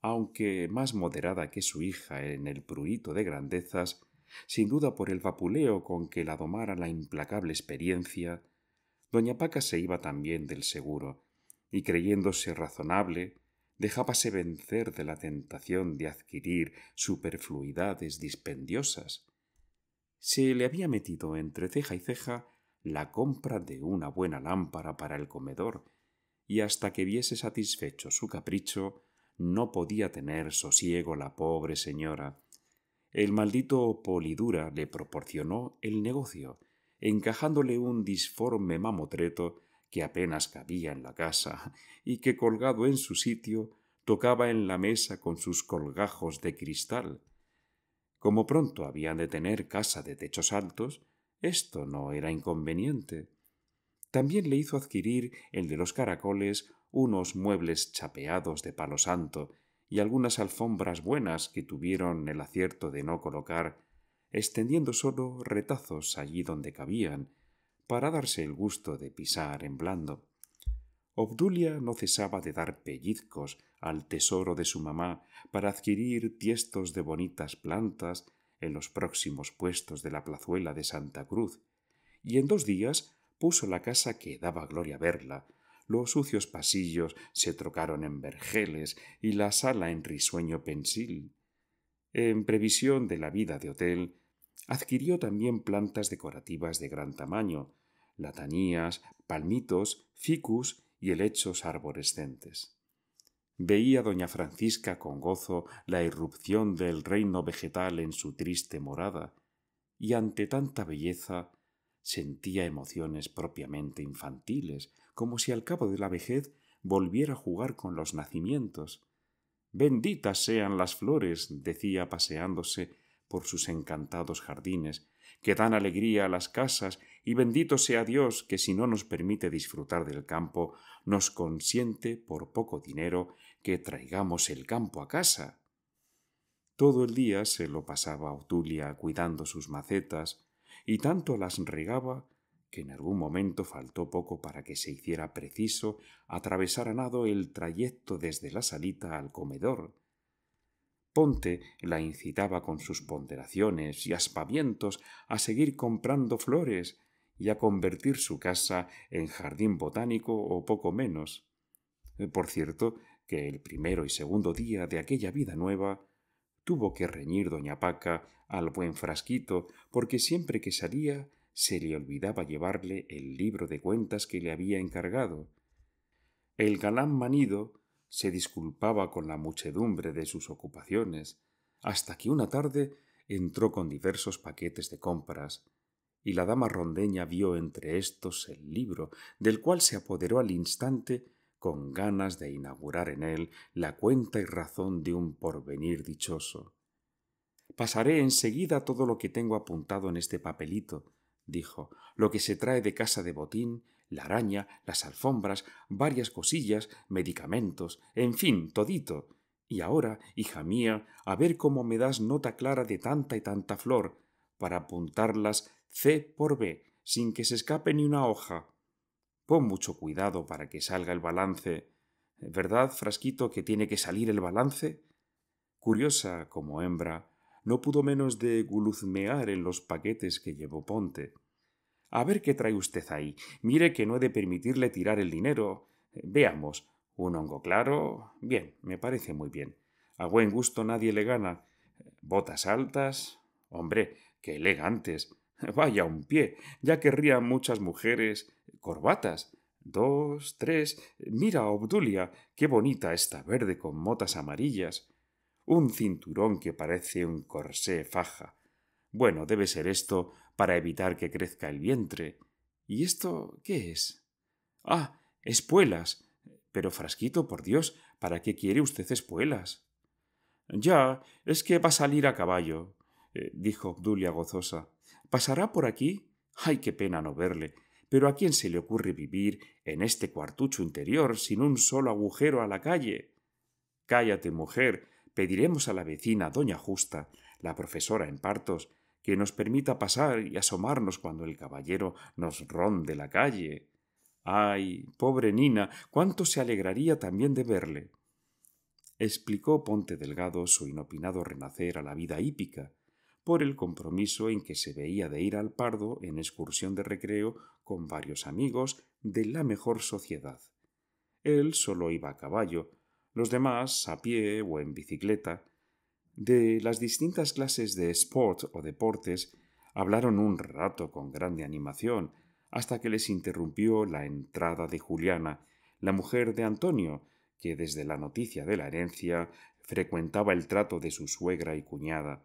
Aunque más moderada que su hija en el prurito de grandezas, sin duda por el vapuleo con que la domara la implacable experiencia, doña Paca se iba también del seguro, y creyéndose razonable, dejábase vencer de la tentación de adquirir superfluidades dispendiosas. Se le había metido entre ceja y ceja la compra de una buena lámpara para el comedor, y hasta que viese satisfecho su capricho, no podía tener sosiego la pobre señora. El maldito Polidura le proporcionó el negocio, encajándole un disforme mamotreto que apenas cabía en la casa y que colgado en su sitio tocaba en la mesa con sus colgajos de cristal. Como pronto habían de tener casa de techos altos, esto no era inconveniente. También le hizo adquirir el de los caracoles unos muebles chapeados de palo santo y algunas alfombras buenas que tuvieron el acierto de no colocar, extendiendo solo retazos allí donde cabían, para darse el gusto de pisar en blando. Obdulia no cesaba de dar pellizcos al tesoro de su mamá para adquirir tiestos de bonitas plantas, en los próximos puestos de la plazuela de Santa Cruz, y en dos días puso la casa que daba gloria verla, los sucios pasillos se trocaron en vergeles y la sala en risueño pensil. En previsión de la vida de hotel, adquirió también plantas decorativas de gran tamaño, latanías, palmitos, ficus y helechos arborescentes. Veía doña Francisca con gozo la irrupción del reino vegetal en su triste morada, y ante tanta belleza sentía emociones propiamente infantiles, como si al cabo de la vejez volviera a jugar con los nacimientos. Benditas sean las flores, decía paseándose por sus encantados jardines, que dan alegría a las casas, y bendito sea Dios que si no nos permite disfrutar del campo, nos consiente por poco dinero que traigamos el campo a casa. Todo el día se lo pasaba Otulia cuidando sus macetas, y tanto las regaba que en algún momento faltó poco para que se hiciera preciso atravesar a nado el trayecto desde la salita al comedor. Ponte la incitaba con sus ponderaciones y aspavientos a seguir comprando flores y a convertir su casa en jardín botánico o poco menos. Por cierto, que el primero y segundo día de aquella vida nueva tuvo que reñir doña Paca al buen frasquito, porque siempre que salía se le olvidaba llevarle el libro de cuentas que le había encargado. El galán manido se disculpaba con la muchedumbre de sus ocupaciones, hasta que una tarde entró con diversos paquetes de compras, y la dama rondeña vio entre éstos el libro, del cual se apoderó al instante con ganas de inaugurar en él la cuenta y razón de un porvenir dichoso. Pasaré enseguida todo lo que tengo apuntado en este papelito, dijo, lo que se trae de casa de botín, la araña, las alfombras, varias cosillas, medicamentos, en fin, todito. Y ahora, hija mía, a ver cómo me das nota clara de tanta y tanta flor, para apuntarlas C por B, sin que se escape ni una hoja. Pon mucho cuidado para que salga el balance. ¿Verdad, Frasquito, que tiene que salir el balance? Curiosa como hembra, no pudo menos de guluzmear en los paquetes que llevó Ponte. A ver qué trae usted ahí. Mire que no he de permitirle tirar el dinero. Veamos. Un hongo claro. Bien, me parece muy bien. A buen gusto nadie le gana. Botas altas. Hombre, qué elegantes. Vaya un pie. Ya querrían muchas mujeres corbatas. Dos, tres. Mira, Obdulia, qué bonita esta verde con motas amarillas. Un cinturón que parece un corsé faja. Bueno, debe ser esto para evitar que crezca el vientre. ¿Y esto qué es? Ah, espuelas. Pero, Frasquito, por Dios, ¿para qué quiere usted espuelas? Ya, es que va a salir a caballo, eh, dijo Obdulia gozosa. ¿Pasará por aquí? Ay, qué pena no verle. Pero ¿a quién se le ocurre vivir en este cuartucho interior sin un solo agujero a la calle? Cállate, mujer. Pediremos a la vecina doña Justa, la profesora en partos, que nos permita pasar y asomarnos cuando el caballero nos ronde la calle. Ay, pobre Nina, cuánto se alegraría también de verle. Explicó Ponte Delgado su inopinado renacer a la vida hípica, por el compromiso en que se veía de ir al Pardo en excursión de recreo con varios amigos de la mejor sociedad. Él solo iba a caballo, los demás a pie o en bicicleta. De las distintas clases de sport o deportes hablaron un rato con grande animación, hasta que les interrumpió la entrada de Juliana, la mujer de Antonio, que desde la noticia de la herencia frecuentaba el trato de su suegra y cuñada.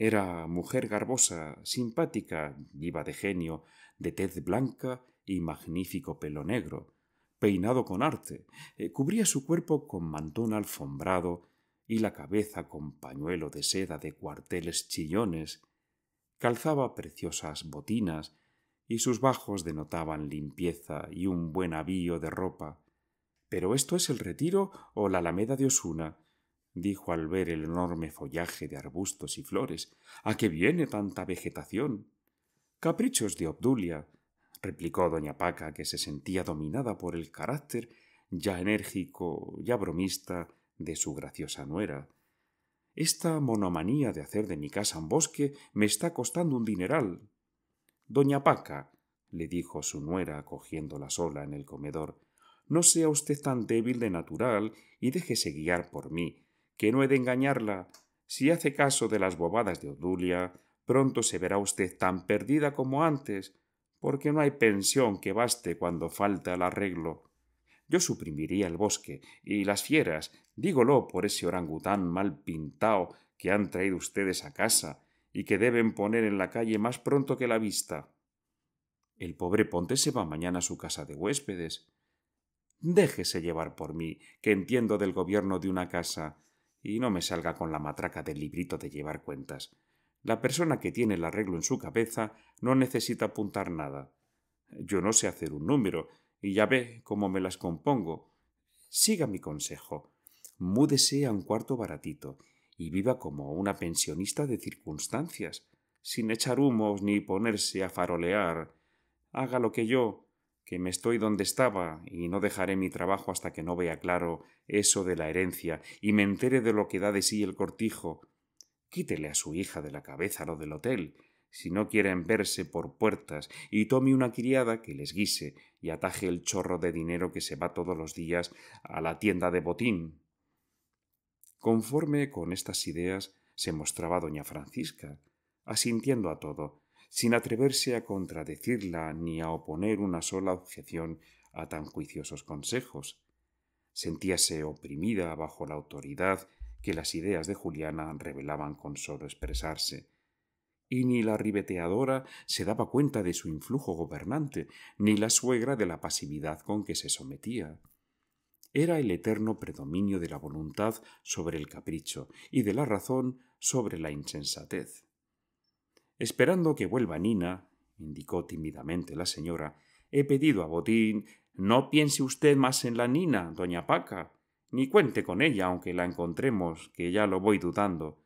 Era mujer garbosa, simpática, viva de genio, de tez blanca y magnífico pelo negro, peinado con arte, eh, cubría su cuerpo con mantón alfombrado y la cabeza con pañuelo de seda de cuarteles chillones, calzaba preciosas botinas y sus bajos denotaban limpieza y un buen avío de ropa. Pero esto es el retiro o la Alameda de Osuna, dijo al ver el enorme follaje de arbustos y flores. ¿A qué viene tanta vegetación? Caprichos de Obdulia, replicó doña Paca, que se sentía dominada por el carácter ya enérgico, ya bromista, de su graciosa nuera. Esta monomanía de hacer de mi casa un bosque me está costando un dineral. Doña Paca, le dijo su nuera, cogiéndola sola en el comedor, no sea usted tan débil de natural y déjese guiar por mí que no he de engañarla. Si hace caso de las bobadas de Odulia, pronto se verá usted tan perdida como antes, porque no hay pensión que baste cuando falta el arreglo. Yo suprimiría el bosque y las fieras, dígolo por ese orangután mal pintao que han traído ustedes a casa y que deben poner en la calle más pronto que la vista. El pobre Ponte se va mañana a su casa de huéspedes. Déjese llevar por mí, que entiendo del gobierno de una casa, y no me salga con la matraca del librito de llevar cuentas. La persona que tiene el arreglo en su cabeza no necesita apuntar nada. Yo no sé hacer un número, y ya ve cómo me las compongo. Siga mi consejo. Múdese a un cuarto baratito y viva como una pensionista de circunstancias, sin echar humos ni ponerse a farolear. Haga lo que yo, que me estoy donde estaba y no dejaré mi trabajo hasta que no vea claro eso de la herencia y me entere de lo que da de sí el cortijo. Quítele a su hija de la cabeza lo del hotel, si no quieren verse por puertas, y tome una criada que les guise y ataje el chorro de dinero que se va todos los días a la tienda de botín. Conforme con estas ideas se mostraba doña Francisca, asintiendo a todo, sin atreverse a contradecirla ni a oponer una sola objeción a tan juiciosos consejos. Sentíase oprimida bajo la autoridad que las ideas de Juliana revelaban con solo expresarse. Y ni la ribeteadora se daba cuenta de su influjo gobernante, ni la suegra de la pasividad con que se sometía. Era el eterno predominio de la voluntad sobre el capricho y de la razón sobre la insensatez. Esperando que vuelva Nina, indicó tímidamente la señora, he pedido a Botín no piense usted más en la Nina, doña Paca, ni cuente con ella aunque la encontremos, que ya lo voy dudando.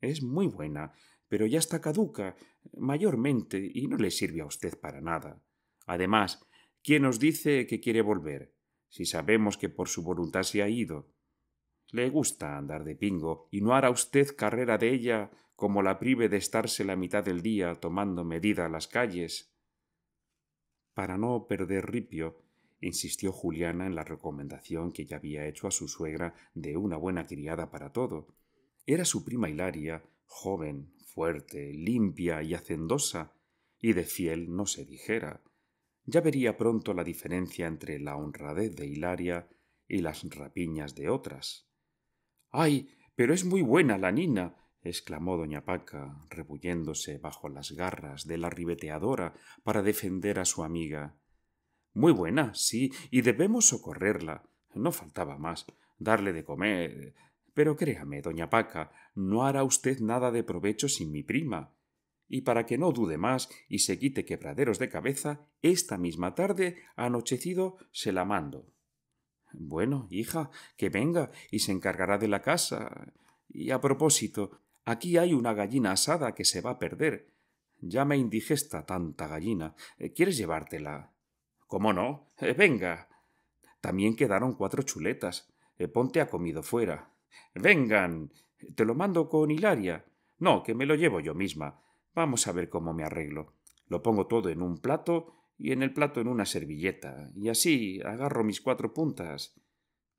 Es muy buena, pero ya está caduca, mayormente, y no le sirve a usted para nada. Además, ¿quién os dice que quiere volver? Si sabemos que por su voluntad se ha ido. Le gusta andar de pingo, y no hará usted carrera de ella como la prive de estarse la mitad del día tomando medida a las calles. Para no perder ripio, insistió Juliana en la recomendación que ya había hecho a su suegra de una buena criada para todo. Era su prima Hilaria, joven, fuerte, limpia y hacendosa, y de fiel no se dijera. Ya vería pronto la diferencia entre la honradez de Hilaria y las rapiñas de otras. Ay, pero es muy buena la nina, exclamó doña Paca, rebulléndose bajo las garras de la ribeteadora para defender a su amiga. Muy buena, sí, y debemos socorrerla. No faltaba más. Darle de comer. Pero créame, doña Paca, no hará usted nada de provecho sin mi prima. Y para que no dude más y se quite quebraderos de cabeza, esta misma tarde, anochecido, se la mando. Bueno, hija, que venga y se encargará de la casa. Y a propósito, Aquí hay una gallina asada que se va a perder. Ya me indigesta tanta gallina. Eh, ¿Quieres llevártela? ¿Cómo no? Eh, venga. También quedaron cuatro chuletas. Eh, ponte ha comido fuera. Vengan. Te lo mando con Hilaria. No, que me lo llevo yo misma. Vamos a ver cómo me arreglo. Lo pongo todo en un plato y en el plato en una servilleta, y así agarro mis cuatro puntas.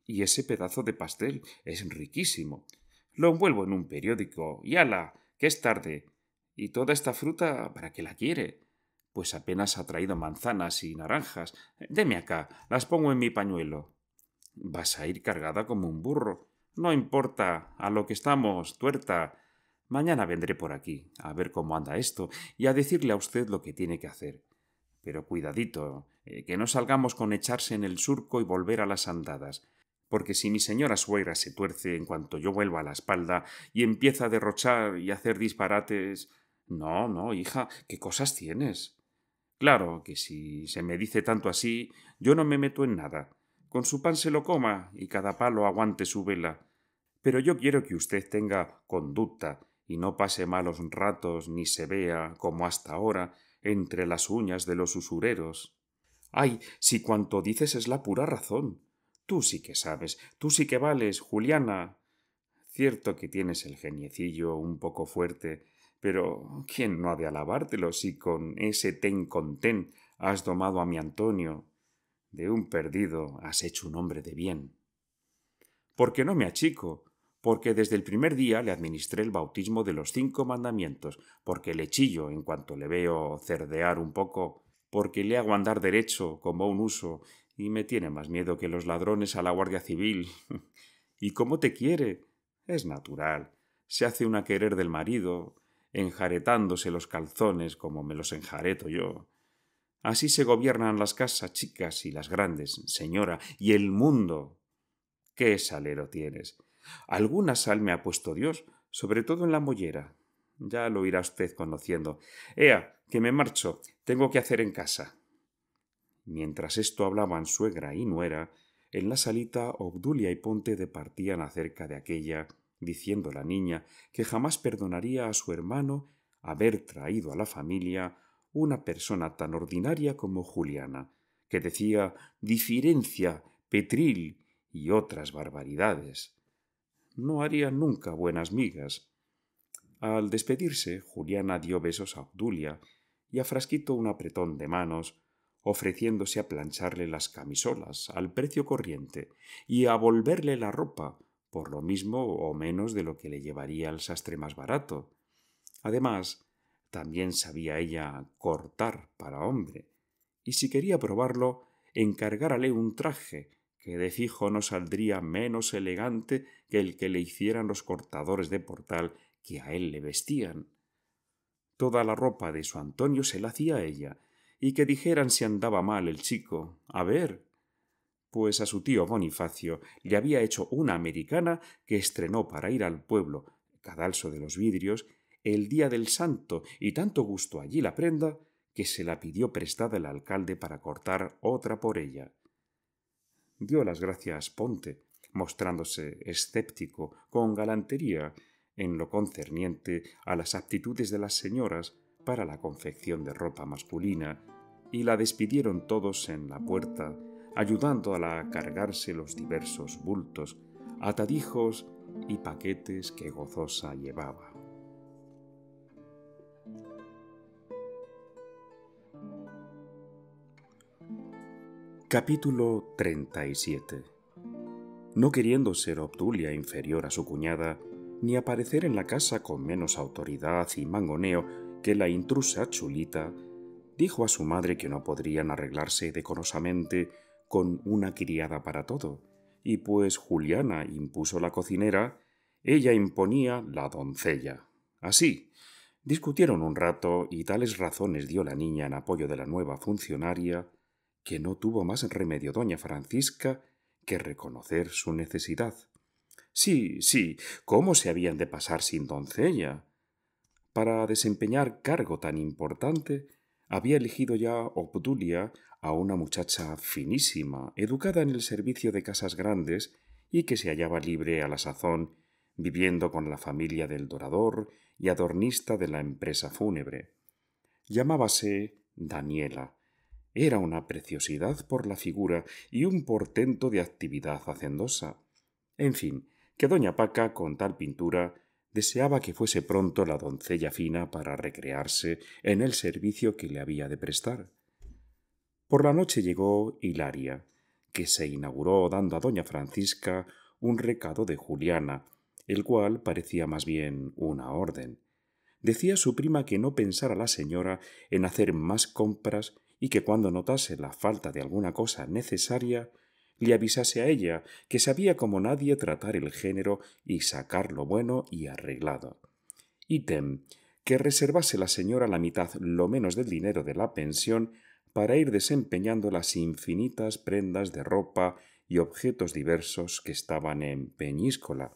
Y ese pedazo de pastel es riquísimo lo envuelvo en un periódico y ala, que es tarde. ¿Y toda esta fruta para qué la quiere? Pues apenas ha traído manzanas y naranjas. Deme acá, las pongo en mi pañuelo. Vas a ir cargada como un burro. No importa, a lo que estamos, tuerta. Mañana vendré por aquí, a ver cómo anda esto, y a decirle a usted lo que tiene que hacer. Pero cuidadito, eh, que no salgamos con echarse en el surco y volver a las andadas porque si mi señora suegra se tuerce en cuanto yo vuelva a la espalda y empieza a derrochar y hacer disparates. No, no, hija, ¿qué cosas tienes? Claro que si se me dice tanto así, yo no me meto en nada. Con su pan se lo coma y cada palo aguante su vela. Pero yo quiero que usted tenga conducta y no pase malos ratos ni se vea, como hasta ahora, entre las uñas de los usureros. Ay, si cuanto dices es la pura razón. Tú sí que sabes, tú sí que vales, Juliana. Cierto que tienes el geniecillo un poco fuerte, pero ¿quién no ha de alabártelo si con ese ten con ten has domado a mi Antonio? De un perdido has hecho un hombre de bien. Porque no me achico, porque desde el primer día le administré el bautismo de los cinco mandamientos, porque le chillo en cuanto le veo cerdear un poco, porque le hago andar derecho como un uso, y me tiene más miedo que los ladrones a la Guardia Civil. ¿Y cómo te quiere? Es natural. Se hace una querer del marido, enjaretándose los calzones como me los enjareto yo. Así se gobiernan las casas chicas y las grandes, señora, y el mundo. ¿Qué salero tienes? Alguna sal me ha puesto Dios, sobre todo en la mollera. Ya lo irá usted conociendo. Ea, que me marcho. Tengo que hacer en casa. Mientras esto hablaban suegra y nuera, en la salita Obdulia y Ponte departían acerca de aquella, diciendo la niña que jamás perdonaría a su hermano haber traído a la familia una persona tan ordinaria como Juliana, que decía diferencia, petril y otras barbaridades. No harían nunca buenas migas. Al despedirse, Juliana dio besos a Obdulia y a Frasquito un apretón de manos, ofreciéndose a plancharle las camisolas al precio corriente y a volverle la ropa por lo mismo o menos de lo que le llevaría al sastre más barato. Además, también sabía ella cortar para hombre, y si quería probarlo, encargárale un traje que de fijo no saldría menos elegante que el que le hicieran los cortadores de portal que a él le vestían. Toda la ropa de su Antonio se la hacía ella, y que dijeran si andaba mal el chico. A ver. Pues a su tío Bonifacio le había hecho una americana que estrenó para ir al pueblo, cadalso de los vidrios, el día del santo, y tanto gustó allí la prenda, que se la pidió prestada el alcalde para cortar otra por ella. Dio las gracias Ponte, mostrándose escéptico, con galantería, en lo concerniente a las aptitudes de las señoras, para la confección de ropa masculina y la despidieron todos en la puerta, ayudándola a cargarse los diversos bultos, atadijos y paquetes que gozosa llevaba. Capítulo 37 No queriendo ser Obdulia inferior a su cuñada, ni aparecer en la casa con menos autoridad y mangoneo, que la intrusa Chulita dijo a su madre que no podrían arreglarse decorosamente con una criada para todo, y pues Juliana impuso la cocinera, ella imponía la doncella. Así, discutieron un rato y tales razones dio la niña en apoyo de la nueva funcionaria que no tuvo más remedio doña Francisca que reconocer su necesidad. Sí, sí, cómo se habían de pasar sin doncella. Para desempeñar cargo tan importante, había elegido ya Obdulia a una muchacha finísima, educada en el servicio de casas grandes y que se hallaba libre a la sazón, viviendo con la familia del dorador y adornista de la empresa fúnebre. Llamábase Daniela. Era una preciosidad por la figura y un portento de actividad hacendosa. En fin, que doña Paca, con tal pintura, deseaba que fuese pronto la doncella fina para recrearse en el servicio que le había de prestar. Por la noche llegó Hilaria, que se inauguró dando a doña Francisca un recado de Juliana, el cual parecía más bien una orden. Decía su prima que no pensara la señora en hacer más compras y que cuando notase la falta de alguna cosa necesaria le avisase a ella, que sabía como nadie tratar el género y sacar lo bueno y arreglado. Ítem, que reservase la señora la mitad lo menos del dinero de la pensión para ir desempeñando las infinitas prendas de ropa y objetos diversos que estaban en Peñíscola,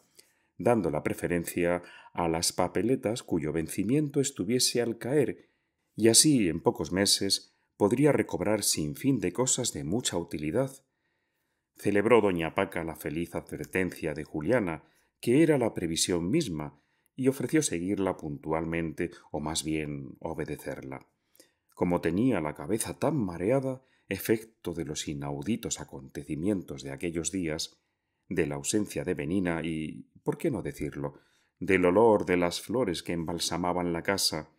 dando la preferencia a las papeletas cuyo vencimiento estuviese al caer, y así en pocos meses podría recobrar sin fin de cosas de mucha utilidad, Celebró doña Paca la feliz advertencia de Juliana, que era la previsión misma, y ofreció seguirla puntualmente, o más bien obedecerla. Como tenía la cabeza tan mareada, efecto de los inauditos acontecimientos de aquellos días, de la ausencia de Benina y, por qué no decirlo, del olor de las flores que embalsamaban la casa,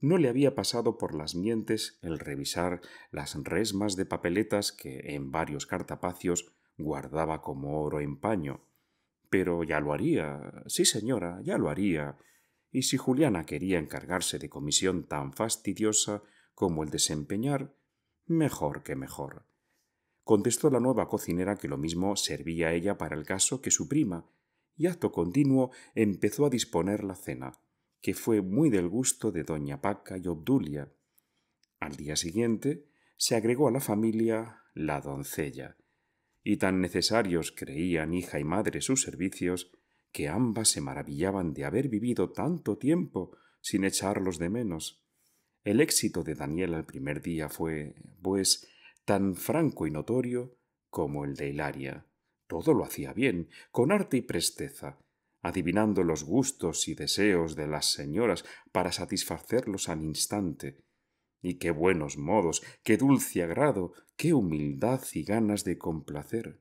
no le había pasado por las mientes el revisar las resmas de papeletas que en varios cartapacios guardaba como oro en paño. Pero ya lo haría, sí señora, ya lo haría. Y si Juliana quería encargarse de comisión tan fastidiosa como el desempeñar, mejor que mejor. Contestó la nueva cocinera que lo mismo servía a ella para el caso que su prima, y acto continuo empezó a disponer la cena, que fue muy del gusto de doña Paca y Obdulia. Al día siguiente se agregó a la familia la doncella, y tan necesarios creían hija y madre sus servicios que ambas se maravillaban de haber vivido tanto tiempo sin echarlos de menos. El éxito de Daniel al primer día fue, pues, tan franco y notorio como el de Hilaria. Todo lo hacía bien, con arte y presteza, adivinando los gustos y deseos de las señoras para satisfacerlos al instante. Y qué buenos modos, qué dulce agrado, qué humildad y ganas de complacer.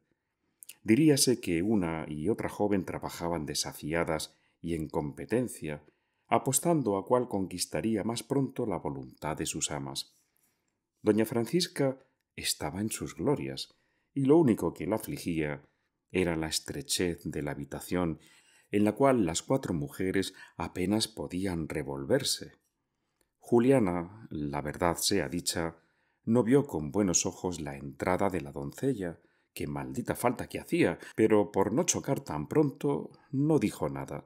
Diríase que una y otra joven trabajaban desafiadas y en competencia, apostando a cuál conquistaría más pronto la voluntad de sus amas. Doña Francisca estaba en sus glorias, y lo único que la afligía era la estrechez de la habitación en la cual las cuatro mujeres apenas podían revolverse. Juliana, la verdad sea dicha, no vio con buenos ojos la entrada de la doncella, que maldita falta que hacía, pero por no chocar tan pronto no dijo nada,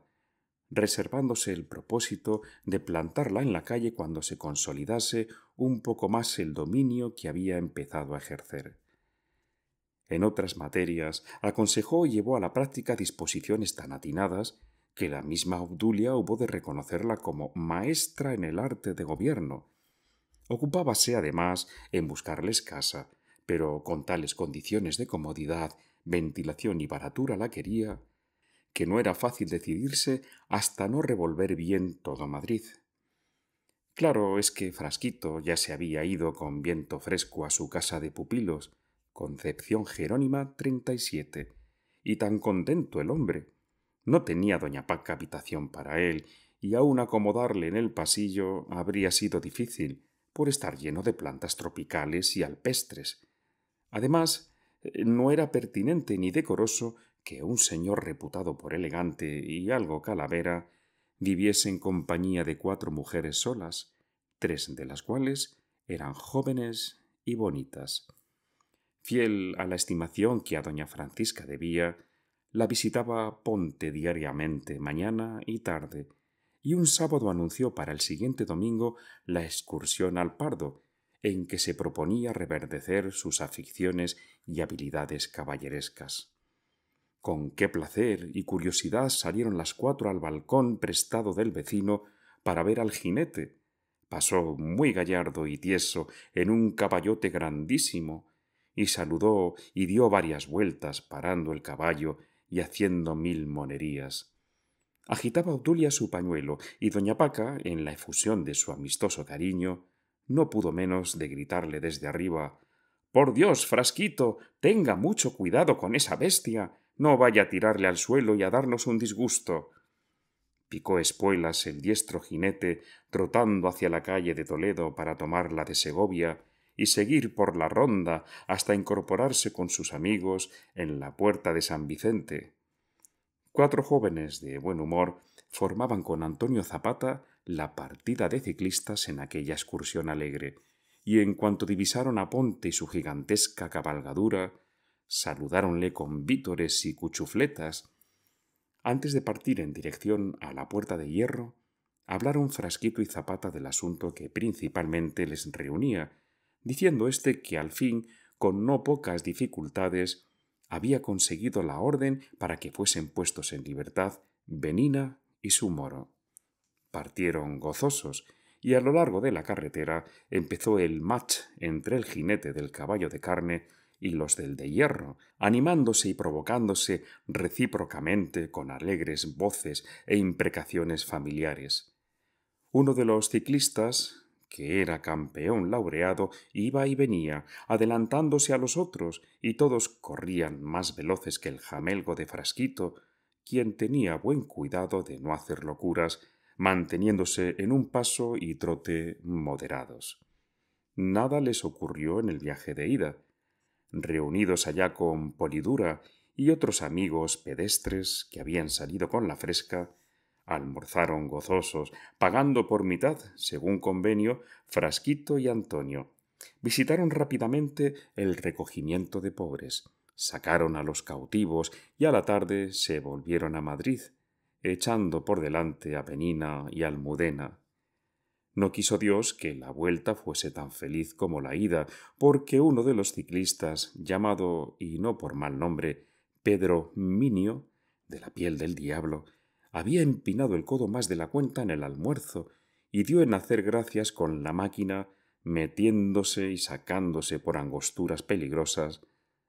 reservándose el propósito de plantarla en la calle cuando se consolidase un poco más el dominio que había empezado a ejercer en otras materias, aconsejó y llevó a la práctica disposiciones tan atinadas que la misma Obdulia hubo de reconocerla como maestra en el arte de gobierno. Ocupábase, además, en buscarles casa, pero con tales condiciones de comodidad, ventilación y baratura la quería, que no era fácil decidirse hasta no revolver bien todo Madrid. Claro es que Frasquito ya se había ido con viento fresco a su casa de pupilos, Concepción Jerónima 37. Y tan contento el hombre. No tenía doña Paca habitación para él, y aun acomodarle en el pasillo habría sido difícil, por estar lleno de plantas tropicales y alpestres. Además, eh, no era pertinente ni decoroso que un señor reputado por elegante y algo calavera viviese en compañía de cuatro mujeres solas, tres de las cuales eran jóvenes y bonitas. Fiel a la estimación que a doña Francisca debía, la visitaba Ponte diariamente, mañana y tarde, y un sábado anunció para el siguiente domingo la excursión al Pardo, en que se proponía reverdecer sus aficiones y habilidades caballerescas. Con qué placer y curiosidad salieron las cuatro al balcón prestado del vecino para ver al jinete. Pasó muy gallardo y tieso en un caballote grandísimo, y saludó y dio varias vueltas parando el caballo y haciendo mil monerías. Agitaba Obdulia su pañuelo y doña Paca, en la efusión de su amistoso cariño, no pudo menos de gritarle desde arriba Por Dios, Frasquito, tenga mucho cuidado con esa bestia. No vaya a tirarle al suelo y a darnos un disgusto. Picó espuelas el diestro jinete, trotando hacia la calle de Toledo para tomarla de Segovia, y seguir por la ronda hasta incorporarse con sus amigos en la puerta de San Vicente. Cuatro jóvenes de buen humor formaban con Antonio Zapata la partida de ciclistas en aquella excursión alegre, y en cuanto divisaron a Ponte y su gigantesca cabalgadura, saludáronle con vítores y cuchufletas. Antes de partir en dirección a la puerta de hierro, hablaron Frasquito y Zapata del asunto que principalmente les reunía, diciendo éste que al fin, con no pocas dificultades, había conseguido la orden para que fuesen puestos en libertad Benina y su moro. Partieron gozosos, y a lo largo de la carretera empezó el match entre el jinete del caballo de carne y los del de hierro, animándose y provocándose recíprocamente con alegres voces e imprecaciones familiares. Uno de los ciclistas, que era campeón laureado, iba y venía, adelantándose a los otros, y todos corrían más veloces que el jamelgo de Frasquito, quien tenía buen cuidado de no hacer locuras, manteniéndose en un paso y trote moderados. Nada les ocurrió en el viaje de ida. Reunidos allá con Polidura y otros amigos pedestres que habían salido con la fresca, Almorzaron gozosos, pagando por mitad, según convenio, Frasquito y Antonio. Visitaron rápidamente el recogimiento de pobres, sacaron a los cautivos y a la tarde se volvieron a Madrid, echando por delante a Penina y Almudena. No quiso Dios que la vuelta fuese tan feliz como la ida, porque uno de los ciclistas, llamado, y no por mal nombre, Pedro Minio, de la piel del diablo, había empinado el codo más de la cuenta en el almuerzo y dio en hacer gracias con la máquina metiéndose y sacándose por angosturas peligrosas,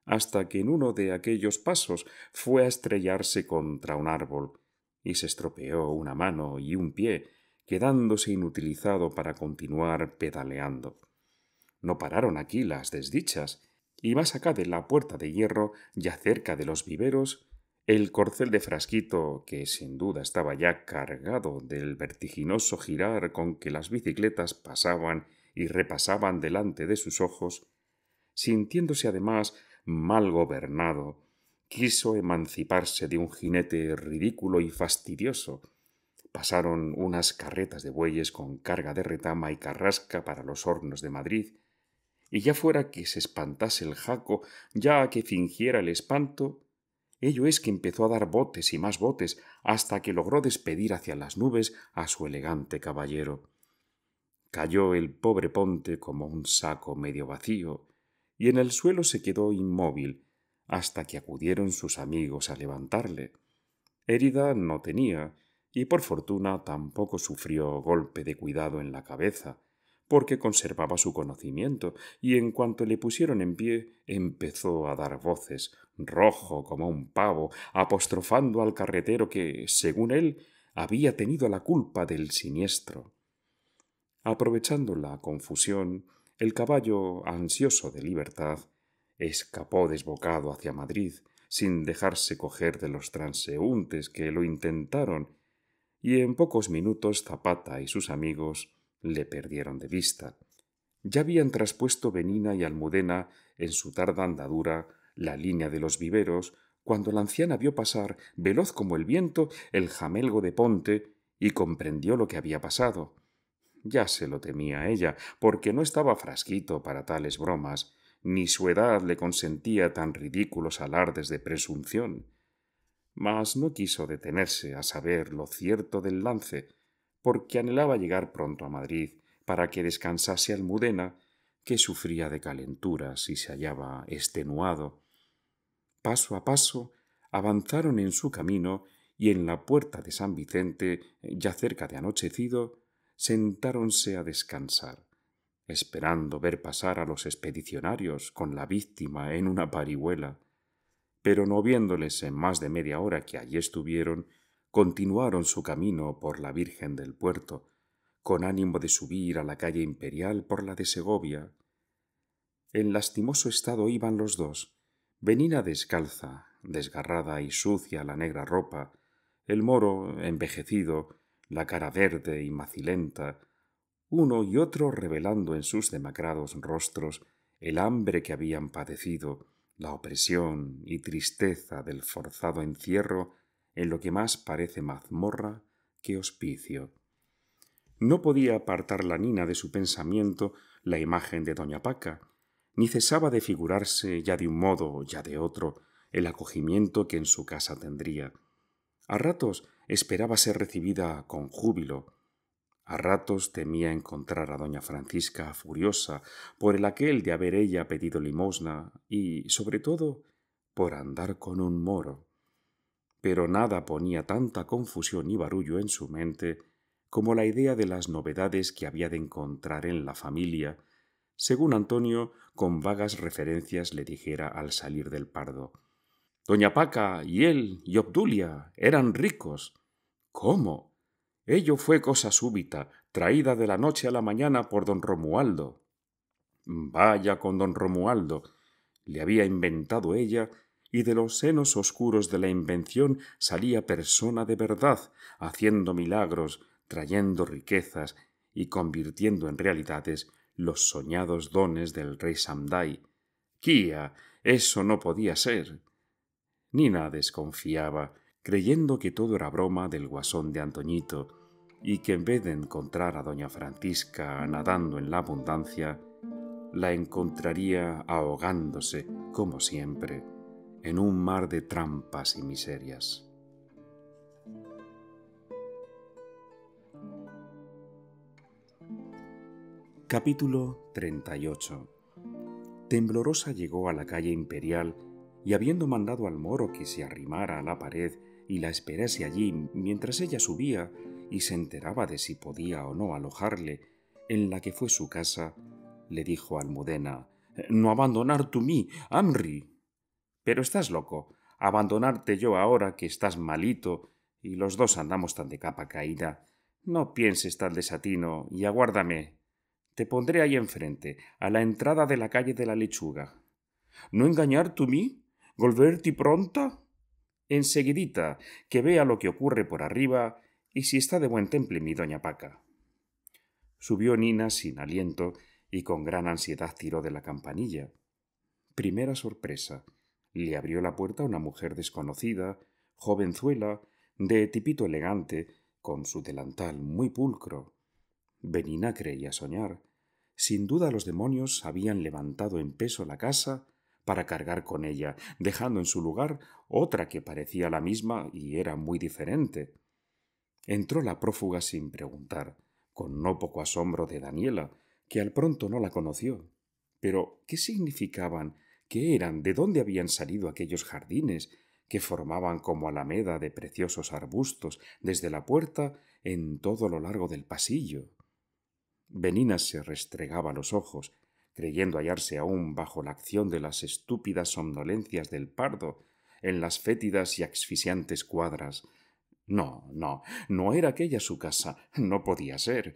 hasta que en uno de aquellos pasos fue a estrellarse contra un árbol y se estropeó una mano y un pie, quedándose inutilizado para continuar pedaleando. No pararon aquí las desdichas, y más acá de la puerta de hierro, ya cerca de los viveros, el corcel de frasquito, que sin duda estaba ya cargado del vertiginoso girar con que las bicicletas pasaban y repasaban delante de sus ojos, sintiéndose además mal gobernado, quiso emanciparse de un jinete ridículo y fastidioso. Pasaron unas carretas de bueyes con carga de retama y carrasca para los hornos de Madrid, y ya fuera que se espantase el jaco, ya que fingiera el espanto, Ello es que empezó a dar botes y más botes hasta que logró despedir hacia las nubes a su elegante caballero. Cayó el pobre Ponte como un saco medio vacío, y en el suelo se quedó inmóvil hasta que acudieron sus amigos a levantarle. Herida no tenía, y por fortuna tampoco sufrió golpe de cuidado en la cabeza, porque conservaba su conocimiento, y en cuanto le pusieron en pie empezó a dar voces, rojo como un pavo, apostrofando al carretero que, según él, había tenido la culpa del siniestro. Aprovechando la confusión, el caballo, ansioso de libertad, escapó desbocado hacia Madrid, sin dejarse coger de los transeúntes que lo intentaron, y en pocos minutos Zapata y sus amigos le perdieron de vista. Ya habían traspuesto Benina y Almudena en su tarda andadura la línea de los viveros, cuando la anciana vio pasar, veloz como el viento, el jamelgo de Ponte y comprendió lo que había pasado. Ya se lo temía ella, porque no estaba frasquito para tales bromas, ni su edad le consentía tan ridículos alardes de presunción. Mas no quiso detenerse a saber lo cierto del lance, porque anhelaba llegar pronto a Madrid para que descansase Almudena, que sufría de calenturas y se hallaba extenuado, Paso a paso avanzaron en su camino y en la puerta de San Vicente, ya cerca de anochecido, sentáronse a descansar, esperando ver pasar a los expedicionarios con la víctima en una parihuela. Pero no viéndoles en más de media hora que allí estuvieron, continuaron su camino por la Virgen del Puerto, con ánimo de subir a la calle imperial por la de Segovia. En lastimoso estado iban los dos, Venía descalza, desgarrada y sucia la negra ropa, el moro envejecido, la cara verde y macilenta, uno y otro revelando en sus demacrados rostros el hambre que habían padecido, la opresión y tristeza del forzado encierro en lo que más parece mazmorra que hospicio. No podía apartar la nina de su pensamiento la imagen de doña Paca, ni cesaba de figurarse, ya de un modo, ya de otro, el acogimiento que en su casa tendría. A ratos esperaba ser recibida con júbilo, a ratos temía encontrar a doña Francisca furiosa por el aquel de haber ella pedido limosna y, sobre todo, por andar con un moro. Pero nada ponía tanta confusión y barullo en su mente como la idea de las novedades que había de encontrar en la familia según Antonio, con vagas referencias le dijera al salir del pardo. Doña Paca y él y Obdulia eran ricos. ¿Cómo? Ello fue cosa súbita, traída de la noche a la mañana por don Romualdo. Vaya con don Romualdo. Le había inventado ella y de los senos oscuros de la invención salía persona de verdad, haciendo milagros, trayendo riquezas y convirtiendo en realidades los soñados dones del rey Samdai. ¡Kia! Eso no podía ser. Nina desconfiaba, creyendo que todo era broma del guasón de Antoñito, y que en vez de encontrar a doña Francisca nadando en la abundancia, la encontraría ahogándose, como siempre, en un mar de trampas y miserias. Capítulo 38 Temblorosa llegó a la calle imperial y habiendo mandado al moro que se arrimara a la pared y la esperase allí mientras ella subía y se enteraba de si podía o no alojarle, en la que fue su casa, le dijo Almudena No abandonar tú mí, Amri. Pero estás loco, abandonarte yo ahora que estás malito y los dos andamos tan de capa caída. No pienses tal desatino y aguárdame, te pondré ahí enfrente, a la entrada de la calle de la lechuga. ¿No engañar tú mí? volverte pronta? Enseguidita, que vea lo que ocurre por arriba y si está de buen temple mi doña Paca. Subió Nina sin aliento y con gran ansiedad tiró de la campanilla. Primera sorpresa. Le abrió la puerta una mujer desconocida, jovenzuela, de tipito elegante, con su delantal muy pulcro. Benina creía soñar. Sin duda los demonios habían levantado en peso la casa para cargar con ella, dejando en su lugar otra que parecía la misma y era muy diferente. Entró la prófuga sin preguntar, con no poco asombro de Daniela, que al pronto no la conoció. Pero, ¿qué significaban? ¿Qué eran? ¿De dónde habían salido aquellos jardines? que formaban como alameda de preciosos arbustos desde la puerta en todo lo largo del pasillo. Benina se restregaba los ojos, creyendo hallarse aún bajo la acción de las estúpidas somnolencias del pardo, en las fétidas y asfixiantes cuadras. No, no, no era aquella su casa, no podía ser.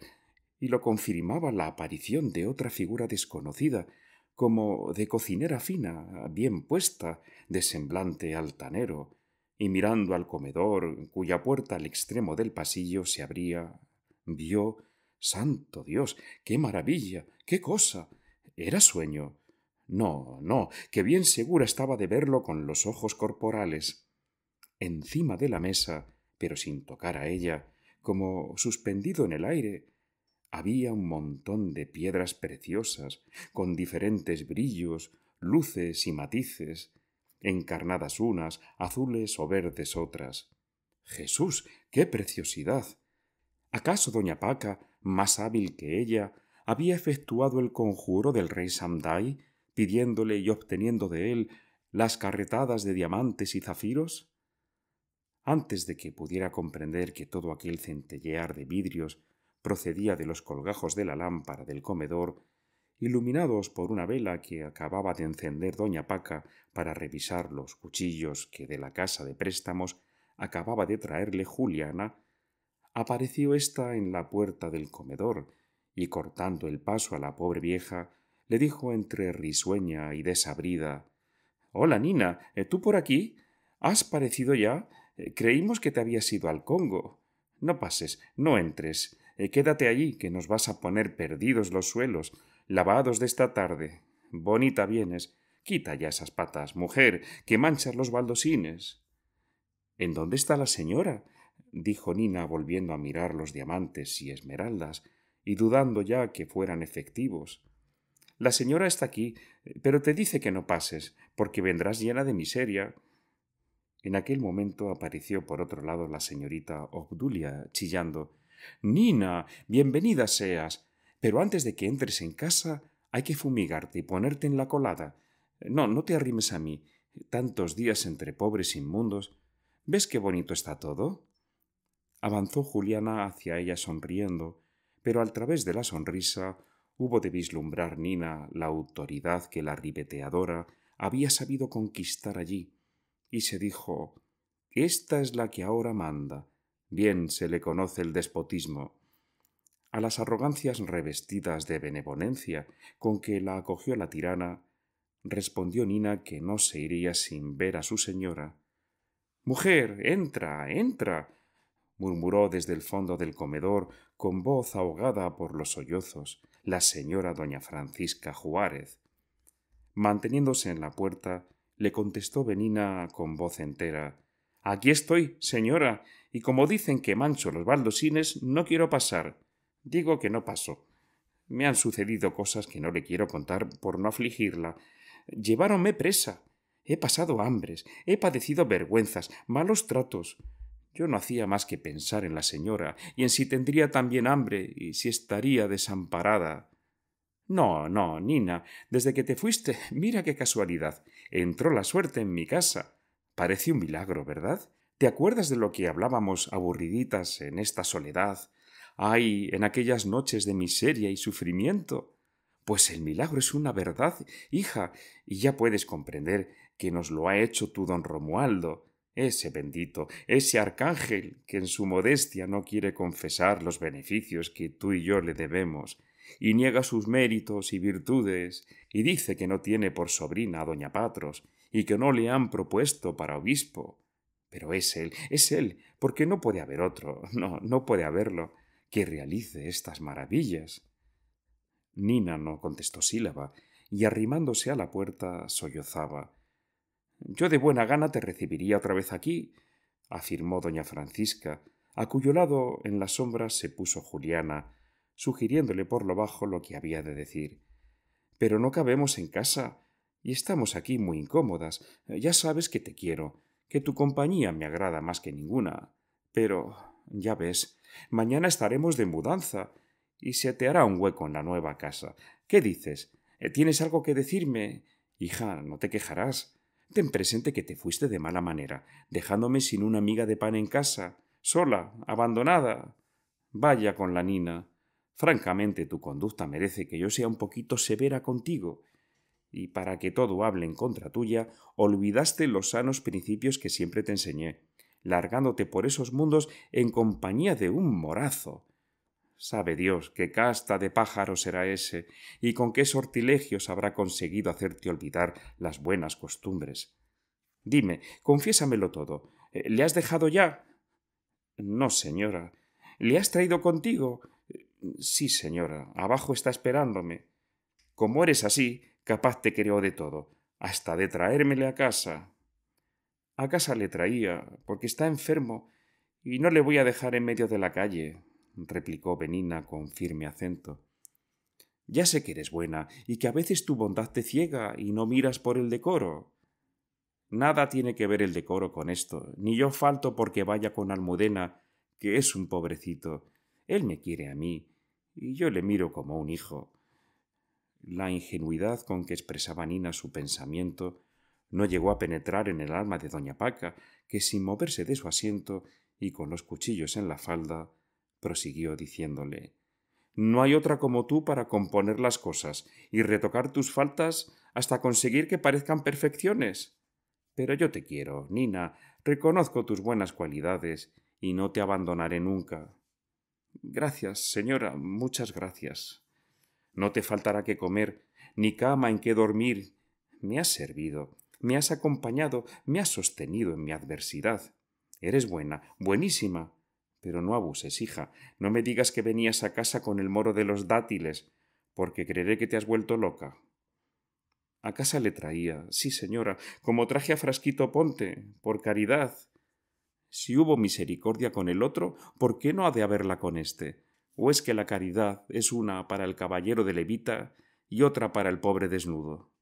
Y lo confirmaba la aparición de otra figura desconocida, como de cocinera fina, bien puesta, de semblante altanero, y mirando al comedor, cuya puerta al extremo del pasillo se abría, vio Santo Dios. qué maravilla. qué cosa. ¿Era sueño? No, no, que bien segura estaba de verlo con los ojos corporales. Encima de la mesa, pero sin tocar a ella, como suspendido en el aire, había un montón de piedras preciosas, con diferentes brillos, luces y matices, encarnadas unas, azules o verdes otras. Jesús, qué preciosidad. ¿Acaso doña Paca más hábil que ella, había efectuado el conjuro del rey Samdai, pidiéndole y obteniendo de él las carretadas de diamantes y zafiros? Antes de que pudiera comprender que todo aquel centellear de vidrios procedía de los colgajos de la lámpara del comedor, iluminados por una vela que acababa de encender doña Paca para revisar los cuchillos que de la casa de préstamos acababa de traerle Juliana, apareció ésta en la puerta del comedor y cortando el paso a la pobre vieja, le dijo entre risueña y desabrida Hola, Nina, eh, ¿tú por aquí? ¿Has parecido ya? Eh, creímos que te habías ido al Congo. No pases, no entres. Eh, quédate allí, que nos vas a poner perdidos los suelos, lavados de esta tarde. Bonita vienes. Quita ya esas patas, mujer, que manchas los baldosines. ¿En dónde está la señora? dijo Nina volviendo a mirar los diamantes y esmeraldas, y dudando ya que fueran efectivos. La señora está aquí, pero te dice que no pases, porque vendrás llena de miseria. En aquel momento apareció por otro lado la señorita Obdulia, chillando Nina, bienvenida seas. Pero antes de que entres en casa, hay que fumigarte y ponerte en la colada. No, no te arrimes a mí. Tantos días entre pobres inmundos. ¿Ves qué bonito está todo? Avanzó Juliana hacia ella sonriendo, pero al través de la sonrisa hubo de vislumbrar Nina la autoridad que la ribeteadora había sabido conquistar allí, y se dijo Esta es la que ahora manda. Bien se le conoce el despotismo. A las arrogancias revestidas de benevolencia con que la acogió la tirana, respondió Nina que no se iría sin ver a su señora. Mujer, entra, entra murmuró desde el fondo del comedor, con voz ahogada por los sollozos, la señora doña Francisca Juárez. Manteniéndose en la puerta, le contestó Benina con voz entera Aquí estoy, señora, y como dicen que mancho los baldosines, no quiero pasar. Digo que no paso. Me han sucedido cosas que no le quiero contar por no afligirla. Lleváronme presa. He pasado hambres, he padecido vergüenzas, malos tratos. Yo no hacía más que pensar en la señora, y en si tendría también hambre, y si estaría desamparada. No, no, Nina, desde que te fuiste, mira qué casualidad. Entró la suerte en mi casa. Parece un milagro, ¿verdad? ¿Te acuerdas de lo que hablábamos aburriditas en esta soledad? Ay, en aquellas noches de miseria y sufrimiento. Pues el milagro es una verdad, hija, y ya puedes comprender que nos lo ha hecho tu don Romualdo ese bendito, ese arcángel que en su modestia no quiere confesar los beneficios que tú y yo le debemos, y niega sus méritos y virtudes, y dice que no tiene por sobrina a doña Patros, y que no le han propuesto para obispo. Pero es él, es él, porque no puede haber otro, no, no puede haberlo, que realice estas maravillas. Nina no contestó sílaba, y arrimándose a la puerta sollozaba yo de buena gana te recibiría otra vez aquí, afirmó doña Francisca, a cuyo lado en la sombra se puso Juliana, sugiriéndole por lo bajo lo que había de decir. Pero no cabemos en casa, y estamos aquí muy incómodas. Ya sabes que te quiero, que tu compañía me agrada más que ninguna. Pero ya ves, mañana estaremos de mudanza, y se te hará un hueco en la nueva casa. ¿Qué dices? ¿Tienes algo que decirme? Hija, no te quejarás. Ten presente que te fuiste de mala manera, dejándome sin una miga de pan en casa, sola, abandonada. Vaya con la Nina. Francamente, tu conducta merece que yo sea un poquito severa contigo. Y para que todo hable en contra tuya, olvidaste los sanos principios que siempre te enseñé, largándote por esos mundos en compañía de un morazo, Sabe Dios qué casta de pájaro será ese y con qué sortilegios habrá conseguido hacerte olvidar las buenas costumbres. Dime, confiésamelo todo. Eh, ¿Le has dejado ya? No, señora. ¿Le has traído contigo? Eh, sí, señora. Abajo está esperándome. Como eres así, capaz te creo de todo, hasta de traérmele a casa. A casa le traía, porque está enfermo, y no le voy a dejar en medio de la calle, replicó Benina con firme acento. Ya sé que eres buena y que a veces tu bondad te ciega y no miras por el decoro. Nada tiene que ver el decoro con esto, ni yo falto porque vaya con Almudena, que es un pobrecito. Él me quiere a mí, y yo le miro como un hijo. La ingenuidad con que expresaba Nina su pensamiento no llegó a penetrar en el alma de doña Paca, que sin moverse de su asiento y con los cuchillos en la falda, prosiguió diciéndole No hay otra como tú para componer las cosas y retocar tus faltas hasta conseguir que parezcan perfecciones. Pero yo te quiero, Nina, reconozco tus buenas cualidades y no te abandonaré nunca. Gracias, señora, muchas gracias. No te faltará que comer, ni cama en que dormir. Me has servido, me has acompañado, me has sostenido en mi adversidad. Eres buena, buenísima. Pero no abuses, hija, no me digas que venías a casa con el moro de los dátiles, porque creeré que te has vuelto loca. A casa le traía, sí señora, como traje a Frasquito Ponte, por caridad. Si hubo misericordia con el otro, ¿por qué no ha de haberla con éste? ¿O es que la caridad es una para el caballero de Levita y otra para el pobre desnudo?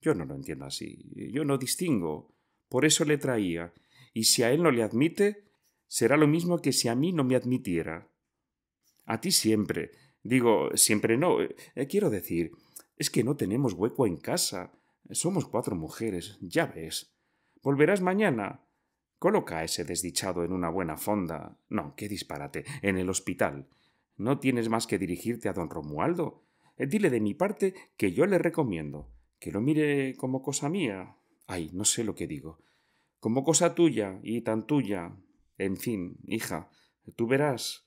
Yo no lo entiendo así, yo no distingo. Por eso le traía, y si a él no le admite, será lo mismo que si a mí no me admitiera. A ti siempre. Digo, siempre no. Eh, eh, quiero decir, es que no tenemos hueco en casa. Somos cuatro mujeres, ya ves. ¿Volverás mañana? Coloca a ese desdichado en una buena fonda. No, qué disparate. En el hospital. No tienes más que dirigirte a don Romualdo. Eh, dile de mi parte que yo le recomiendo. Que lo mire como cosa mía. Ay, no sé lo que digo. Como cosa tuya y tan tuya, en fin, hija, tú verás.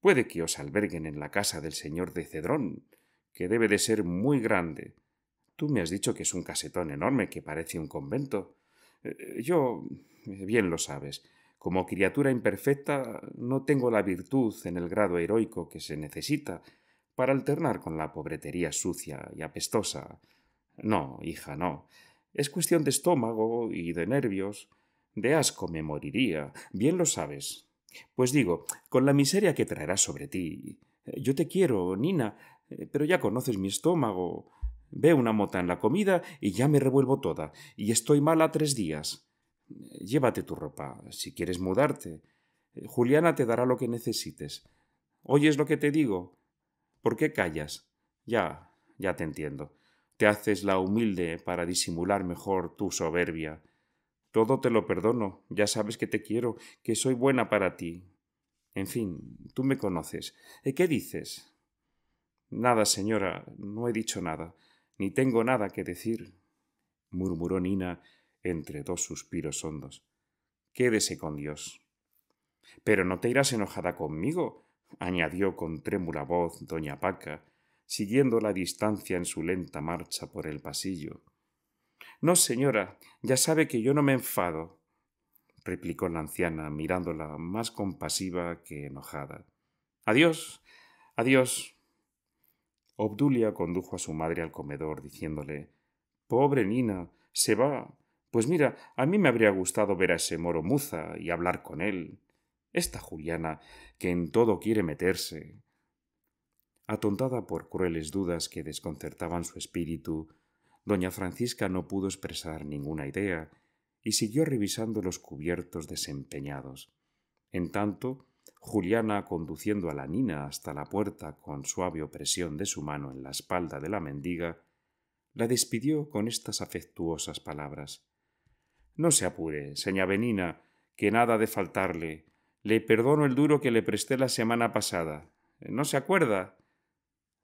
Puede que os alberguen en la casa del señor de Cedrón, que debe de ser muy grande. Tú me has dicho que es un casetón enorme que parece un convento. Eh, eh, yo, eh, bien lo sabes, como criatura imperfecta no tengo la virtud en el grado heroico que se necesita para alternar con la pobretería sucia y apestosa. No, hija, no. Es cuestión de estómago y de nervios, de asco me moriría, bien lo sabes. Pues digo, con la miseria que traerás sobre ti. Eh, yo te quiero, Nina, eh, pero ya conoces mi estómago. Ve una mota en la comida y ya me revuelvo toda, y estoy mala tres días. Llévate tu ropa, si quieres mudarte. Eh, Juliana te dará lo que necesites. ¿Oyes lo que te digo? ¿Por qué callas? Ya, ya te entiendo. Te haces la humilde para disimular mejor tu soberbia. Todo te lo perdono, ya sabes que te quiero, que soy buena para ti. En fin, tú me conoces. Eh, ¿Qué dices? Nada, señora, no he dicho nada, ni tengo nada que decir, murmuró Nina entre dos suspiros hondos. Quédese con Dios. Pero no te irás enojada conmigo, añadió con trémula voz doña Paca, siguiendo la distancia en su lenta marcha por el pasillo. No, señora, ya sabe que yo no me enfado, replicó la anciana, mirándola más compasiva que enojada. Adiós, adiós. Obdulia condujo a su madre al comedor, diciéndole Pobre Nina, se va. Pues mira, a mí me habría gustado ver a ese moro muza y hablar con él. Esta Juliana, que en todo quiere meterse. Atontada por crueles dudas que desconcertaban su espíritu, Doña Francisca no pudo expresar ninguna idea y siguió revisando los cubiertos desempeñados. En tanto, Juliana, conduciendo a la nina hasta la puerta con suave opresión de su mano en la espalda de la mendiga, la despidió con estas afectuosas palabras. No se apure, señá Benina, que nada de faltarle. Le perdono el duro que le presté la semana pasada. ¿No se acuerda?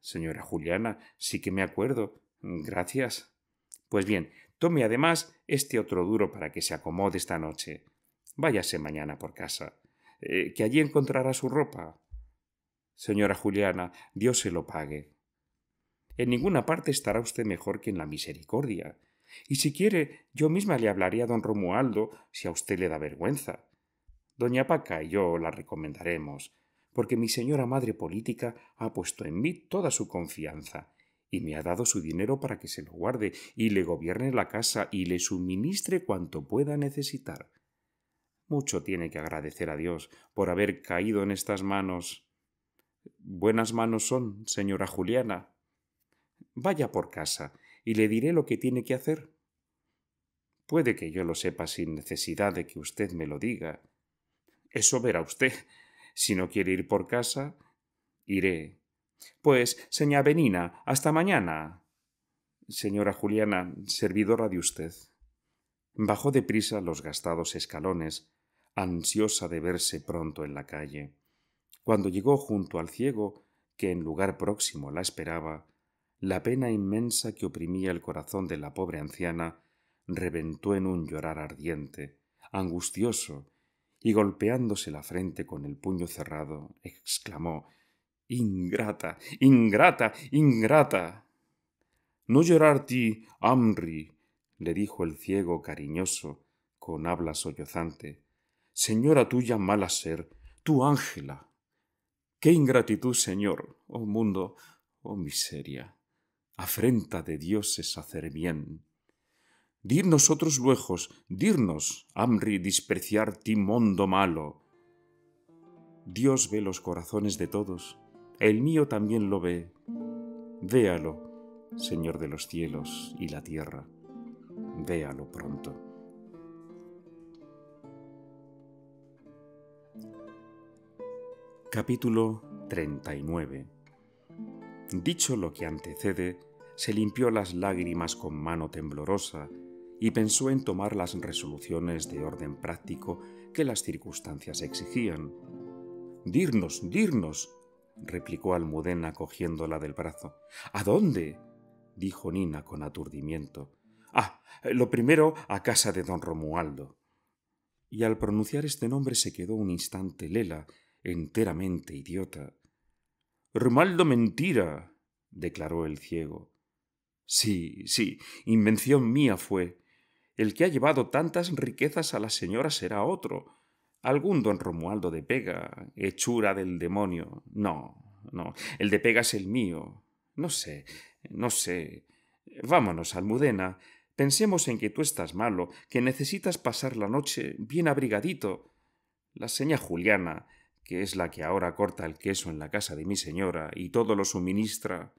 Señora Juliana, sí que me acuerdo. Gracias. Pues bien, tome además este otro duro para que se acomode esta noche. Váyase mañana por casa, eh, que allí encontrará su ropa. Señora Juliana, Dios se lo pague. En ninguna parte estará usted mejor que en la misericordia. Y si quiere, yo misma le hablaré a don Romualdo si a usted le da vergüenza. Doña Paca y yo la recomendaremos, porque mi señora madre política ha puesto en mí toda su confianza y me ha dado su dinero para que se lo guarde y le gobierne la casa y le suministre cuanto pueda necesitar. Mucho tiene que agradecer a Dios por haber caído en estas manos. Buenas manos son, señora Juliana. Vaya por casa y le diré lo que tiene que hacer. Puede que yo lo sepa sin necesidad de que usted me lo diga. Eso verá usted. Si no quiere ir por casa, iré pues, señá Benina, hasta mañana. Señora Juliana, servidora de usted. Bajó deprisa los gastados escalones, ansiosa de verse pronto en la calle. Cuando llegó junto al ciego, que en lugar próximo la esperaba, la pena inmensa que oprimía el corazón de la pobre anciana reventó en un llorar ardiente, angustioso, y golpeándose la frente con el puño cerrado, exclamó Ingrata, ingrata, ingrata. No llorar ti, Amri, le dijo el ciego cariñoso, con habla sollozante. Señora tuya mala ser, tu Ángela. Qué ingratitud, señor, oh mundo, oh miseria. Afrenta de es hacer bien. Dirnos otros luejos, dirnos, Amri, despreciar ti mundo malo. Dios ve los corazones de todos el mío también lo ve. Véalo, Señor de los cielos y la tierra, véalo pronto. Capítulo 39 Dicho lo que antecede, se limpió las lágrimas con mano temblorosa y pensó en tomar las resoluciones de orden práctico que las circunstancias exigían. Dirnos, dirnos, replicó Almudena cogiéndola del brazo. ¿A dónde? dijo Nina con aturdimiento. Ah, lo primero a casa de don Romualdo. Y al pronunciar este nombre se quedó un instante Lela, enteramente idiota. Romualdo mentira, declaró el ciego. Sí, sí, invención mía fue. El que ha llevado tantas riquezas a la señora será otro algún don Romualdo de Pega, hechura del demonio. No, no, el de Pega es el mío. No sé, no sé. Vámonos, Almudena. Pensemos en que tú estás malo, que necesitas pasar la noche bien abrigadito. La seña Juliana, que es la que ahora corta el queso en la casa de mi señora y todo lo suministra,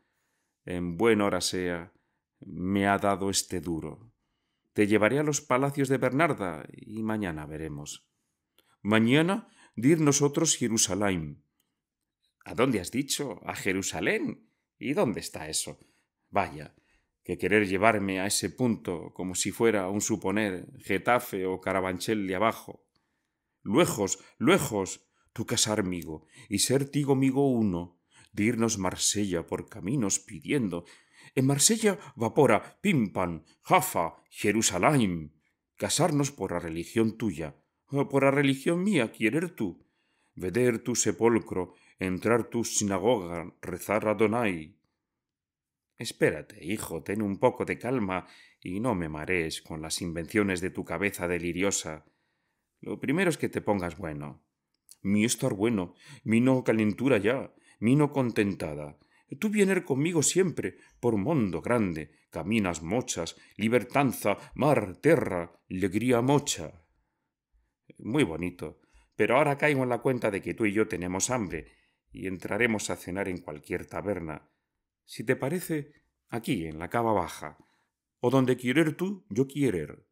en buen hora sea, me ha dado este duro. Te llevaré a los palacios de Bernarda y mañana veremos. Mañana dir nosotros Jerusalén. ¿A dónde has dicho? A Jerusalén. ¿Y dónde está eso? Vaya, que querer llevarme a ese punto como si fuera un suponer Getafe o Carabanchel de abajo. Luejos, luejos, tú migo, y ser tigo migo uno, dirnos irnos Marsella por caminos pidiendo. En Marsella vapora, pimpan, Jafa, Jerusalén. Casarnos por la religión tuya, por la religión mía querer tú, veder tu sepulcro, entrar tu sinagoga, rezar a Donai. Espérate, hijo, ten un poco de calma y no me marees con las invenciones de tu cabeza deliriosa. Lo primero es que te pongas bueno. Mi estar bueno, mi no calentura ya, mi no contentada. Tú vienes conmigo siempre, por mundo grande, caminas mochas, libertanza, mar, tierra, alegría mocha. Muy bonito. Pero ahora caigo en la cuenta de que tú y yo tenemos hambre, y entraremos a cenar en cualquier taberna. Si te parece, aquí, en la cava baja, o donde quierer tú, yo quierer.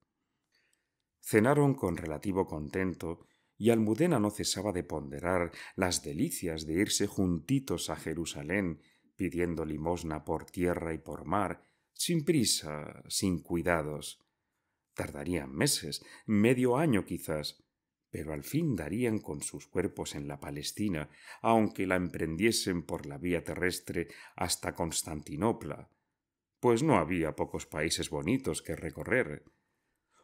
Cenaron con relativo contento, y Almudena no cesaba de ponderar las delicias de irse juntitos a Jerusalén, pidiendo limosna por tierra y por mar, sin prisa, sin cuidados. Tardarían meses, medio año quizás, pero al fin darían con sus cuerpos en la Palestina, aunque la emprendiesen por la vía terrestre hasta Constantinopla, pues no había pocos países bonitos que recorrer.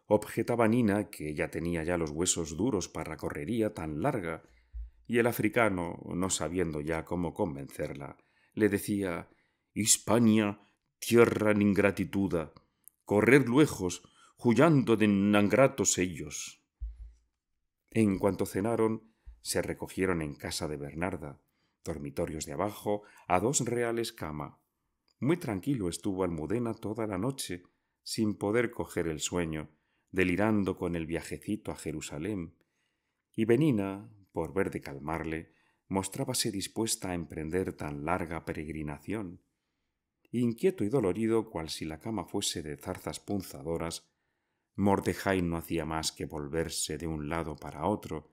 Objetaba Nina que ella tenía ya los huesos duros para correría tan larga, y el africano, no sabiendo ya cómo convencerla, le decía Hispania, tierra en ingratitud, correr lejos, huyando de nangratos ellos. En cuanto cenaron, se recogieron en casa de Bernarda, dormitorios de abajo, a dos reales cama. Muy tranquilo estuvo Almudena toda la noche, sin poder coger el sueño, delirando con el viajecito a Jerusalén, y Benina, por ver de calmarle, mostrábase dispuesta a emprender tan larga peregrinación. Inquieto y dolorido, cual si la cama fuese de zarzas punzadoras, Mordejai no hacía más que volverse de un lado para otro,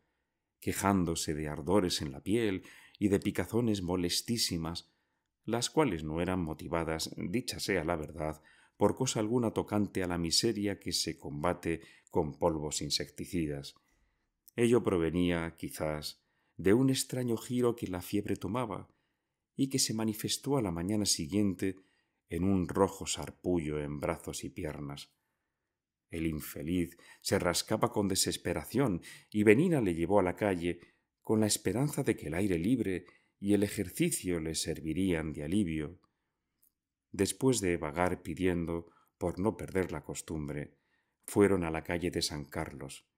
quejándose de ardores en la piel y de picazones molestísimas, las cuales no eran motivadas, dicha sea la verdad, por cosa alguna tocante a la miseria que se combate con polvos insecticidas. Ello provenía, quizás, de un extraño giro que la fiebre tomaba y que se manifestó a la mañana siguiente en un rojo sarpullo en brazos y piernas. El infeliz se rascaba con desesperación y Benina le llevó a la calle con la esperanza de que el aire libre y el ejercicio le servirían de alivio. Después de vagar pidiendo, por no perder la costumbre, fueron a la calle de San Carlos,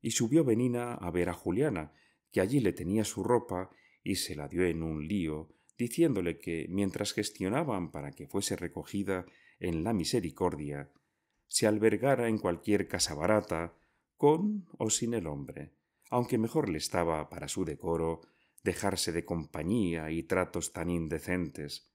y subió Benina a ver a Juliana, que allí le tenía su ropa y se la dio en un lío, diciéndole que mientras gestionaban para que fuese recogida en la misericordia, se albergara en cualquier casa barata, con o sin el hombre, aunque mejor le estaba, para su decoro, dejarse de compañía y tratos tan indecentes.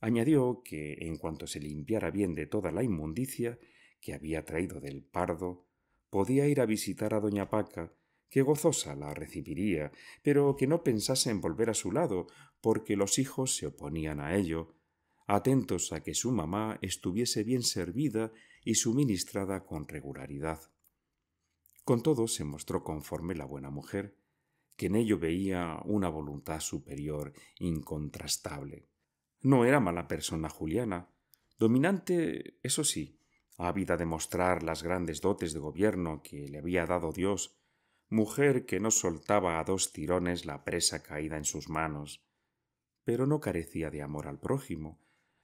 Añadió que, en cuanto se limpiara bien de toda la inmundicia que había traído del pardo, podía ir a visitar a doña Paca, que gozosa la recibiría, pero que no pensase en volver a su lado, porque los hijos se oponían a ello, atentos a que su mamá estuviese bien servida y suministrada con regularidad. Con todo se mostró conforme la buena mujer, que en ello veía una voluntad superior incontrastable. No era mala persona Juliana, dominante, eso sí, ávida de mostrar las grandes dotes de gobierno que le había dado Dios, mujer que no soltaba a dos tirones la presa caída en sus manos, pero no carecía de amor al prójimo,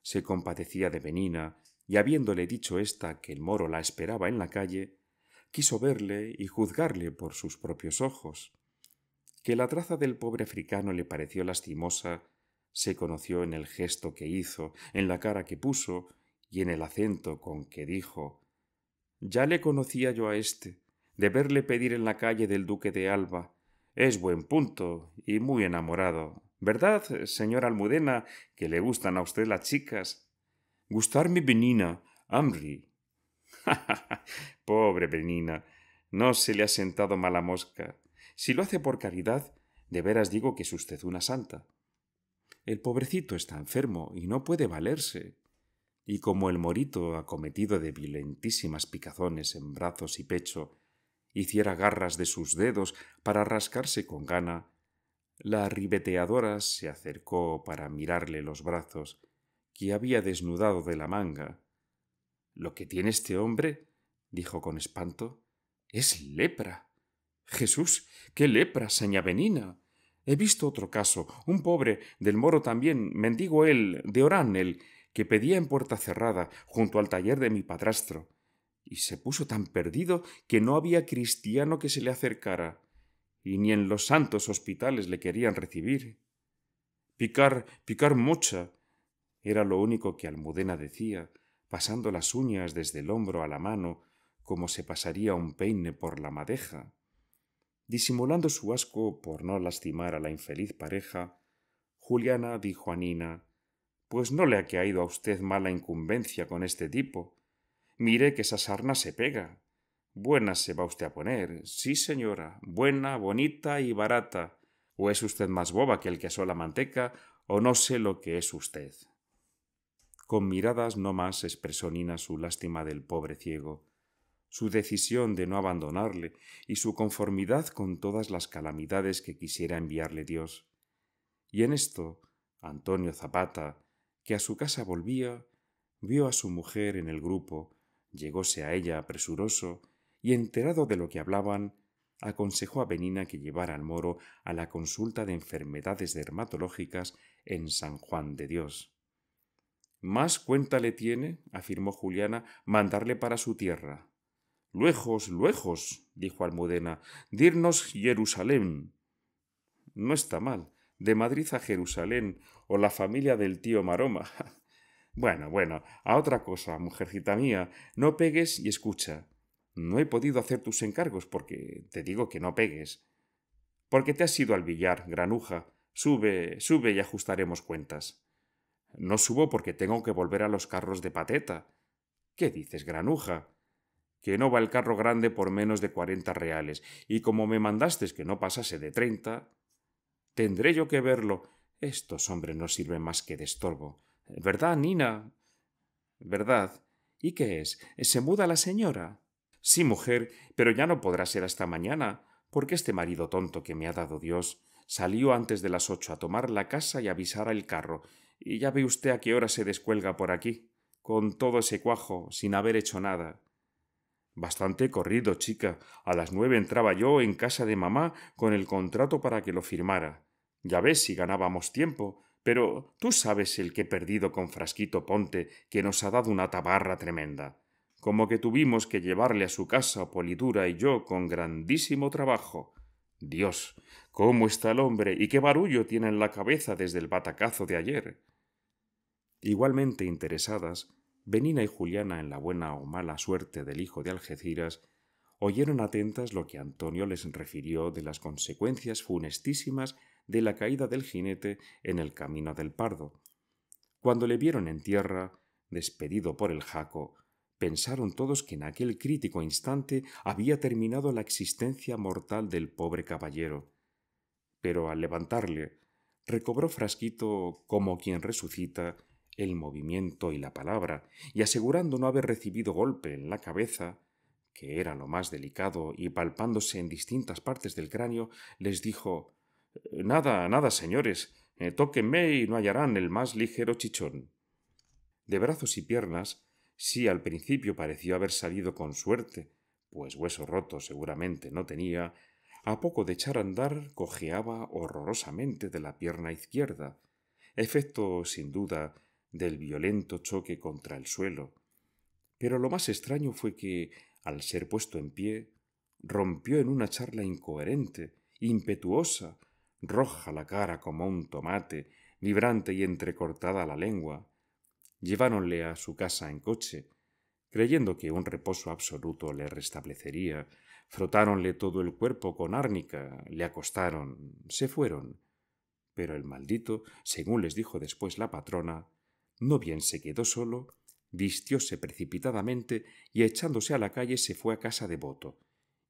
se compadecía de Benina, y habiéndole dicho ésta que el moro la esperaba en la calle, quiso verle y juzgarle por sus propios ojos. Que la traza del pobre africano le pareció lastimosa se conoció en el gesto que hizo, en la cara que puso y en el acento con que dijo Ya le conocía yo a éste, de verle pedir en la calle del duque de Alba. Es buen punto y muy enamorado, ¿Verdad, señora Almudena, que le gustan a usted las chicas? —Gustar Gustarme Benina, Amri. Pobre Benina, no se le ha sentado mala mosca. Si lo hace por caridad, de veras digo que es usted una santa. El pobrecito está enfermo y no puede valerse. Y como el morito, acometido de violentísimas picazones en brazos y pecho, hiciera garras de sus dedos para rascarse con gana, la ribeteadora se acercó para mirarle los brazos que había desnudado de la manga. Lo que tiene este hombre, dijo con espanto, es lepra. Jesús, qué lepra, Benina! He visto otro caso, un pobre del moro también, mendigo él, de Orán el que pedía en puerta cerrada, junto al taller de mi padrastro, y se puso tan perdido que no había cristiano que se le acercara y ni en los santos hospitales le querían recibir. Picar, picar mucha, era lo único que Almudena decía, pasando las uñas desde el hombro a la mano, como se pasaría un peine por la madeja. Disimulando su asco por no lastimar a la infeliz pareja, Juliana dijo a Nina Pues no le ha caído a usted mala incumbencia con este tipo. Mire que esa sarna se pega. Buena se va usted a poner. Sí, señora. Buena, bonita y barata. O es usted más boba que el que asó la manteca, o no sé lo que es usted. Con miradas no más expresó Nina su lástima del pobre ciego, su decisión de no abandonarle y su conformidad con todas las calamidades que quisiera enviarle Dios. Y en esto, Antonio Zapata, que a su casa volvía, vio a su mujer en el grupo, llegóse a ella apresuroso y enterado de lo que hablaban, aconsejó a Benina que llevara al moro a la consulta de enfermedades dermatológicas en San Juan de Dios. Más cuenta le tiene, afirmó Juliana, mandarle para su tierra. Luejos, luejos, dijo Almudena, dirnos Jerusalén. No está mal, de Madrid a Jerusalén, o la familia del tío Maroma. bueno, bueno, a otra cosa, mujercita mía, no pegues y escucha. No he podido hacer tus encargos porque te digo que no pegues. Porque te has ido al billar, granuja. Sube, sube y ajustaremos cuentas. No subo porque tengo que volver a los carros de pateta. ¿Qué dices, granuja? Que no va el carro grande por menos de cuarenta reales, y como me mandaste que no pasase de treinta. Tendré yo que verlo. Estos hombres no sirven más que de estorbo. ¿Verdad, Nina? ¿Verdad? ¿Y qué es? ¿Se muda la señora? Sí, mujer, pero ya no podrá ser hasta mañana, porque este marido tonto que me ha dado Dios salió antes de las ocho a tomar la casa y avisar al carro, y ya ve usted a qué hora se descuelga por aquí, con todo ese cuajo, sin haber hecho nada. Bastante corrido, chica. A las nueve entraba yo en casa de mamá con el contrato para que lo firmara. Ya ves si ganábamos tiempo, pero tú sabes el que he perdido con Frasquito Ponte, que nos ha dado una tabarra tremenda como que tuvimos que llevarle a su casa Polidura y yo con grandísimo trabajo. Dios, cómo está el hombre y qué barullo tiene en la cabeza desde el batacazo de ayer. Igualmente interesadas, Benina y Juliana en la buena o mala suerte del hijo de Algeciras, oyeron atentas lo que Antonio les refirió de las consecuencias funestísimas de la caída del jinete en el camino del Pardo. Cuando le vieron en tierra, despedido por el jaco, pensaron todos que en aquel crítico instante había terminado la existencia mortal del pobre caballero. Pero al levantarle, recobró Frasquito, como quien resucita, el movimiento y la palabra, y asegurando no haber recibido golpe en la cabeza, que era lo más delicado, y palpándose en distintas partes del cráneo, les dijo Nada, nada, señores, eh, tóquenme y no hallarán el más ligero chichón. De brazos y piernas si al principio pareció haber salido con suerte, pues hueso roto seguramente no tenía, a poco de echar a andar cojeaba horrorosamente de la pierna izquierda, efecto sin duda del violento choque contra el suelo. Pero lo más extraño fue que, al ser puesto en pie, rompió en una charla incoherente, impetuosa, roja la cara como un tomate, vibrante y entrecortada la lengua, lleváronle a su casa en coche, creyendo que un reposo absoluto le restablecería, frotáronle todo el cuerpo con árnica, le acostaron, se fueron. Pero el maldito, según les dijo después la patrona, no bien se quedó solo, vistióse precipitadamente y echándose a la calle se fue a casa de voto.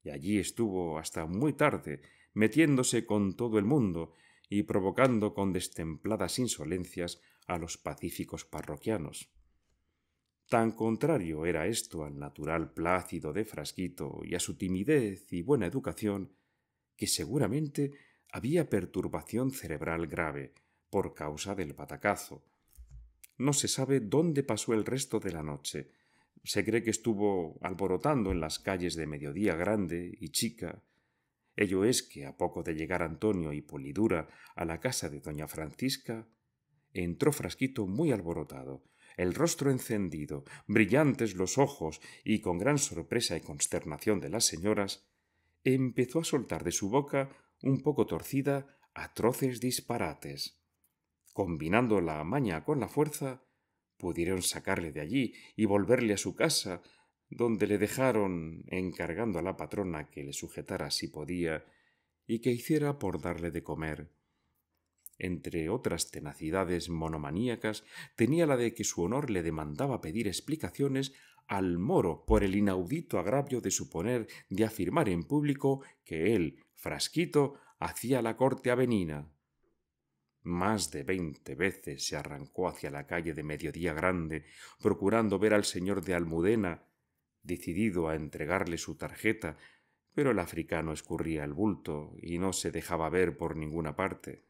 y allí estuvo hasta muy tarde, metiéndose con todo el mundo y provocando con destempladas insolencias a los pacíficos parroquianos. Tan contrario era esto al natural plácido de Frasquito y a su timidez y buena educación, que seguramente había perturbación cerebral grave por causa del batacazo. No se sabe dónde pasó el resto de la noche. Se cree que estuvo alborotando en las calles de Mediodía Grande y Chica. Ello es que a poco de llegar Antonio y Polidura a la casa de doña Francisca, entró Frasquito muy alborotado, el rostro encendido, brillantes los ojos y con gran sorpresa y consternación de las señoras, empezó a soltar de su boca, un poco torcida, atroces disparates. Combinando la maña con la fuerza, pudieron sacarle de allí y volverle a su casa, donde le dejaron encargando a la patrona que le sujetara si podía y que hiciera por darle de comer entre otras tenacidades monomaníacas, tenía la de que su honor le demandaba pedir explicaciones al moro por el inaudito agravio de suponer de afirmar en público que él, Frasquito, hacía la corte avenina. Más de veinte veces se arrancó hacia la calle de Mediodía Grande, procurando ver al señor de Almudena, decidido a entregarle su tarjeta, pero el africano escurría el bulto y no se dejaba ver por ninguna parte.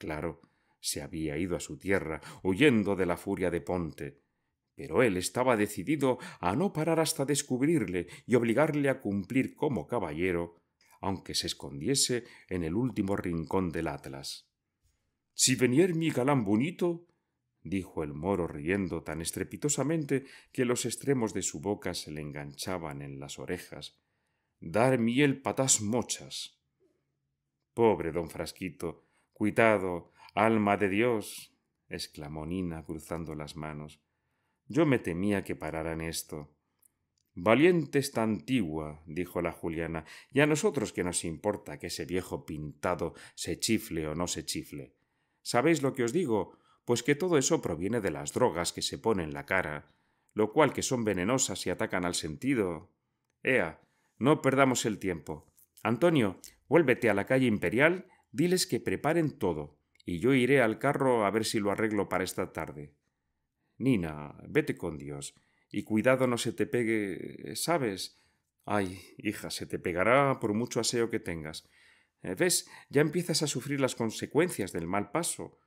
Claro, se había ido a su tierra, huyendo de la furia de Ponte. Pero él estaba decidido a no parar hasta descubrirle y obligarle a cumplir como caballero, aunque se escondiese en el último rincón del Atlas. Si venier mi galán bonito, dijo el moro riendo tan estrepitosamente que los extremos de su boca se le enganchaban en las orejas, dar miel patás mochas. Pobre don Frasquito, Cuidado, alma de Dios, exclamó Nina cruzando las manos. Yo me temía que pararan esto. Valiente está antigua, dijo la Juliana, y a nosotros que nos importa que ese viejo pintado se chifle o no se chifle. ¿Sabéis lo que os digo? Pues que todo eso proviene de las drogas que se pone en la cara, lo cual que son venenosas y atacan al sentido. Ea, no perdamos el tiempo. Antonio, vuélvete a la calle imperial Diles que preparen todo, y yo iré al carro a ver si lo arreglo para esta tarde. Nina, vete con Dios, y cuidado no se te pegue. ¿Sabes? Ay, hija, se te pegará por mucho aseo que tengas. Eh, ¿Ves? Ya empiezas a sufrir las consecuencias del mal paso,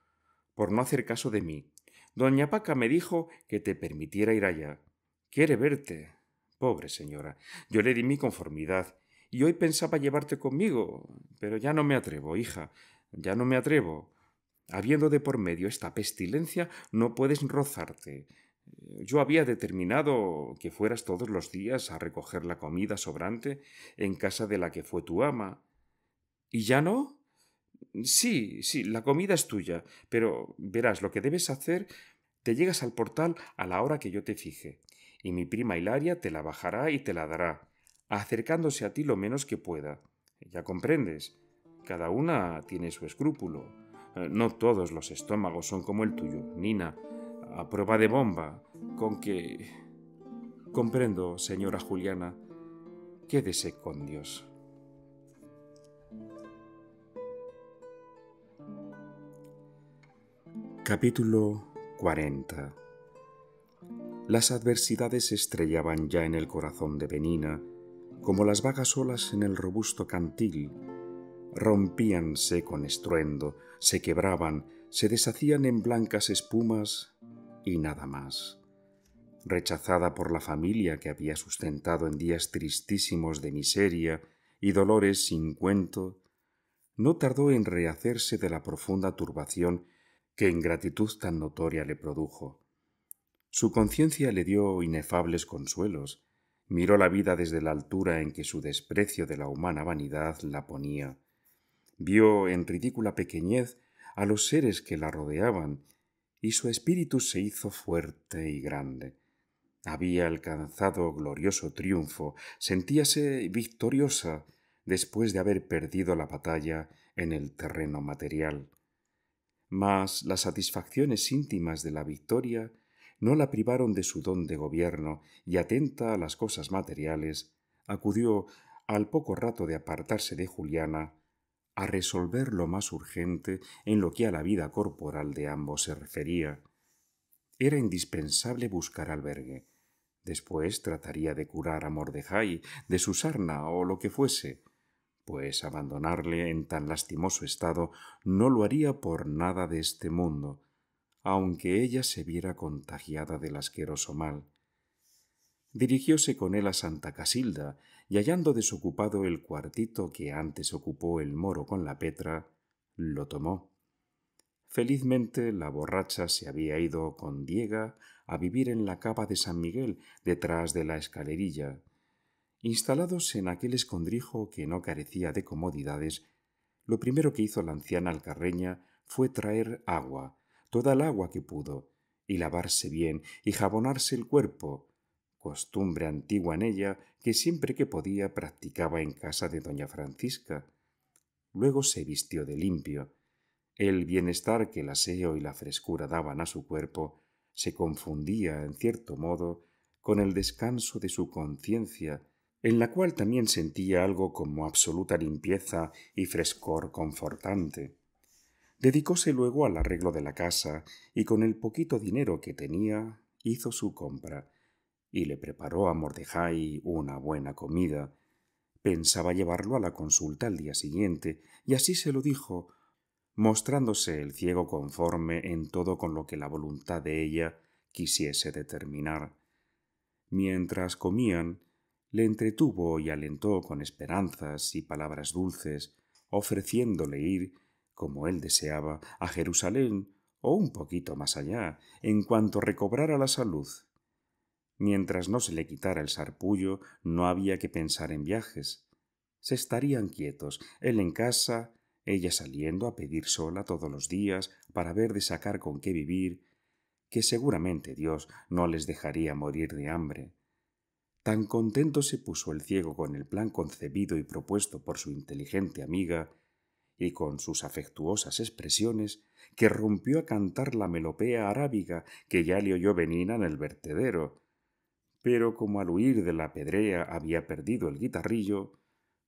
por no hacer caso de mí. Doña Paca me dijo que te permitiera ir allá. Quiere verte. Pobre señora. Yo le di mi conformidad, y hoy pensaba llevarte conmigo, pero ya no me atrevo, hija, ya no me atrevo. Habiendo de por medio esta pestilencia, no puedes rozarte. Yo había determinado que fueras todos los días a recoger la comida sobrante en casa de la que fue tu ama. ¿Y ya no? Sí, sí, la comida es tuya, pero verás, lo que debes hacer, te llegas al portal a la hora que yo te fije, y mi prima Hilaria te la bajará y te la dará acercándose a ti lo menos que pueda. Ya comprendes, cada una tiene su escrúpulo. Eh, no todos los estómagos son como el tuyo, Nina, a prueba de bomba, con que... Comprendo, señora Juliana. Quédese con Dios. Capítulo 40 Las adversidades estrellaban ya en el corazón de Benina, como las vagas olas en el robusto cantil, rompíanse con estruendo, se quebraban, se deshacían en blancas espumas y nada más. Rechazada por la familia que había sustentado en días tristísimos de miseria y dolores sin cuento, no tardó en rehacerse de la profunda turbación que ingratitud tan notoria le produjo. Su conciencia le dio inefables consuelos, miró la vida desde la altura en que su desprecio de la humana vanidad la ponía, vio en ridícula pequeñez a los seres que la rodeaban, y su espíritu se hizo fuerte y grande. Había alcanzado glorioso triunfo, sentíase victoriosa después de haber perdido la batalla en el terreno material. Mas las satisfacciones íntimas de la victoria no la privaron de su don de gobierno y atenta a las cosas materiales, acudió, al poco rato de apartarse de Juliana, a resolver lo más urgente en lo que a la vida corporal de ambos se refería. Era indispensable buscar albergue. Después trataría de curar a Mordejai, de sarna o lo que fuese, pues abandonarle en tan lastimoso estado no lo haría por nada de este mundo aunque ella se viera contagiada del asqueroso mal. Dirigióse con él a Santa Casilda, y hallando desocupado el cuartito que antes ocupó el moro con la Petra, lo tomó. Felizmente la borracha se había ido con Diega a vivir en la cava de San Miguel, detrás de la escalerilla. Instalados en aquel escondrijo que no carecía de comodidades, lo primero que hizo la anciana alcarreña fue traer agua, toda el agua que pudo, y lavarse bien y jabonarse el cuerpo, costumbre antigua en ella que siempre que podía practicaba en casa de doña Francisca. Luego se vistió de limpio. El bienestar que el aseo y la frescura daban a su cuerpo se confundía, en cierto modo, con el descanso de su conciencia, en la cual también sentía algo como absoluta limpieza y frescor confortante. Dedicóse luego al arreglo de la casa y con el poquito dinero que tenía hizo su compra y le preparó a Mordejai una buena comida. Pensaba llevarlo a la consulta al día siguiente y así se lo dijo, mostrándose el ciego conforme en todo con lo que la voluntad de ella quisiese determinar. Mientras comían, le entretuvo y alentó con esperanzas y palabras dulces, ofreciéndole ir como él deseaba, a Jerusalén o un poquito más allá, en cuanto recobrara la salud. Mientras no se le quitara el sarpullo, no había que pensar en viajes. Se estarían quietos, él en casa, ella saliendo a pedir sola todos los días para ver de sacar con qué vivir, que seguramente Dios no les dejaría morir de hambre. Tan contento se puso el ciego con el plan concebido y propuesto por su inteligente amiga, y con sus afectuosas expresiones, que rompió a cantar la melopea arábiga que ya le oyó Benina en el vertedero. Pero como al huir de la pedrea había perdido el guitarrillo,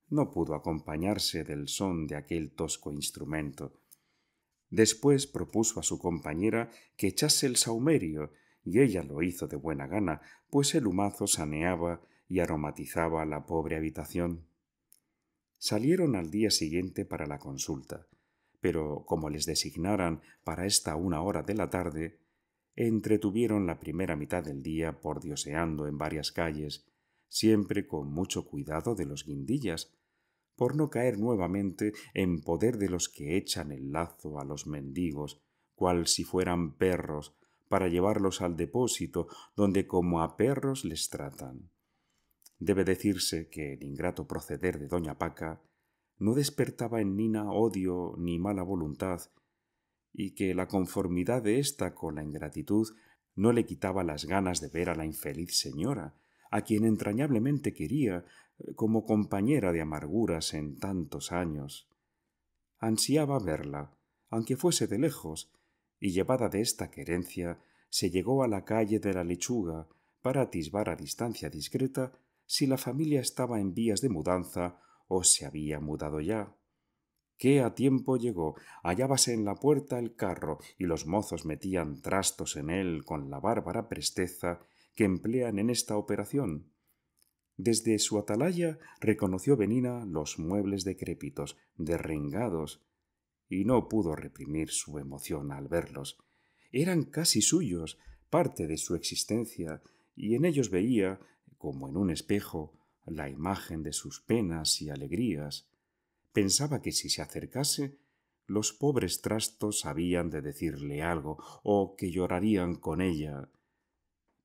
no pudo acompañarse del son de aquel tosco instrumento. Después propuso a su compañera que echase el saumerio, y ella lo hizo de buena gana, pues el humazo saneaba y aromatizaba la pobre habitación salieron al día siguiente para la consulta, pero como les designaran para esta una hora de la tarde, entretuvieron la primera mitad del día pordioseando en varias calles, siempre con mucho cuidado de los guindillas, por no caer nuevamente en poder de los que echan el lazo a los mendigos, cual si fueran perros, para llevarlos al depósito, donde como a perros les tratan. Debe decirse que el ingrato proceder de doña Paca no despertaba en Nina odio ni mala voluntad, y que la conformidad de ésta con la ingratitud no le quitaba las ganas de ver a la infeliz señora, a quien entrañablemente quería eh, como compañera de amarguras en tantos años. Ansiaba verla, aunque fuese de lejos, y llevada de esta querencia, se llegó a la calle de la lechuga para atisbar a distancia discreta si la familia estaba en vías de mudanza o se había mudado ya. Qué a tiempo llegó, hallábase en la puerta el carro y los mozos metían trastos en él con la bárbara presteza que emplean en esta operación. Desde su atalaya reconoció Benina los muebles decrépitos, derrengados, y no pudo reprimir su emoción al verlos. Eran casi suyos, parte de su existencia, y en ellos veía como en un espejo, la imagen de sus penas y alegrías, pensaba que si se acercase, los pobres trastos habían de decirle algo o que llorarían con ella.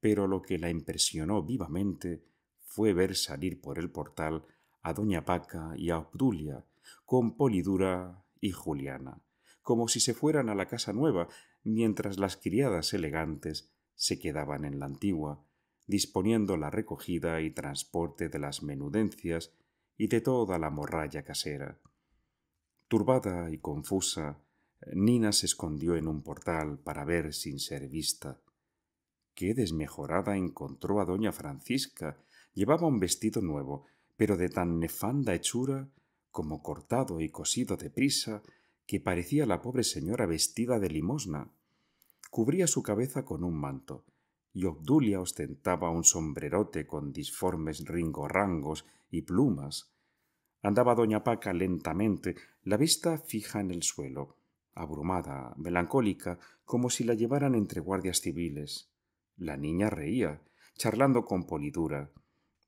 Pero lo que la impresionó vivamente fue ver salir por el portal a doña Paca y a Obdulia, con Polidura y Juliana, como si se fueran a la casa nueva, mientras las criadas elegantes se quedaban en la antigua, disponiendo la recogida y transporte de las menudencias y de toda la morralla casera. Turbada y confusa, Nina se escondió en un portal para ver sin ser vista. Qué desmejorada encontró a doña Francisca. Llevaba un vestido nuevo, pero de tan nefanda hechura, como cortado y cosido de prisa, que parecía la pobre señora vestida de limosna. Cubría su cabeza con un manto, y Obdulia ostentaba un sombrerote con disformes ringorrangos y plumas. Andaba doña Paca lentamente, la vista fija en el suelo, abrumada, melancólica, como si la llevaran entre guardias civiles. La niña reía, charlando con Polidura.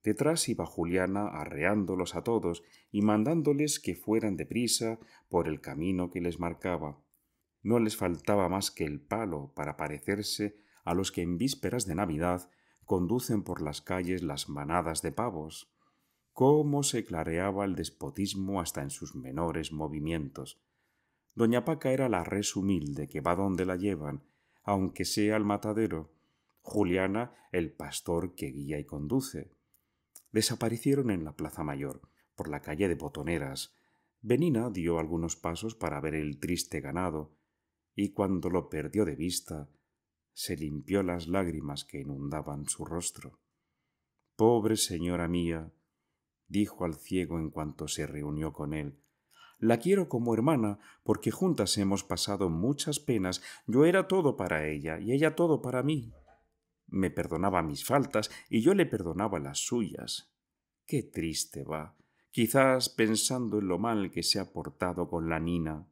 Detrás iba Juliana arreándolos a todos y mandándoles que fueran de prisa por el camino que les marcaba. No les faltaba más que el palo para parecerse a los que en vísperas de Navidad conducen por las calles las manadas de pavos. Cómo se clareaba el despotismo hasta en sus menores movimientos. Doña Paca era la res humilde que va donde la llevan, aunque sea al matadero. Juliana, el pastor que guía y conduce. Desaparecieron en la Plaza Mayor, por la calle de Botoneras. Benina dio algunos pasos para ver el triste ganado, y cuando lo perdió de vista, se limpió las lágrimas que inundaban su rostro. Pobre señora mía, dijo al ciego en cuanto se reunió con él, la quiero como hermana, porque juntas hemos pasado muchas penas. Yo era todo para ella y ella todo para mí. Me perdonaba mis faltas y yo le perdonaba las suyas. Qué triste va, quizás pensando en lo mal que se ha portado con la nina.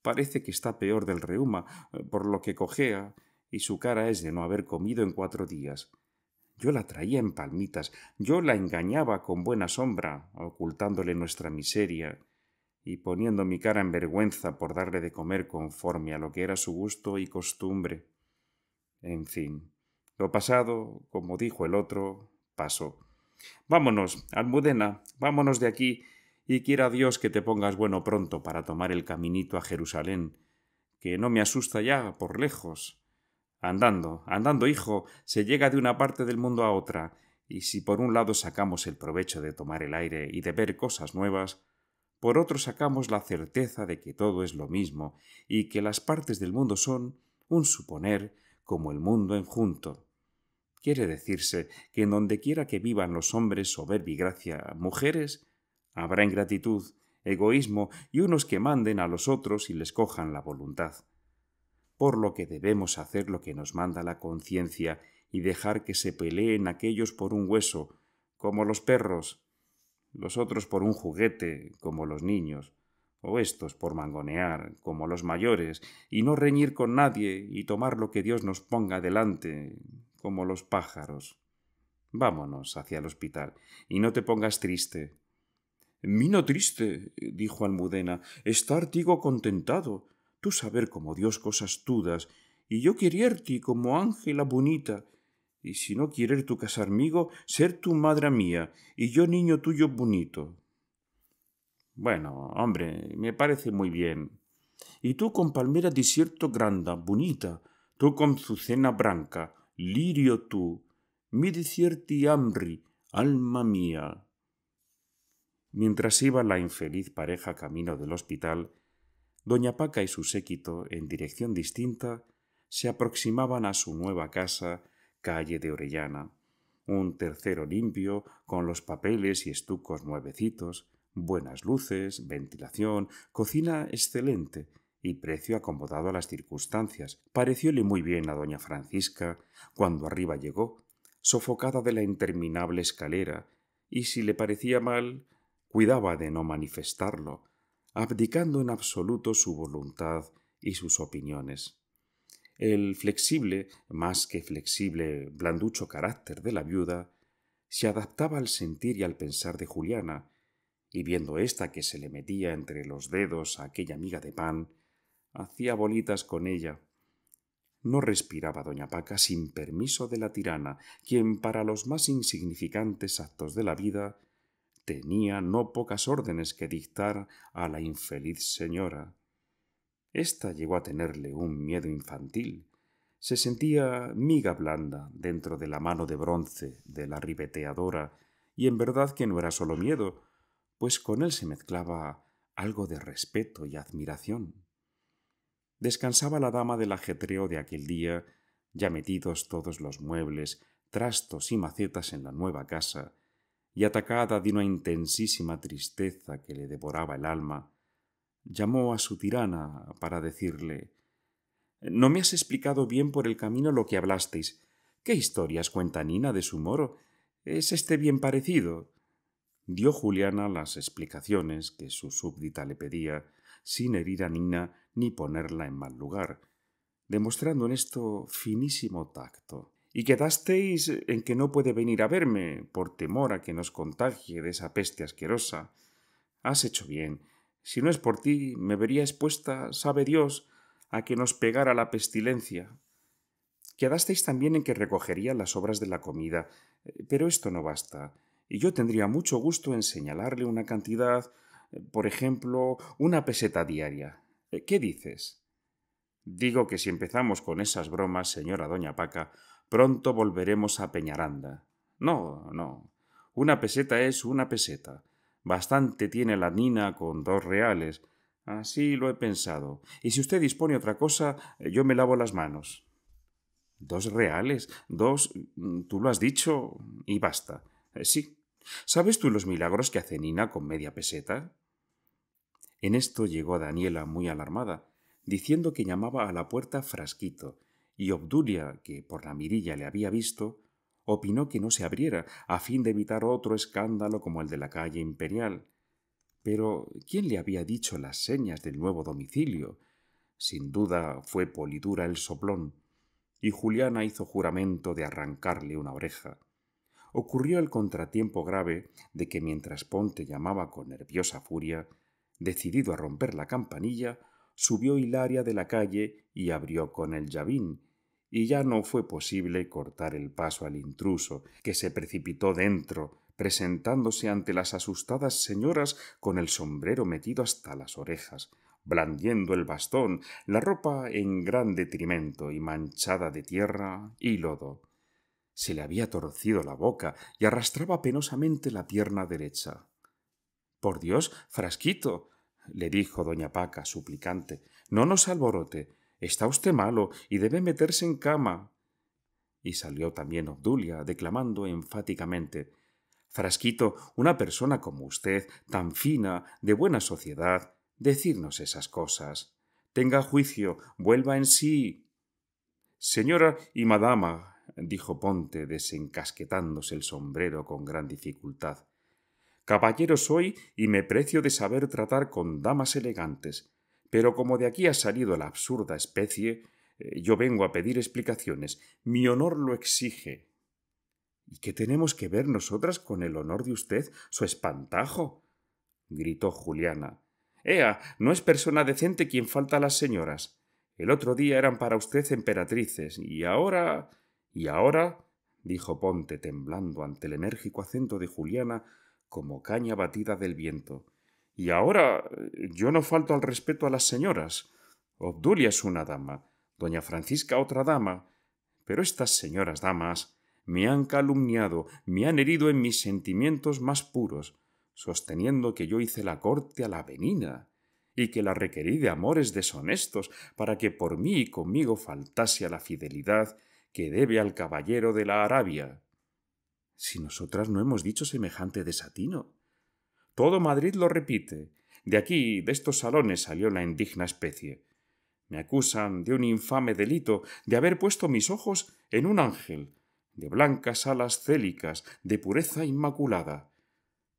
Parece que está peor del reuma, por lo que cojea, y su cara es de no haber comido en cuatro días. Yo la traía en palmitas, yo la engañaba con buena sombra, ocultándole nuestra miseria y poniendo mi cara en vergüenza por darle de comer conforme a lo que era su gusto y costumbre. En fin, lo pasado, como dijo el otro, pasó. Vámonos, Almudena, vámonos de aquí, y quiera Dios que te pongas bueno pronto para tomar el caminito a Jerusalén, que no me asusta ya por lejos. Andando, andando, hijo, se llega de una parte del mundo a otra, y si por un lado sacamos el provecho de tomar el aire y de ver cosas nuevas, por otro sacamos la certeza de que todo es lo mismo y que las partes del mundo son un suponer como el mundo en junto. Quiere decirse que en donde quiera que vivan los hombres soberbia y gracia, mujeres, habrá ingratitud, egoísmo y unos que manden a los otros y les cojan la voluntad por lo que debemos hacer lo que nos manda la conciencia y dejar que se peleen aquellos por un hueso, como los perros, los otros por un juguete, como los niños, o estos por mangonear, como los mayores, y no reñir con nadie y tomar lo que Dios nos ponga delante, como los pájaros. Vámonos hacia el hospital, y no te pongas triste. Mino triste, dijo Almudena, ¡Está Artigo contentado, tú saber como Dios cosas tudas, y yo ti como ángela bonita, y si no querer tu casarmigo, ser tu madre mía, y yo niño tuyo bonito. Bueno, hombre, me parece muy bien. Y tú con palmera desierto grande, bonita, tú con zucena branca, lirio tú, mi desierto y alma mía. Mientras iba la infeliz pareja camino del hospital, doña Paca y su séquito, en dirección distinta, se aproximaban a su nueva casa, calle de Orellana, un tercero limpio, con los papeles y estucos nuevecitos, buenas luces, ventilación, cocina excelente y precio acomodado a las circunstancias. Parecióle muy bien a doña Francisca cuando arriba llegó, sofocada de la interminable escalera, y si le parecía mal, cuidaba de no manifestarlo, abdicando en absoluto su voluntad y sus opiniones. El flexible, más que flexible, blanducho carácter de la viuda, se adaptaba al sentir y al pensar de Juliana, y viendo ésta que se le metía entre los dedos aquella miga de pan, hacía bolitas con ella. No respiraba doña Paca sin permiso de la tirana, quien para los más insignificantes actos de la vida tenía no pocas órdenes que dictar a la infeliz señora. Esta llegó a tenerle un miedo infantil. Se sentía miga blanda dentro de la mano de bronce de la ribeteadora, y en verdad que no era solo miedo, pues con él se mezclaba algo de respeto y admiración. Descansaba la dama del ajetreo de aquel día, ya metidos todos los muebles, trastos y macetas en la nueva casa, y atacada de una intensísima tristeza que le devoraba el alma, llamó a su tirana para decirle No me has explicado bien por el camino lo que hablasteis. ¿Qué historias cuenta Nina de su moro? ¿Es este bien parecido? Dio Juliana las explicaciones que su súbdita le pedía, sin herir a Nina ni ponerla en mal lugar, demostrando en esto finísimo tacto y quedasteis en que no puede venir a verme por temor a que nos contagie de esa peste asquerosa. Has hecho bien. Si no es por ti, me vería expuesta, sabe Dios, a que nos pegara la pestilencia. Quedasteis también en que recogería las obras de la comida, pero esto no basta, y yo tendría mucho gusto en señalarle una cantidad, por ejemplo, una peseta diaria. ¿Qué dices? Digo que si empezamos con esas bromas, señora doña Paca, Pronto volveremos a Peñaranda. No, no. Una peseta es una peseta. Bastante tiene la nina con dos reales. Así lo he pensado. Y si usted dispone otra cosa, eh, yo me lavo las manos. Dos reales, dos. Mm, tú lo has dicho. y basta. Eh, sí. ¿Sabes tú los milagros que hace Nina con media peseta? En esto llegó Daniela muy alarmada, diciendo que llamaba a la puerta Frasquito, y Obdulia, que por la mirilla le había visto, opinó que no se abriera, a fin de evitar otro escándalo como el de la calle imperial. Pero ¿quién le había dicho las señas del nuevo domicilio? Sin duda fue Polidura el soplón, y Juliana hizo juramento de arrancarle una oreja. Ocurrió el contratiempo grave de que mientras Ponte llamaba con nerviosa furia, decidido a romper la campanilla, subió Hilaria de la calle y abrió con el llavín, y ya no fue posible cortar el paso al intruso, que se precipitó dentro, presentándose ante las asustadas señoras con el sombrero metido hasta las orejas, blandiendo el bastón, la ropa en gran detrimento y manchada de tierra y lodo. Se le había torcido la boca y arrastraba penosamente la pierna derecha. Por Dios, Frasquito, le dijo doña Paca suplicante, no nos alborote, Está usted malo y debe meterse en cama. Y salió también Obdulia, declamando enfáticamente Frasquito, una persona como usted, tan fina, de buena sociedad, decirnos esas cosas. Tenga juicio, vuelva en sí. Señora y madama, dijo Ponte, desencasquetándose el sombrero con gran dificultad. Caballero soy y me precio de saber tratar con damas elegantes. Pero como de aquí ha salido la absurda especie, eh, yo vengo a pedir explicaciones. Mi honor lo exige. ¿Y qué tenemos que ver nosotras con el honor de usted, su espantajo? gritó Juliana. Ea, no es persona decente quien falta a las señoras. El otro día eran para usted emperatrices, y ahora. y ahora dijo Ponte, temblando ante el enérgico acento de Juliana como caña batida del viento. Y ahora eh, yo no falto al respeto a las señoras. Obdulia es una dama, doña Francisca otra dama, pero estas señoras damas me han calumniado, me han herido en mis sentimientos más puros, sosteniendo que yo hice la corte a la venina y que la requerí de amores deshonestos para que por mí y conmigo faltase a la fidelidad que debe al caballero de la Arabia. Si nosotras no hemos dicho semejante desatino, todo Madrid lo repite. De aquí, de estos salones, salió la indigna especie. Me acusan de un infame delito de haber puesto mis ojos en un ángel, de blancas alas célicas, de pureza inmaculada.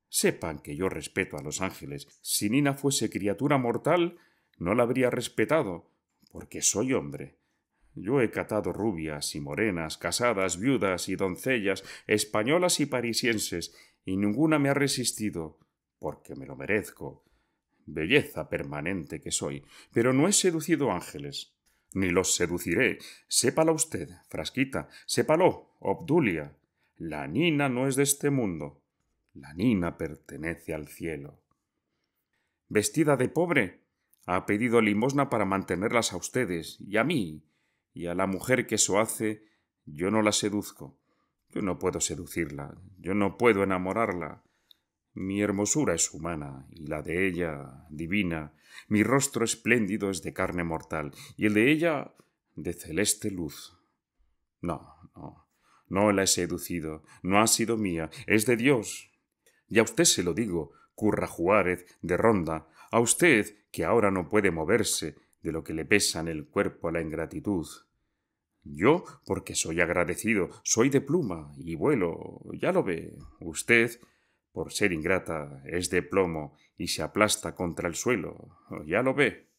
Sepan que yo respeto a los ángeles. Si Nina fuese criatura mortal, no la habría respetado, porque soy hombre. Yo he catado rubias y morenas, casadas, viudas y doncellas, españolas y parisienses, y ninguna me ha resistido porque me lo merezco, belleza permanente que soy, pero no he seducido ángeles, ni los seduciré. Sépalo usted, Frasquita, sépalo, Obdulia. La nina no es de este mundo. La nina pertenece al cielo. Vestida de pobre, ha pedido limosna para mantenerlas a ustedes y a mí, y a la mujer que eso hace, yo no la seduzco. Yo no puedo seducirla, yo no puedo enamorarla. Mi hermosura es humana y la de ella divina. Mi rostro espléndido es de carne mortal y el de ella de celeste luz. No, no, no la he seducido, no ha sido mía, es de Dios. Y a usted se lo digo, Curra Juárez de Ronda, a usted que ahora no puede moverse de lo que le pesa en el cuerpo la ingratitud. Yo, porque soy agradecido, soy de pluma y vuelo, ya lo ve. Usted, por ser ingrata, es de plomo y se aplasta contra el suelo. Ya lo ve.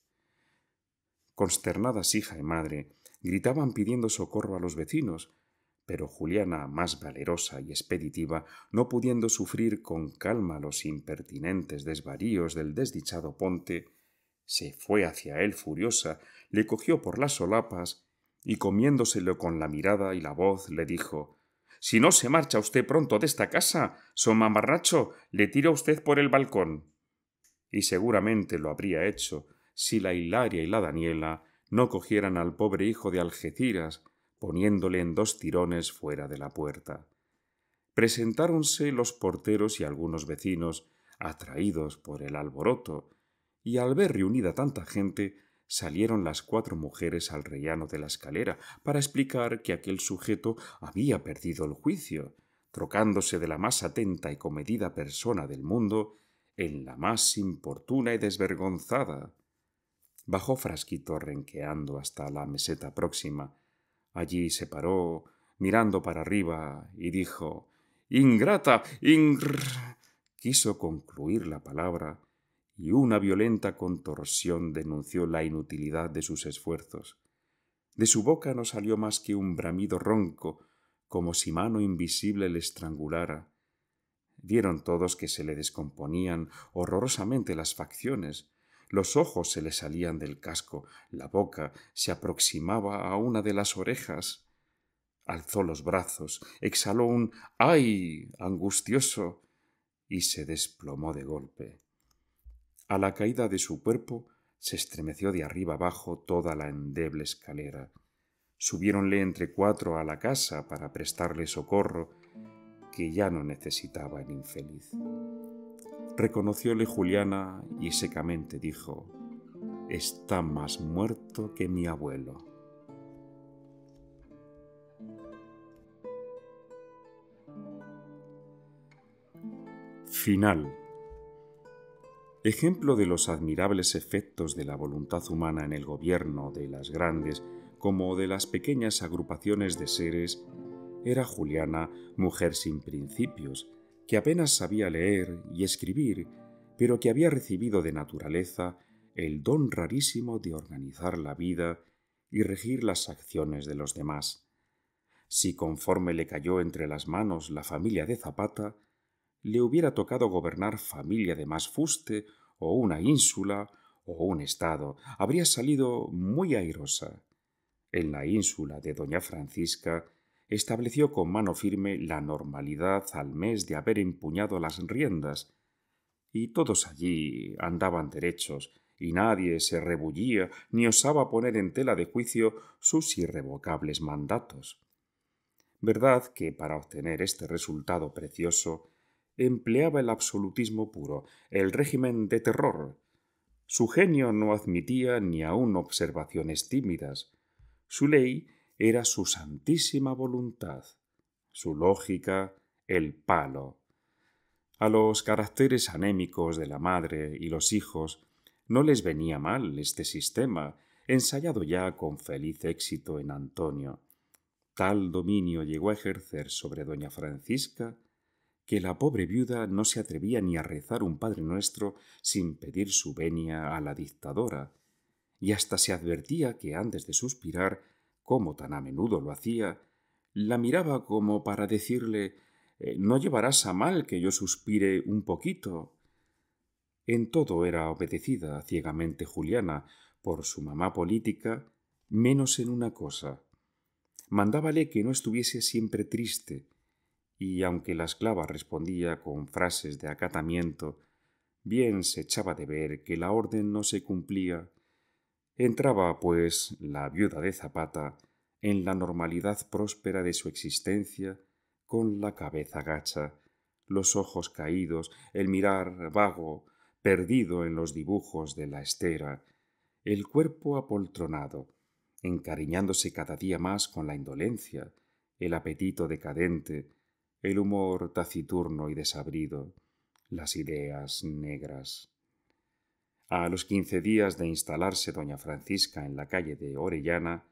Consternadas hija y madre, gritaban pidiendo socorro a los vecinos, pero Juliana, más valerosa y expeditiva, no pudiendo sufrir con calma los impertinentes desvaríos del desdichado Ponte, se fue hacia él furiosa, le cogió por las solapas y comiéndoselo con la mirada y la voz le dijo si no se marcha usted pronto de esta casa, mamarracho, le tira a usted por el balcón. Y seguramente lo habría hecho si la Hilaria y la Daniela no cogieran al pobre hijo de Algeciras, poniéndole en dos tirones fuera de la puerta. Presentáronse los porteros y algunos vecinos, atraídos por el alboroto, y al ver reunida tanta gente, salieron las cuatro mujeres al rellano de la escalera para explicar que aquel sujeto había perdido el juicio, trocándose de la más atenta y comedida persona del mundo en la más importuna y desvergonzada. Bajó Frasquito renqueando hasta la meseta próxima. Allí se paró, mirando para arriba, y dijo Ingrata. Ingr. quiso concluir la palabra, y una violenta contorsión denunció la inutilidad de sus esfuerzos. De su boca no salió más que un bramido ronco, como si mano invisible le estrangulara. Vieron todos que se le descomponían horrorosamente las facciones, los ojos se le salían del casco, la boca se aproximaba a una de las orejas. Alzó los brazos, exhaló un ay angustioso y se desplomó de golpe. A la caída de su cuerpo se estremeció de arriba abajo toda la endeble escalera. Subiéronle entre cuatro a la casa para prestarle socorro que ya no necesitaba el infeliz. Reconocióle Juliana y secamente dijo, Está más muerto que mi abuelo. Final ejemplo de los admirables efectos de la voluntad humana en el gobierno de las grandes como de las pequeñas agrupaciones de seres, era Juliana, mujer sin principios, que apenas sabía leer y escribir, pero que había recibido de naturaleza el don rarísimo de organizar la vida y regir las acciones de los demás. Si conforme le cayó entre las manos la familia de Zapata, le hubiera tocado gobernar familia de más fuste, o una ínsula, o un estado, habría salido muy airosa. En la ínsula de doña Francisca estableció con mano firme la normalidad al mes de haber empuñado las riendas, y todos allí andaban derechos, y nadie se rebullía ni osaba poner en tela de juicio sus irrevocables mandatos. Verdad que para obtener este resultado precioso empleaba el absolutismo puro, el régimen de terror. Su genio no admitía ni aun observaciones tímidas. Su ley era su santísima voluntad, su lógica el palo. A los caracteres anémicos de la madre y los hijos no les venía mal este sistema, ensayado ya con feliz éxito en Antonio. Tal dominio llegó a ejercer sobre doña Francisca que la pobre viuda no se atrevía ni a rezar un Padre Nuestro sin pedir su venia a la dictadora, y hasta se advertía que antes de suspirar, como tan a menudo lo hacía, la miraba como para decirle eh, No llevarás a mal que yo suspire un poquito. En todo era obedecida ciegamente Juliana por su mamá política, menos en una cosa. Mandábale que no estuviese siempre triste, y aunque la esclava respondía con frases de acatamiento, bien se echaba de ver que la orden no se cumplía. Entraba, pues, la viuda de Zapata en la normalidad próspera de su existencia, con la cabeza gacha, los ojos caídos, el mirar vago, perdido en los dibujos de la estera, el cuerpo apoltronado, encariñándose cada día más con la indolencia, el apetito decadente, el humor taciturno y desabrido, las ideas negras. A los quince días de instalarse doña Francisca en la calle de Orellana,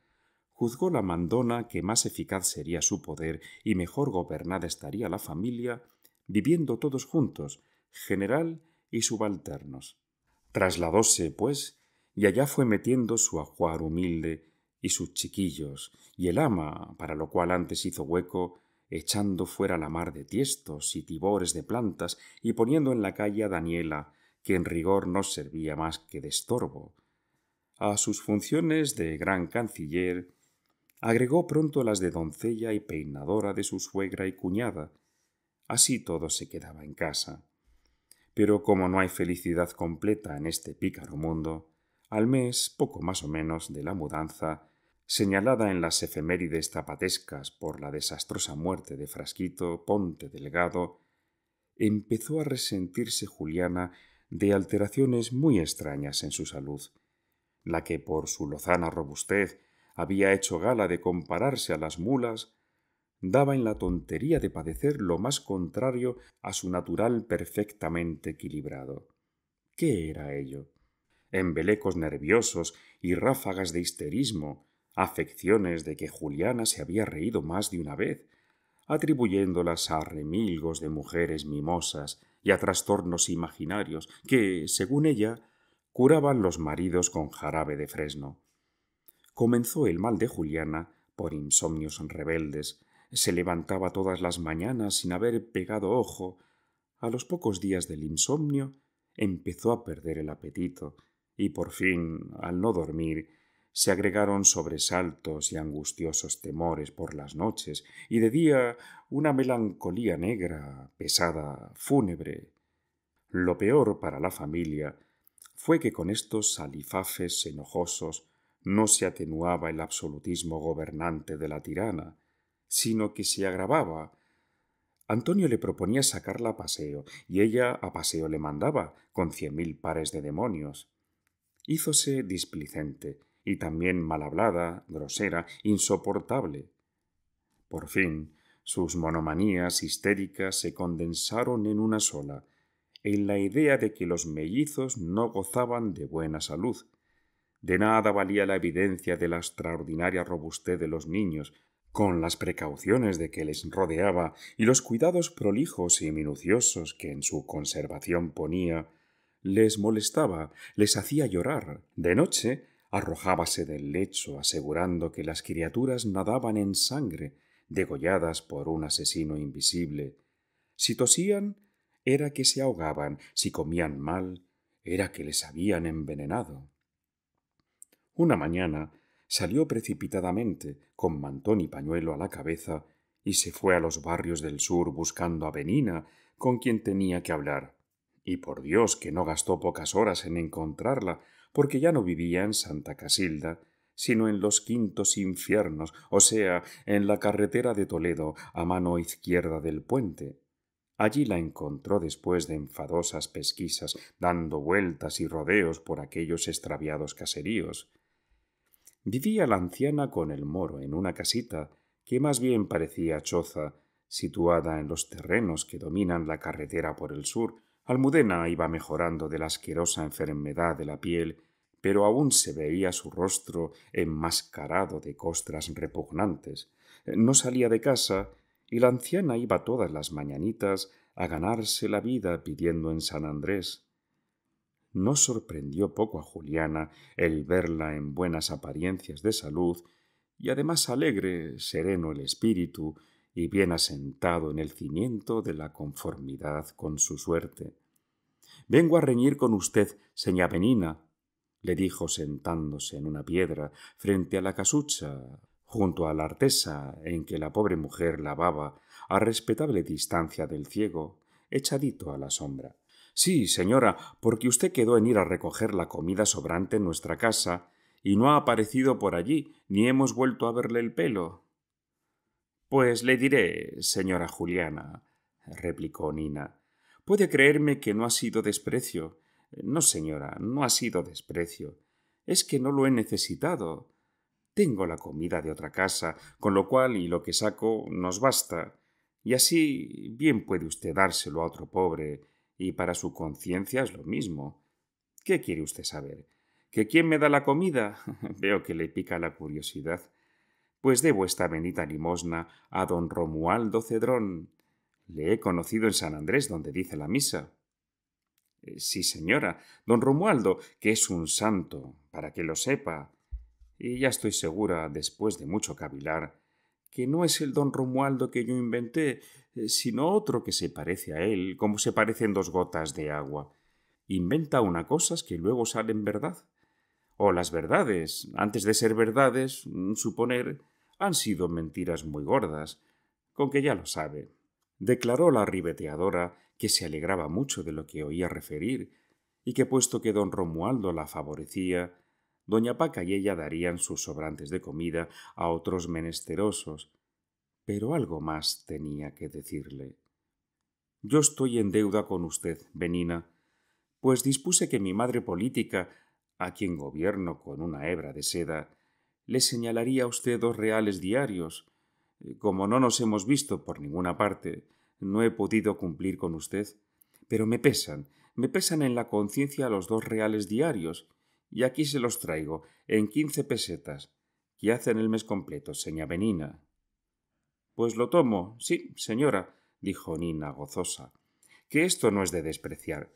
juzgó la mandona que más eficaz sería su poder y mejor gobernada estaría la familia viviendo todos juntos, general y subalternos. Trasladóse, pues, y allá fue metiendo su ajuar humilde y sus chiquillos, y el ama, para lo cual antes hizo hueco, echando fuera la mar de tiestos y tibores de plantas y poniendo en la calle a Daniela, que en rigor no servía más que de estorbo. A sus funciones de gran canciller agregó pronto las de doncella y peinadora de su suegra y cuñada. Así todo se quedaba en casa. Pero como no hay felicidad completa en este pícaro mundo, al mes, poco más o menos, de la mudanza, señalada en las efemérides zapatescas por la desastrosa muerte de Frasquito Ponte Delgado, empezó a resentirse Juliana de alteraciones muy extrañas en su salud, la que por su lozana robustez había hecho gala de compararse a las mulas, daba en la tontería de padecer lo más contrario a su natural perfectamente equilibrado. ¿Qué era ello? Embelecos nerviosos y ráfagas de histerismo, afecciones de que Juliana se había reído más de una vez, atribuyéndolas a remilgos de mujeres mimosas y a trastornos imaginarios que, según ella, curaban los maridos con jarabe de fresno. Comenzó el mal de Juliana por insomnios rebeldes, se levantaba todas las mañanas sin haber pegado ojo, a los pocos días del insomnio empezó a perder el apetito y por fin, al no dormir, se agregaron sobresaltos y angustiosos temores por las noches, y de día una melancolía negra, pesada, fúnebre. Lo peor para la familia fue que con estos salifafes enojosos no se atenuaba el absolutismo gobernante de la tirana, sino que se agravaba. Antonio le proponía sacarla a paseo, y ella a paseo le mandaba, con cien mil pares de demonios. Hízose displicente, y también mal hablada, grosera, insoportable. Por fin, sus monomanías histéricas se condensaron en una sola, en la idea de que los mellizos no gozaban de buena salud. De nada valía la evidencia de la extraordinaria robustez de los niños, con las precauciones de que les rodeaba y los cuidados prolijos y minuciosos que en su conservación ponía, les molestaba, les hacía llorar. De noche arrojábase del lecho asegurando que las criaturas nadaban en sangre, degolladas por un asesino invisible. Si tosían, era que se ahogaban, si comían mal, era que les habían envenenado. Una mañana salió precipitadamente, con mantón y pañuelo a la cabeza, y se fue a los barrios del sur buscando a Benina, con quien tenía que hablar. Y por Dios que no gastó pocas horas en encontrarla, porque ya no vivía en Santa Casilda, sino en los quintos infiernos, o sea, en la carretera de Toledo, a mano izquierda del puente. Allí la encontró después de enfadosas pesquisas, dando vueltas y rodeos por aquellos extraviados caseríos. Vivía la anciana con el moro en una casita que más bien parecía choza, situada en los terrenos que dominan la carretera por el sur, Almudena iba mejorando de la asquerosa enfermedad de la piel, pero aún se veía su rostro enmascarado de costras repugnantes. No salía de casa y la anciana iba todas las mañanitas a ganarse la vida pidiendo en San Andrés. No sorprendió poco a Juliana el verla en buenas apariencias de salud y además alegre, sereno el espíritu y bien asentado en el cimiento de la conformidad con su suerte. Vengo a reñir con usted, señá Benina, le dijo sentándose en una piedra frente a la casucha, junto a la artesa en que la pobre mujer lavaba, a respetable distancia del ciego, echadito a la sombra. Sí, señora, porque usted quedó en ir a recoger la comida sobrante en nuestra casa, y no ha aparecido por allí, ni hemos vuelto a verle el pelo. Pues le diré, señora Juliana, replicó Nina. Puede creerme que no ha sido desprecio. No, señora, no ha sido desprecio. Es que no lo he necesitado. Tengo la comida de otra casa, con lo cual y lo que saco nos basta. Y así bien puede usted dárselo a otro pobre, y para su conciencia es lo mismo. ¿Qué quiere usted saber? ¿Que quién me da la comida? Veo que le pica la curiosidad pues debo esta benita limosna a don Romualdo Cedrón. Le he conocido en San Andrés, donde dice la misa. Eh, sí, señora, don Romualdo, que es un santo, para que lo sepa. Y ya estoy segura, después de mucho cavilar, que no es el don Romualdo que yo inventé, eh, sino otro que se parece a él, como se parecen dos gotas de agua. Inventa una cosa que luego salen verdad. O las verdades, antes de ser verdades, mm, suponer han sido mentiras muy gordas, con que ya lo sabe. Declaró la ribeteadora que se alegraba mucho de lo que oía referir y que puesto que don Romualdo la favorecía, doña Paca y ella darían sus sobrantes de comida a otros menesterosos, pero algo más tenía que decirle. Yo estoy en deuda con usted, Benina, pues dispuse que mi madre política, a quien gobierno con una hebra de seda, le señalaría a usted dos reales diarios. Eh, como no nos hemos visto por ninguna parte, no he podido cumplir con usted. Pero me pesan, me pesan en la conciencia los dos reales diarios, y aquí se los traigo, en quince pesetas, que hacen el mes completo, seña Benina. Pues lo tomo, sí, señora, dijo Nina gozosa, que esto no es de despreciar.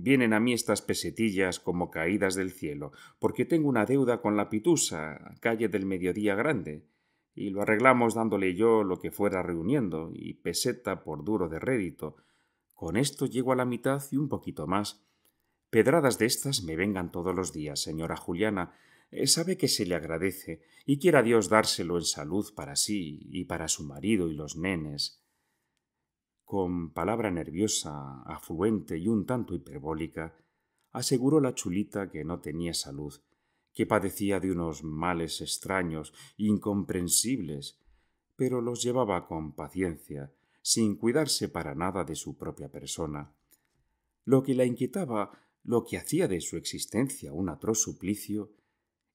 Vienen a mí estas pesetillas como caídas del cielo, porque tengo una deuda con la Pitusa, calle del Mediodía Grande, y lo arreglamos dándole yo lo que fuera reuniendo, y peseta por duro de rédito. Con esto llego a la mitad y un poquito más. Pedradas de estas me vengan todos los días, señora Juliana. Eh, sabe que se le agradece, y quiera Dios dárselo en salud para sí y para su marido y los nenes con palabra nerviosa, afluente y un tanto hiperbólica, aseguró la chulita que no tenía salud, que padecía de unos males extraños, incomprensibles, pero los llevaba con paciencia, sin cuidarse para nada de su propia persona. Lo que la inquietaba, lo que hacía de su existencia un atroz suplicio,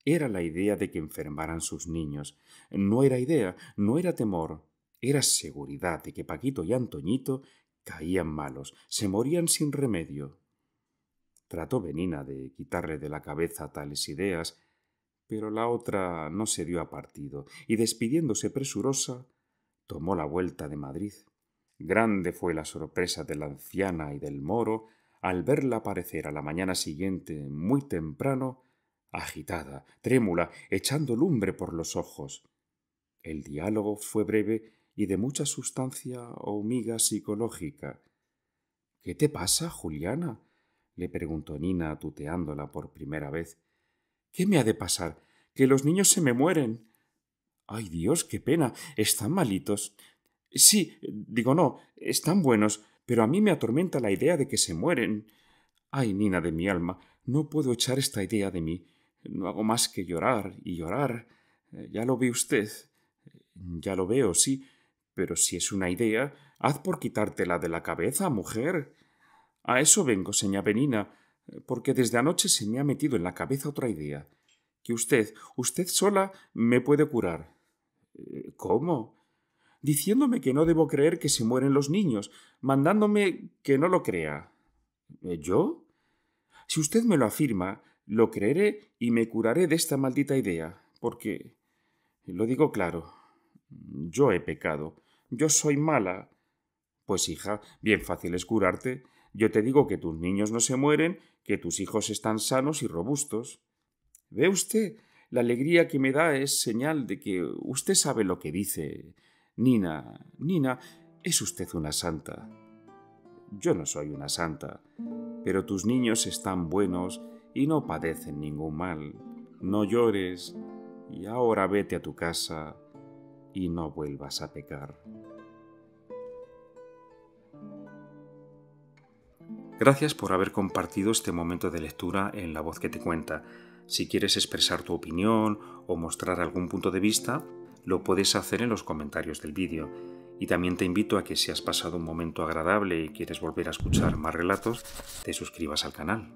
era la idea de que enfermaran sus niños. No era idea, no era temor, era seguridad de que Paquito y Antoñito caían malos, se morían sin remedio. Trató Benina de quitarle de la cabeza tales ideas, pero la otra no se dio a partido, y despidiéndose presurosa, tomó la vuelta de Madrid. Grande fue la sorpresa de la anciana y del moro al verla aparecer a la mañana siguiente muy temprano, agitada, trémula, echando lumbre por los ojos. El diálogo fue breve y de mucha sustancia o miga psicológica. ¿Qué te pasa, Juliana? le preguntó Nina, tuteándola por primera vez. ¿Qué me ha de pasar? Que los niños se me mueren. Ay Dios, qué pena. Están malitos. Sí, digo no, están buenos, pero a mí me atormenta la idea de que se mueren. Ay, Nina de mi alma, no puedo echar esta idea de mí. No hago más que llorar y llorar. Ya lo ve usted. Ya lo veo, sí, pero si es una idea, haz por quitártela de la cabeza, mujer. A eso vengo, seña Benina, porque desde anoche se me ha metido en la cabeza otra idea. Que usted, usted sola, me puede curar. Eh, ¿Cómo? Diciéndome que no debo creer que se mueren los niños, mandándome que no lo crea. Eh, ¿Yo? Si usted me lo afirma, lo creeré y me curaré de esta maldita idea, porque. Lo digo claro. Yo he pecado yo soy mala. Pues hija, bien fácil es curarte. Yo te digo que tus niños no se mueren, que tus hijos están sanos y robustos. ¿Ve usted? La alegría que me da es señal de que usted sabe lo que dice. Nina, Nina, es usted una santa. Yo no soy una santa, pero tus niños están buenos y no padecen ningún mal. No llores y ahora vete a tu casa y no vuelvas a pecar. Gracias por haber compartido este momento de lectura en La Voz que te cuenta. Si quieres expresar tu opinión o mostrar algún punto de vista, lo puedes hacer en los comentarios del vídeo. Y también te invito a que si has pasado un momento agradable y quieres volver a escuchar más relatos, te suscribas al canal.